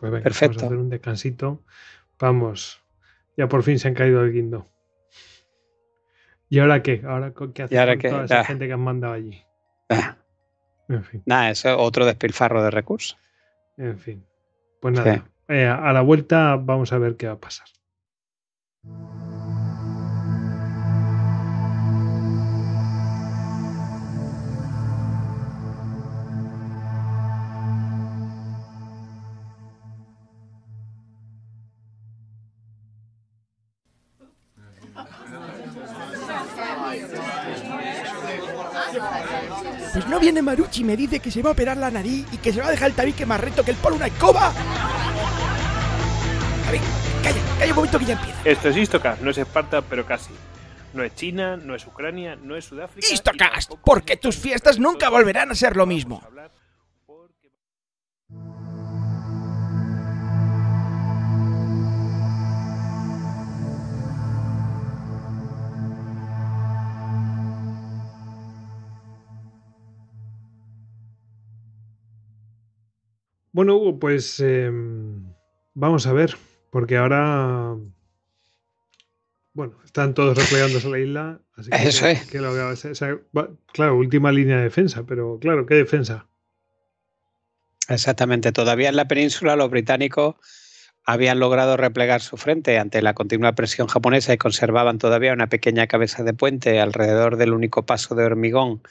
perfecto. Pues vamos a hacer un descansito. Vamos. Ya por fin se han caído del guindo. ¿Y ahora qué? ¿Ahora qué hace con toda esa ah. gente que han mandado allí? Ah. Nada, es otro despilfarro de recursos. En fin. Pues nada. Eh, a la vuelta vamos a ver qué va a pasar. Pues no viene Maruchi y me dice que se va a operar la nariz y que se va a dejar el tabique más reto que el polo una escoba. Esto es Istocast, no es Esparta, pero casi. No es China, no es Ucrania, no es Sudáfrica. Istocast, porque tus fiestas nunca volverán a ser lo mismo. Bueno, Hugo, pues em, vamos a ver. Porque ahora. Bueno, están todos replegándose a la isla. Eso es. claro, última línea de defensa, pero claro, ¿qué defensa? Exactamente. Todavía en la península los británicos habían logrado replegar su frente ante la continua presión japonesa y conservaban todavía una pequeña cabeza de puente alrededor del único paso de hormigón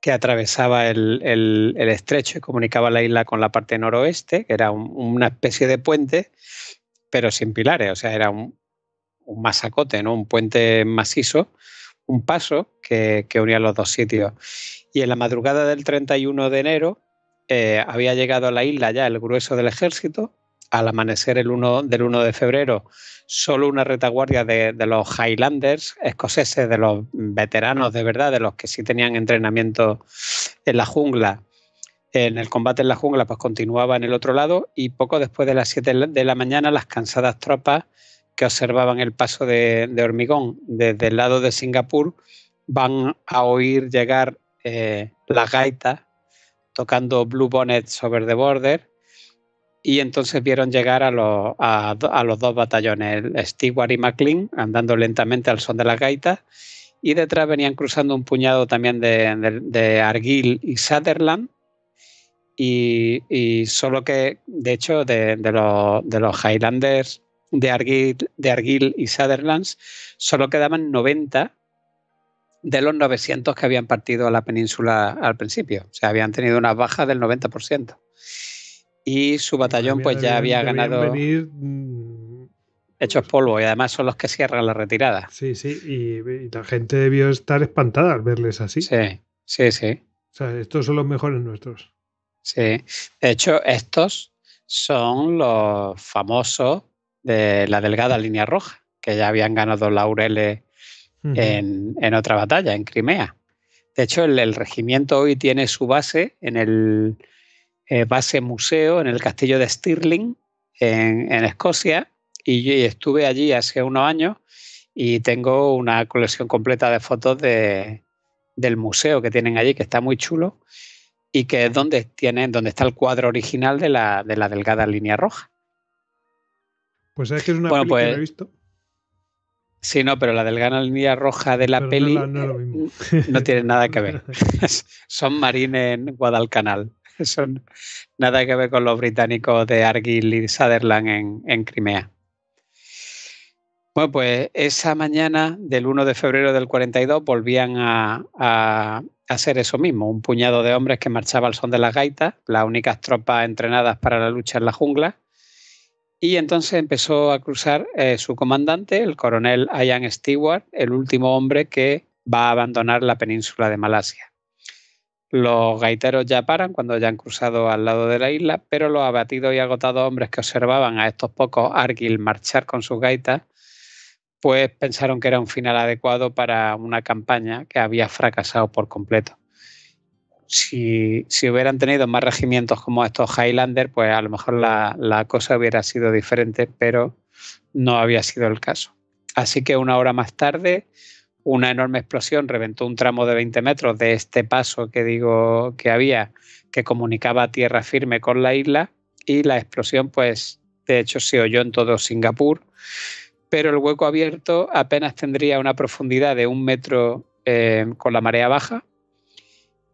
que atravesaba el, estrecho y comunicaba la isla con la parte noroeste, que era una especie de puente pero sin pilares, o sea, era un, masacote, ¿no? un puente macizo, un paso que, que, unía los dos sitios. Y en la madrugada del 31 de enero eh, había llegado a la isla ya el grueso del ejército. Al amanecer el 1, del 1 de febrero, solo una retaguardia de, de los Highlanders escoceses, de los veteranos de verdad, de los que sí tenían entrenamiento en la jungla, en el combate en la jungla pues continuaba en el otro lado y poco después de las 7 de la mañana las cansadas tropas que observaban el paso de, hormigón desde el lado de Singapur van a oír llegar eh, las gaitas tocando Blue Bonnet sobre the Border y entonces vieron llegar a los, a, los dos batallones, Stewart y McLean, andando lentamente al son de las gaitas y detrás venían cruzando un puñado también de, de, Argyll y Sutherland y, solo que, de hecho, de, los, Highlanders de Argyll, de y Sutherlands, solo quedaban 90 de los 900 que habían partido a la península al principio. O sea, habían tenido una baja del 90%. Y su batallón, pues ya había ganado. Venir... Mm, hechos pues, polvo, y además son los que cierran la retirada. Sí, sí, y, y la gente debió estar espantada al verles así. Sí, sí, sí. O sea, estos son los mejores nuestros. Sí, de hecho, estos son los famosos de la delgada línea roja, que ya habían ganado laureles en, otra batalla, en Crimea. De hecho, el, regimiento hoy tiene su base en el eh, base museo, en el castillo de Stirling, en, Escocia, y, yo, estuve allí hace unos años y tengo una colección completa de fotos de, del museo que tienen allí, que está muy chulo y que es donde, está el cuadro original de la, de la delgada línea roja. Pues es que es una bueno, que pues he visto. Sí, no, pero la delgada línea roja de la peli no, tiene nada que ver. Son marines en Guadalcanal. Son nada que ver con los británicos de Argyll y Sutherland en, Crimea. Bueno, pues esa mañana del 1 de febrero del 42 volvían a, hacer eso mismo, un puñado de hombres que marchaba al son de las gaitas, las únicas tropas entrenadas para la lucha en la jungla. Y entonces empezó a cruzar eh, su comandante, el coronel Ian Stewart, el último hombre que va a abandonar la península de Malasia. Los gaiteros ya paran cuando ya han cruzado al lado de la isla, pero los abatidos y agotados hombres que observaban a estos pocos Argil marchar con sus gaitas pues pensaron que era un final adecuado para una campaña que había fracasado por completo. Si, hubieran tenido más regimientos como estos Highlander, pues a lo mejor la, la cosa hubiera sido diferente, pero no había sido el caso. Así que una hora más tarde, una enorme explosión reventó un tramo de 20 metros de este paso que digo que había, que comunicaba tierra firme con la isla, y la explosión, pues, de hecho, se oyó en todo Singapur pero el hueco abierto apenas tendría una profundidad de un metro eh, con la marea baja.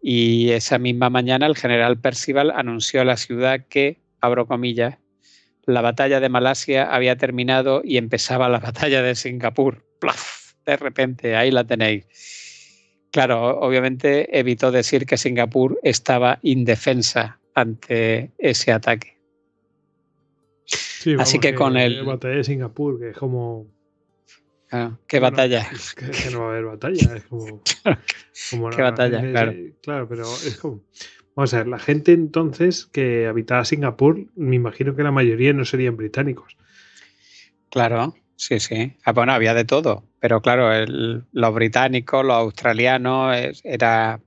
Y esa misma mañana el general Percival anunció a la ciudad que, abro comillas, la batalla de Malasia había terminado y empezaba la batalla de Singapur. ¡Plaf! De repente, ahí la tenéis. Claro, obviamente evitó decir que Singapur estaba indefensa ante ese ataque. Así que, con el. Batalla de Singapur, que es como. Ah, ¿Qué batalla? que, no va a haber batalla, es como. ¿Qué batalla? claro. pero es como. Vamos a ver, la gente entonces que habitaba Singapur, me imagino que la mayoría no serían británicos. Claro, sí, sí. Ah, bueno, había de todo, pero claro, los británicos, los australianos, era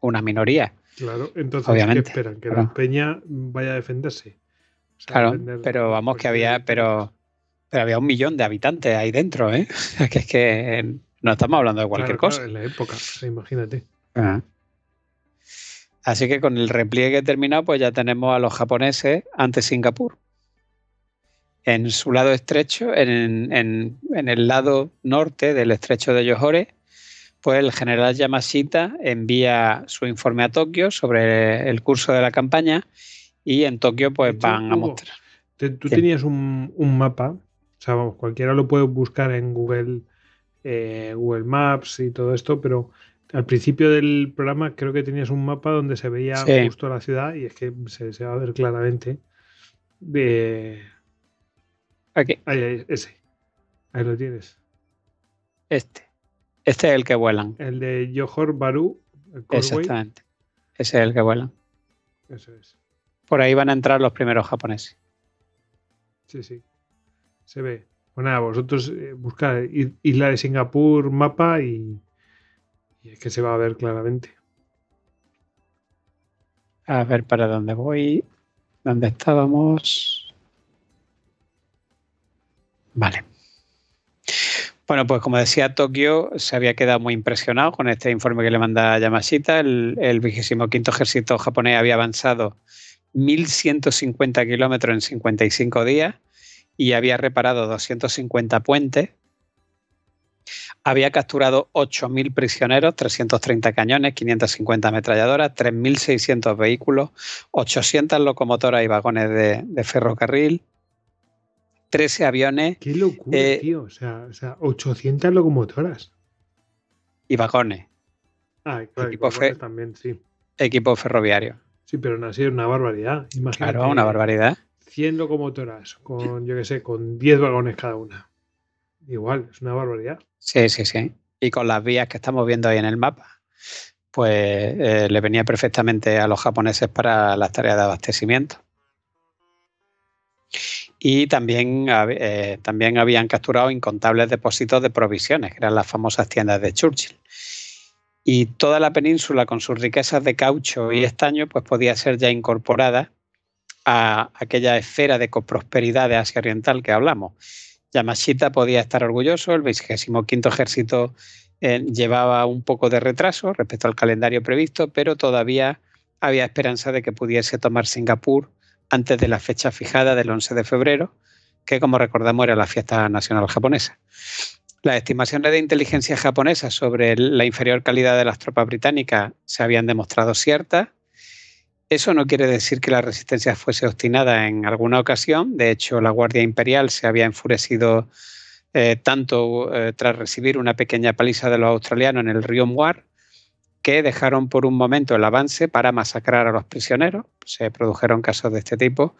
una minoría. Claro, entonces, Obviamente, ¿qué esperan? ¿Que la peña vaya a defenderse? claro, pero vamos que había, pero, había un millón de habitantes ahí dentro, ¿eh? que es que no estamos hablando de cualquier cosa. Claro, en la época, imagínate. Ah. Así que con el repliegue terminado, pues ya tenemos a los japoneses ante Singapur. En su lado estrecho, en, el lado norte del estrecho de Yohore, pues el general Yamashita envía su informe a Tokio sobre el curso de la campaña y en Tokio pues van a mostrar. tú tenías un, mapa, o sea, cualquiera lo puede buscar en Google, eh, Google Maps y todo esto, pero al principio del programa creo que tenías un mapa donde se veía justo la ciudad y es que se, va a ver claramente. De... Eh, Aquí. Ahí, ahí, ese. Ahí lo tienes. Este. Este es el que vuelan. El de Johor Baru. Exactamente. Ese es el que vuelan. Eso es. Por ahí van a entrar los primeros japoneses. Sí, sí. Se ve. Bueno, pues a vosotros eh, buscad Isla de Singapur, mapa y, es que se va a ver claramente. A ver para dónde voy. ¿Dónde estábamos? Vale. Bueno, pues como decía, Tokio se había quedado muy impresionado con este informe que le manda Yamashita. El, el 25 ejército japonés había avanzado 1.150 kilómetros en 55 días y había reparado 250 puentes. Había capturado 8.000 prisioneros, 330 cañones, 550 ametralladoras, 3.600 vehículos, 800 locomotoras y vagones de, ferrocarril, 13 aviones. ¡Qué locura, eh, tío! O sea, 800 locomotoras. Y vagones. Ah, claro, también, sí. equipo ferroviario. Sí, pero no ha sido una barbaridad. claro, una barbaridad. 100 locomotoras, con, yo qué sé, con 10 vagones cada una. Igual, es una barbaridad. Sí, sí, sí. Y con las vías que estamos viendo ahí en el mapa, pues eh, le venía perfectamente a los japoneses para las tareas de abastecimiento. Y también, eh, también habían capturado incontables depósitos de provisiones, que eran las famosas tiendas de Churchill y toda la península con sus riquezas de caucho y estaño pues podía ser ya incorporada a aquella esfera de coprosperidad de Asia Oriental que hablamos. Yamashita podía estar orgulloso, el 25 ejército eh, llevaba un poco de retraso respecto al calendario previsto, pero todavía había esperanza de que pudiese tomar Singapur antes de la fecha fijada del 11 de febrero, que como recordamos era la fiesta nacional japonesa. Las estimaciones de inteligencia japonesa sobre la inferior calidad de las tropas británicas se habían demostrado ciertas. Eso no quiere decir que la resistencia fuese obstinada en alguna ocasión. De hecho, la Guardia Imperial se había enfurecido eh, tanto eh, tras recibir una pequeña paliza de los australianos en el río Muar que dejaron por un momento el avance para masacrar a los prisioneros. Se produjeron casos de este tipo.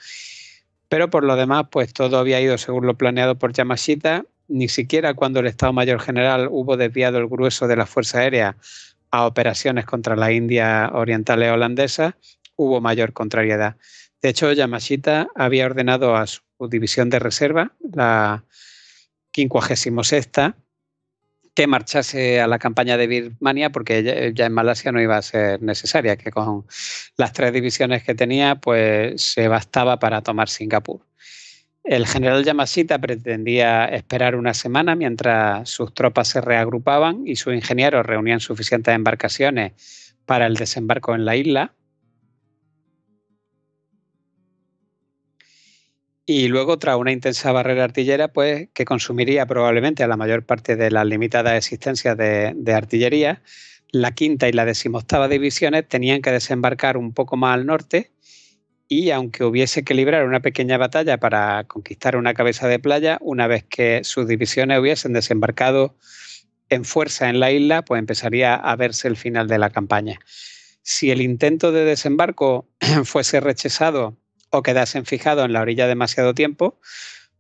Pero por lo demás, pues todo había ido según lo planeado por Yamashita ni siquiera cuando el Estado Mayor General hubo desviado el grueso de la Fuerza Aérea a operaciones contra las India Orientales holandesa, hubo mayor contrariedad. De hecho, Yamashita había ordenado a su división de reserva, la 56, que marchase a la campaña de Birmania porque ya, en Malasia no iba a ser necesaria, que con las tres divisiones que tenía, pues se bastaba para tomar Singapur. El general Yamashita pretendía esperar una semana mientras sus tropas se reagrupaban y sus ingenieros reunían suficientes embarcaciones para el desembarco en la isla. Y luego, tras una intensa barrera artillera, pues que consumiría probablemente a la mayor parte de las limitada existencias de, de artillería, la quinta y la decimoctava divisiones tenían que desembarcar un poco más al norte y aunque hubiese que librar una pequeña batalla para conquistar una cabeza de playa, una vez que sus divisiones hubiesen desembarcado en fuerza en la isla, pues empezaría a verse el final de la campaña. Si el intento de desembarco fuese rechazado o quedasen fijados en la orilla demasiado tiempo,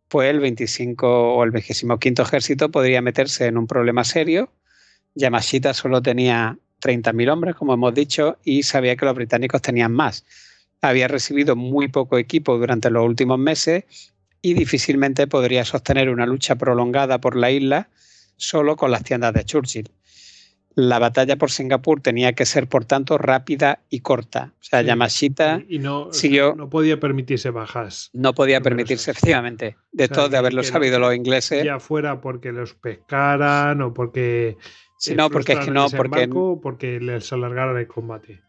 pues el 25 o el 25 ejército podría meterse en un problema serio. Yamashita solo tenía 30.000 hombres, como hemos dicho, y sabía que los británicos tenían más había recibido muy poco equipo durante los últimos meses y difícilmente podría sostener una lucha prolongada por la isla solo con las tiendas de Churchill. La batalla por Singapur tenía que ser, por tanto, rápida y corta. O sea, Yamashita y no, no podía permitirse bajas. No podía permitirse, efectivamente. De todo de haberlo sabido los ingleses. Ya fuera porque los pescaran o porque. porque es que no, porque. Porque les alargaran el combate.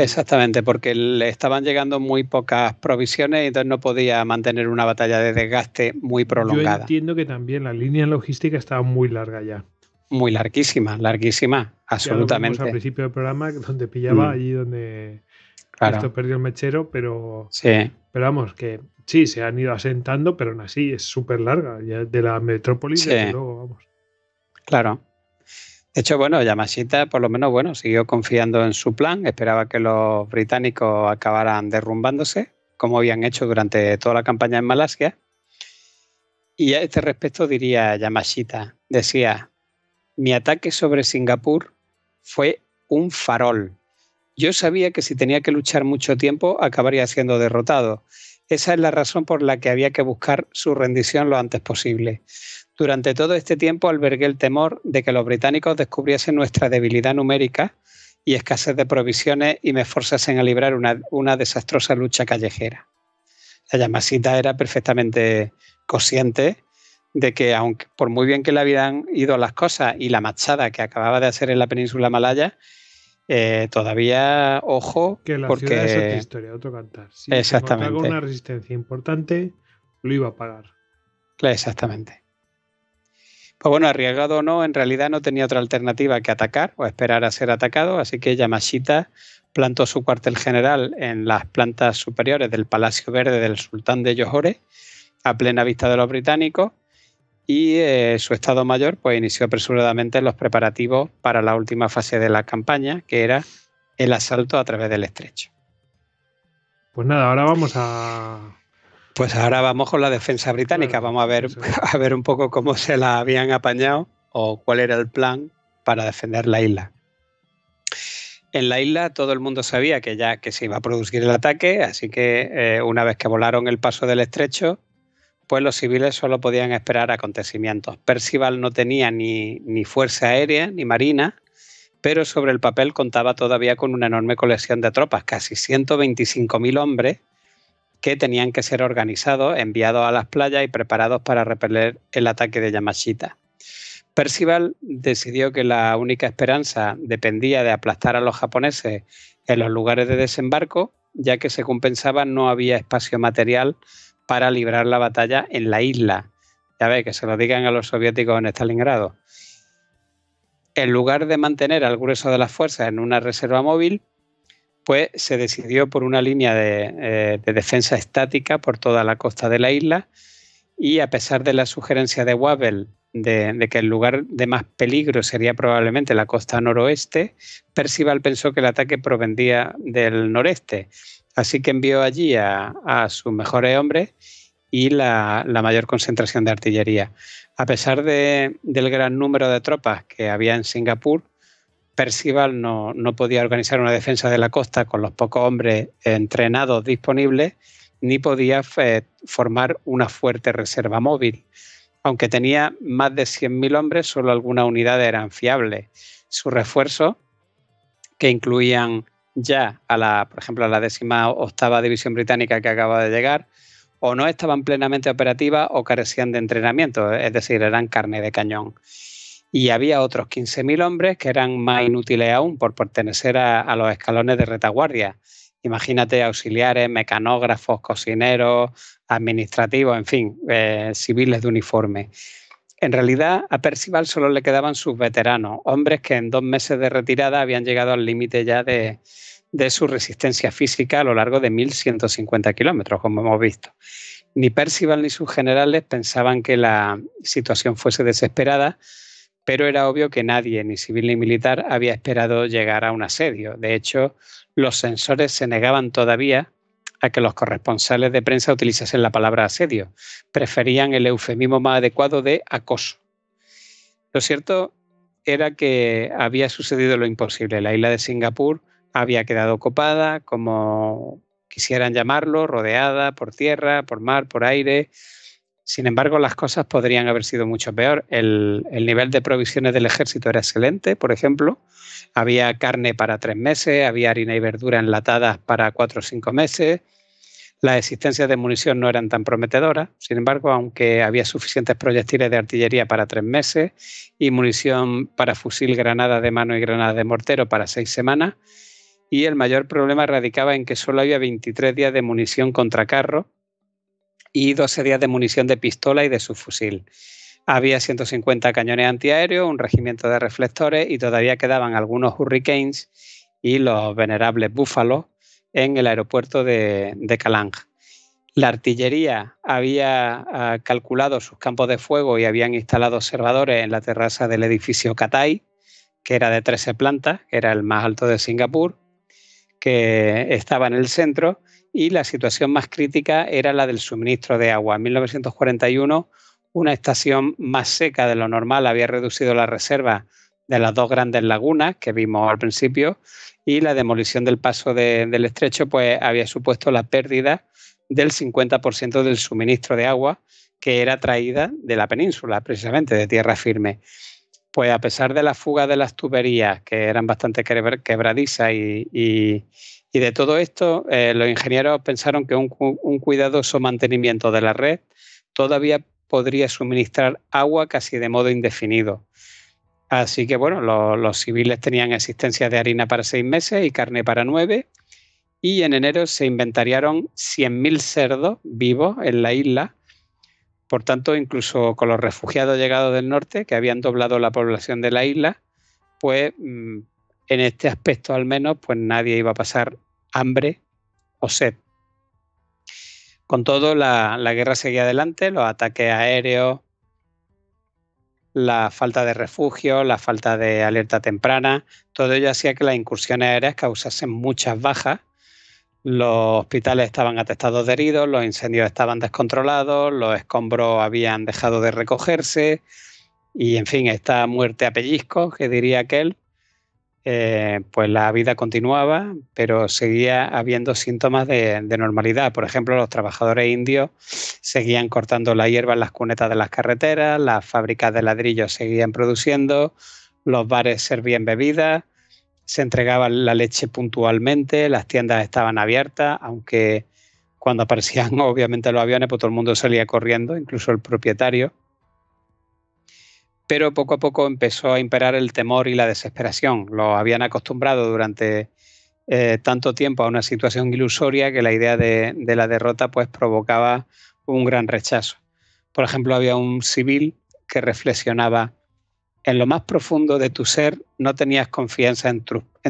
Exactamente, porque le estaban llegando muy pocas provisiones y entonces no podía mantener una batalla de desgaste muy prolongada. Yo entiendo que también la línea logística estaba muy larga ya. Muy larguísima, larguísima, absolutamente. al principio del programa, donde pillaba mm. allí donde esto perdió el mechero, pero, sí. pero vamos, que sí, se han ido asentando, pero aún así es súper larga, ya de la metrópolis. luego, vamos. Claro. De hecho, bueno, Yamashita por lo menos bueno, siguió confiando en su plan, esperaba que los británicos acabaran derrumbándose, como habían hecho durante toda la campaña en Malasia. Y a este respecto diría Yamashita, decía, mi ataque sobre Singapur fue un farol. Yo sabía que si tenía que luchar mucho tiempo acabaría siendo derrotado. Esa es la razón por la que había que buscar su rendición lo antes posible. Durante todo este tiempo albergué el temor de que los británicos descubriesen nuestra debilidad numérica y escasez de provisiones y me forzasen a librar una, desastrosa lucha callejera. La llamasita era perfectamente consciente de que, aunque por muy bien que le habían ido las cosas y la machada que acababa de hacer en la península malaya, eh, todavía, ojo, que la porque... es otra historia, otro cantar. Si Exactamente. una resistencia importante, lo iba a pagar. Exactamente. Pues bueno, arriesgado o no, en realidad no tenía otra alternativa que atacar o esperar a ser atacado, así que Yamashita plantó su cuartel general en las plantas superiores del Palacio Verde del Sultán de Yohore, a plena vista de los británicos, y eh, su Estado Mayor pues, inició apresuradamente los preparativos para la última fase de la campaña, que era el asalto a través del estrecho. Pues nada, ahora vamos a, pues ahora vamos con la defensa británica. vamos a ver, a ver un poco cómo se la habían apañado o cuál era el plan para defender la isla. En la isla todo el mundo sabía que ya que se iba a producir el ataque, así que eh, una vez que volaron el paso del estrecho, pues los civiles solo podían esperar acontecimientos. Percival no tenía ni, ni fuerza aérea ni marina, pero sobre el papel contaba todavía con una enorme colección de tropas, casi 125.000 hombres, que tenían que ser organizados, enviados a las playas y preparados para repeler el ataque de Yamashita. Percival decidió que la única esperanza dependía de aplastar a los japoneses en los lugares de desembarco, ya que se compensaba no había espacio material para librar la batalla en la isla. Ya ve, que se lo digan a los soviéticos en Stalingrado. En lugar de mantener al grueso de las fuerzas en una reserva móvil, se decidió por una línea eh, de, defensa estática por toda la costa de la isla y a pesar de la sugerencia de Wabel de, que el lugar de más peligro sería probablemente la costa noroeste, Percival pensó que el ataque provenía del noreste, así que envió allí a, sus mejores hombres y la, mayor concentración de artillería. A pesar del gran número de tropas que había en Singapur, Percival no, podía organizar una defensa de la costa con los pocos hombres entrenados disponibles, ni podía eh, formar una fuerte reserva móvil. Aunque tenía más de 100.000 hombres, solo algunas unidades eran fiables. Sus refuerzos, que incluían ya a la, por ejemplo, a la décima octava división británica que acaba de llegar, o no estaban plenamente operativas o carecían de entrenamiento, es decir, eran carne de cañón y había otros 15.000 hombres que eran más inútiles aún por pertenecer a, los escalones de retaguardia. Imagínate auxiliares, mecanógrafos, cocineros, administrativos, en fin, eh, civiles de uniforme. En realidad, a Percival solo le quedaban sus veteranos, hombres que en dos meses de retirada habían llegado al límite ya de, de su resistencia física a lo largo de 1.150 kilómetros, como hemos visto. Ni Percival ni sus generales pensaban que la situación fuese desesperada, pero era obvio que nadie, ni civil ni militar, había esperado llegar a un asedio. De hecho, los sensores se negaban todavía a que los corresponsales de prensa utilizasen la palabra asedio. Preferían el eufemismo más adecuado de acoso. Lo cierto era que había sucedido lo imposible. La isla de Singapur había quedado ocupada, como quisieran llamarlo, rodeada por tierra, por mar, por aire, sin embargo, las cosas podrían haber sido mucho peor. El, nivel de provisiones del ejército era excelente, por ejemplo. Había carne para tres meses, había harina y verdura enlatadas para cuatro o cinco meses. Las existencias de munición no eran tan prometedoras. Sin embargo, aunque había suficientes proyectiles de artillería para tres meses y munición para fusil, granada de mano y granada de mortero para seis semanas, y el mayor problema radicaba en que solo había 23 días de munición contra carro y 12 días de munición de pistola y de subfusil. Había 150 cañones antiaéreos, un regimiento de reflectores y todavía quedaban algunos Hurricanes y los venerables búfalos en el aeropuerto de, de Calang. La artillería había ah, calculado sus campos de fuego y habían instalado observadores en la terraza del edificio Katai, que era de 13 plantas, que era el más alto de Singapur, que estaba en el centro y la situación más crítica era la del suministro de agua. En 1941, una estación más seca de lo normal había reducido la reserva de las dos grandes lagunas que vimos al principio y la demolición del paso del estrecho pues, había supuesto la pérdida del 50% del suministro de agua que era traída de la península, precisamente de tierra firme. Pues a pesar de la fuga de las tuberías, que eran bastante quebradizas y y de todo esto, eh, los ingenieros pensaron que un, cuidadoso mantenimiento de la red todavía podría suministrar agua casi de modo indefinido. Así que bueno, los, los civiles tenían existencia de harina para seis meses y carne para nueve. Y en enero se inventariaron 100.000 cerdos vivos en la isla. Por tanto, incluso con los refugiados llegados del norte, que habían doblado la población de la isla, pues mm, en este aspecto al menos, pues nadie iba a pasar hambre o sed. Con todo, la, guerra seguía adelante, los ataques aéreos, la falta de refugio, la falta de alerta temprana, todo ello hacía que las incursiones aéreas causasen muchas bajas. Los hospitales estaban atestados de heridos, los incendios estaban descontrolados, los escombros habían dejado de recogerse y, en fin, esta muerte a pellizcos, que diría aquel, eh, pues la vida continuaba, pero seguía habiendo síntomas de, normalidad. Por ejemplo, los trabajadores indios seguían cortando la hierba en las cunetas de las carreteras, las fábricas de ladrillos seguían produciendo, los bares servían bebidas, se entregaba la leche puntualmente, las tiendas estaban abiertas, aunque cuando aparecían obviamente los aviones, pues todo el mundo salía corriendo, incluso el propietario pero poco a poco empezó a imperar el temor y la desesperación. Lo habían acostumbrado durante eh, tanto tiempo a una situación ilusoria que la idea de, la derrota pues, provocaba un gran rechazo. Por ejemplo, había un civil que reflexionaba, en lo más profundo de tu ser no tenías confianza en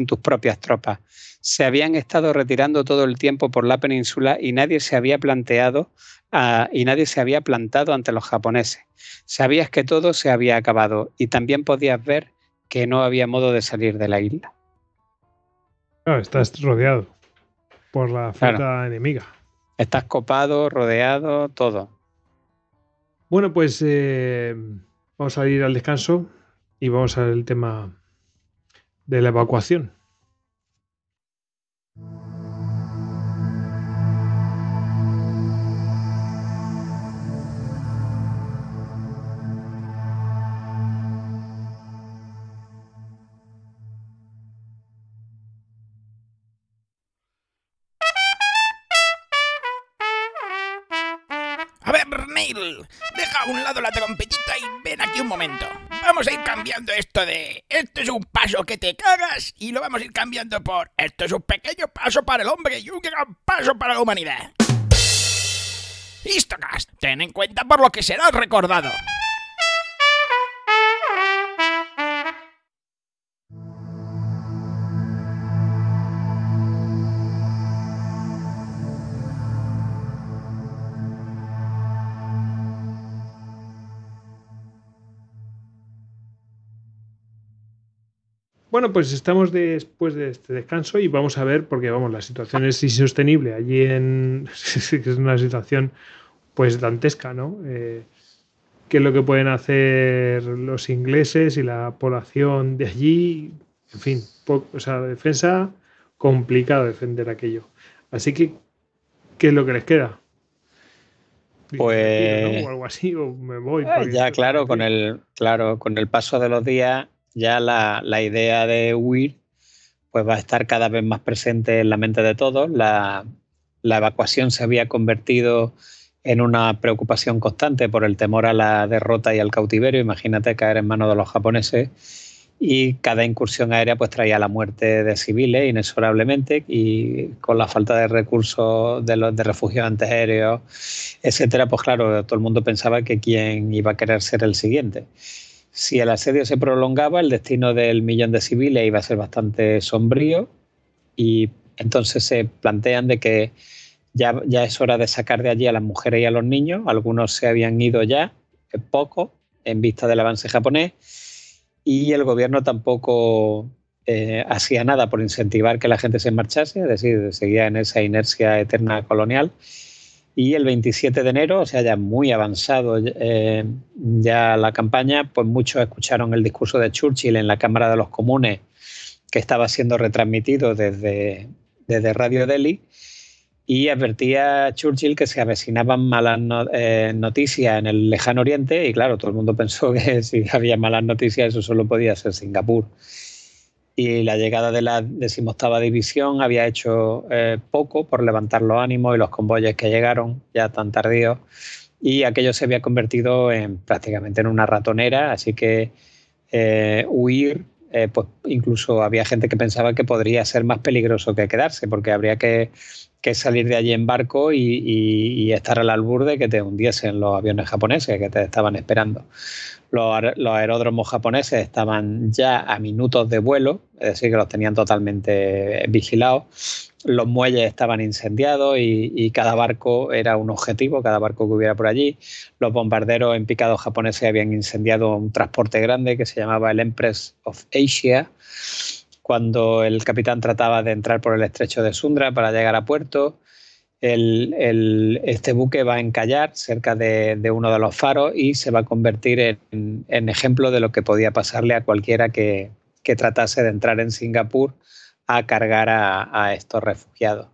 tus propias tropas se habían estado retirando todo el tiempo por la península y nadie se había planteado ah, y nadie se había plantado ante los japoneses. Sabías que todo se había acabado y también podías ver que no había modo de salir de la isla. estás rodeado por la flota enemiga. Estás copado, rodeado, todo. Bueno, pues eh, vamos a ir al descanso y vamos al tema de la evacuación. you esto de esto es un paso que te cagas y lo vamos a ir cambiando por esto es un pequeño paso para el hombre y un gran paso para la humanidad. Histocast, ten en cuenta por lo que será recordado. Bueno, pues estamos después de este descanso y vamos a ver, porque vamos, la situación es insostenible. Allí en. es una situación pues dantesca, ¿no? Eh, ¿Qué es lo que pueden hacer los ingleses y la población de allí? En fin, o sea, defensa complicado defender aquello. Así que, ¿qué es lo que les queda? Pues. O algo así, o me voy. Eh, ya, claro, con el, claro, con el paso de los días ya la, idea de huir pues va a estar cada vez más presente en la mente de todos. La, la evacuación se había convertido en una preocupación constante por el temor a la derrota y al cautiverio. Imagínate caer en manos de los japoneses y cada incursión aérea pues traía la muerte de civiles inexorablemente y con la falta de recursos de los de refugios antiaéreos, etcétera, pues claro, todo el mundo pensaba que quién iba a querer ser el siguiente. Si el asedio se prolongaba, el destino del millón de civiles iba a ser bastante sombrío y entonces se plantean de que ya, es hora de sacar de allí a las mujeres y a los niños. Algunos se habían ido ya, poco, en vista del avance japonés, y el gobierno tampoco eh, hacía nada por incentivar que la gente se marchase, es decir, seguía en esa inercia eterna colonial. Y el 27 de enero, o sea, ya muy avanzado eh, ya la campaña, pues muchos escucharon el discurso de Churchill en la Cámara de los Comunes, que estaba siendo retransmitido desde, desde Radio Delhi, y advertía a Churchill que se avecinaban malas eh, noticias en el lejano oriente, y claro, todo el mundo pensó que si había malas noticias eso solo podía ser Singapur y la llegada de la decimoctava división había hecho eh, poco por levantar los ánimos y los convoyes que llegaron ya tan tardíos y aquello se había convertido en prácticamente en una ratonera, así que eh, huir, eh, pues incluso había gente que pensaba que podría ser más peligroso que quedarse, porque habría que, salir de allí en barco y, y estar al albur de que te hundiesen los aviones japoneses que te estaban esperando. Los, aeródromos japoneses estaban ya a minutos de vuelo, es decir, que los tenían totalmente vigilados. Los muelles estaban incendiados y, cada barco era un objetivo, cada barco que hubiera por allí. Los bombarderos en picado japoneses habían incendiado un transporte grande que se llamaba el Empress of Asia cuando el capitán trataba de entrar por el estrecho de Sundra para llegar a puerto este buque va a encallar cerca de, uno de los faros y se va a convertir en, ejemplo de lo que podía pasarle a cualquiera que, tratase de entrar en Singapur a cargar a, estos refugiados.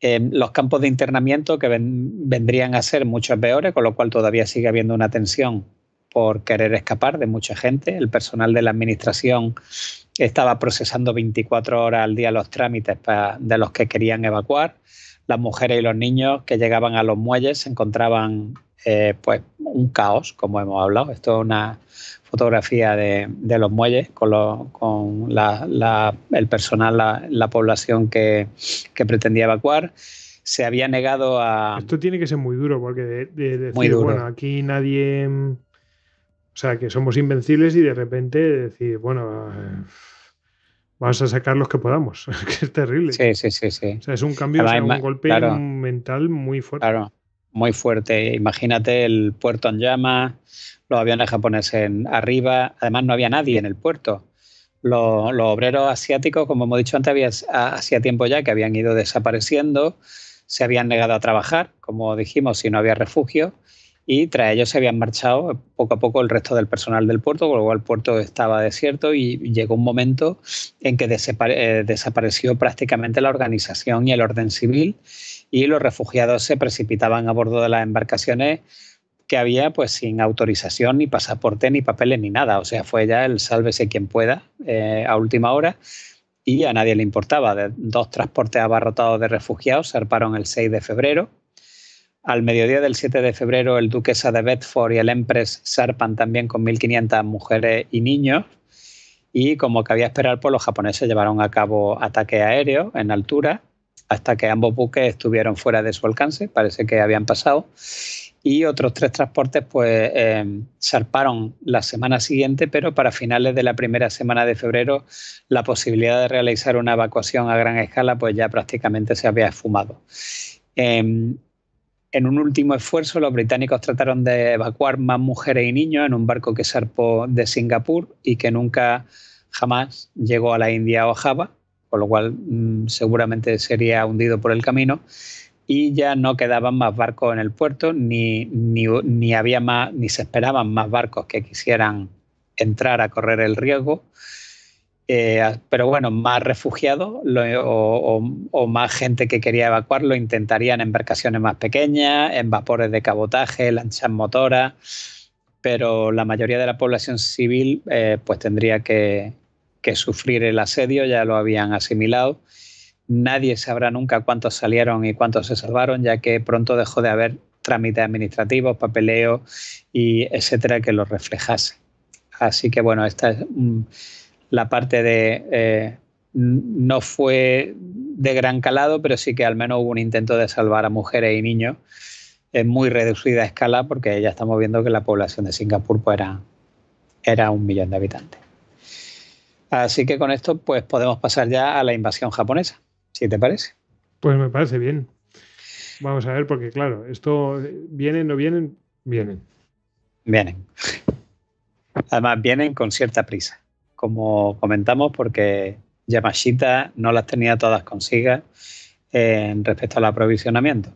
Em, los campos de internamiento que vendrían a ser muchos peores, con lo cual todavía sigue habiendo una tensión por querer escapar de mucha gente. El personal de la administración estaba procesando 24 horas al día los trámites de los que querían evacuar las mujeres y los niños que llegaban a los muelles se encontraban eh, pues un caos, como hemos hablado. Esto es una fotografía de, los muelles con, lo, con la, el personal, la, población que, que, pretendía evacuar. Se había negado a... Esto tiene que ser muy duro, porque de, decir, bueno, aquí nadie... O sea, que somos invencibles y de repente decir, bueno... Eh, vamos a sacar los que podamos. que es terrible. Sí, sí, sí. sí. O sea, es un cambio, es un golpe mental muy fuerte. Claro, muy fuerte. Imagínate el puerto en llamas, los aviones japoneses arriba. Además, no había nadie en el puerto. Los, los obreros asiáticos, como hemos dicho antes, había, hacía tiempo ya que habían ido desapareciendo, se habían negado a trabajar, como dijimos, si no había refugio y tras ellos se habían marchado poco a poco el resto del personal del puerto, con lo cual el puerto estaba desierto y llegó un momento en que eh, desapareció prácticamente la organización y el orden civil y los refugiados se precipitaban a bordo de las embarcaciones que había pues sin autorización, ni pasaporte, ni papeles, ni nada. O sea, fue ya el sálvese quien pueda eh, a última hora y a nadie le importaba. dos transportes abarrotados de refugiados zarparon el 6 de febrero al mediodía del 7 de febrero, el duquesa de Bedford y el empress zarpan también con 1.500 mujeres y niños. Y como cabía esperar, por pues los japoneses llevaron a cabo ataque aéreo en altura hasta que ambos buques estuvieron fuera de su alcance, parece que habían pasado. Y otros tres transportes pues eh, zarparon la semana siguiente, pero para finales de la primera semana de febrero la posibilidad de realizar una evacuación a gran escala pues ya prácticamente se había esfumado. Em, en un último esfuerzo, los británicos trataron de evacuar más mujeres y niños en un barco que zarpó de Singapur y que nunca jamás llegó a la India o Java, por lo cual mm, seguramente sería hundido por el camino. Y ya no quedaban más barcos en el puerto, ni, ni, había más, ni se esperaban más barcos que quisieran entrar a correr el riesgo. Eh, pero bueno, más refugiados o, más gente que quería evacuar lo intentarían en embarcaciones más pequeñas, en vapores de cabotaje, lanchas motoras, pero la mayoría de la población civil eh, pues tendría que, sufrir el asedio, ya lo habían asimilado. Nadie sabrá nunca cuántos salieron y cuántos se salvaron, ya que pronto dejó de haber trámites administrativos, papeleo y etcétera que lo reflejase. Así que bueno, esta es la parte de eh, no fue de gran calado, pero sí que al menos hubo un intento de salvar a mujeres y niños en muy reducida escala, porque ya estamos viendo que la población de Singapur pues, era, era un millón de habitantes. Así que con esto pues podemos pasar ya a la invasión japonesa, si te parece. Pues me parece bien. Vamos a ver, porque claro, esto eh, vienen, no vienen, vienen. Vienen. Además, vienen con cierta prisa como comentamos, porque Yamashita no las tenía todas consigo en respecto al aprovisionamiento.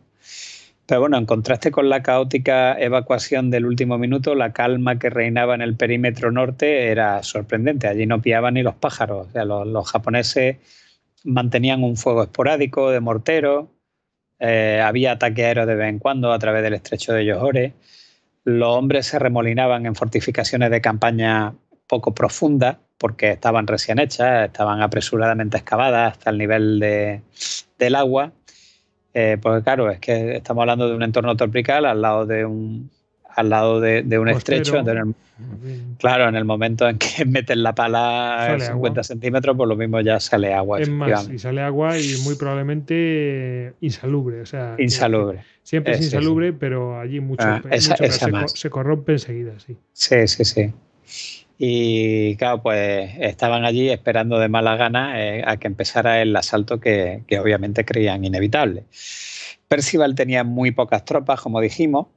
Pero bueno, en contraste con la caótica evacuación del último minuto, la calma que reinaba en el perímetro norte era sorprendente. Allí no piaban ni los pájaros. los, japoneses mantenían un fuego esporádico de mortero. Eh, había ataque aéreo de vez en cuando a través del estrecho de Yohore. Los hombres se remolinaban en fortificaciones de campaña poco profundas porque estaban recién hechas, estaban apresuradamente excavadas hasta el nivel de, del agua. Eh, porque claro, es que estamos hablando de un entorno tropical al lado de un al lado de, un estrecho. claro, en el momento en que meten la pala a 50 centímetros, por pues lo mismo ya sale agua. Es más, y sale agua y muy probablemente insalubre. O sea, insalubre. siempre es, insalubre, pero allí mucho, ah, se, se corrompe enseguida, sí. Sí, sí, sí y claro, pues estaban allí esperando de mala gana eh, a que empezara el asalto que, obviamente creían inevitable. Percival tenía muy pocas tropas, como dijimos,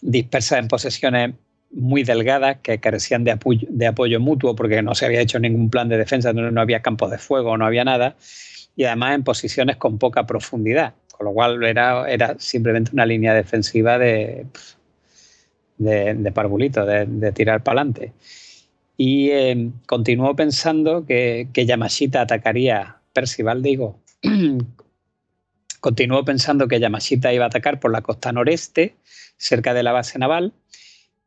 dispersas en posesiones muy delgadas que carecían de apoyo, mutuo porque no se había hecho ningún plan de defensa, no, había campos de fuego, no había nada, y además en posiciones con poca profundidad, con lo cual era, era simplemente una línea defensiva de, de, de de, tirar para adelante. Y eh, continuó pensando que, que, Yamashita atacaría, Percival digo, continuó pensando que Yamashita iba a atacar por la costa noreste, cerca de la base naval,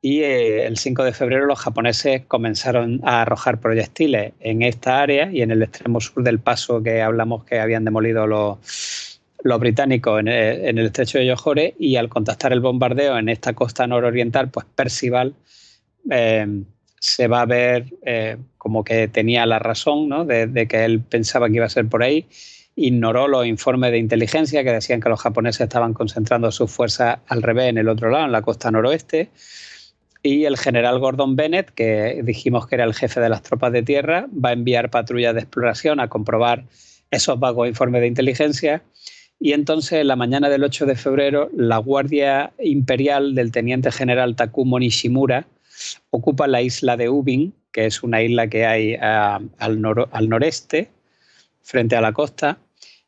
y eh, el 5 de febrero los japoneses comenzaron a arrojar proyectiles en esta área y en el extremo sur del paso que hablamos que habían demolido los, los británicos eh, en el, estrecho de Johore y al contactar el bombardeo en esta costa nororiental, pues Percival eh, se va a ver eh, como que tenía la razón ¿no? de, de, que él pensaba que iba a ser por ahí. Ignoró los informes de inteligencia que decían que los japoneses estaban concentrando sus fuerzas al revés en el otro lado, en la costa noroeste. Y el general Gordon Bennett, que dijimos que era el jefe de las tropas de tierra, va a enviar patrullas de exploración a comprobar esos vagos informes de inteligencia y entonces, la mañana del 8 de febrero, la Guardia Imperial del Teniente General Takumo Nishimura ocupa la isla de Ubin, que es una isla que hay ah, al noreste, frente a la costa,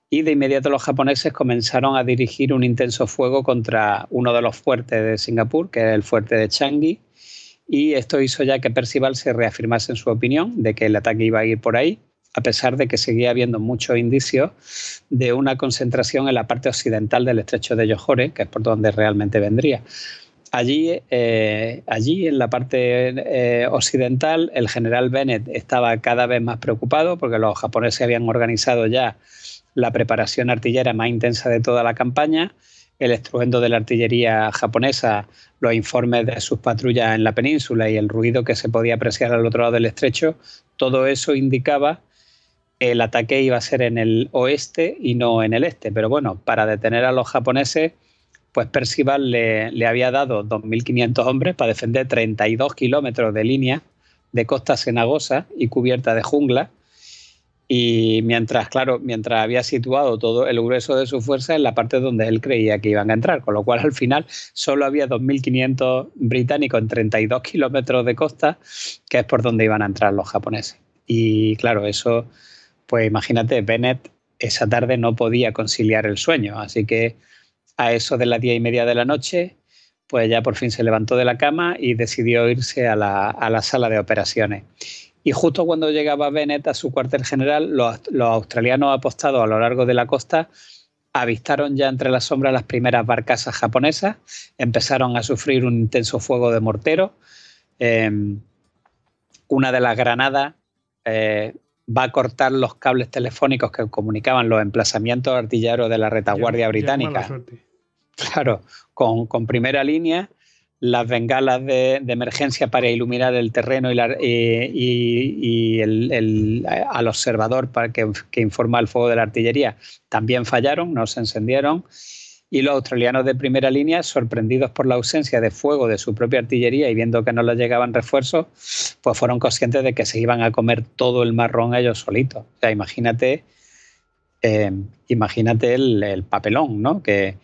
y de inmediato los japoneses comenzaron a dirigir un intenso fuego contra uno de los fuertes de Singapur, que es el fuerte de Changi, y esto hizo ya que Percival se reafirmase en su opinión de que el ataque iba a ir por ahí, a pesar de que seguía habiendo muchos indicios de una concentración en la parte occidental del estrecho de Yojore, que es por donde realmente vendría. Allí, eh, allí, en la parte eh, occidental, el general Bennett estaba cada vez más preocupado porque los japoneses habían organizado ya la preparación artillera más intensa de toda la campaña, el estruendo de la artillería japonesa, los informes de sus patrullas en la península y el ruido que se podía apreciar al otro lado del estrecho, todo eso indicaba el ataque iba a ser en el oeste y no en el este. Pero bueno, para detener a los japoneses, pues Percival le, había dado 2.500 hombres para defender 32 kilómetros de línea de costa cenagosa y cubierta de jungla. Y mientras, claro, mientras había situado todo el grueso de su fuerza en la parte donde él creía que iban a entrar, con lo cual al final solo había 2.500 británicos en 32 kilómetros de costa, que es por donde iban a entrar los japoneses. Y claro, eso pues imagínate, Bennett esa tarde no podía conciliar el sueño, así que a eso de las diez y media de la noche, pues ya por fin se levantó de la cama y decidió irse a la, sala de operaciones. Y justo cuando llegaba Bennett a su cuartel general, los, australianos apostados a lo largo de la costa avistaron ya entre las sombras las primeras barcazas japonesas, empezaron a sufrir un intenso fuego de mortero. Em, una de las granadas eh, va a cortar los cables telefónicos que comunicaban los emplazamientos artilleros de la retaguardia británica. claro, con, primera línea, las bengalas de, emergencia para iluminar el terreno y, eh, al observador para que, que informa el fuego de la artillería también fallaron, no se encendieron y los australianos de primera línea, sorprendidos por la ausencia de fuego de su propia artillería y viendo que no les llegaban refuerzos, pues fueron conscientes de que se iban a comer todo el marrón ellos solitos. O sea, imagínate, eh, imagínate el, papelón, ¿no? Que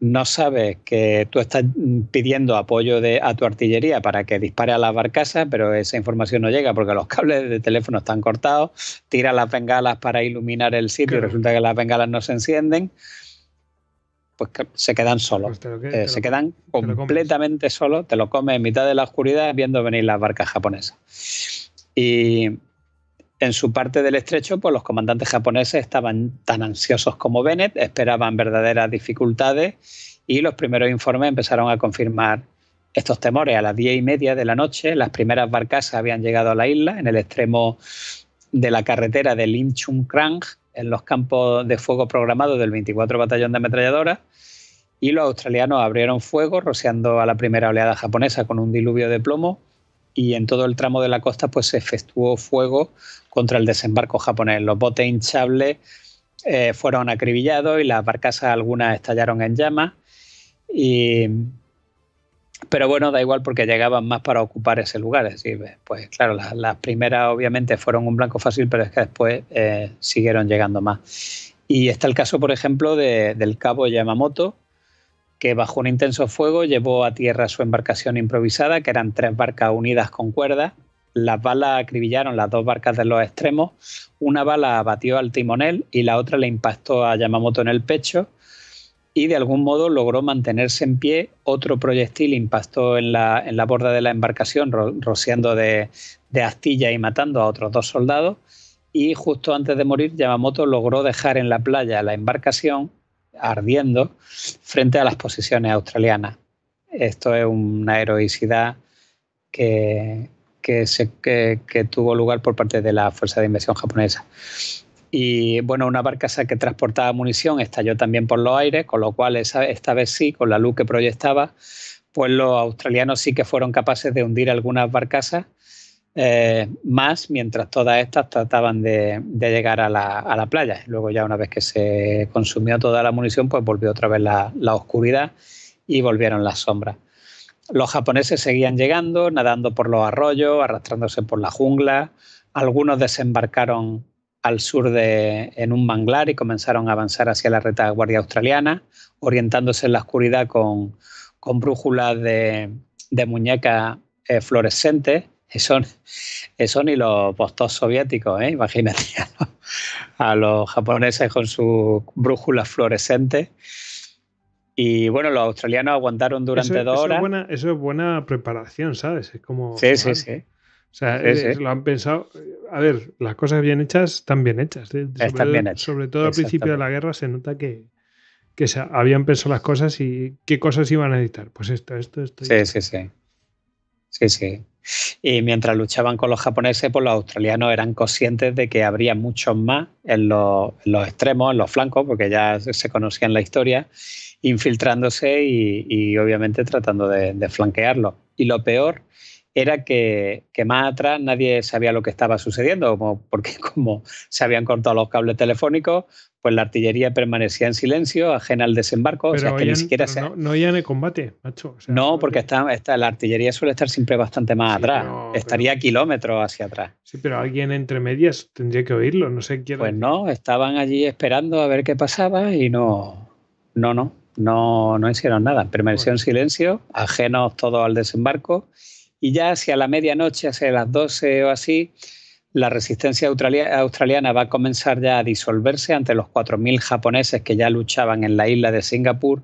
no sabes que tú estás pidiendo apoyo de, a tu artillería para que dispare a las barcaza, pero esa información no llega porque los cables de teléfono están cortados, tira las bengalas para iluminar el sitio y resulta que las bengalas no se encienden pues se quedan solos. Pues eh, se quedan completamente solos, te lo come en mitad de la oscuridad viendo venir las barcas japonesas. Y en su parte del estrecho, pues los comandantes japoneses estaban tan ansiosos como Bennett, esperaban verdaderas dificultades y los primeros informes empezaron a confirmar estos temores. A las diez y media de la noche, las primeras barcas habían llegado a la isla en el extremo de la carretera de Lim Krang en los campos de fuego programados del 24 Batallón de Ametralladoras y los australianos abrieron fuego, rociando a la primera oleada japonesa con un diluvio de plomo y en todo el tramo de la costa pues se efectuó fuego contra el desembarco japonés. Los botes hinchables eh, fueron acribillados y las barcazas algunas estallaron en llamas y pero bueno, da igual porque llegaban más para ocupar ese lugar. Es decir, pues claro, las, primeras obviamente fueron un blanco fácil, pero es que después eh, siguieron llegando más. Y está el caso, por ejemplo, del cabo Yamamoto, que bajo un intenso fuego llevó a tierra su embarcación improvisada, que eran tres barcas unidas con cuerdas. Las balas acribillaron las dos barcas de los extremos. Una bala batió al timonel y la otra le impactó a Yamamoto en el pecho y de algún modo logró mantenerse en pie. Otro proyectil impactó en la, borda de la embarcación, rociando de, astilla y matando a otros dos soldados. Y justo antes de morir, Yamamoto logró dejar en la playa la embarcación ardiendo frente a las posiciones australianas. Esto es una heroicidad que, que tuvo lugar por parte de la Fuerza de Invasión Japonesa. Y bueno, una barcaza que transportaba munición estalló también por los aires, con lo cual esta vez sí, con la luz que proyectaba, pues los australianos sí que fueron capaces de hundir algunas barcazas eh, más, mientras todas estas trataban de, llegar a la, a la, playa. Luego ya una vez que se consumió toda la munición, pues volvió otra vez la, la oscuridad y volvieron las sombras. Los japoneses seguían llegando, nadando por los arroyos, arrastrándose por la jungla. Algunos desembarcaron al sur de, en un manglar y comenzaron a avanzar hacia la retaguardia australiana, orientándose en la oscuridad con, brújulas de, muñeca muñecas eh, fluorescentes. Eso, ni los postos soviéticos, ¿eh? imagínate a los, japoneses con sus brújulas fluorescentes. Y bueno, los australianos aguantaron durante dos horas. Es buena, eso es buena preparación, ¿sabes? Es como. Sí, sí, sí sea, eh, lo han pensado. Eh, a ver, las cosas bien hechas están bien hechas. ¿eh? están bien hechas. Sobre todo al principio de la guerra se nota que, se habían pensado las cosas y qué cosas iban a editar. Pues esto, esto, esto. Sí, sí, sí. Sí, sí. Y mientras luchaban con los japoneses, pues los australianos eran conscientes de que habría muchos más en los, extremos, en los flancos, porque ya se conocía en la historia, infiltrándose y, obviamente tratando de, de, flanquearlo. Y lo peor era que, más atrás nadie sabía lo que estaba sucediendo, como, porque como se habían cortado los cables telefónicos, pues la artillería permanecía en silencio, ajena al desembarco. no, no oían el combate, macho. no, porque está, está, la artillería suele estar siempre bastante más atrás. Estaría kilómetros hacia atrás. Sí, pero alguien entre medias tendría que oírlo, no sé quién. Pues no, estaban allí esperando a ver qué pasaba y no, no, no, no, hicieron nada. Permaneció en silencio, ajenos todos al desembarco y ya hacia la medianoche, hacia las 12 o así, la resistencia australiana va a comenzar ya a disolverse ante los 4.000 japoneses que ya luchaban en la isla de Singapur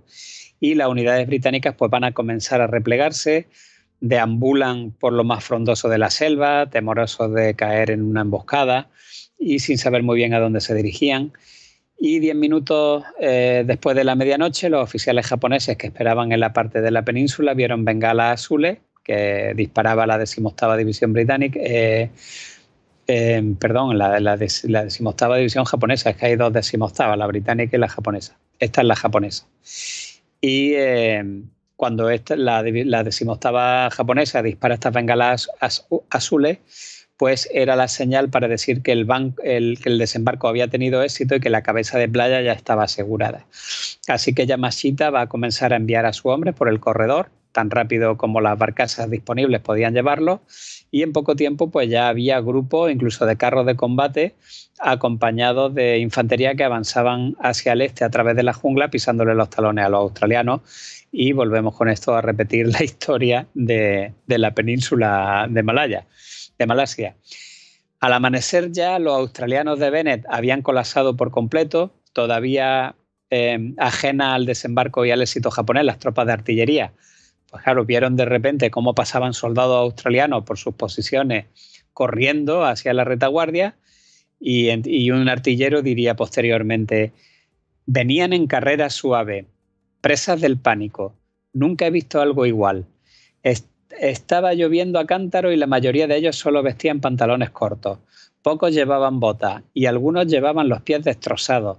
y las unidades británicas pues van a comenzar a replegarse, deambulan por lo más frondoso de la selva, temorosos de caer en una emboscada y sin saber muy bien a dónde se dirigían. Y diez minutos eh, después de la medianoche, los oficiales japoneses que esperaban en la parte de la península vieron bengalas azules que disparaba la decimoctava división británica, eh, em, perdón, la, la, división japonesa, es que hay dos decimoctavas, la británica y la japonesa. Esta es la japonesa. Y em, cuando esta, la, la, decimoctava japonesa dispara estas bengalas azules, pues era la señal para decir que el, que el desembarco había tenido éxito y que la cabeza de playa ya estaba asegurada. Así que Yamashita va a comenzar a enviar a su hombre por el corredor tan rápido como las barcasas disponibles podían llevarlo, y en poco tiempo pues ya había grupos incluso de carros de combate acompañados de infantería que avanzaban hacia el este a través de la jungla pisándole los talones a los australianos y volvemos con esto a repetir la historia de, la península de Malaya, de Malasia. Al amanecer ya los australianos de Bennett habían colapsado por completo, todavía eh, ajena al desembarco y al éxito japonés, las tropas de artillería claro, vieron de repente cómo pasaban soldados australianos por sus posiciones corriendo hacia la retaguardia y, un artillero diría posteriormente, venían en carrera suave, presas del pánico, nunca he visto algo igual. estaba lloviendo a cántaro y la mayoría de ellos solo vestían pantalones cortos. Pocos llevaban botas y algunos llevaban los pies destrozados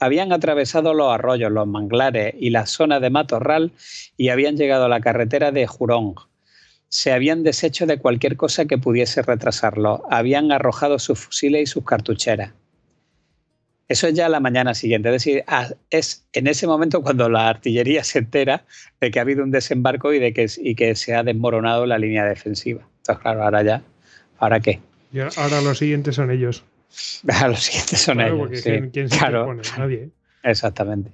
habían atravesado los arroyos, los manglares y la zona de matorral y habían llegado a la carretera de Jurong. Se habían deshecho de cualquier cosa que pudiese retrasarlo. Habían arrojado sus fusiles y sus cartucheras. Eso es ya la mañana siguiente. Es decir, es en ese momento cuando la artillería se entera de que ha habido un desembarco y de que, se ha desmoronado la línea defensiva. Entonces, claro, ahora ya, ¿ahora qué? ahora los siguientes son ellos. los siguientes son claro. Nadie. ¿eh? Exactamente.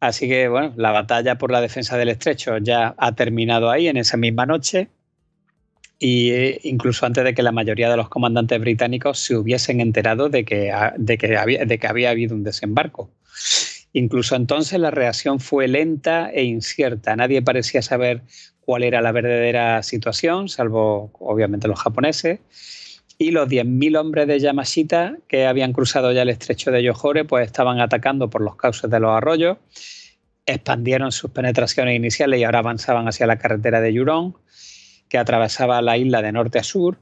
Así que bueno, la batalla por la defensa del estrecho ya ha terminado ahí en esa misma noche y eh, incluso antes de que la mayoría de los comandantes británicos se hubiesen enterado de que, que, había, de que había habido un desembarco. Incluso entonces la reacción fue lenta e incierta. Nadie parecía saber cuál era la verdadera situación, salvo obviamente los japoneses y los 10.000 hombres de Yamashita que habían cruzado ya el estrecho de yojore pues estaban atacando por los cauces de los arroyos, expandieron sus penetraciones iniciales y ahora avanzaban hacia la carretera de Yurong... que atravesaba la isla de norte a sur.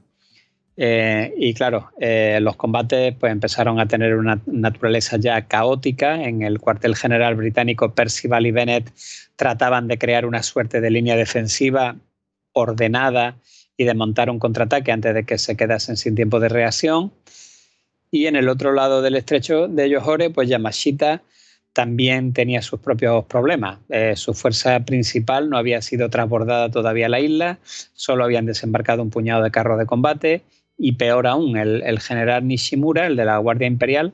Eh, y claro, eh, los combates pues, empezaron a tener una naturaleza ya caótica. En el cuartel general británico Percival y Bennett trataban de crear una suerte de línea defensiva ordenada y desmontar un contraataque antes de que se quedasen sin tiempo de reacción. Y en el otro lado del estrecho de Yohore, pues Yamashita también tenía sus propios problemas. Eh, su fuerza principal no había sido transbordada todavía a la isla, solo habían desembarcado un puñado de carros de combate y peor aún, el, el general Nishimura, el de la Guardia Imperial,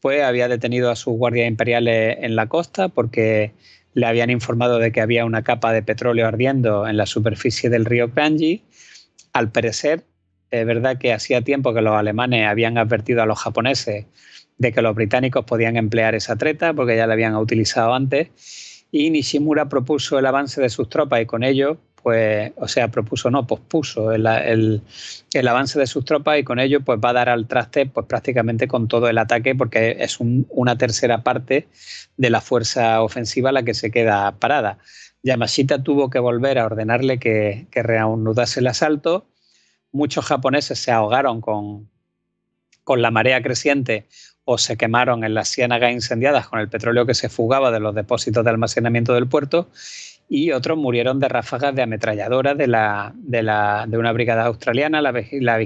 pues había detenido a sus guardias imperiales en la costa porque le habían informado de que había una capa de petróleo ardiendo en la superficie del río Kanji al parecer, es verdad que hacía tiempo que los alemanes habían advertido a los japoneses de que los británicos podían emplear esa treta porque ya la habían utilizado antes y Nishimura propuso el avance de sus tropas y con ello pues, o sea, propuso, no, pospuso el, el, avance de sus tropas y con ello pues va a dar al traste pues prácticamente con todo el ataque porque es una tercera parte de la fuerza ofensiva la que se queda parada. Yamashita tuvo que volver a ordenarle que, reanudase el asalto. Muchos japoneses se ahogaron con, con la marea creciente o se quemaron en las ciénagas incendiadas con el petróleo que se fugaba de los depósitos de almacenamiento del puerto y otros murieron de ráfagas de ametralladora de, la, de, una brigada australiana, la, la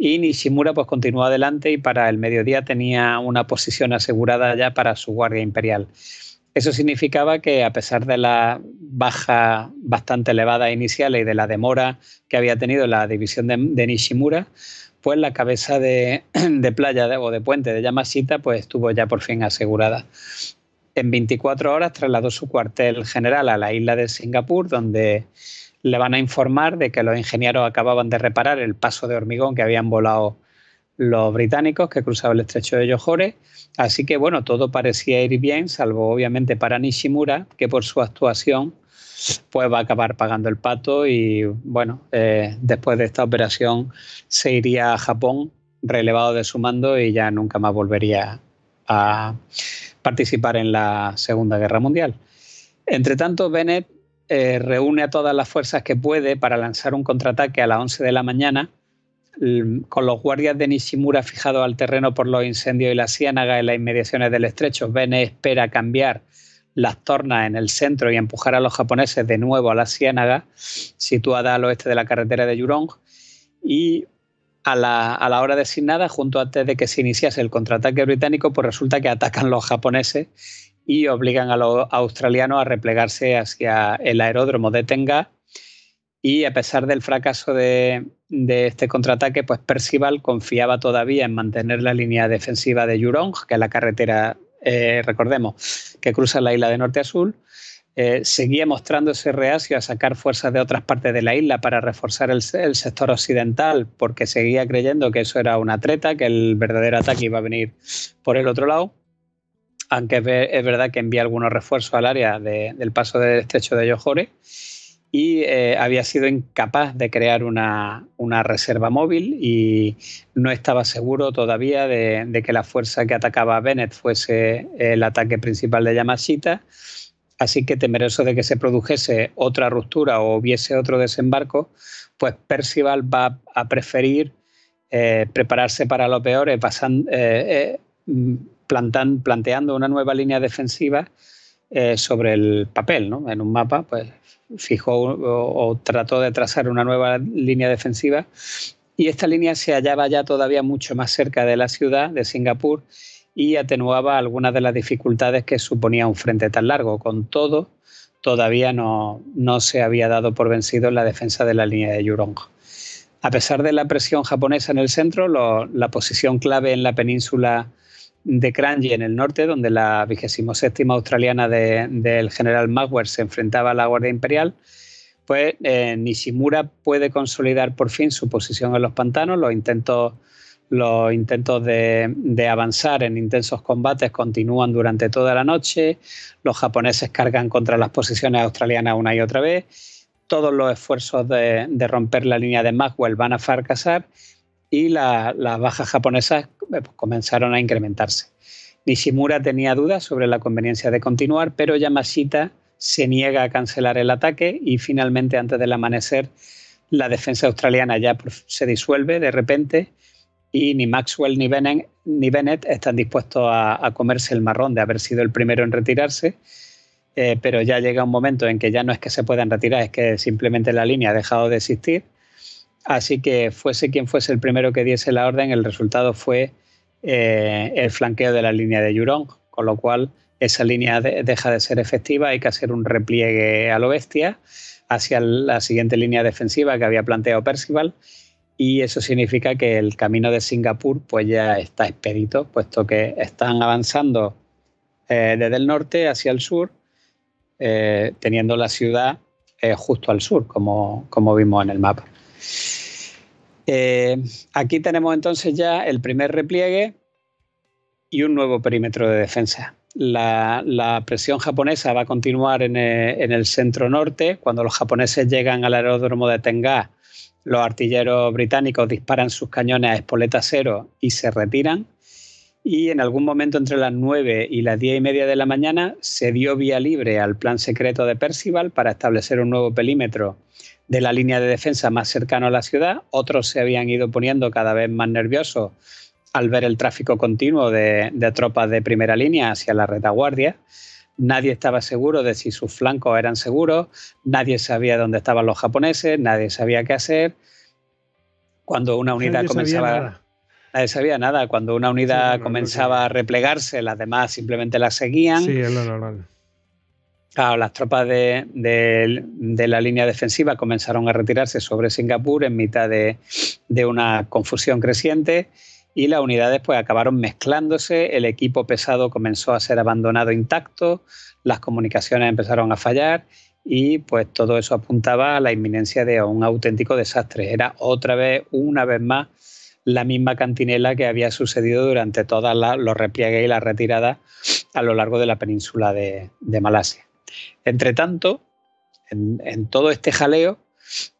y Nishimura pues continuó adelante y para el mediodía tenía una posición asegurada ya para su guardia imperial. Eso significaba que a pesar de la baja bastante elevada inicial y de la demora que había tenido la división de, Nishimura, pues la cabeza de, playa o de puente de Yamashita pues estuvo ya por fin asegurada. En 24 horas trasladó su cuartel general a la isla de Singapur, donde le van a informar de que los ingenieros acababan de reparar el paso de hormigón que habían volado los británicos que cruzaban el estrecho de Johore. Así que bueno, todo parecía ir bien, salvo obviamente para Nishimura, que por su actuación pues va a acabar pagando el pato y bueno, eh, después de esta operación se iría a Japón relevado de su mando y ya nunca más volvería a participar en la Segunda Guerra Mundial. Entre tanto, Bennett eh, reúne a todas las fuerzas que puede para lanzar un contraataque a las 11 de la mañana Em, con los guardias de Nishimura fijados al terreno por los incendios y la ciénaga en las inmediaciones del estrecho, Bene espera cambiar las tornas en el centro y empujar a los japoneses de nuevo a la ciénaga, situada al oeste de la carretera de Yurong. Y a la, hora designada, junto antes de que se iniciase el contraataque británico, pues resulta que atacan los japoneses y obligan a los australianos a replegarse hacia el aeródromo de Tenga y a pesar del fracaso de, este contraataque, pues Percival confiaba todavía en mantener la línea defensiva de Jurong, que es la carretera, eh, recordemos, que cruza la isla de norte Azul. sur. Eh, seguía mostrándose reacio a sacar fuerzas de otras partes de la isla para reforzar el, sector occidental, porque seguía creyendo que eso era una treta, que el verdadero ataque iba a venir por el otro lado. Aunque es, verdad que envía algunos refuerzos al área del paso del estrecho de Yojore y eh, había sido incapaz de crear una, reserva móvil y no estaba seguro todavía de, que la fuerza que atacaba a Bennett fuese el ataque principal de Yamashita. Así que temeroso de que se produjese otra ruptura o hubiese otro desembarco, pues Percival va a preferir eh, prepararse para lo peor, eh, plantan, planteando una nueva línea defensiva sobre el papel, ¿no? en un mapa, pues fijó o, trató de trazar una nueva línea defensiva y esta línea se hallaba ya todavía mucho más cerca de la ciudad de Singapur y atenuaba algunas de las dificultades que suponía un frente tan largo. Con todo, todavía no, se había dado por vencido en la defensa de la línea de Yurong. A pesar de la presión japonesa en el centro, la posición clave en la península de Cranji en el norte, donde la 27 australiana del general Magwell se enfrentaba a la Guardia Imperial, pues eh, Nishimura puede consolidar por fin su posición en los pantanos. Los intentos, de, de, avanzar en intensos combates continúan durante toda la noche. Los japoneses cargan contra las posiciones australianas una y otra vez. Todos los esfuerzos de, romper la línea de Magwell van a fracasar y las bajas japonesas eh, pues, comenzaron a incrementarse. Nishimura tenía dudas sobre la conveniencia de continuar, pero Yamashita se niega a cancelar el ataque y finalmente antes del amanecer la defensa australiana ya se disuelve de repente y ni Maxwell ni Bennett, están dispuestos a, comerse el marrón de haber sido el primero en retirarse, eh, pero ya llega un momento en que ya no es que se puedan retirar, es que simplemente la línea ha dejado de existir Así que fuese quien fuese el primero que diese la orden, el resultado fue eh, el flanqueo de la línea de Jurong, con lo cual esa línea deja de ser efectiva, hay que hacer un repliegue a lo bestia hacia la siguiente línea defensiva que había planteado Percival y eso significa que el camino de Singapur pues ya está expedito, puesto que están avanzando eh, desde el norte hacia el sur, eh, teniendo la ciudad justo al sur, como vimos en el mapa. Eh, aquí tenemos entonces ya el primer repliegue y un nuevo perímetro de defensa. La, presión japonesa va a continuar eh, en el, centro norte. Cuando los japoneses llegan al aeródromo de Tengá los artilleros británicos disparan sus cañones a espoleta cero y se retiran. Y en algún momento entre las 9 y las 10 y media de la mañana se dio vía libre al plan secreto de Percival para establecer un nuevo perímetro de la línea de defensa más cercano a la ciudad, otros se habían ido poniendo cada vez más nerviosos al ver el tráfico continuo de, tropas de primera línea hacia la retaguardia. Nadie estaba seguro de si sus flancos eran seguros, nadie sabía dónde estaban los japoneses, nadie sabía qué hacer. Cuando una unidad comenzaba... Nadie sabía nada. Cuando una unidad comenzaba a replegarse, las demás simplemente la seguían. Sí, es normal las tropas de, la línea defensiva comenzaron a retirarse sobre Singapur en mitad de, una confusión creciente y las unidades pues acabaron mezclándose, el equipo pesado comenzó a ser abandonado intacto, las comunicaciones empezaron a fallar y pues todo eso apuntaba a la inminencia de un auténtico desastre. Era otra vez, una vez más, la misma cantinela que había sucedido durante todos los repliegues y las retiradas a lo largo de la península de Malasia. Entre tanto, en, todo este jaleo,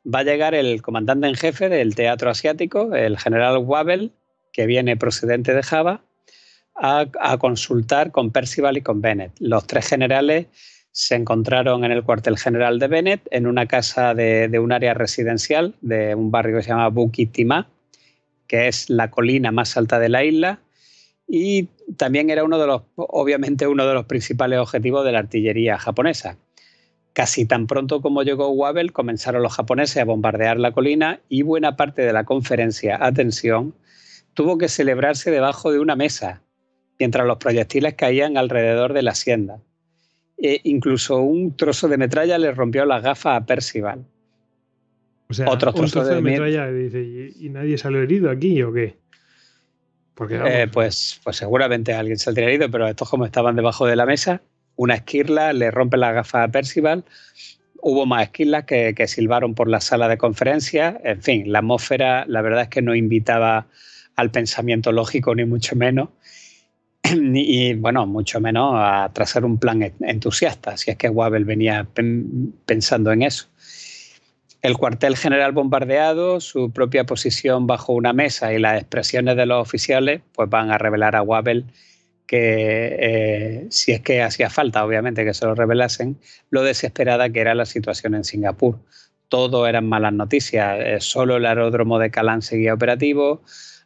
va a llegar el comandante en jefe del teatro asiático, el general Wabel, que viene procedente de Java, a, consultar con Percival y con Bennett. Los tres generales se encontraron en el cuartel general de Bennett, en una casa de, de un área residencial de un barrio que se llama Bukit Timah, que es la colina más alta de la isla, y también era uno de los, obviamente, uno de los principales objetivos de la artillería japonesa. Casi tan pronto como llegó Wabel, comenzaron los japoneses a bombardear la colina y buena parte de la conferencia, atención, tuvo que celebrarse debajo de una mesa, mientras los proyectiles caían alrededor de la hacienda. E incluso un trozo de metralla le rompió las gafas a Percival. O sea, de, metralla ¿y, ¿y nadie salió herido aquí o qué? Eh, pues, pues seguramente alguien se habría ido, pero estos como estaban debajo de la mesa, una esquirla, le rompe la gafa a Percival, hubo más esquirlas que, silbaron por la sala de conferencias, en fin, la atmósfera la verdad es que no invitaba al pensamiento lógico, ni mucho menos, y bueno, mucho menos a trazar un plan entusiasta, si es que Wabel venía pensando en eso el cuartel general bombardeado, su propia posición bajo una mesa y las expresiones de los oficiales, pues van a revelar a Wabel que, eh, si es que hacía falta, obviamente, que se lo revelasen, lo desesperada que era la situación en Singapur. Todo eran malas noticias. Eh, solo el aeródromo de Calán seguía operativo,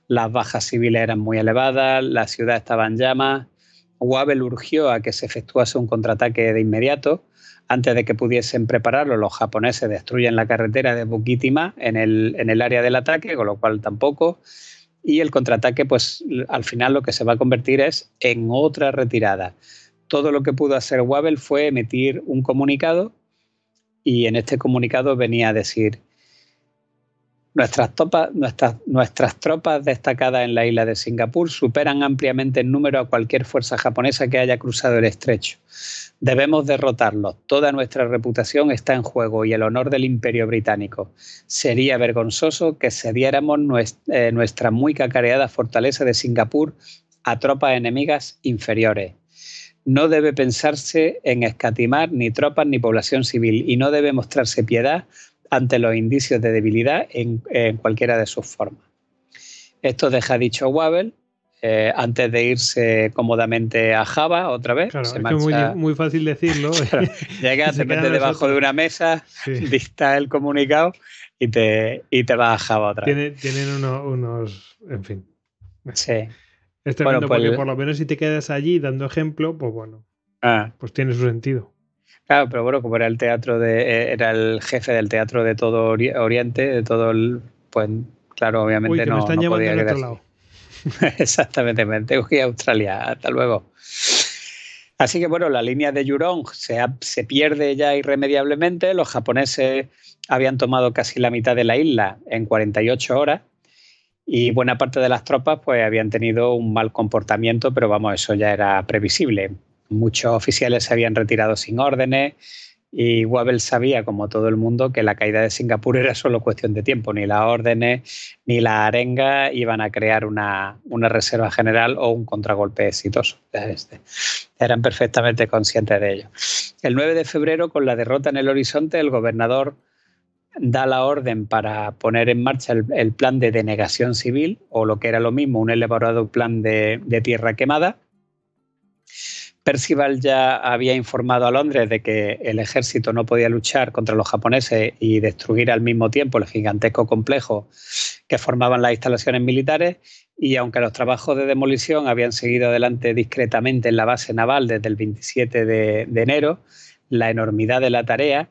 las bajas civiles eran muy elevadas, la ciudad estaba en llamas. Wabel urgió a que se efectuase un contraataque de inmediato antes de que pudiesen prepararlo, los japoneses destruyen la carretera de Bukitima en el, en el área del ataque, con lo cual tampoco. Y el contraataque, pues al final lo que se va a convertir es en otra retirada. Todo lo que pudo hacer Wabel fue emitir un comunicado y en este comunicado venía a decir, Nuestras, nuestras, nuestras, tropas destacadas en la isla de Singapur superan ampliamente en número a cualquier fuerza japonesa que haya cruzado el estrecho. Debemos derrotarlos. Toda nuestra reputación está en juego y el honor del imperio británico. Sería vergonzoso que cediéramos eh, nuestra muy cacareada fortaleza de Singapur a tropas enemigas inferiores no debe pensarse en escatimar ni tropas ni población civil y no debe mostrarse piedad ante los indicios de debilidad en, cualquiera de sus formas. Esto deja dicho Wabel eh, antes de irse cómodamente a Java otra vez. es muy, fácil decirlo. Eh, llega, se, mete debajo de una mesa, sí. el comunicado y te, y te vas a Java otra vez. Tienen unos, en fin. Sí. Este porque pues por lo menos si te quedas allí dando ejemplo, pues bueno, ah. pues tiene su sentido. Claro, pero bueno, como era el teatro de, eh, era el jefe del teatro de todo Oriente, de todo el, pues claro, obviamente no, podía están Exactamente, llevando podía lado. Australia, hasta luego. Así que bueno, la línea de Yurong se, se pierde ya irremediablemente. Los japoneses habían tomado casi la mitad de la isla en 48 horas y buena parte de las tropas pues habían tenido un mal comportamiento, pero vamos, eso ya era previsible. Muchos oficiales se habían retirado sin órdenes y Wabel sabía, como todo el mundo, que la caída de Singapur era solo cuestión de tiempo. Ni las órdenes ni la arenga iban a crear una, reserva general o un contragolpe exitoso. Este. eran perfectamente conscientes de ello. El 9 de febrero, con la derrota en el horizonte, el gobernador da la orden para poner en marcha el, plan de denegación civil, o lo que era lo mismo, un elaborado plan de, tierra quemada, Percival ya había informado a Londres de que el ejército no podía luchar contra los japoneses y destruir al mismo tiempo el gigantesco complejo que formaban las instalaciones militares y aunque los trabajos de demolición habían seguido adelante discretamente en la base naval desde el 27 de, enero, la enormidad de la tarea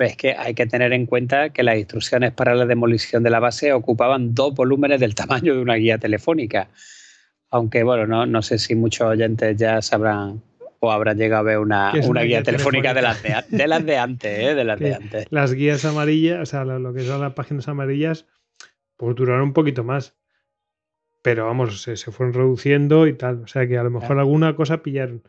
es que hay que tener en cuenta que las instrucciones para la demolición de la base ocupaban dos volúmenes del tamaño de una guía telefónica aunque bueno, no, no sé si muchos oyentes ya sabrán o habrán llegado a ver una, una, guía, telefónica, De, las de, antes, de las ¿eh? antes. Las guías amarillas, o sea, lo, que son las páginas amarillas, pues duraron un poquito más. Pero vamos, se, fueron reduciendo y tal. O sea que a lo mejor alguna cosa pillaron.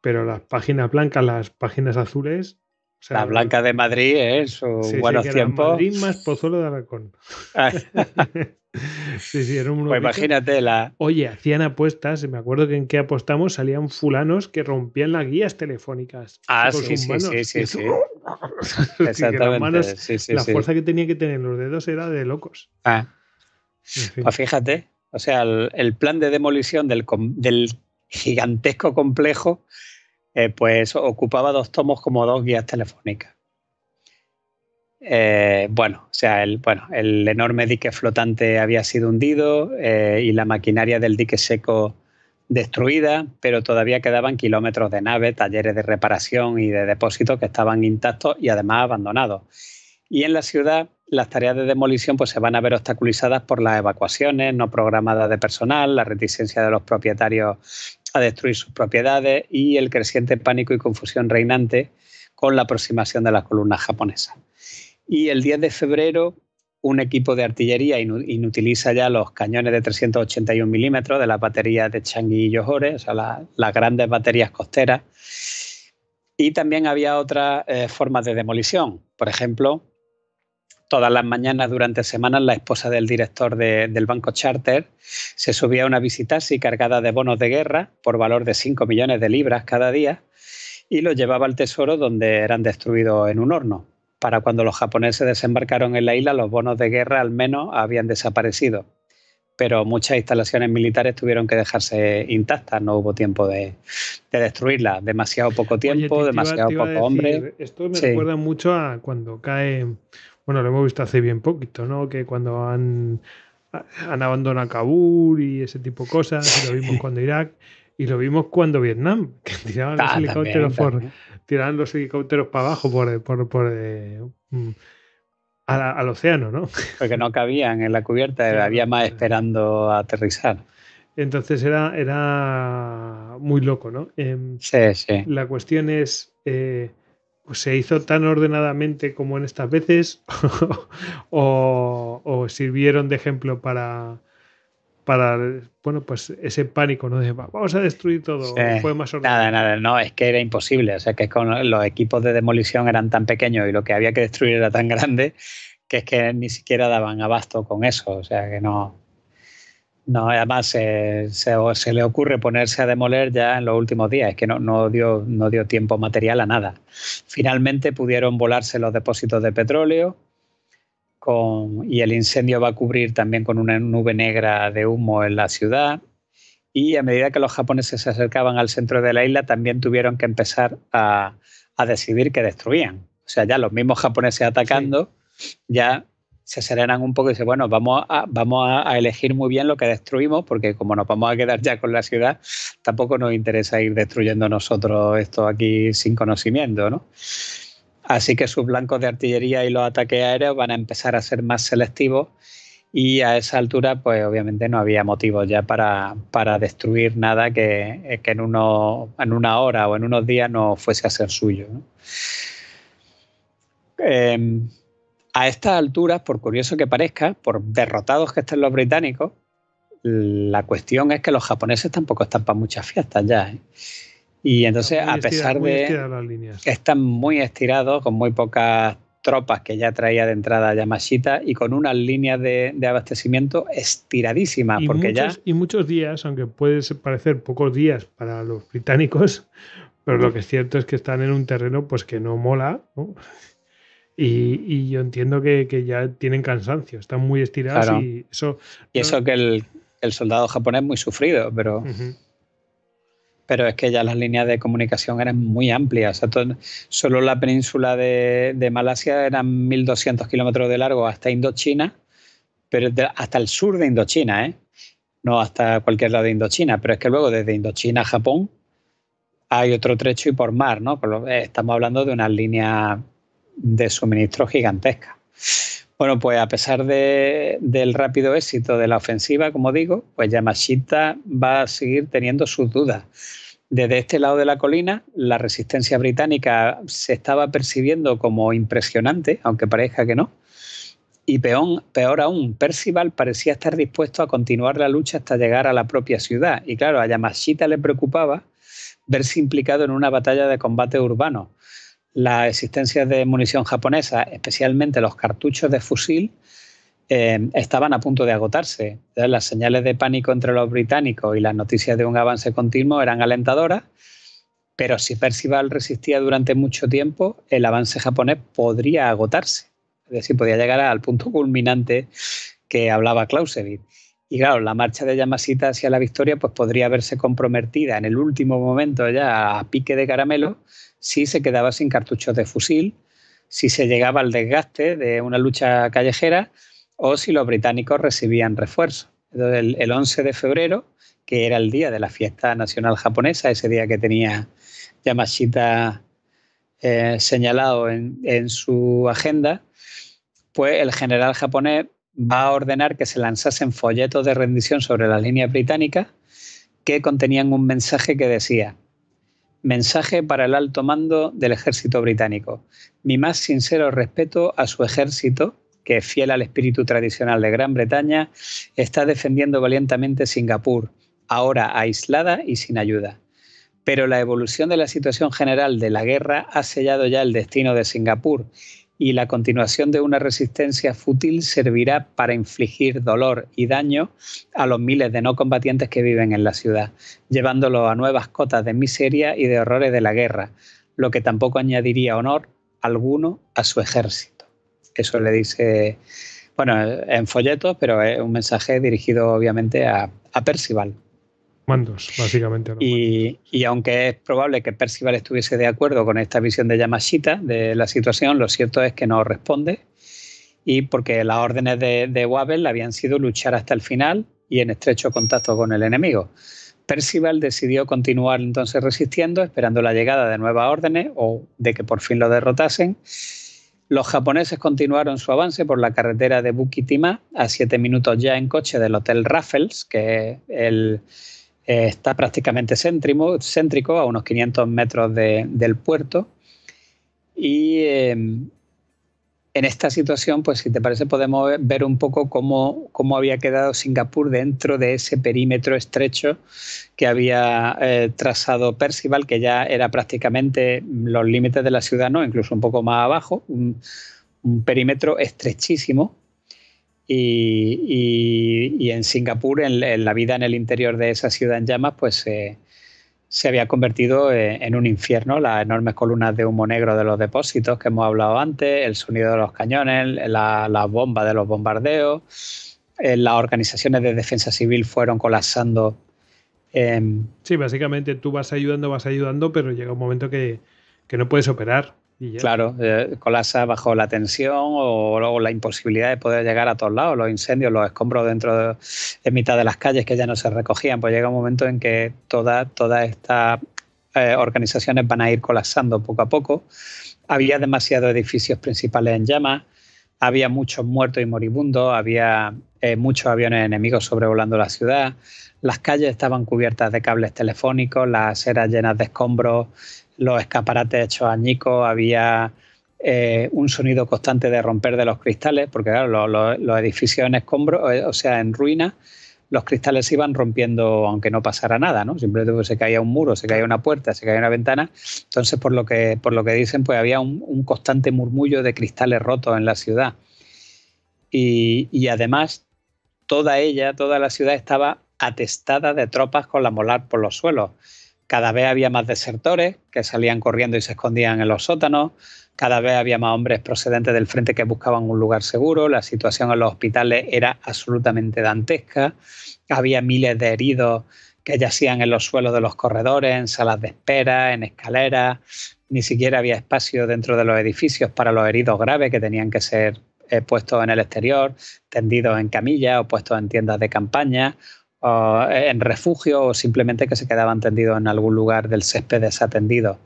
Pero las páginas blancas, las páginas azules, o sea, la Blanca de Madrid, ¿eh? Su buenos sí, tiempos. Madrid más Pozuelo de Aracón. Sí, sí, pues imagínate Oye, hacían apuestas, me acuerdo que en qué apostamos salían fulanos que rompían las guías telefónicas. Ah, sí, sí, sí, Exactamente. la fuerza que tenía que tener los dedos era de locos. Ah. Pues fíjate, o sea, el, plan de demolición del, gigantesco complejo, eh, pues ocupaba dos tomos como dos guías telefónicas. Eh, bueno, o sea, el, enorme dique flotante había sido hundido eh, y la maquinaria del dique seco destruida, pero todavía quedaban kilómetros de nave, talleres de reparación y de depósitos que estaban intactos y además abandonados. Y en la ciudad las tareas de demolición pues, se van a ver obstaculizadas por las evacuaciones no programadas de personal, la reticencia de los propietarios a destruir sus propiedades y el creciente pánico y confusión reinante con la aproximación de las columnas japonesas. Y el 10 de febrero, un equipo de artillería inutiliza ya los cañones de 381 milímetros de las baterías de Changi y Johore, o sea, las grandes baterías costeras. Y también había otras eh, formas de demolición. Por ejemplo, todas las mañanas durante semanas la esposa del director del banco Charter se subía a una visitasi cargada de bonos de guerra por valor de 5 millones de libras cada día y los llevaba al tesoro donde eran destruidos en un horno. Para cuando los japoneses desembarcaron en la isla, los bonos de guerra al menos habían desaparecido, pero muchas instalaciones militares tuvieron que dejarse intactas, no hubo tiempo de, de destruirlas, demasiado poco tiempo, demasiado poco hombre. Esto me recuerda mucho a cuando cae, bueno, lo hemos visto hace bien poquito, ¿no? Que cuando han, han abandonado Kabul y ese tipo de cosas, lo vimos cuando Irak y lo vimos cuando Vietnam, que tiraban los ah, helicópteros por, tirando los helicópteros para abajo por, por, mm, al, océano, ¿no? Porque no cabían en la cubierta, había más esperando a aterrizar. Entonces era, era muy loco, ¿no? Em, sí, sí. La cuestión es, eh, pues, ¿se hizo tan ordenadamente como en estas veces? o sirvieron de ejemplo para, para, bueno, pues ese pánico, ¿no? De, vamos a destruir todo. Fue nada, nada, no, es que era imposible. O sea, que con los equipos de demolición eran tan pequeños y lo que había que destruir era tan grande que es que ni siquiera daban abasto con eso. O sea, que no. No, además eh, se, se, le ocurre ponerse a demoler ya en los últimos días, es que no, no, dio, no dio tiempo material a nada. Finalmente pudieron volarse los depósitos de petróleo, y el incendio va a cubrir también con una nube negra de humo en la ciudad. Y a medida que los japoneses se acercaban al centro de la isla, también tuvieron que empezar a, decidir que destruían. O sea, ya los mismos japoneses atacando, ya se serenan un poco y dicen, bueno, vamos, a, vamos a, elegir muy bien lo que destruimos, porque como nos vamos a quedar ya con la ciudad, tampoco nos interesa ir destruyendo nosotros esto aquí sin conocimiento, ¿no? Así que sus blancos de artillería y los ataques aéreos van a empezar a ser más selectivos y a esa altura pues obviamente no había motivo ya para, destruir nada eh, que, en, uno, en una hora o en unos días no fuese a ser suyo. Em, a estas alturas, por curioso que parezca, por derrotados que estén los británicos, la cuestión es que los japoneses tampoco están para muchas fiestas ya. ¿eh? Y entonces, a pesar de. que están muy estirados, con muy pocas tropas que ya traía de entrada Yamashita y con unas líneas de, abastecimiento estiradísimas. Y porque muchos, ya... y muchos días, aunque puede parecer pocos días para los británicos, pero lo que es cierto es que están en un terreno pues que no mola. Y, y, yo entiendo que, que, ya tienen cansancio, están muy estirados y eso. Y eso que el, el, soldado japonés muy sufrido, pero pero es que ya las líneas de comunicación eran muy amplias. solo la península de, Malasia eran 1.200 kilómetros de largo hasta Indochina, pero hasta el sur de Indochina, ¿eh? no hasta cualquier lado de Indochina, pero es que luego desde Indochina a Japón hay otro trecho y por mar, ¿no? Eh, estamos hablando de una línea de suministro gigantesca. Bueno, pues a pesar del rápido éxito de la ofensiva, como digo, pues Yamashita va a seguir teniendo sus dudas. Desde este lado de la colina, la resistencia británica se estaba percibiendo como impresionante, aunque parezca que no. Y peón, peor aún, Percival parecía estar dispuesto a continuar la lucha hasta llegar a la propia ciudad. Y claro, a Yamashita le preocupaba verse implicado en una batalla de combate urbano, la existencia de munición japonesa, especialmente los cartuchos de fusil, eh, estaban a punto de agotarse. Las señales de pánico entre los británicos y las noticias de un avance continuo eran alentadoras, pero si Percival resistía durante mucho tiempo, el avance japonés podría agotarse. Es decir, podía llegar al punto culminante que hablaba Clausewitz. Y claro, la marcha de Yamasita hacia la victoria pues podría verse comprometida en el último momento ya a pique de caramelo si se quedaba sin cartuchos de fusil, si se llegaba al desgaste de una lucha callejera o si los británicos recibían refuerzos. Entonces, el, 11 de febrero, que era el día de la fiesta nacional japonesa, ese día que tenía Yamashita eh, señalado en, en, su agenda, pues el general japonés va a ordenar que se lanzasen folletos de rendición sobre las líneas británicas que contenían un mensaje que decía, Mensaje para el alto mando del ejército británico. Mi más sincero respeto a su ejército, que fiel al espíritu tradicional de Gran Bretaña, está defendiendo valientemente Singapur, ahora aislada y sin ayuda. Pero la evolución de la situación general de la guerra ha sellado ya el destino de Singapur y la continuación de una resistencia fútil servirá para infligir dolor y daño a los miles de no combatientes que viven en la ciudad, llevándolo a nuevas cotas de miseria y de horrores de la guerra, lo que tampoco añadiría honor alguno a su ejército. Eso le dice, bueno, en folletos, pero es un mensaje dirigido obviamente a, a Percival mandos, básicamente. Y, aunque es probable que Percival estuviese de acuerdo con esta visión de Yamashita de la situación, lo cierto es que no responde. Y porque las órdenes de, de Wabel habían sido luchar hasta el final y en estrecho contacto con el enemigo. Percival decidió continuar entonces resistiendo, esperando la llegada de nuevas órdenes o de que por fin lo derrotasen. Los japoneses continuaron su avance por la carretera de Bukitima a siete minutos ya en coche del Hotel Raffles, que es el, está prácticamente céntrico, a unos 500 metros del puerto. Y em, en esta situación, pues si te parece, podemos ver un poco cómo, había quedado Singapur dentro de ese perímetro estrecho que había eh, trazado Percival, que ya era prácticamente los límites de la ciudad, ¿no? incluso un poco más abajo, un perímetro estrechísimo y, en Singapur, en, la vida en el interior de esa ciudad en llamas, pues eh, se había convertido eh, en un infierno. Las enormes columnas de humo negro de los depósitos que hemos hablado antes, el sonido de los cañones, las la bombas de los bombardeos. Eh, las organizaciones de defensa civil fueron colapsando. Em, sí, básicamente tú vas ayudando, vas ayudando, pero llega un momento que no puedes operar claro, colasa eh, colapsa bajo la tensión o, luego la imposibilidad de poder llegar a todos lados, los incendios, los escombros dentro de, mitad de las calles que ya no se recogían, pues llega un momento en que todas estas eh, organizaciones van a ir colapsando poco a poco. Había demasiados edificios principales en llamas, había muchos muertos y moribundos, había eh, muchos aviones enemigos sobrevolando la ciudad, las calles estaban cubiertas de cables telefónicos, las aceras llenas de escombros, los escaparates hechos añicos, había eh, un sonido constante de romper de los cristales, porque claro, los, edificios en escombros, eh, o sea, en ruinas, los cristales se iban rompiendo aunque no pasara nada, ¿no? Simplemente pues, se caía un muro, se caía una puerta, se caía una ventana. Entonces, por lo que, por lo que dicen, pues había un, constante murmullo de cristales rotos en la ciudad. Y, y, además, toda ella, toda la ciudad estaba atestada de tropas con la molar por los suelos. Cada vez había más desertores que salían corriendo y se escondían en los sótanos. Cada vez había más hombres procedentes del frente que buscaban un lugar seguro. La situación en los hospitales era absolutamente dantesca. Había miles de heridos que yacían en los suelos de los corredores, en salas de espera, en escaleras. Ni siquiera había espacio dentro de los edificios para los heridos graves que tenían que ser eh, puestos en el exterior, tendidos en camillas o puestos en tiendas de campaña eh, en refugio o simplemente que se quedaban tendidos en algún lugar del césped desatendido.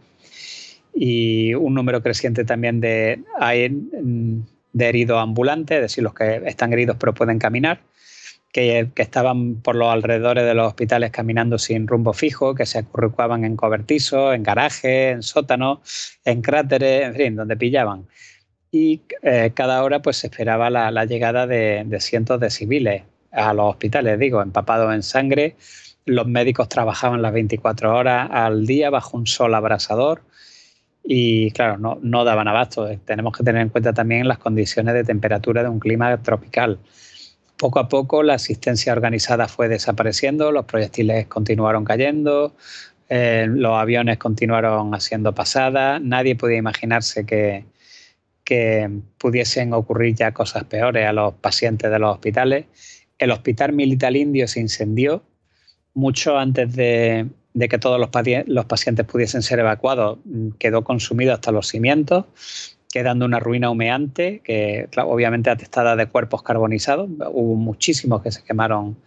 Y un número creciente también de, mm, de heridos ambulantes, es decir, los que están heridos pero pueden caminar, que, estaban por los alrededores de los hospitales caminando sin rumbo fijo, que se acurrucaban en cobertizos, en garajes, en sótanos, en cráteres, en fin, donde pillaban y eh, cada hora pues se esperaba la, llegada de, cientos de civiles, a los hospitales, digo, empapados en sangre. Los médicos trabajaban las 24 horas al día bajo un sol abrasador y, claro, no, no daban abasto. Eh, tenemos que tener en cuenta también las condiciones de temperatura de un clima tropical. Poco a poco la asistencia organizada fue desapareciendo, los proyectiles continuaron cayendo, eh, los aviones continuaron haciendo pasadas, nadie podía imaginarse que, que pudiesen ocurrir ya cosas peores a los pacientes de los hospitales el hospital militar indio se incendió mucho antes de, que todos los, pacientes pudiesen ser evacuados. Mm, quedó consumido hasta los cimientos, quedando una ruina humeante, que obviamente atestada de cuerpos carbonizados. Hubo muchísimos que se quemaron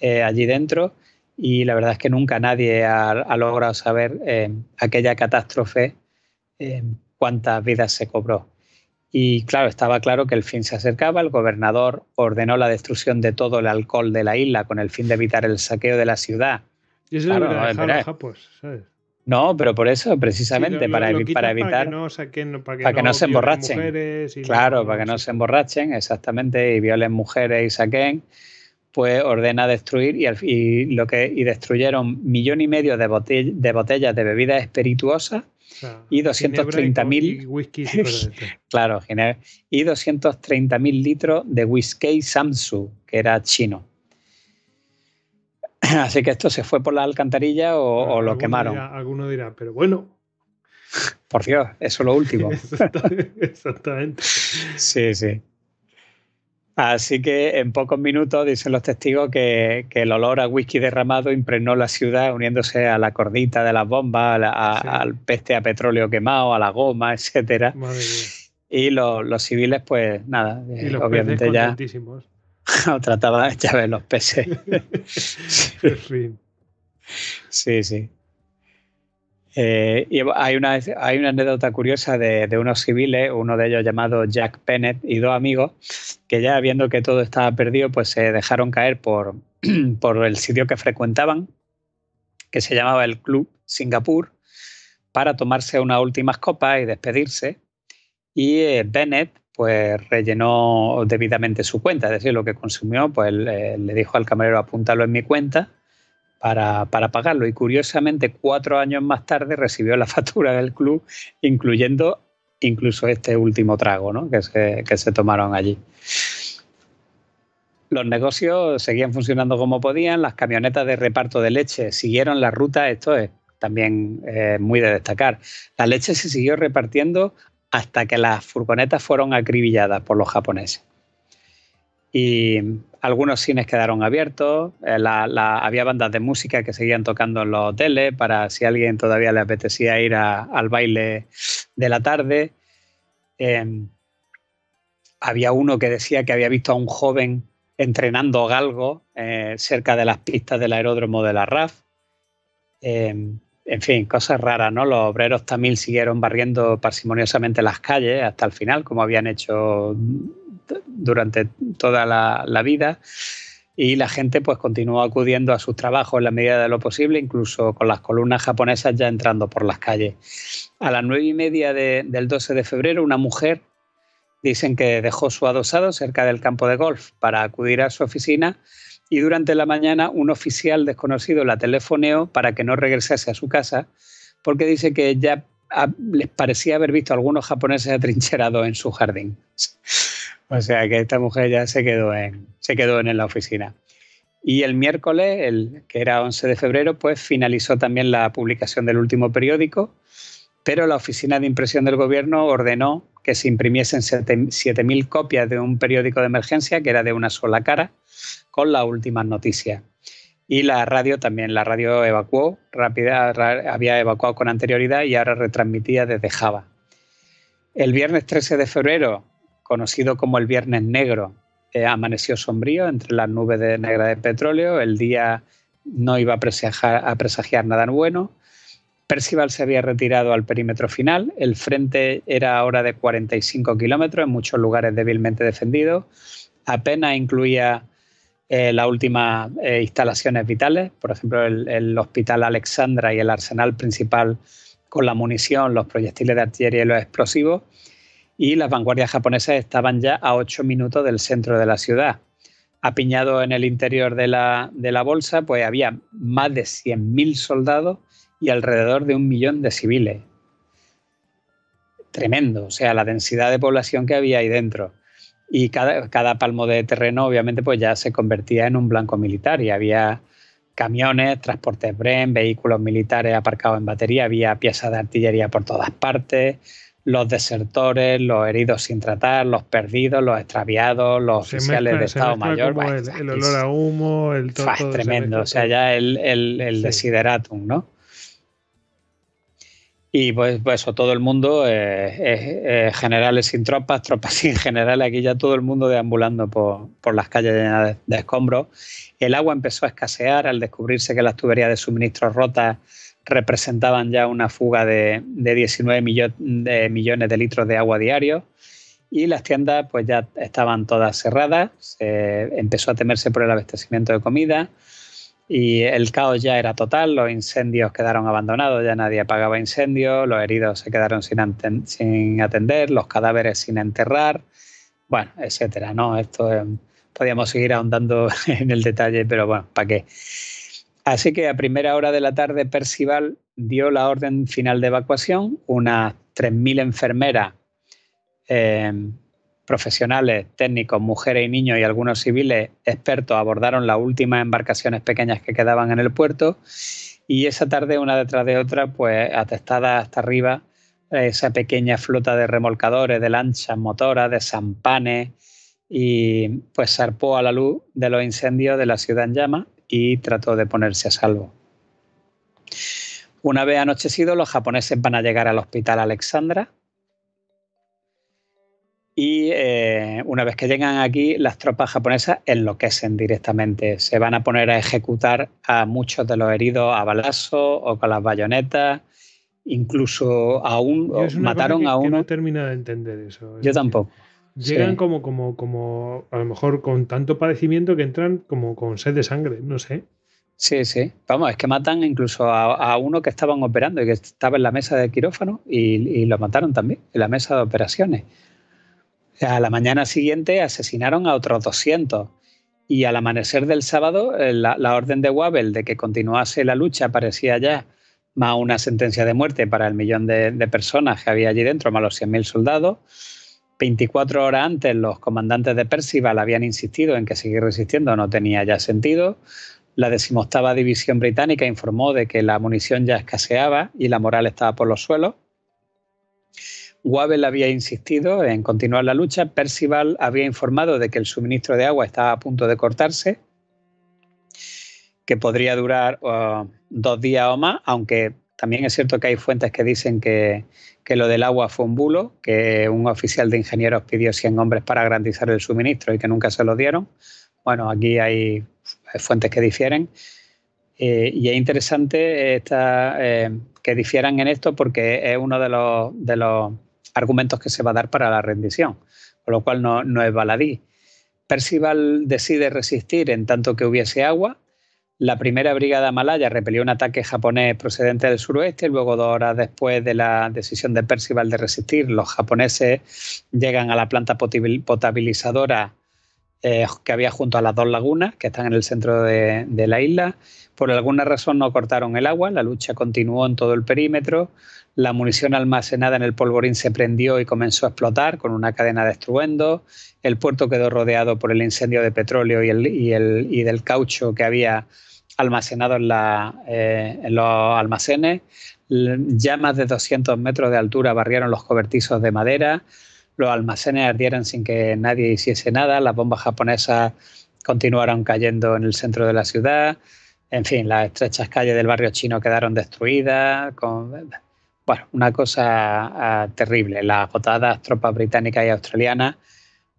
eh, allí dentro y la verdad es que nunca nadie ha, logrado saber eh, aquella catástrofe, eh, cuántas vidas se cobró. Y claro, estaba claro que el fin se acercaba. El gobernador ordenó la destrucción de todo el alcohol de la isla con el fin de evitar el saqueo de la ciudad. no, pues, ¿sabes? No, pero por eso, precisamente, para, evitar. Para que no, saquen, para que se emborrachen. claro, para que no se emborrachen, exactamente, y violen mujeres y saquen, pues ordena destruir y, lo que, destruyeron millón y medio de, de botellas de bebidas espirituosas y 230.000 claro, litros de whisky Samsung que era chino. Así que esto se fue por la alcantarilla o, lo quemaron. alguno dirá, pero bueno. Por Dios, eso es lo último. Exactamente. sí, sí. Así que en pocos minutos dicen los testigos que, el olor a whisky derramado impregnó la ciudad uniéndose a la cordita de las bombas, al peste a petróleo quemado, a la goma, etcétera. y lo, los civiles, pues nada, eh, obviamente ya trataba de echarle los peces. sí, sí. Eh, y hay, una, hay una anécdota curiosa de, unos civiles, uno de ellos llamado Jack Bennett y dos amigos, que ya viendo que todo estaba perdido, pues se dejaron caer por, por el sitio que frecuentaban, que se llamaba el Club Singapur, para tomarse unas últimas copas y despedirse. Y eh, Bennett pues rellenó debidamente su cuenta, es decir, lo que consumió, pues le, le dijo al camarero apúntalo en mi cuenta para, pagarlo. Y curiosamente, cuatro años más tarde recibió la factura del club, incluyendo incluso este último trago ¿no? que, se, tomaron allí. Los negocios seguían funcionando como podían, las camionetas de reparto de leche siguieron la ruta, esto es también eh, muy de destacar. La leche se siguió repartiendo hasta que las furgonetas fueron acribilladas por los japoneses y algunos cines quedaron abiertos, eh, había bandas de música que seguían tocando en los hoteles para si a alguien todavía le apetecía ir al baile de la tarde. Em, había uno que decía que había visto a un joven entrenando galgo eh, cerca de las pistas del aeródromo de la RAF. Em, en fin, cosas raras, ¿no? Los obreros tamil siguieron barriendo parsimoniosamente las calles hasta el final, como habían hecho durante toda la, vida y la gente pues continuó acudiendo a sus trabajos en la medida de lo posible, incluso con las columnas japonesas ya entrando por las calles. A las nueve y media del 12 de febrero, una mujer dicen que dejó su adosado cerca del campo de golf para acudir a su oficina y durante la mañana un oficial desconocido la telefoneó para que no regresase a su casa porque dice que ya les parecía haber visto algunos japoneses atrincherados en su jardín. O sea que esta mujer ya se quedó en, se quedó en la oficina. Y el miércoles, el, que era 11 de febrero, pues finalizó también la publicación del último periódico, pero la Oficina de Impresión del Gobierno ordenó que se imprimiesen 7.000 copias de un periódico de emergencia, que era de una sola cara, con las últimas noticias. Y la radio también, la radio evacuó, rápida, había evacuado con anterioridad y ahora retransmitía desde Java. El viernes 13 de febrero conocido como el Viernes Negro. Eh, amaneció sombrío entre las nubes de negras de petróleo, el día no iba a presagiar, nada bueno. Percival se había retirado al perímetro final, el frente era ahora de 45 kilómetros, en muchos lugares débilmente defendido, apenas incluía eh, las últimas eh, instalaciones vitales, por ejemplo el, hospital Alexandra y el arsenal principal con la munición, los proyectiles de artillería y los explosivos, y las vanguardias japonesas estaban ya a 8 minutos del centro de la ciudad. Apiñado en el interior de la, bolsa, pues había más de 100.000 soldados y alrededor de un millón de civiles. Tremendo, o sea, la densidad de población que había ahí dentro. Y cada, cada palmo de terreno, obviamente, pues ya se convertía en un blanco militar y había camiones, transportes Bren, vehículos militares aparcados en batería, había piezas de artillería por todas partes, los desertores, los heridos sin tratar, los perdidos, los extraviados, los oficiales de Estado Mayor. el, olor a humo, el todo. Es tremendo, o sea, ya el, el, desideratum, ¿no? Y pues, pues eso, todo el mundo, eh, generales sin tropas, tropas sin generales, aquí ya todo el mundo deambulando por, por las calles llenas de, de escombros. El agua empezó a escasear al descubrirse que las tuberías de suministro rotas representaban ya una fuga de, 19 millones de litros de agua diario y las tiendas pues ya estaban todas cerradas, empezó a temerse por el abastecimiento de comida y el caos ya era total, los incendios quedaron abandonados, ya nadie apagaba incendios, los heridos se quedaron sin, atender, los cadáveres sin enterrar, bueno, etcétera, ¿no? Esto em, podríamos seguir ahondando en el detalle, pero bueno, ¿para qué? Así que a primera hora de la tarde Percival dio la orden final de evacuación. Unas 3.000 enfermeras, em, profesionales, técnicos, mujeres y niños y algunos civiles expertos abordaron las últimas embarcaciones pequeñas que quedaban en el puerto. Y esa tarde, una detrás de otra, pues atestada hasta arriba, esa pequeña flota de remolcadores, de lanchas, motoras, de zampanes, y pues zarpó a la luz de los incendios de la ciudad en llamas y trató de ponerse a salvo. Una vez anochecido, los japoneses van a llegar al hospital Alexandra y eh, una vez que llegan aquí, las tropas japonesas enloquecen directamente. Se van a poner a ejecutar a muchos de los heridos a balazo o con las bayonetas. Incluso aún mataron a uno. no termina de entender eso. Yo tampoco. Llegan como, como, como, a lo mejor con tanto padecimiento que entran como con sed de sangre, no sé. Sí, sí. Vamos, es que matan incluso a, uno que estaban operando y que estaba en la mesa de quirófano y, y lo mataron también, en la mesa de operaciones. A la mañana siguiente asesinaron a otros 200. Y al amanecer del sábado, eh, la, orden de Wabel de que continuase la lucha parecía ya más una sentencia de muerte para el millón de, de personas que había allí dentro, más los 100.000 soldados. 24 horas antes los comandantes de Percival habían insistido en que seguir resistiendo no tenía ya sentido. La decimoctava división británica informó de que la munición ya escaseaba y la moral estaba por los suelos. Wavell había insistido en continuar la lucha. Percival había informado de que el suministro de agua estaba a punto de cortarse, que podría durar oh, dos días o más, aunque también es cierto que hay fuentes que dicen que, que lo del agua fue un bulo, que un oficial de ingenieros pidió 100 hombres para garantizar el suministro y que nunca se lo dieron. Bueno, aquí hay fuentes que difieren. Eh, y es interesante eh, que difieran en esto porque es uno de los, argumentos que se va a dar para la rendición, con lo cual no es baladí. Percival decide resistir en tanto que hubiese agua, la primera brigada malaya repelió un ataque japonés procedente del suroeste. Luego, dos horas después de la decisión de Percival de resistir, los japoneses llegan a la planta potabilizadora eh, que había junto a las dos lagunas que están en el centro de, la isla. Por alguna razón no cortaron el agua, la lucha continuó en todo el perímetro, la munición almacenada en el polvorín se prendió y comenzó a explotar con una cadena de estruendo El puerto quedó rodeado por el incendio de petróleo y, del caucho que había almacenado en, la, eh, en, los almacenes. Ya más de 200 metros de altura barrieron los cobertizos de madera los almacenes ardieron sin que nadie hiciese nada, las bombas japonesas continuaron cayendo en el centro de la ciudad, en fin, las estrechas calles del barrio chino quedaron destruidas, con, bueno, una cosa ah, terrible. Las agotadas tropas británicas y australianas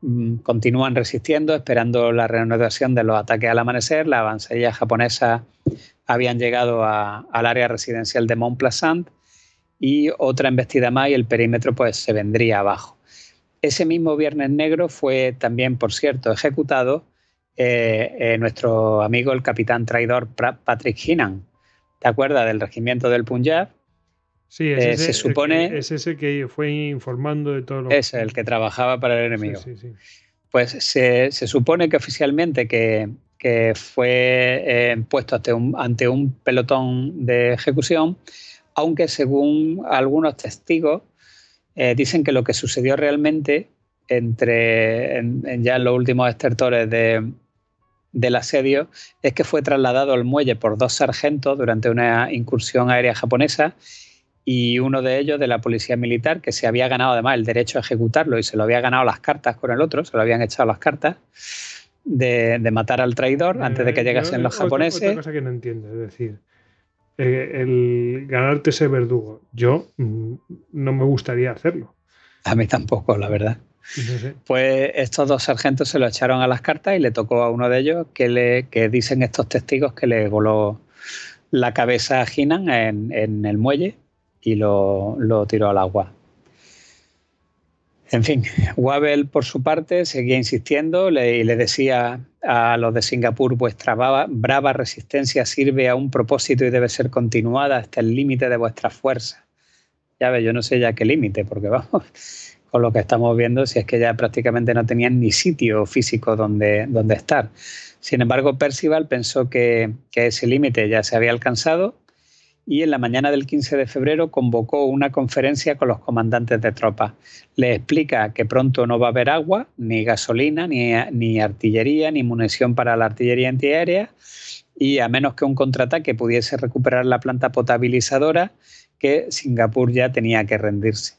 mm, continúan resistiendo, esperando la reanudación de los ataques al amanecer. Las avanzadillas japonesas habían llegado al área residencial de Mont y otra embestida más y el perímetro pues se vendría abajo. Ese mismo Viernes Negro fue también, por cierto, ejecutado eh, eh, nuestro amigo el capitán traidor Patrick Hinnan. ¿Te acuerdas del regimiento del Punjab? Sí, eh, es ese, es ese que fue informando de todo lo Es el que trabajaba para el enemigo. Pues se, supone que oficialmente que, fue puesto ante un pelotón de ejecución, aunque según algunos testigos eh, dicen que lo que sucedió realmente entre en, ya los últimos estertores del asedio es que fue trasladado al muelle por dos sargentos durante una incursión aérea japonesa y uno de ellos de la policía militar que se había ganado además el derecho a ejecutarlo y se lo había ganado las cartas con el otro, se lo habían echado las cartas. De, matar al traidor antes de que eh, llegasen los japoneses. cosa que no entiendo, es decir, eh, el ganarte ese verdugo. Yo mm, no me gustaría hacerlo. A mí tampoco, la verdad. Pues estos dos sargentos se lo echaron a las cartas y le tocó a uno de ellos que, le, que dicen estos testigos que le voló la cabeza a Ginan en, en el muelle y lo, lo tiró al agua. En fin, Wabel por su parte seguía insistiendo y le decía a los de Singapur, vuestra brava, brava resistencia sirve a un propósito y debe ser continuada hasta el límite de vuestra fuerza. Ya ve, yo no sé ya qué límite, porque vamos, con lo que estamos viendo, si es que ya prácticamente no tenían ni sitio físico donde, donde estar. Sin embargo, Percival pensó que ese límite ya se había alcanzado y en la mañana del 15 de febrero convocó una conferencia con los comandantes de tropas. Le explica que pronto no va a haber agua, ni gasolina, ni artillería, ni munición para la artillería antiaérea y a menos que un contraataque pudiese recuperar la planta potabilizadora, que Singapur ya tenía que rendirse.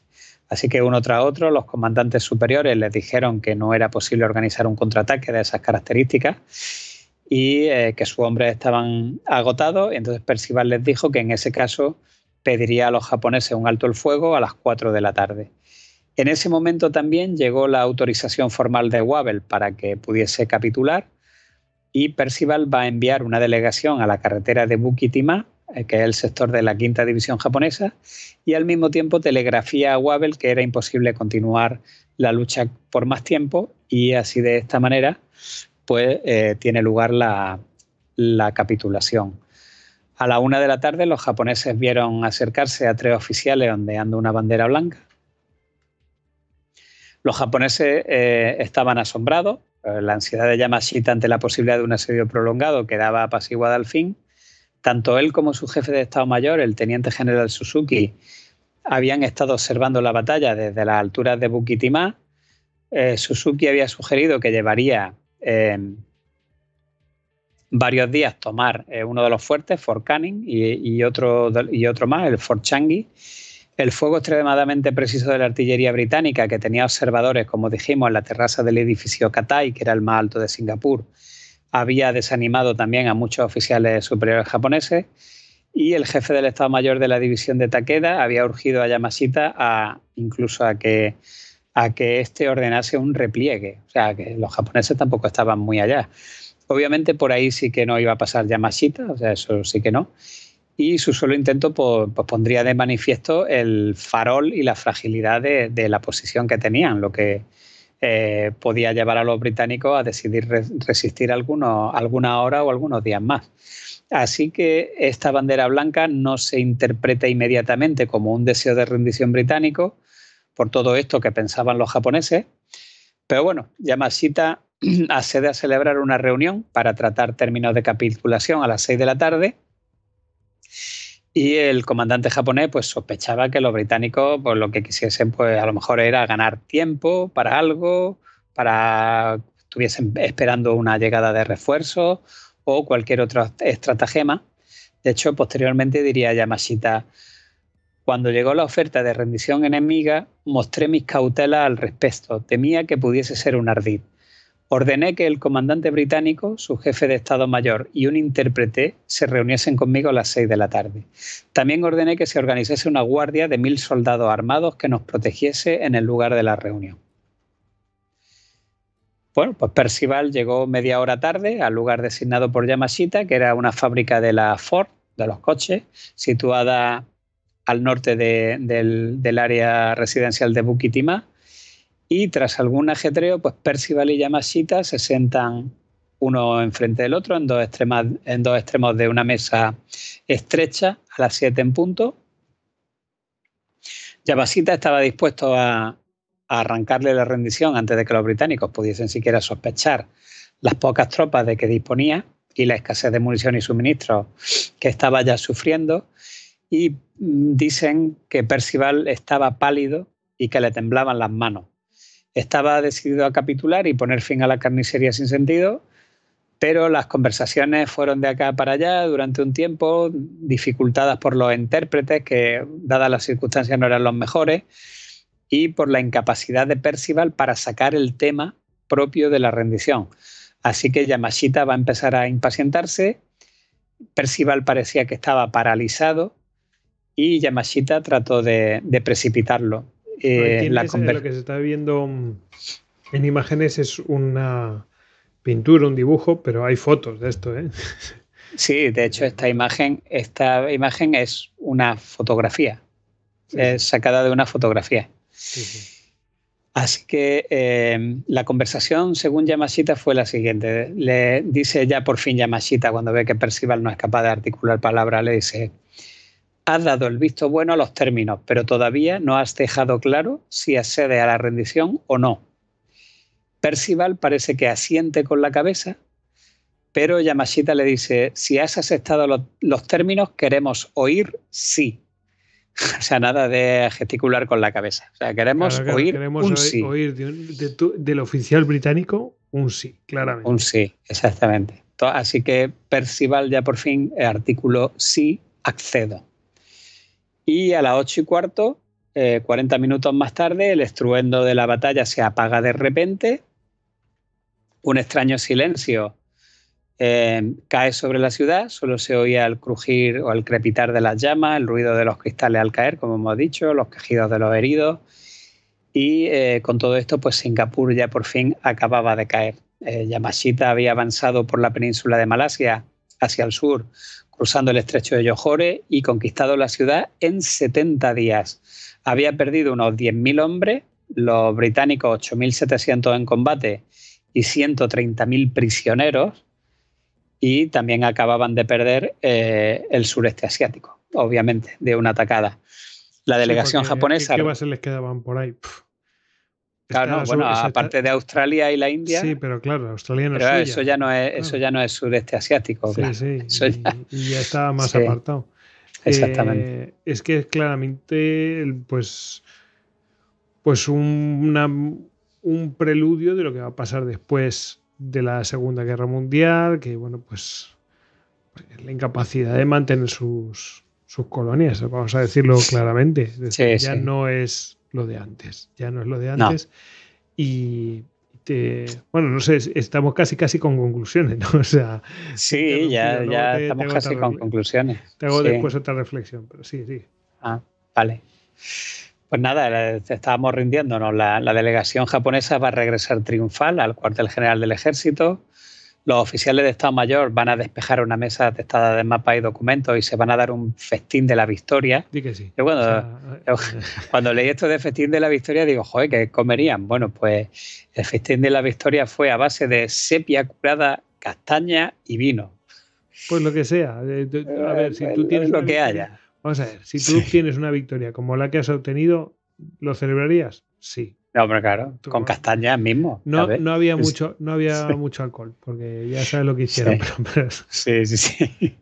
Así que uno tras otro, los comandantes superiores les dijeron que no era posible organizar un contraataque de esas características y eh, que sus hombres estaban agotados. Entonces Percival les dijo que en ese caso pediría a los japoneses un alto el fuego a las 4 de la tarde. En ese momento también llegó la autorización formal de Wabel para que pudiese capitular y Percival va a enviar una delegación a la carretera de Bukitima, eh, que es el sector de la quinta división japonesa, y al mismo tiempo telegrafía a Wabel que era imposible continuar la lucha por más tiempo y así de esta manera pues eh, tiene lugar la, capitulación. A la una de la tarde los japoneses vieron acercarse a tres oficiales ondeando una bandera blanca. Los japoneses eh, estaban asombrados. Eh, la ansiedad de Yamashita ante la posibilidad de un asedio prolongado quedaba apaciguada al fin. Tanto él como su jefe de Estado Mayor, el teniente general Suzuki, habían estado observando la batalla desde las alturas de Bukitima. Suzuki había sugerido que llevaría Em, varios días tomar eh, uno de los fuertes, Fort Canning, y, otro, y otro más, el Fort Changi. El fuego extremadamente preciso de la artillería británica, que tenía observadores, como dijimos, en la terraza del edificio Katai, que era el más alto de Singapur, había desanimado también a muchos oficiales superiores japoneses. Y el jefe del Estado Mayor de la División de Takeda había urgido a Yamashita a, incluso a que a que este ordenase un repliegue. O sea, que los japoneses tampoco estaban muy allá. Obviamente por ahí sí que no iba a pasar Yamashita, o sea, eso sí que no. Y su solo intento pues, pondría de manifiesto el farol y la fragilidad de, la posición que tenían, lo que eh, podía llevar a los británicos a decidir resistir alguna hora o algunos días más. Así que esta bandera blanca no se interpreta inmediatamente como un deseo de rendición británico, por todo esto que pensaban los japoneses. Pero bueno, Yamashita accede a celebrar una reunión para tratar términos de capitulación a las 6 de la tarde. Y el comandante japonés pues, sospechaba que los británicos por pues, lo que quisiesen pues, a lo mejor era ganar tiempo para algo, para estuviesen esperando una llegada de refuerzos o cualquier otro estratagema. De hecho, posteriormente diría Yamashita, cuando llegó la oferta de rendición enemiga, mostré mis cautelas al respecto. Temía que pudiese ser un ardid. Ordené que el comandante británico, su jefe de Estado Mayor y un intérprete se reuniesen conmigo a las seis de la tarde. También ordené que se organizase una guardia de mil soldados armados que nos protegiese en el lugar de la reunión. Bueno, pues Percival llegó media hora tarde al lugar designado por Yamashita, que era una fábrica de la Ford, de los coches, situada al norte del, área residencial de Bukitima. Y tras algún ajetreo, pues Percival y Yamashita se sentan uno enfrente del otro en dos, extremos de una mesa estrecha a las 7 en punto. Yamashita estaba dispuesto a, arrancarle la rendición antes de que los británicos pudiesen siquiera sospechar las pocas tropas de que disponía y la escasez de munición y suministros que estaba ya sufriendo, y mm, dicen que Percival estaba pálido y que le temblaban las manos. Estaba decidido a capitular y poner fin a la carnicería sin sentido, pero las conversaciones fueron de acá para allá durante un tiempo, dificultadas por los intérpretes, que dadas las circunstancias no eran los mejores, y por la incapacidad de Percival para sacar el tema propio de la rendición. Así que Yamashita va a empezar a impacientarse. Percival parecía que estaba paralizado y Yamashita trató de, precipitarlo. Eh, la eh, lo que se está viendo mm, en imágenes es una pintura, un dibujo, pero hay fotos de esto. ¿eh? Sí, de hecho esta imagen, esta imagen es una fotografía, sacada de una fotografía. Así que eh, la conversación, según Yamashita, fue la siguiente. Le dice ya por fin Yamashita, cuando ve que Percival no es capaz de articular palabra, le dice, has dado el visto bueno a los términos, pero todavía no has dejado claro si accede a la rendición o no. Percival parece que asiente con la cabeza, pero Yamashita le dice, si has aceptado los, términos, queremos oír sí. O sea, nada de gesticular con la cabeza. O sea, queremos oír un del oficial británico un sí, claramente. Un sí, exactamente. Así que Percival ya por fin artículo sí, accedo. Y a las 8 y cuarto, 40 eh, minutos más tarde, el estruendo de la batalla se apaga de repente. Un extraño silencio eh, cae sobre la ciudad, solo se oía el crujir o el crepitar de las llamas, el ruido de los cristales al caer, como hemos dicho, los quejidos de los heridos. Y eh, con todo esto, pues Singapur ya por fin acababa de caer. Yamashita había avanzado por la península de Malasia hacia el sur cruzando el estrecho de Yojore y conquistado la ciudad en 70 días. Había perdido unos 10.000 hombres, los británicos 8.700 en combate y 130.000 prisioneros, y también acababan de perder eh, el sureste asiático, obviamente, de una atacada. La delegación eh, japonesa. ¿Qué bases les quedaban por ahí? Claro, bueno, aparte de Australia y la India. Sí, pero claro, Australia no es Eso ya no eso ya no es sureste asiático. Sí, sí. ya... Y, está más apartado. Exactamente. Eh, es que es claramente, pues, pues un, un preludio de lo que va a pasar después de la Segunda Guerra Mundial, que bueno, pues, pues la incapacidad de mantener sus, sus colonias, vamos a decirlo claramente. ya no es lo de antes, ya no es lo de antes. Y te, bueno, no sé, estamos casi casi con conclusiones, ¿no? O sea, sí, ya, ya, estamos casi con conclusiones. Tengo después otra reflexión, pero sí, sí. Ah, vale. Pues nada, estábamos rindiéndonos. La, la, delegación japonesa va a regresar triunfal al cuartel general del ejército los oficiales de Estado Mayor van a despejar una mesa atestada de mapas y documentos y se van a dar un festín de la victoria. Dí que sí. Yo cuando, leí esto de festín de la victoria, digo, joder, ¿qué comerían? Bueno, pues el festín de la victoria fue a base de sepia curada, castaña y vino. Pues lo que sea. Eh, a ver, si eh, tú tienes. Lo que haya. Vamos a ver, si tú tienes una victoria como la que has obtenido, ¿lo celebrarías? Sí. No, pero claro, con castañas mismo. No, no había, mucho, no había mucho alcohol, porque ya sabes lo que hicieron. Sí, sí, sí,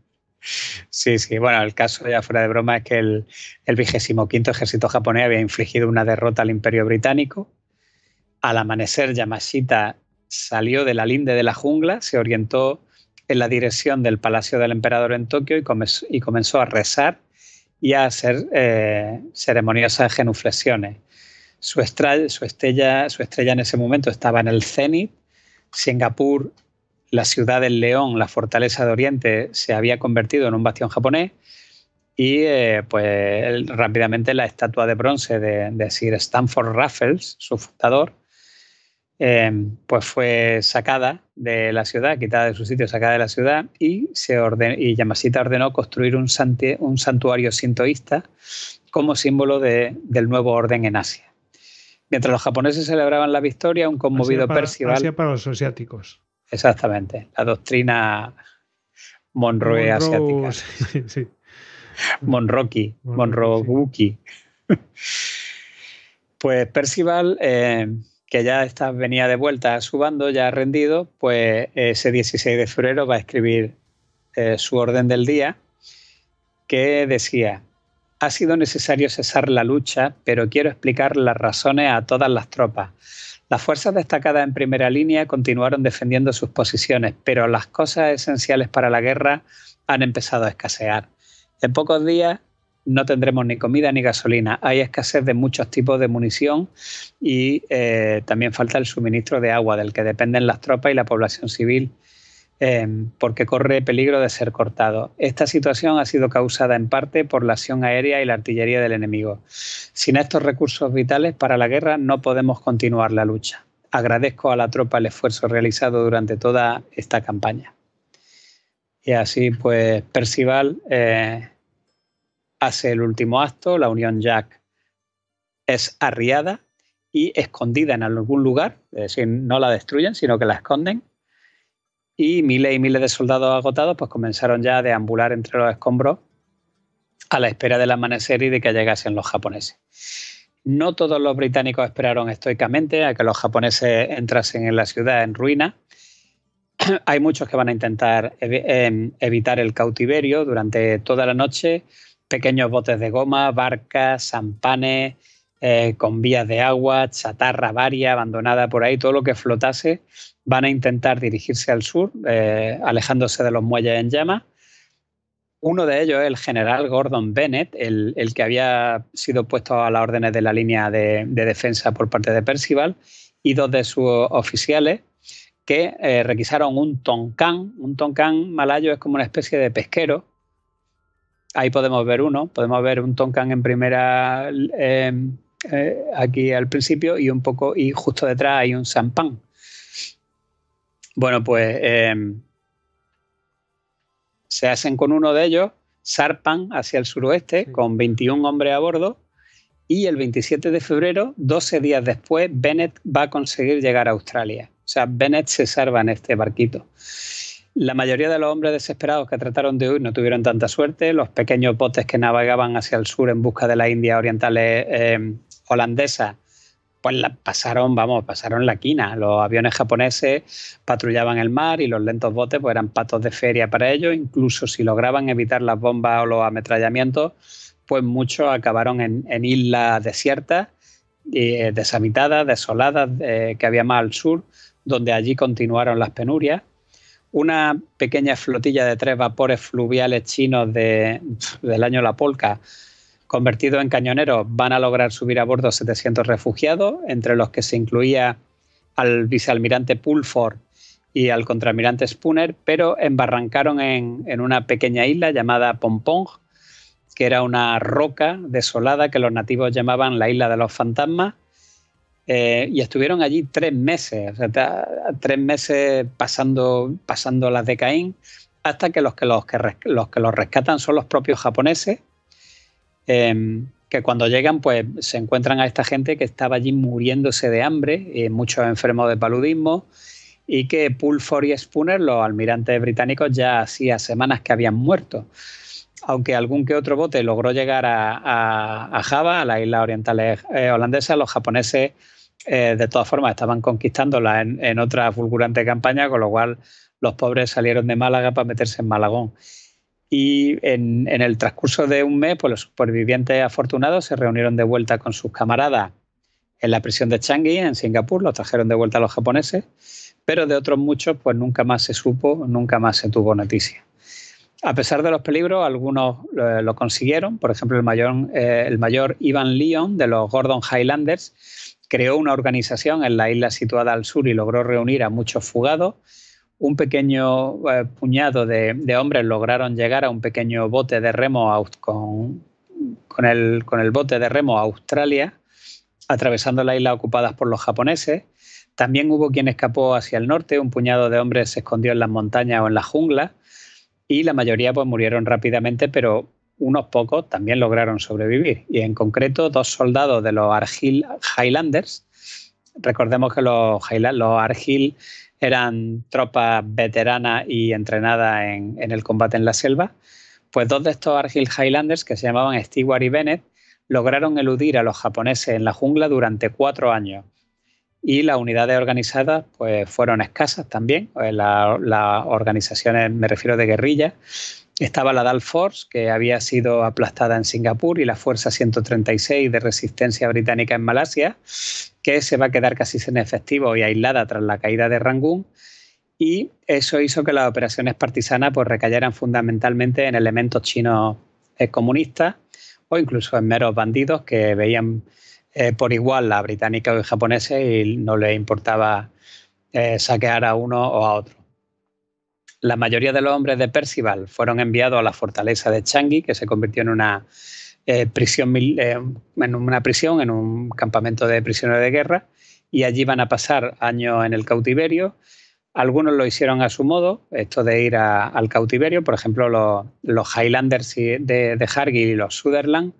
sí. Sí, Bueno, el caso, ya fuera de broma, es que el, el ejército japonés había infligido una derrota al imperio británico. Al amanecer, Yamashita salió de la linde de la jungla, se orientó en la dirección del palacio del emperador en Tokio y, comenzó, y comenzó a rezar y a hacer eh, ceremoniosas genuflexiones. Su estrella, su, estrella, en ese momento estaba en el cenit. Singapur, la ciudad del león, la fortaleza de Oriente, se había convertido en un bastión japonés. Y eh, pues rápidamente la estatua de bronce de, Sir Stanford Raffles, su fundador, eh, pues fue sacada de la ciudad, quitada de su sitio, sacada de la ciudad, y, se y Yamashita ordenó construir un, santuario sintoísta como símbolo del nuevo orden en Asia. Mientras los japoneses celebraban la victoria, un conmovido Percival. para los asiáticos. Exactamente, la doctrina Monroe, asiática. Sí, sí. Monroki, Monroguki. Pues Percival, eh, que ya está, venía de vuelta a su bando, ya rendido, pues ese 16 de febrero va a escribir eh, su orden del día, que decía, ha sido necesario cesar la lucha, pero quiero explicar las razones a todas las tropas. Las fuerzas destacadas en primera línea continuaron defendiendo sus posiciones, pero las cosas esenciales para la guerra han empezado a escasear. En pocos días no tendremos ni comida ni gasolina. Hay escasez de muchos tipos de munición y eh, también falta el suministro de agua del que dependen las tropas y la población civil. Em, porque corre peligro de ser cortado. Esta situación ha sido causada en parte por la acción aérea y la artillería del enemigo. Sin estos recursos vitales para la guerra no podemos continuar la lucha. Agradezco a la tropa el esfuerzo realizado durante toda esta campaña. Y así pues Percival eh, hace el último acto, la Unión Jack es arriada y escondida en algún lugar, es decir, no la destruyen, sino que la esconden y miles y miles de soldados agotados pues comenzaron ya a deambular entre los escombros a la espera del amanecer y de que llegasen los japoneses. No todos los británicos esperaron estoicamente a que los japoneses entrasen en la ciudad en ruina. Hay muchos que van a intentar em, evitar el cautiverio durante toda la noche. Pequeños botes de goma, barcas, zampanes, eh, con vías de agua, chatarra varia abandonada por ahí, todo lo que flotase van a intentar dirigirse al sur, eh, alejándose de los muelles en llamas. Uno de ellos el general Gordon Bennett, el, que había sido puesto a las órdenes de la línea de, defensa por parte de Percival, y dos de sus oficiales, que eh, requisaron un toncan Un toncan malayo es como una especie de pesquero. Ahí podemos ver uno, podemos ver un toncan en primera eh, aquí al principio y un poco y justo detrás hay un champán. Bueno, pues em, se hacen con uno de ellos, zarpan hacia el suroeste con 21 hombres a bordo y el 27 de febrero, 12 días después, Bennett va a conseguir llegar a Australia. O sea, Bennett se salva en este barquito. La mayoría de los hombres desesperados que trataron de huir no tuvieron tanta suerte. Los pequeños botes que navegaban hacia el sur en busca de las Indias orientales holandesa em, holandesas pues pasaron, vamos, pasaron la quina. Los aviones japoneses patrullaban el mar y los lentos botes pues eran patos de feria para ellos. Incluso si lograban evitar las bombas o los ametrallamientos, pues muchos acabaron en, islas desiertas, eh, deshabitadas, desoladas, eh, que había más al sur, donde allí continuaron las penurias una pequeña flotilla de tres vapores fluviales chinos de, del año La Polca Convertidos en cañoneros, van a lograr subir a bordo 700 refugiados, entre los que se incluía al vicealmirante Pulford y al contraalmirante Spooner, pero embarrancaron en, una pequeña isla llamada Pompong, que era una roca desolada que los nativos llamaban la isla de los fantasmas, eh, y estuvieron allí tres meses, tres meses pasando, las de Caín, hasta que los que los, que los que los rescatan son los propios japoneses, Em, que cuando llegan, pues se encuentran a esta gente que estaba allí muriéndose de hambre, eh, muchos enfermos de paludismo, y que Pulford y Spooner, los almirantes británicos, ya hacía semanas que habían muerto. Aunque algún que otro bote logró llegar a, Java, a las islas orientales eh, holandesas, los japoneses eh, de todas formas estaban conquistándola en, otra fulgurante campaña, con lo cual los pobres salieron de Málaga para meterse en Malagón y en, el transcurso de un mes, pues los supervivientes afortunados se reunieron de vuelta con sus camaradas en la prisión de Changi, en Singapur, los trajeron de vuelta a los japoneses, pero de otros muchos, pues nunca más se supo, nunca más se tuvo noticia. A pesar de los peligros, algunos eh, lo consiguieron. Por ejemplo, eh, el mayor, Ivan Leon, de los Gordon Highlanders creó una organización en la isla situada al sur y logró reunir a muchos fugados un pequeño eh, puñado de, hombres lograron llegar a un pequeño bote de remo con, con, el, con el bote de remo a Australia, atravesando la isla ocupadas por los japoneses. También hubo quien escapó hacia el norte, un puñado de hombres se escondió en las montañas o en la jungla y la mayoría pues, murieron rápidamente, pero unos pocos también lograron sobrevivir. Y en concreto, dos soldados de los Argil Highlanders. Recordemos que los, Highland, los eran tropas veteranas y entrenadas en, el combate en la selva, pues dos de estos Argyll Highlanders, que se llamaban Stewart y Bennett, lograron eludir a los japoneses en la jungla durante cuatro años. Y las unidades organizadas pues, fueron escasas también, eh, las organizaciones, me refiero de guerrilla estaba la Dal Force, que había sido aplastada en Singapur, y la Fuerza 136 de Resistencia Británica en Malasia, que se va a quedar casi sin efectivo y aislada tras la caída de Rangún. Y eso hizo que las operaciones partisanas pues, recayeran fundamentalmente en elementos chinos comunistas o incluso en meros bandidos que veían eh, por igual a británicos y japoneses y no les importaba eh, saquear a uno o a otro. La mayoría de los hombres de Percival fueron enviados a la fortaleza de Changi, que se convirtió en una eh, prisión, eh, en una prisión, en un campamento de prisioneros de guerra, y allí van a pasar años en el cautiverio. Algunos lo hicieron a su modo, esto de ir al cautiverio, por ejemplo, los, Highlanders de, de Hargill y los Sutherland,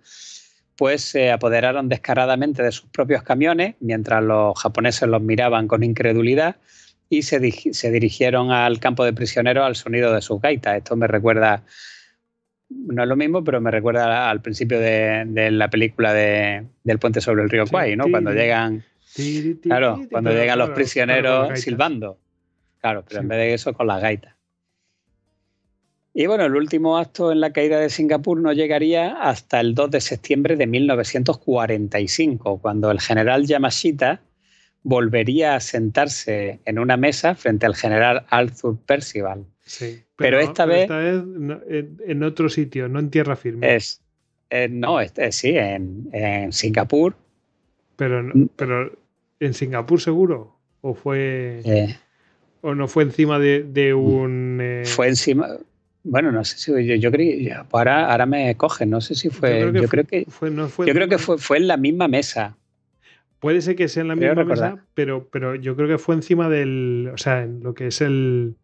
pues se apoderaron descaradamente de sus propios camiones, mientras los japoneses los miraban con incredulidad y se, se dirigieron al campo de prisioneros al sonido de sus gaitas. Esto me recuerda no es lo mismo, pero me recuerda al principio de, la película de, del puente sobre el río Kwai, ¿no? Cuando llegan, claro, cuando llegan los prisioneros silbando. Claro, pero en vez de eso con la gaita. Y bueno, el último acto en la caída de Singapur no llegaría hasta el 2 de septiembre de 1945, cuando el general Yamashita volvería a sentarse en una mesa frente al general Arthur Percival. Sí. Pero, esta vez. Esta vez en, otro sitio, no en tierra firme. Eh, no, eh, sí, en, Singapur. Pero, mm. pero en Singapur seguro. ¿O fue.? Eh. ¿O no fue encima de, mm. un.? fue encima. Bueno, no sé si yo, yo creo pues ahora, ahora me cogen, no sé si fue. Yo creo que, fue, en la misma mesa. Puede ser que sea en la misma mesa, pero, pero yo creo que fue encima del. O sea, en lo que es el,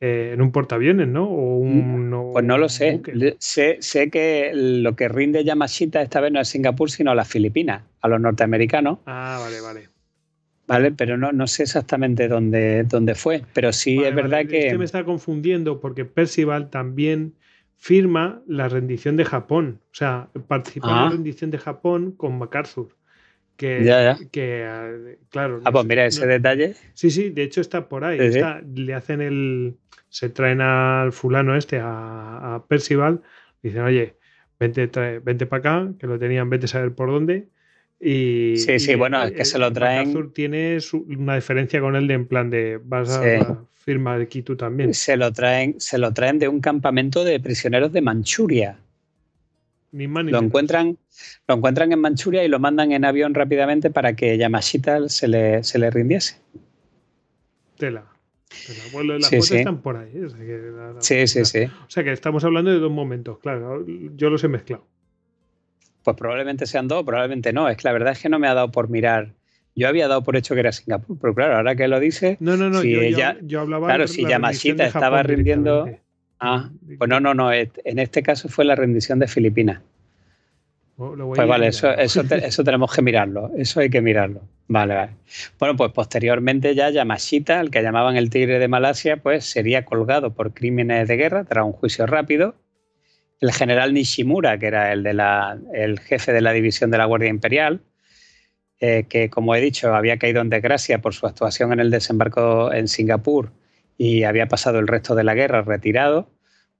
eh, en un portaaviones, ¿no? Mm, pues no lo sé. sé. que lo que rinde Yamashita esta vez no es Singapur, sino a las Filipinas, a los norteamericanos. Ah, vale, vale. Vale, pero no, no sé exactamente dónde, dónde fue, pero sí es verdad que... Este me está confundiendo porque Percival también firma la rendición de Japón, o sea, participó en la ah. rendición de Japón con MacArthur. Que, claro. Ah, pues mira ese detalle. Sí, sí, de hecho está por ahí. le hacen el. Se traen al fulano este, a, Percival. Dicen, oye, vente, vente para acá, que lo tenían, vete a saber por dónde. Y, sí, sí, bueno, es que se lo traen. tiene una diferencia con él de en plan de vas a, sí. también. Se lo traen, se lo traen de un campamento de prisioneros de Manchuria lo, encuentran, lo encuentran en Manchuria y lo mandan en avión rápidamente para que Yamashita se le, se le rindiese. Tela. bueno, las sí, están por ahí. sí, sí, sí. O sea que estamos hablando de dos momentos, claro. Yo los he mezclado. Pues probablemente sean dos, probablemente no. Es que la verdad es que no me ha dado por mirar. Yo había dado por hecho que era Singapur, pero claro, ahora que lo dice. No, no, no. yo, yo, hablaba Claro, si Yamashita estaba rindiendo. Ah, pues no, no, no. En este caso fue la rendición de Filipinas. Oh, pues vale, eso, tenemos que mirarlo, eso hay que mirarlo. Vale, vale. Bueno, pues posteriormente ya Yamashita, el que llamaban el tigre de Malasia, pues sería colgado por crímenes de guerra tras un juicio rápido. El general Nishimura, que era el, de la, el jefe de la división de la Guardia Imperial, eh, que como he dicho había caído en desgracia por su actuación en el desembarco en Singapur y había pasado el resto de la guerra retirado,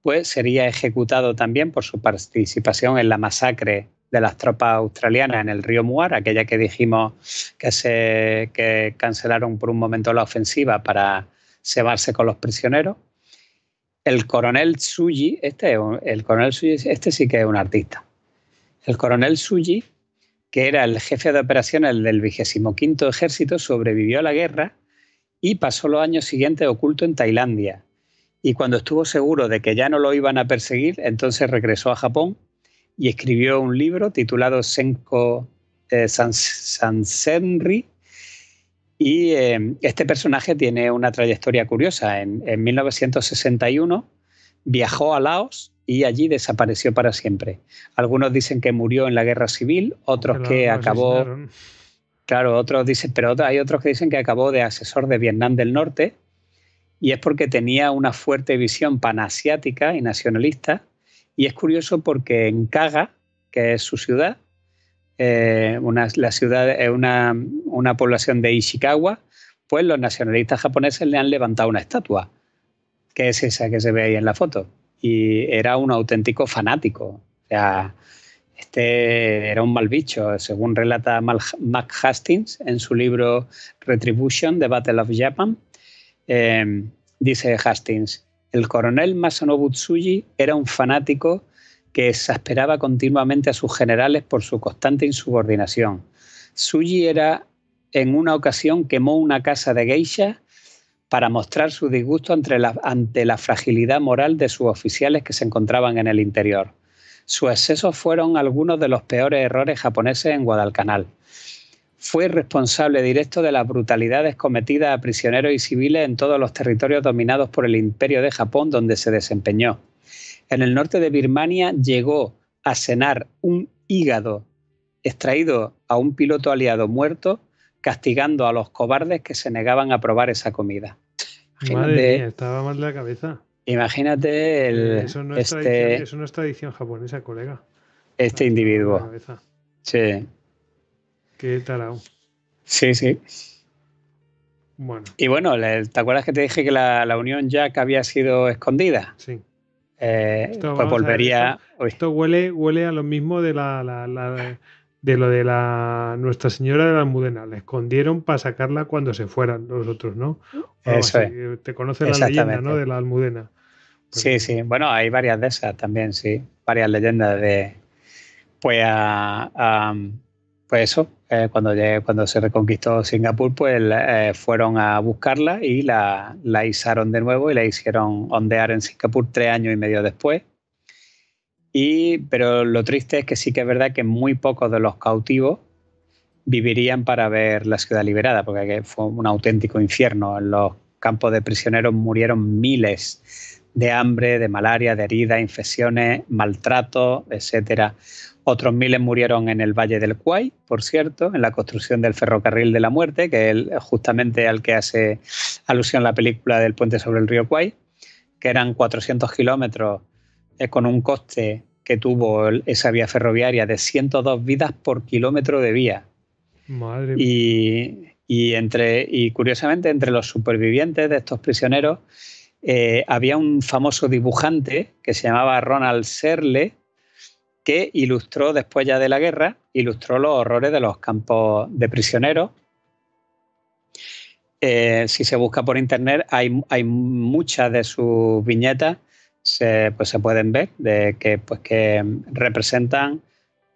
pues sería ejecutado también por su participación en la masacre de las tropas australianas en el río Muar, aquella que dijimos que, se, cancelaron por un momento la ofensiva para cebarse con los prisioneros. El coronel Tsuji, este, el coronel este sí que es un artista. El coronel Tsuji, que era el jefe de operaciones del 25 Ejército, sobrevivió a la guerra y pasó los años siguientes oculto en Tailandia, y cuando estuvo seguro de que ya no lo iban a perseguir, entonces regresó a Japón y escribió un libro titulado Senko eh, Sansenri. Y eh, este personaje tiene una trayectoria curiosa. En, 1961 viajó a Laos y allí desapareció para siempre. Algunos dicen que murió en la guerra civil, otros que acabó... Claro, otros dicen, pero hay otros que dicen que acabó de asesor de Vietnam del Norte y es porque tenía una fuerte visión panasiática y nacionalista. Y es curioso porque en Kaga, que es su ciudad, eh, una, la ciudad es una, población de Ishikawa, pues los nacionalistas japoneses le han levantado una estatua, que es esa que se ve ahí en la foto. Y era un auténtico fanático. O sea, este era un mal bicho, según relata Mac Hastings en su libro Retribution, The Battle of Japan Em, dice Hastings, el coronel Masanobu Tsuji era un fanático que exasperaba continuamente a sus generales por su constante insubordinación. Tsuji era, en una ocasión, quemó una casa de geisha para mostrar su disgusto ante la, ante la fragilidad moral de sus oficiales que se encontraban en el interior. Sus excesos fueron algunos de los peores errores japoneses en Guadalcanal fue responsable directo de las brutalidades cometidas a prisioneros y civiles en todos los territorios dominados por el Imperio de Japón donde se desempeñó. En el norte de Birmania llegó a cenar un hígado extraído a un piloto aliado muerto, castigando a los cobardes que se negaban a probar esa comida. Imagínate, estaba mal de la cabeza. Imagínate el, es este eso no es tradición japonesa, colega. Este individuo. Sí. Qué aún. Sí, sí. Bueno. Y bueno, ¿te acuerdas que te dije que la, la unión Jack había sido escondida? Sí. Eh, pues volvería. esto, huele, huele a lo mismo de de lo de la Nuestra Señora de la Almudena. La escondieron para sacarla cuando se fueran los otros, ¿no? Eso Te conoces la leyenda, ¿no? De la Almudena. Sí, sí. Bueno, hay varias de esas también, sí. Varias leyendas de. Pues a, pues eso, eh, cuando, cuando se reconquistó Singapur, pues eh, fueron a buscarla y la, izaron de nuevo y la hicieron ondear en Singapur tres años y medio después. Y, pero lo triste es que sí que es verdad que muy pocos de los cautivos vivirían para ver la ciudad liberada, porque fue un auténtico infierno. En los campos de prisioneros murieron miles de hambre, de malaria, de heridas, infecciones, maltrato, etcétera. Otros miles murieron en el Valle del Cuay, por cierto, en la construcción del ferrocarril de la muerte, que es justamente al que hace alusión la película del puente sobre el río Cuay, que eran 400 kilómetros eh, con un coste que tuvo esa vía ferroviaria de 102 vidas por kilómetro de vía. Madre y, y, entre, y curiosamente, entre los supervivientes de estos prisioneros eh, había un famoso dibujante que se llamaba Ronald Serle, que ilustró después ya de la guerra, ilustró los horrores de los campos de prisioneros. Eh, si se busca por internet, hay, hay muchas de sus viñetas, se, pues se pueden ver, de que, pues que representan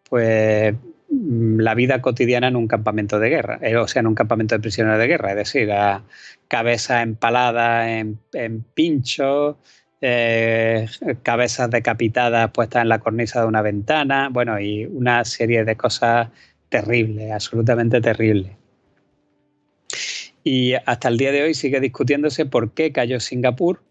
pues, mm, la vida cotidiana en un campamento de guerra, eh, o sea, en un campamento de prisioneros de guerra, es decir, a cabezas empaladas en, en pinchos, eh, cabezas decapitadas puestas en la cornisa de una ventana, bueno, y una serie de cosas terribles, absolutamente terribles. Y hasta el día de hoy sigue discutiéndose por qué cayó Singapur.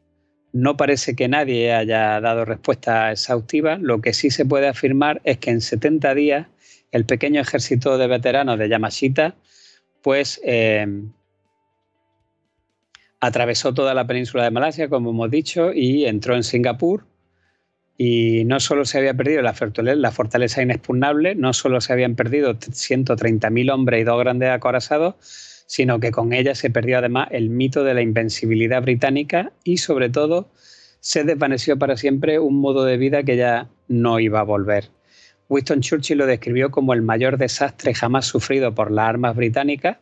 No parece que nadie haya dado respuesta exhaustiva. Lo que sí se puede afirmar es que en 70 días el pequeño ejército de veteranos de Yamashita pues eh, Atravesó toda la península de Malasia, como hemos dicho, y entró en Singapur. Y no solo se había perdido la fortaleza, la inexpugnable, no solo se habían perdido 130.000 hombres y dos grandes acorazados, sino que con ella se perdió además el mito de la invencibilidad británica y sobre todo se desvaneció para siempre un modo de vida que ya no iba a volver. Winston Churchill lo describió como el mayor desastre jamás sufrido por las armas británicas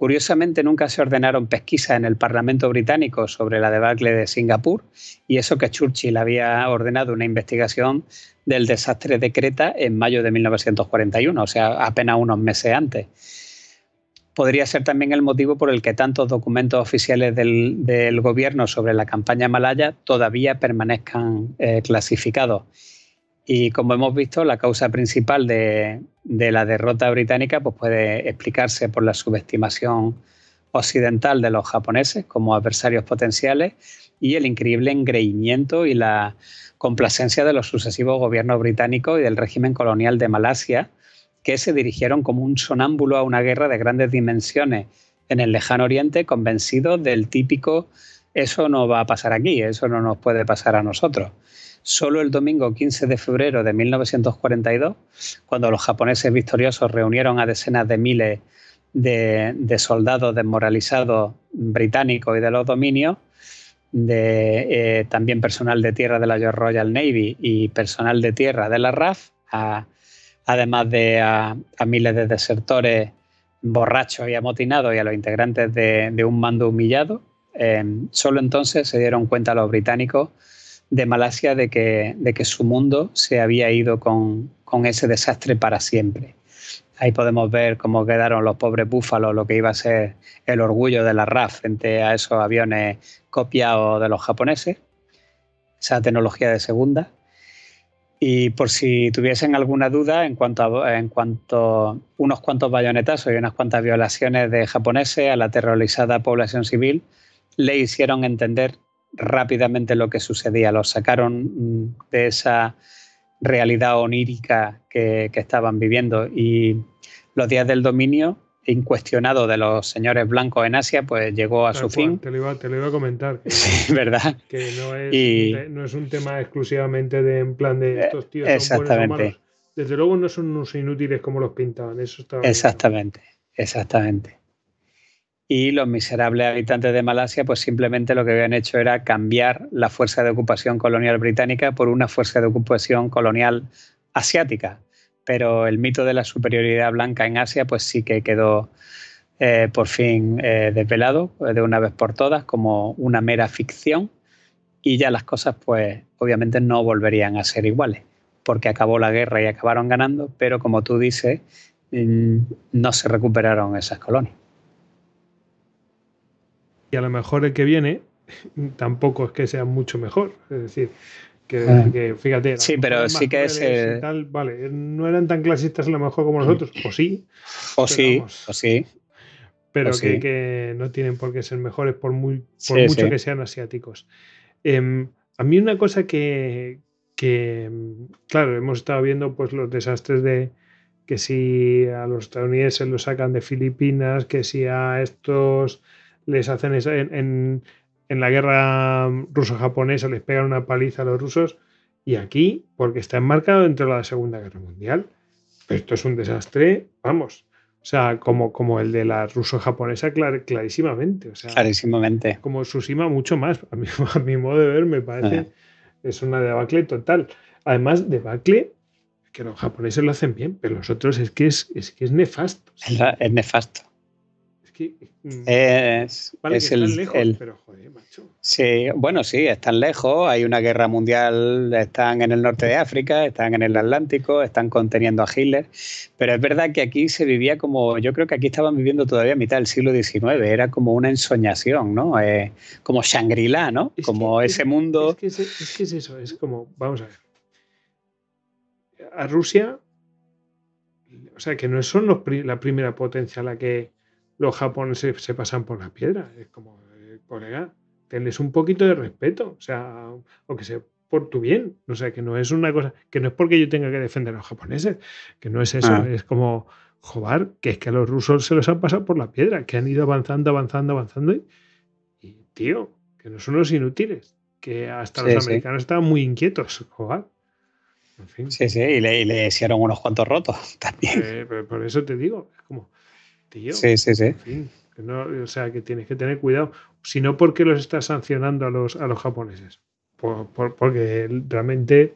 Curiosamente, nunca se ordenaron pesquisas en el Parlamento británico sobre la debacle de Singapur, y eso que Churchill había ordenado una investigación del desastre de Creta en mayo de 1941, o sea, apenas unos meses antes. Podría ser también el motivo por el que tantos documentos oficiales del, gobierno sobre la campaña malaya todavía permanezcan eh, clasificados y como hemos visto, la causa principal de, la derrota británica pues puede explicarse por la subestimación occidental de los japoneses como adversarios potenciales y el increíble engreimiento y la complacencia de los sucesivos gobiernos británicos y del régimen colonial de Malasia, que se dirigieron como un sonámbulo a una guerra de grandes dimensiones en el lejano oriente, convencidos del típico eso no va a pasar aquí, eso no nos puede pasar a nosotros solo el domingo 15 de febrero de 1942, cuando los japoneses victoriosos reunieron a decenas de miles de, soldados desmoralizados británicos y de los dominios, eh, también personal de tierra de la Royal Navy y personal de tierra de la RAF, además de a, miles de desertores borrachos y amotinados y a los integrantes de, un mando humillado, eh, solo entonces se dieron cuenta los británicos de Malasia de que, de que su mundo se había ido con, ese desastre para siempre. Ahí podemos ver cómo quedaron los pobres búfalos, lo que iba a ser el orgullo de la RAF frente a esos aviones copiados de los japoneses, esa tecnología de segunda. Y por si tuviesen alguna duda en cuanto a en cuanto unos cuantos bayonetazos y unas cuantas violaciones de japoneses a la terrorizada población civil, le hicieron entender rápidamente lo que sucedía, los sacaron mm, de esa realidad onírica que, estaban viviendo y los días del dominio incuestionado de los señores blancos en Asia, pues llegó a su fin. Te lo, iba, a comentar. ¿verdad? Que no es, un tema exclusivamente de en plan de eh, estos tíos. Exactamente. Desde luego no son unos inútiles como los pintaban, eso está. Exactamente, exactamente y los miserables habitantes de Malasia pues simplemente lo que habían hecho era cambiar la fuerza de ocupación colonial británica por una fuerza de ocupación colonial asiática. Pero el mito de la superioridad blanca en Asia pues sí que quedó eh, por fin eh, desvelado pues, de una vez por todas como una mera ficción y ya las cosas pues obviamente no volverían a ser iguales porque acabó la guerra y acabaron ganando, pero como tú dices, mm, no se recuperaron esas colonias y a lo mejor el que viene tampoco es que sea mucho mejor. Es decir, que, ah. fíjate. Sí, pero sí que es. Eh, vale, no eran tan clasistas a lo mejor como nosotros, o sí. O sí, o sí. Pero que, no tienen por qué ser mejores por, mucho que sean asiáticos. Em, a mí una cosa que, que, em, claro, hemos estado viendo pues los desastres de, que si a los estadounidenses los sacan de Filipinas, que si a estos les hacen en, en, la guerra ruso-japonesa, les pegan una paliza a los rusos, y aquí, porque está enmarcado dentro de la Segunda Guerra Mundial. esto es un desastre, vamos. O sea, como, como el de la ruso-japonesa, clar, clarísimamente. O sea, clarísimamente. Como Tsushima, mucho más. A mi, a mi modo de ver, me parece. Es una debacle total. Además, debacle que los japoneses lo hacen bien, pero los otros es que es, que es nefasto. es nefasto es, lejos, Sí, bueno, sí, están lejos. Hay una guerra mundial, están en el norte de África, están en el Atlántico, están conteniendo a Hitler. Pero es verdad que aquí se vivía como, yo creo que aquí estaban viviendo todavía a mitad del siglo XIX, era como una ensoñación, ¿no? Eh, como Shangri-La, ¿no? como ese mundo. es, que es eso, es como, vamos a ver. A Rusia o sea, que no son la primera potencia a la que los japoneses se pasan por la piedra. Es como, eh, colega, tenés un poquito de respeto, o sea, aunque sea por tu bien. O sea, que no es una cosa, que no es porque yo tenga que defender a los japoneses, que no es eso, ah. es como, joder, que es que a los rusos se los han pasado por la piedra, que han ido avanzando, avanzando, avanzando y, tío, que no son los inútiles, que hasta los americanos estaban muy inquietos, joder. Sí, sí, y le, le hicieron unos cuantos rotos también. Eh, por eso te digo, es como, sí, sí, sí. o sea, que tienes que tener cuidado. Si no, ¿por qué los estás sancionando a los, a los japoneses? porque realmente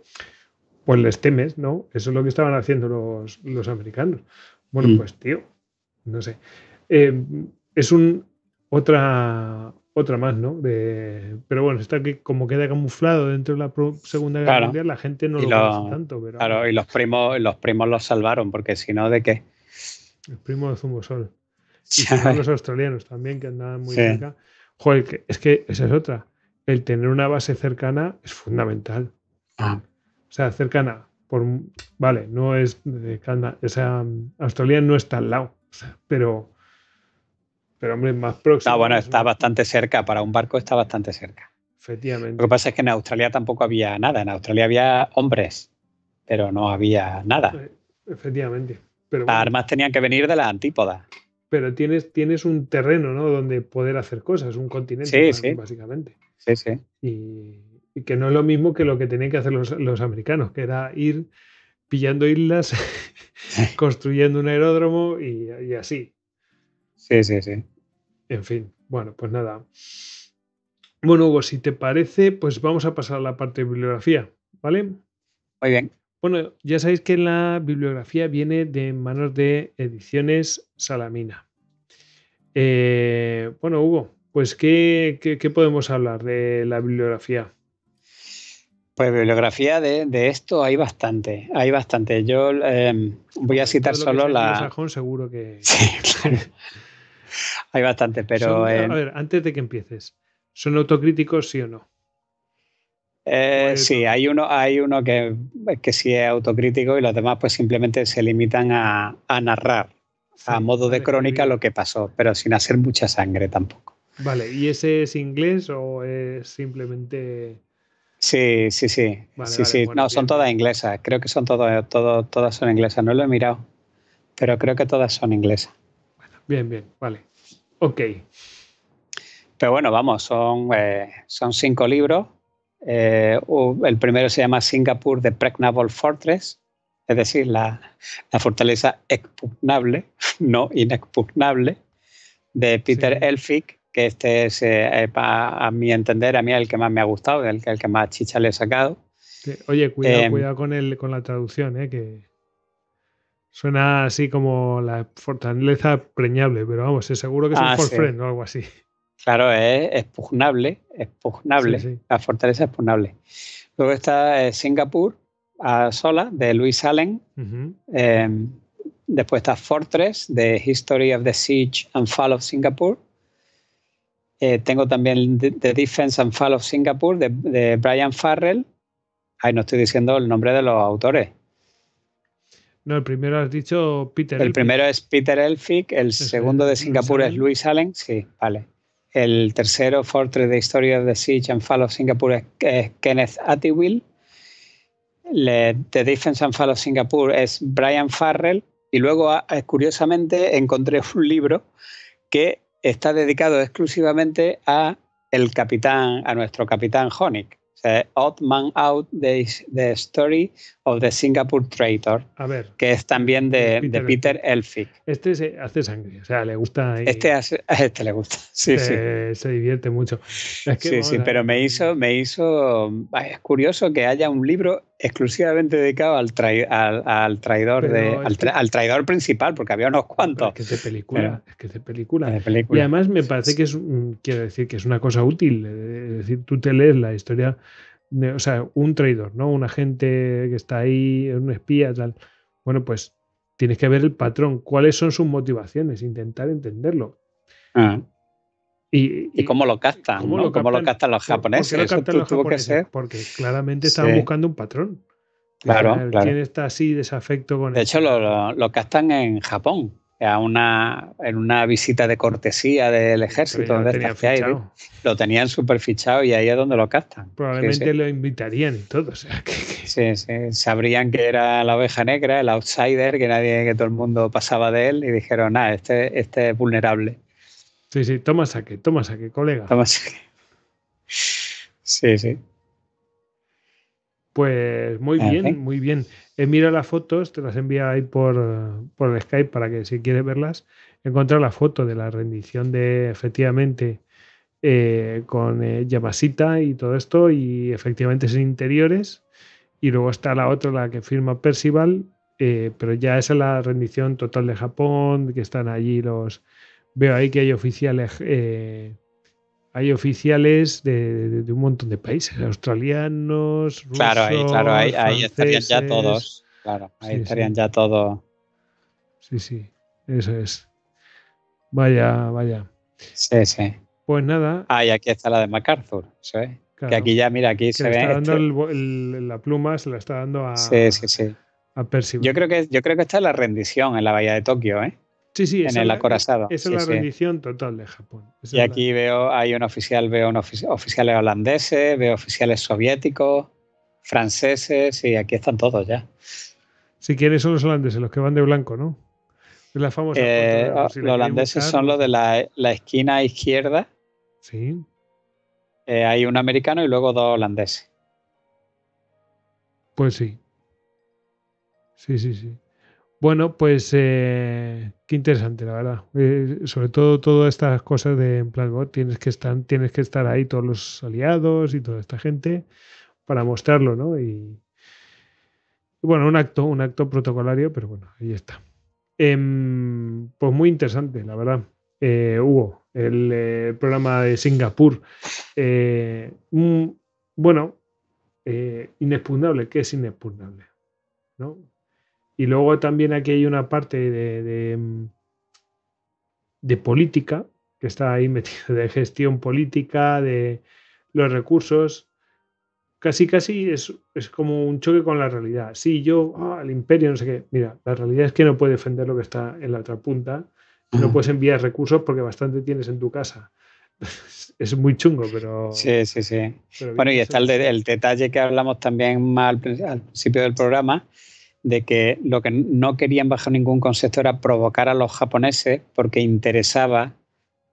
pues les temes, ¿no? Eso es lo que estaban haciendo los, americanos. Bueno, mm. pues tío, no sé. Eh, es un otra otra más, ¿no? pero bueno, está que como queda camuflado dentro de la Segunda Guerra Mundial, la gente no lo, tanto. claro, y los primos, los primos los salvaron, porque si no, ¿de qué? El primo de zumo Sol. Y los australianos también, que andaban muy cerca. Joder, es que esa es otra. El tener una base cercana es fundamental. Ah. O sea, cercana. Por, vale, no es. sea, Australia no está al lado, pero. Pero, hombre, más próximo. No, bueno, está bastante cerca. Para un barco está bastante cerca. Efectivamente. Lo que pasa es que en Australia tampoco había nada. En Australia había hombres, pero no había nada. Eh, efectivamente las armas tenían que venir de la antípodas. Pero tienes, un terreno, ¿no? Donde poder hacer cosas, un continente, básicamente. Sí, sí. Y, que no es lo mismo que lo que tenían que hacer los, americanos, que era ir pillando islas, construyendo un aeródromo y, y, así. Sí, sí, sí. En fin, bueno, pues nada. Bueno, Hugo, si te parece, pues vamos a pasar a la parte de bibliografía, ¿vale? Muy bien. Bueno, ya sabéis que la bibliografía viene de manos de Ediciones Salamina. Eh, bueno, Hugo, pues ¿qué, podemos hablar de la bibliografía? Pues bibliografía de, esto hay bastante, hay bastante. Yo em, voy a citar solo la... Sajón, seguro que... Sí, claro. hay bastante, pero... A eh, ver, antes de que empieces, ¿son autocríticos sí o no? Eh, sí, hay uno, hay uno que, pues, que sí es autocrítico y los demás pues simplemente se limitan a, narrar a modo de pues, crónica lo que pasó, pero sin hacer mucha sangre tampoco. Vale, ¿y ese es inglés o es simplemente...? Sí, sí, sí. sí, sí. no, son todas inglesas. Creo que son todas, todas son inglesas. No lo he mirado, pero creo que todas son inglesas. Bueno, bien, bien, vale. Ok. Pero bueno, vamos, son, eh, son cinco libros eh, el primero se llama Singapur The Pregnable Fortress, es decir, la, fortaleza expugnable, no inexpugnable, de Peter elfic Elphick, que este es, eh, eh, a, mi entender, a mí el que más me ha gustado, el, el que más chicha le he sacado. Oye, em, cuidado, con, el, con la traducción, eh, que suena así como la fortaleza preñable, pero vamos, seguro que es un ah, sí. o algo así. Claro, es, expugnable expugnable, la fortaleza es expugnable Luego está eh, Singapur a sola de Louis Allen. Em, después está Fortress de History of the Siege and Fall of Singapore. Eh, tengo también The Defense and Fall of Singapore de, Brian Farrell. Ahí no estoy diciendo el nombre de los autores. No, el primero has dicho Peter. El primero es Peter Elphick, el segundo de Singapur es Louis Allen. Sí, vale. El tercero, Fortress de Historia of the Siege and Fall of Singapore, es Kenneth Attiwill. the Defense and Fall of Singapore es Brian Farrell. Y luego, ah, curiosamente, encontré un libro que está dedicado exclusivamente a el capitán, a nuestro capitán Honig. O Odd Man Out, the Story o the Singapore Traitor, que es también de Peter, de Elphick. Este se hace sangre, o sea, le gusta. Este, este, le gusta, sí, se, sí. Se divierte mucho. sí, sí, pero me hizo, me hizo. Es curioso que haya un libro exclusivamente dedicado al, al, traidor de, al, traidor principal, porque había unos cuantos. es que es de película, que de película. Y además me parece que es, quiero decir, que es una cosa útil. Eh, es decir, tú te lees la historia o sea, un traidor, ¿no? Un agente que está ahí, un espía, tal. Bueno, pues tienes que ver el patrón, cuáles son sus motivaciones, intentar entenderlo. Ah. Y, cómo lo captan? ¿Cómo, lo, los japoneses? Que ser? Porque claramente estaban buscando un patrón. Claro, claro, ¿Quién está así desafecto con De hecho, lo, lo, captan en Japón en una visita de cortesía del ejército donde lo, tenían lo tenían súper fichado y ahí es donde lo captan. Probablemente lo invitarían todos sabrían que era la oveja negra, el outsider, que nadie, que todo el mundo pasaba de él y dijeron, nada ah, este, este es vulnerable. Sí, sí, toma saque, toma saque, colega. Toma Sí, sí. Pues muy bien, muy bien. Eh, mira las fotos, te las envía ahí por, Skype para que si quieres verlas, encontrar la foto de la rendición de efectivamente eh, con eh, Yamasita y todo esto, y efectivamente son interiores. Y luego está la otra, la que firma Percival, pero ya esa es la rendición total de Japón, que están allí los... Veo ahí que hay oficiales hay oficiales de, un montón de países, australianos, rusos, Claro, claro, ahí, estarían ya todos. ahí sí, estarían sí. ya todos. Sí, sí, eso es. Vaya, vaya. Sí, sí. Pues nada. Ah, y aquí está la de MacArthur, ¿sabes? ¿eh? que aquí ya, mira, aquí se ve. Este la pluma, se la está dando a, sí, Yo creo, que, yo creo que está la rendición en la bahía de Tokio, ¿eh? Sí, en el acorazado. Esa es la rendición total de Japón. y aquí veo, hay un oficial, veo oficiales holandeses, veo oficiales soviéticos, franceses, y aquí están todos ya. Si quieres, son los holandeses, los que van de blanco, ¿no? La famosa eh, oh, los holandeses son los de la, esquina izquierda. Sí. Eh, hay un americano y luego dos holandeses. Pues sí. Sí, sí, sí. Bueno, pues eh, qué interesante, la verdad. Eh, sobre todo todas estas cosas de en plan, oh, tienes que estar, tienes que estar ahí todos los aliados y toda esta gente para mostrarlo, ¿no? Y, bueno, un acto, un acto protocolario, pero bueno, ahí está. Em, pues muy interesante, la verdad. Eh, Hugo, el, programa de Singapur. bueno, inexpugnable, ¿qué es inexpugnable? ¿No? Y luego también aquí hay una parte de, de, política, que está ahí metido, de gestión política, de los recursos. Casi, casi es, es como un choque con la realidad. Sí, yo, al ah, el imperio, no sé qué. Mira, la realidad es que no puedes defender lo que está en la otra punta. No puedes enviar recursos porque bastante tienes en tu casa es muy chungo, pero. Sí, sí, sí. Bueno, y está el, detalle que hablamos también más al, principio del programa, de que lo que no querían bajo ningún concepto era provocar a los japoneses porque interesaba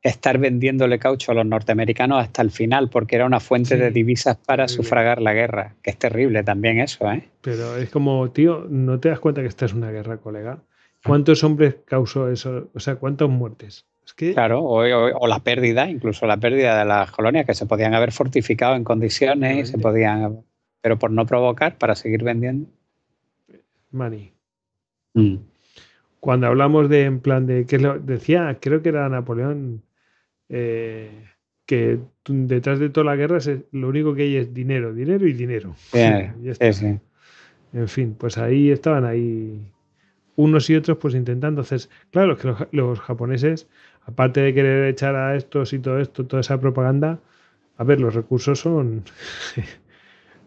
estar vendiéndole caucho a los norteamericanos hasta el final, porque era una fuente de divisas para sufragar la guerra, que es terrible también eso, ¿eh? Pero es como, tío, no te das cuenta que esta es una guerra, colega. ¿Cuántos hombres causó eso? O sea, ¿cuántas muertes? Es que... Claro, o, la pérdida, incluso la pérdida de las colonias, que se podían haber fortificado en condiciones, se podían, pero por no provocar, para seguir vendiendo. Money. Mm. Cuando hablamos de, en plan, de que lo, decía, creo que era Napoleón, eh, que detrás de toda la guerra es lo único que hay es dinero, dinero y dinero. Eh, eh, en fin, pues ahí estaban ahí unos y otros pues intentando hacer... Claro, que los, japoneses, aparte de querer echar a estos y todo esto, toda esa propaganda, a ver, los recursos son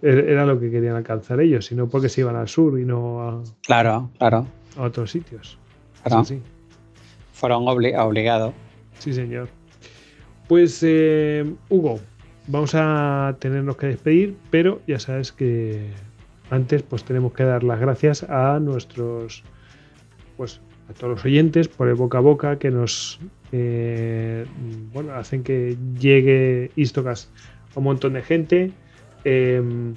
Er, era lo que querían alcanzar ellos, sino porque se iban al sur y no a, claro, a otros sitios. Sí. Fueron obligados. Sí, señor. Pues, eh, Hugo, vamos a tenernos que despedir, pero ya sabes que antes pues tenemos que dar las gracias a nuestros, pues a todos los oyentes por el boca a boca que nos, eh, bueno, hacen que llegue Istocas a un montón de gente Em,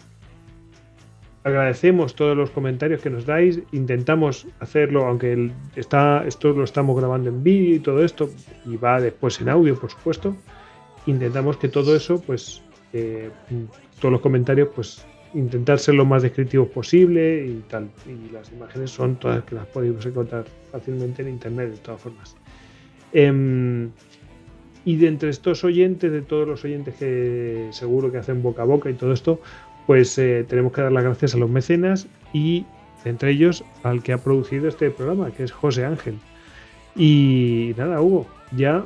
agradecemos todos los comentarios que nos dais. Intentamos hacerlo, aunque está, esto lo estamos grabando en vídeo y todo esto, y va después en audio, por supuesto. Intentamos que todo eso, pues, eh, todos los comentarios, pues, intentar ser lo más descriptivos posible y tal. Y las imágenes son todas que las podéis encontrar fácilmente en internet, de todas formas. Em, y de entre estos oyentes, de todos los oyentes que seguro que hacen boca a boca y todo esto, pues eh, tenemos que dar las gracias a los mecenas y entre ellos al que ha producido este programa, que es José Ángel. Y nada, Hugo, ya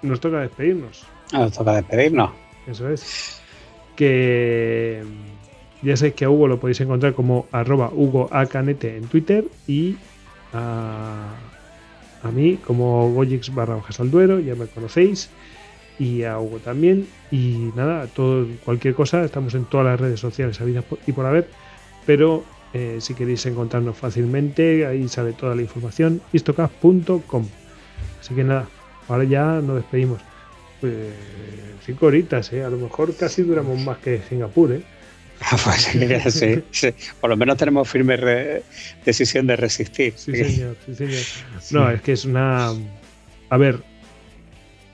nos toca despedirnos. Ah, nos toca despedirnos. Eso es. Que ya sabéis que a Hugo lo podéis encontrar como arroba Hugo Canete en Twitter y a a mí como Goyix barra hojas al Duero, ya me conocéis, y a Hugo también. Y nada, todo, cualquier cosa, estamos en todas las redes sociales, vida y por haber, pero eh, si queréis encontrarnos fácilmente, ahí sale toda la información, istocast.com. Así que nada, ahora ya nos despedimos. Pues cinco horitas, eh. a lo mejor casi duramos más que Singapur. ¿eh? Pues, Por lo menos tenemos firme decisión de resistir. Sí, señor, No, es que es una. A ver,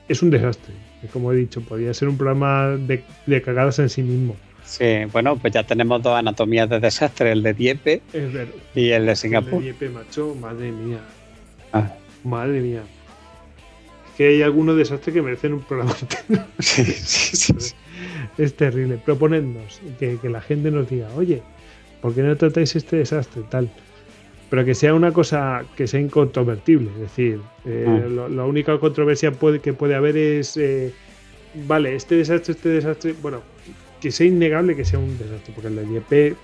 es un desastre. Como he dicho, podría ser un programa de, cagadas en sí mismo. Sí, bueno, pues ya tenemos dos anatomías de desastre, el de Dieppe y el de Singapur. Dieppe, macho, madre mía. Ah. Madre mía. Es que hay algunos desastres que merecen un programa. sí, sí, sí. es terrible. proponernos que, la gente nos diga, oye, ¿por qué no tratáis este desastre? Tal. Pero que sea una cosa que sea incontrovertible. Es decir, eh, mm. la única controversia que puede haber es, eh, vale, este desastre, este desastre, bueno, que sea innegable que sea un desastre, porque el de e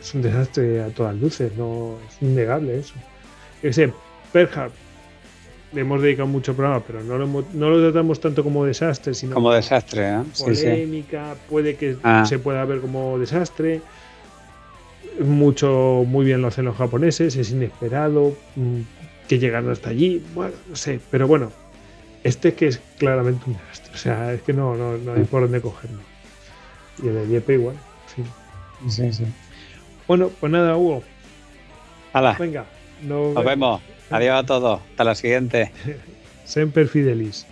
es un desastre a todas luces, no es innegable eso. Ese hemos dedicado mucho programa, pero no lo, no lo tratamos tanto como desastre, sino como desastre, ¿eh? polémica, puede que ah. se pueda ver como desastre. Mucho, muy bien lo hacen los japoneses, es inesperado mm, que llegaron hasta allí, bueno, no sé, pero bueno, este que es claramente un desastre, o sea, es que no, no, hay por dónde cogerlo. Y el de Dieppe igual, sí. Sí, Bueno, pues nada, Hugo. Hala. Venga, nos vemos. Adiós a todos. Hasta la siguiente. Semper Fidelis.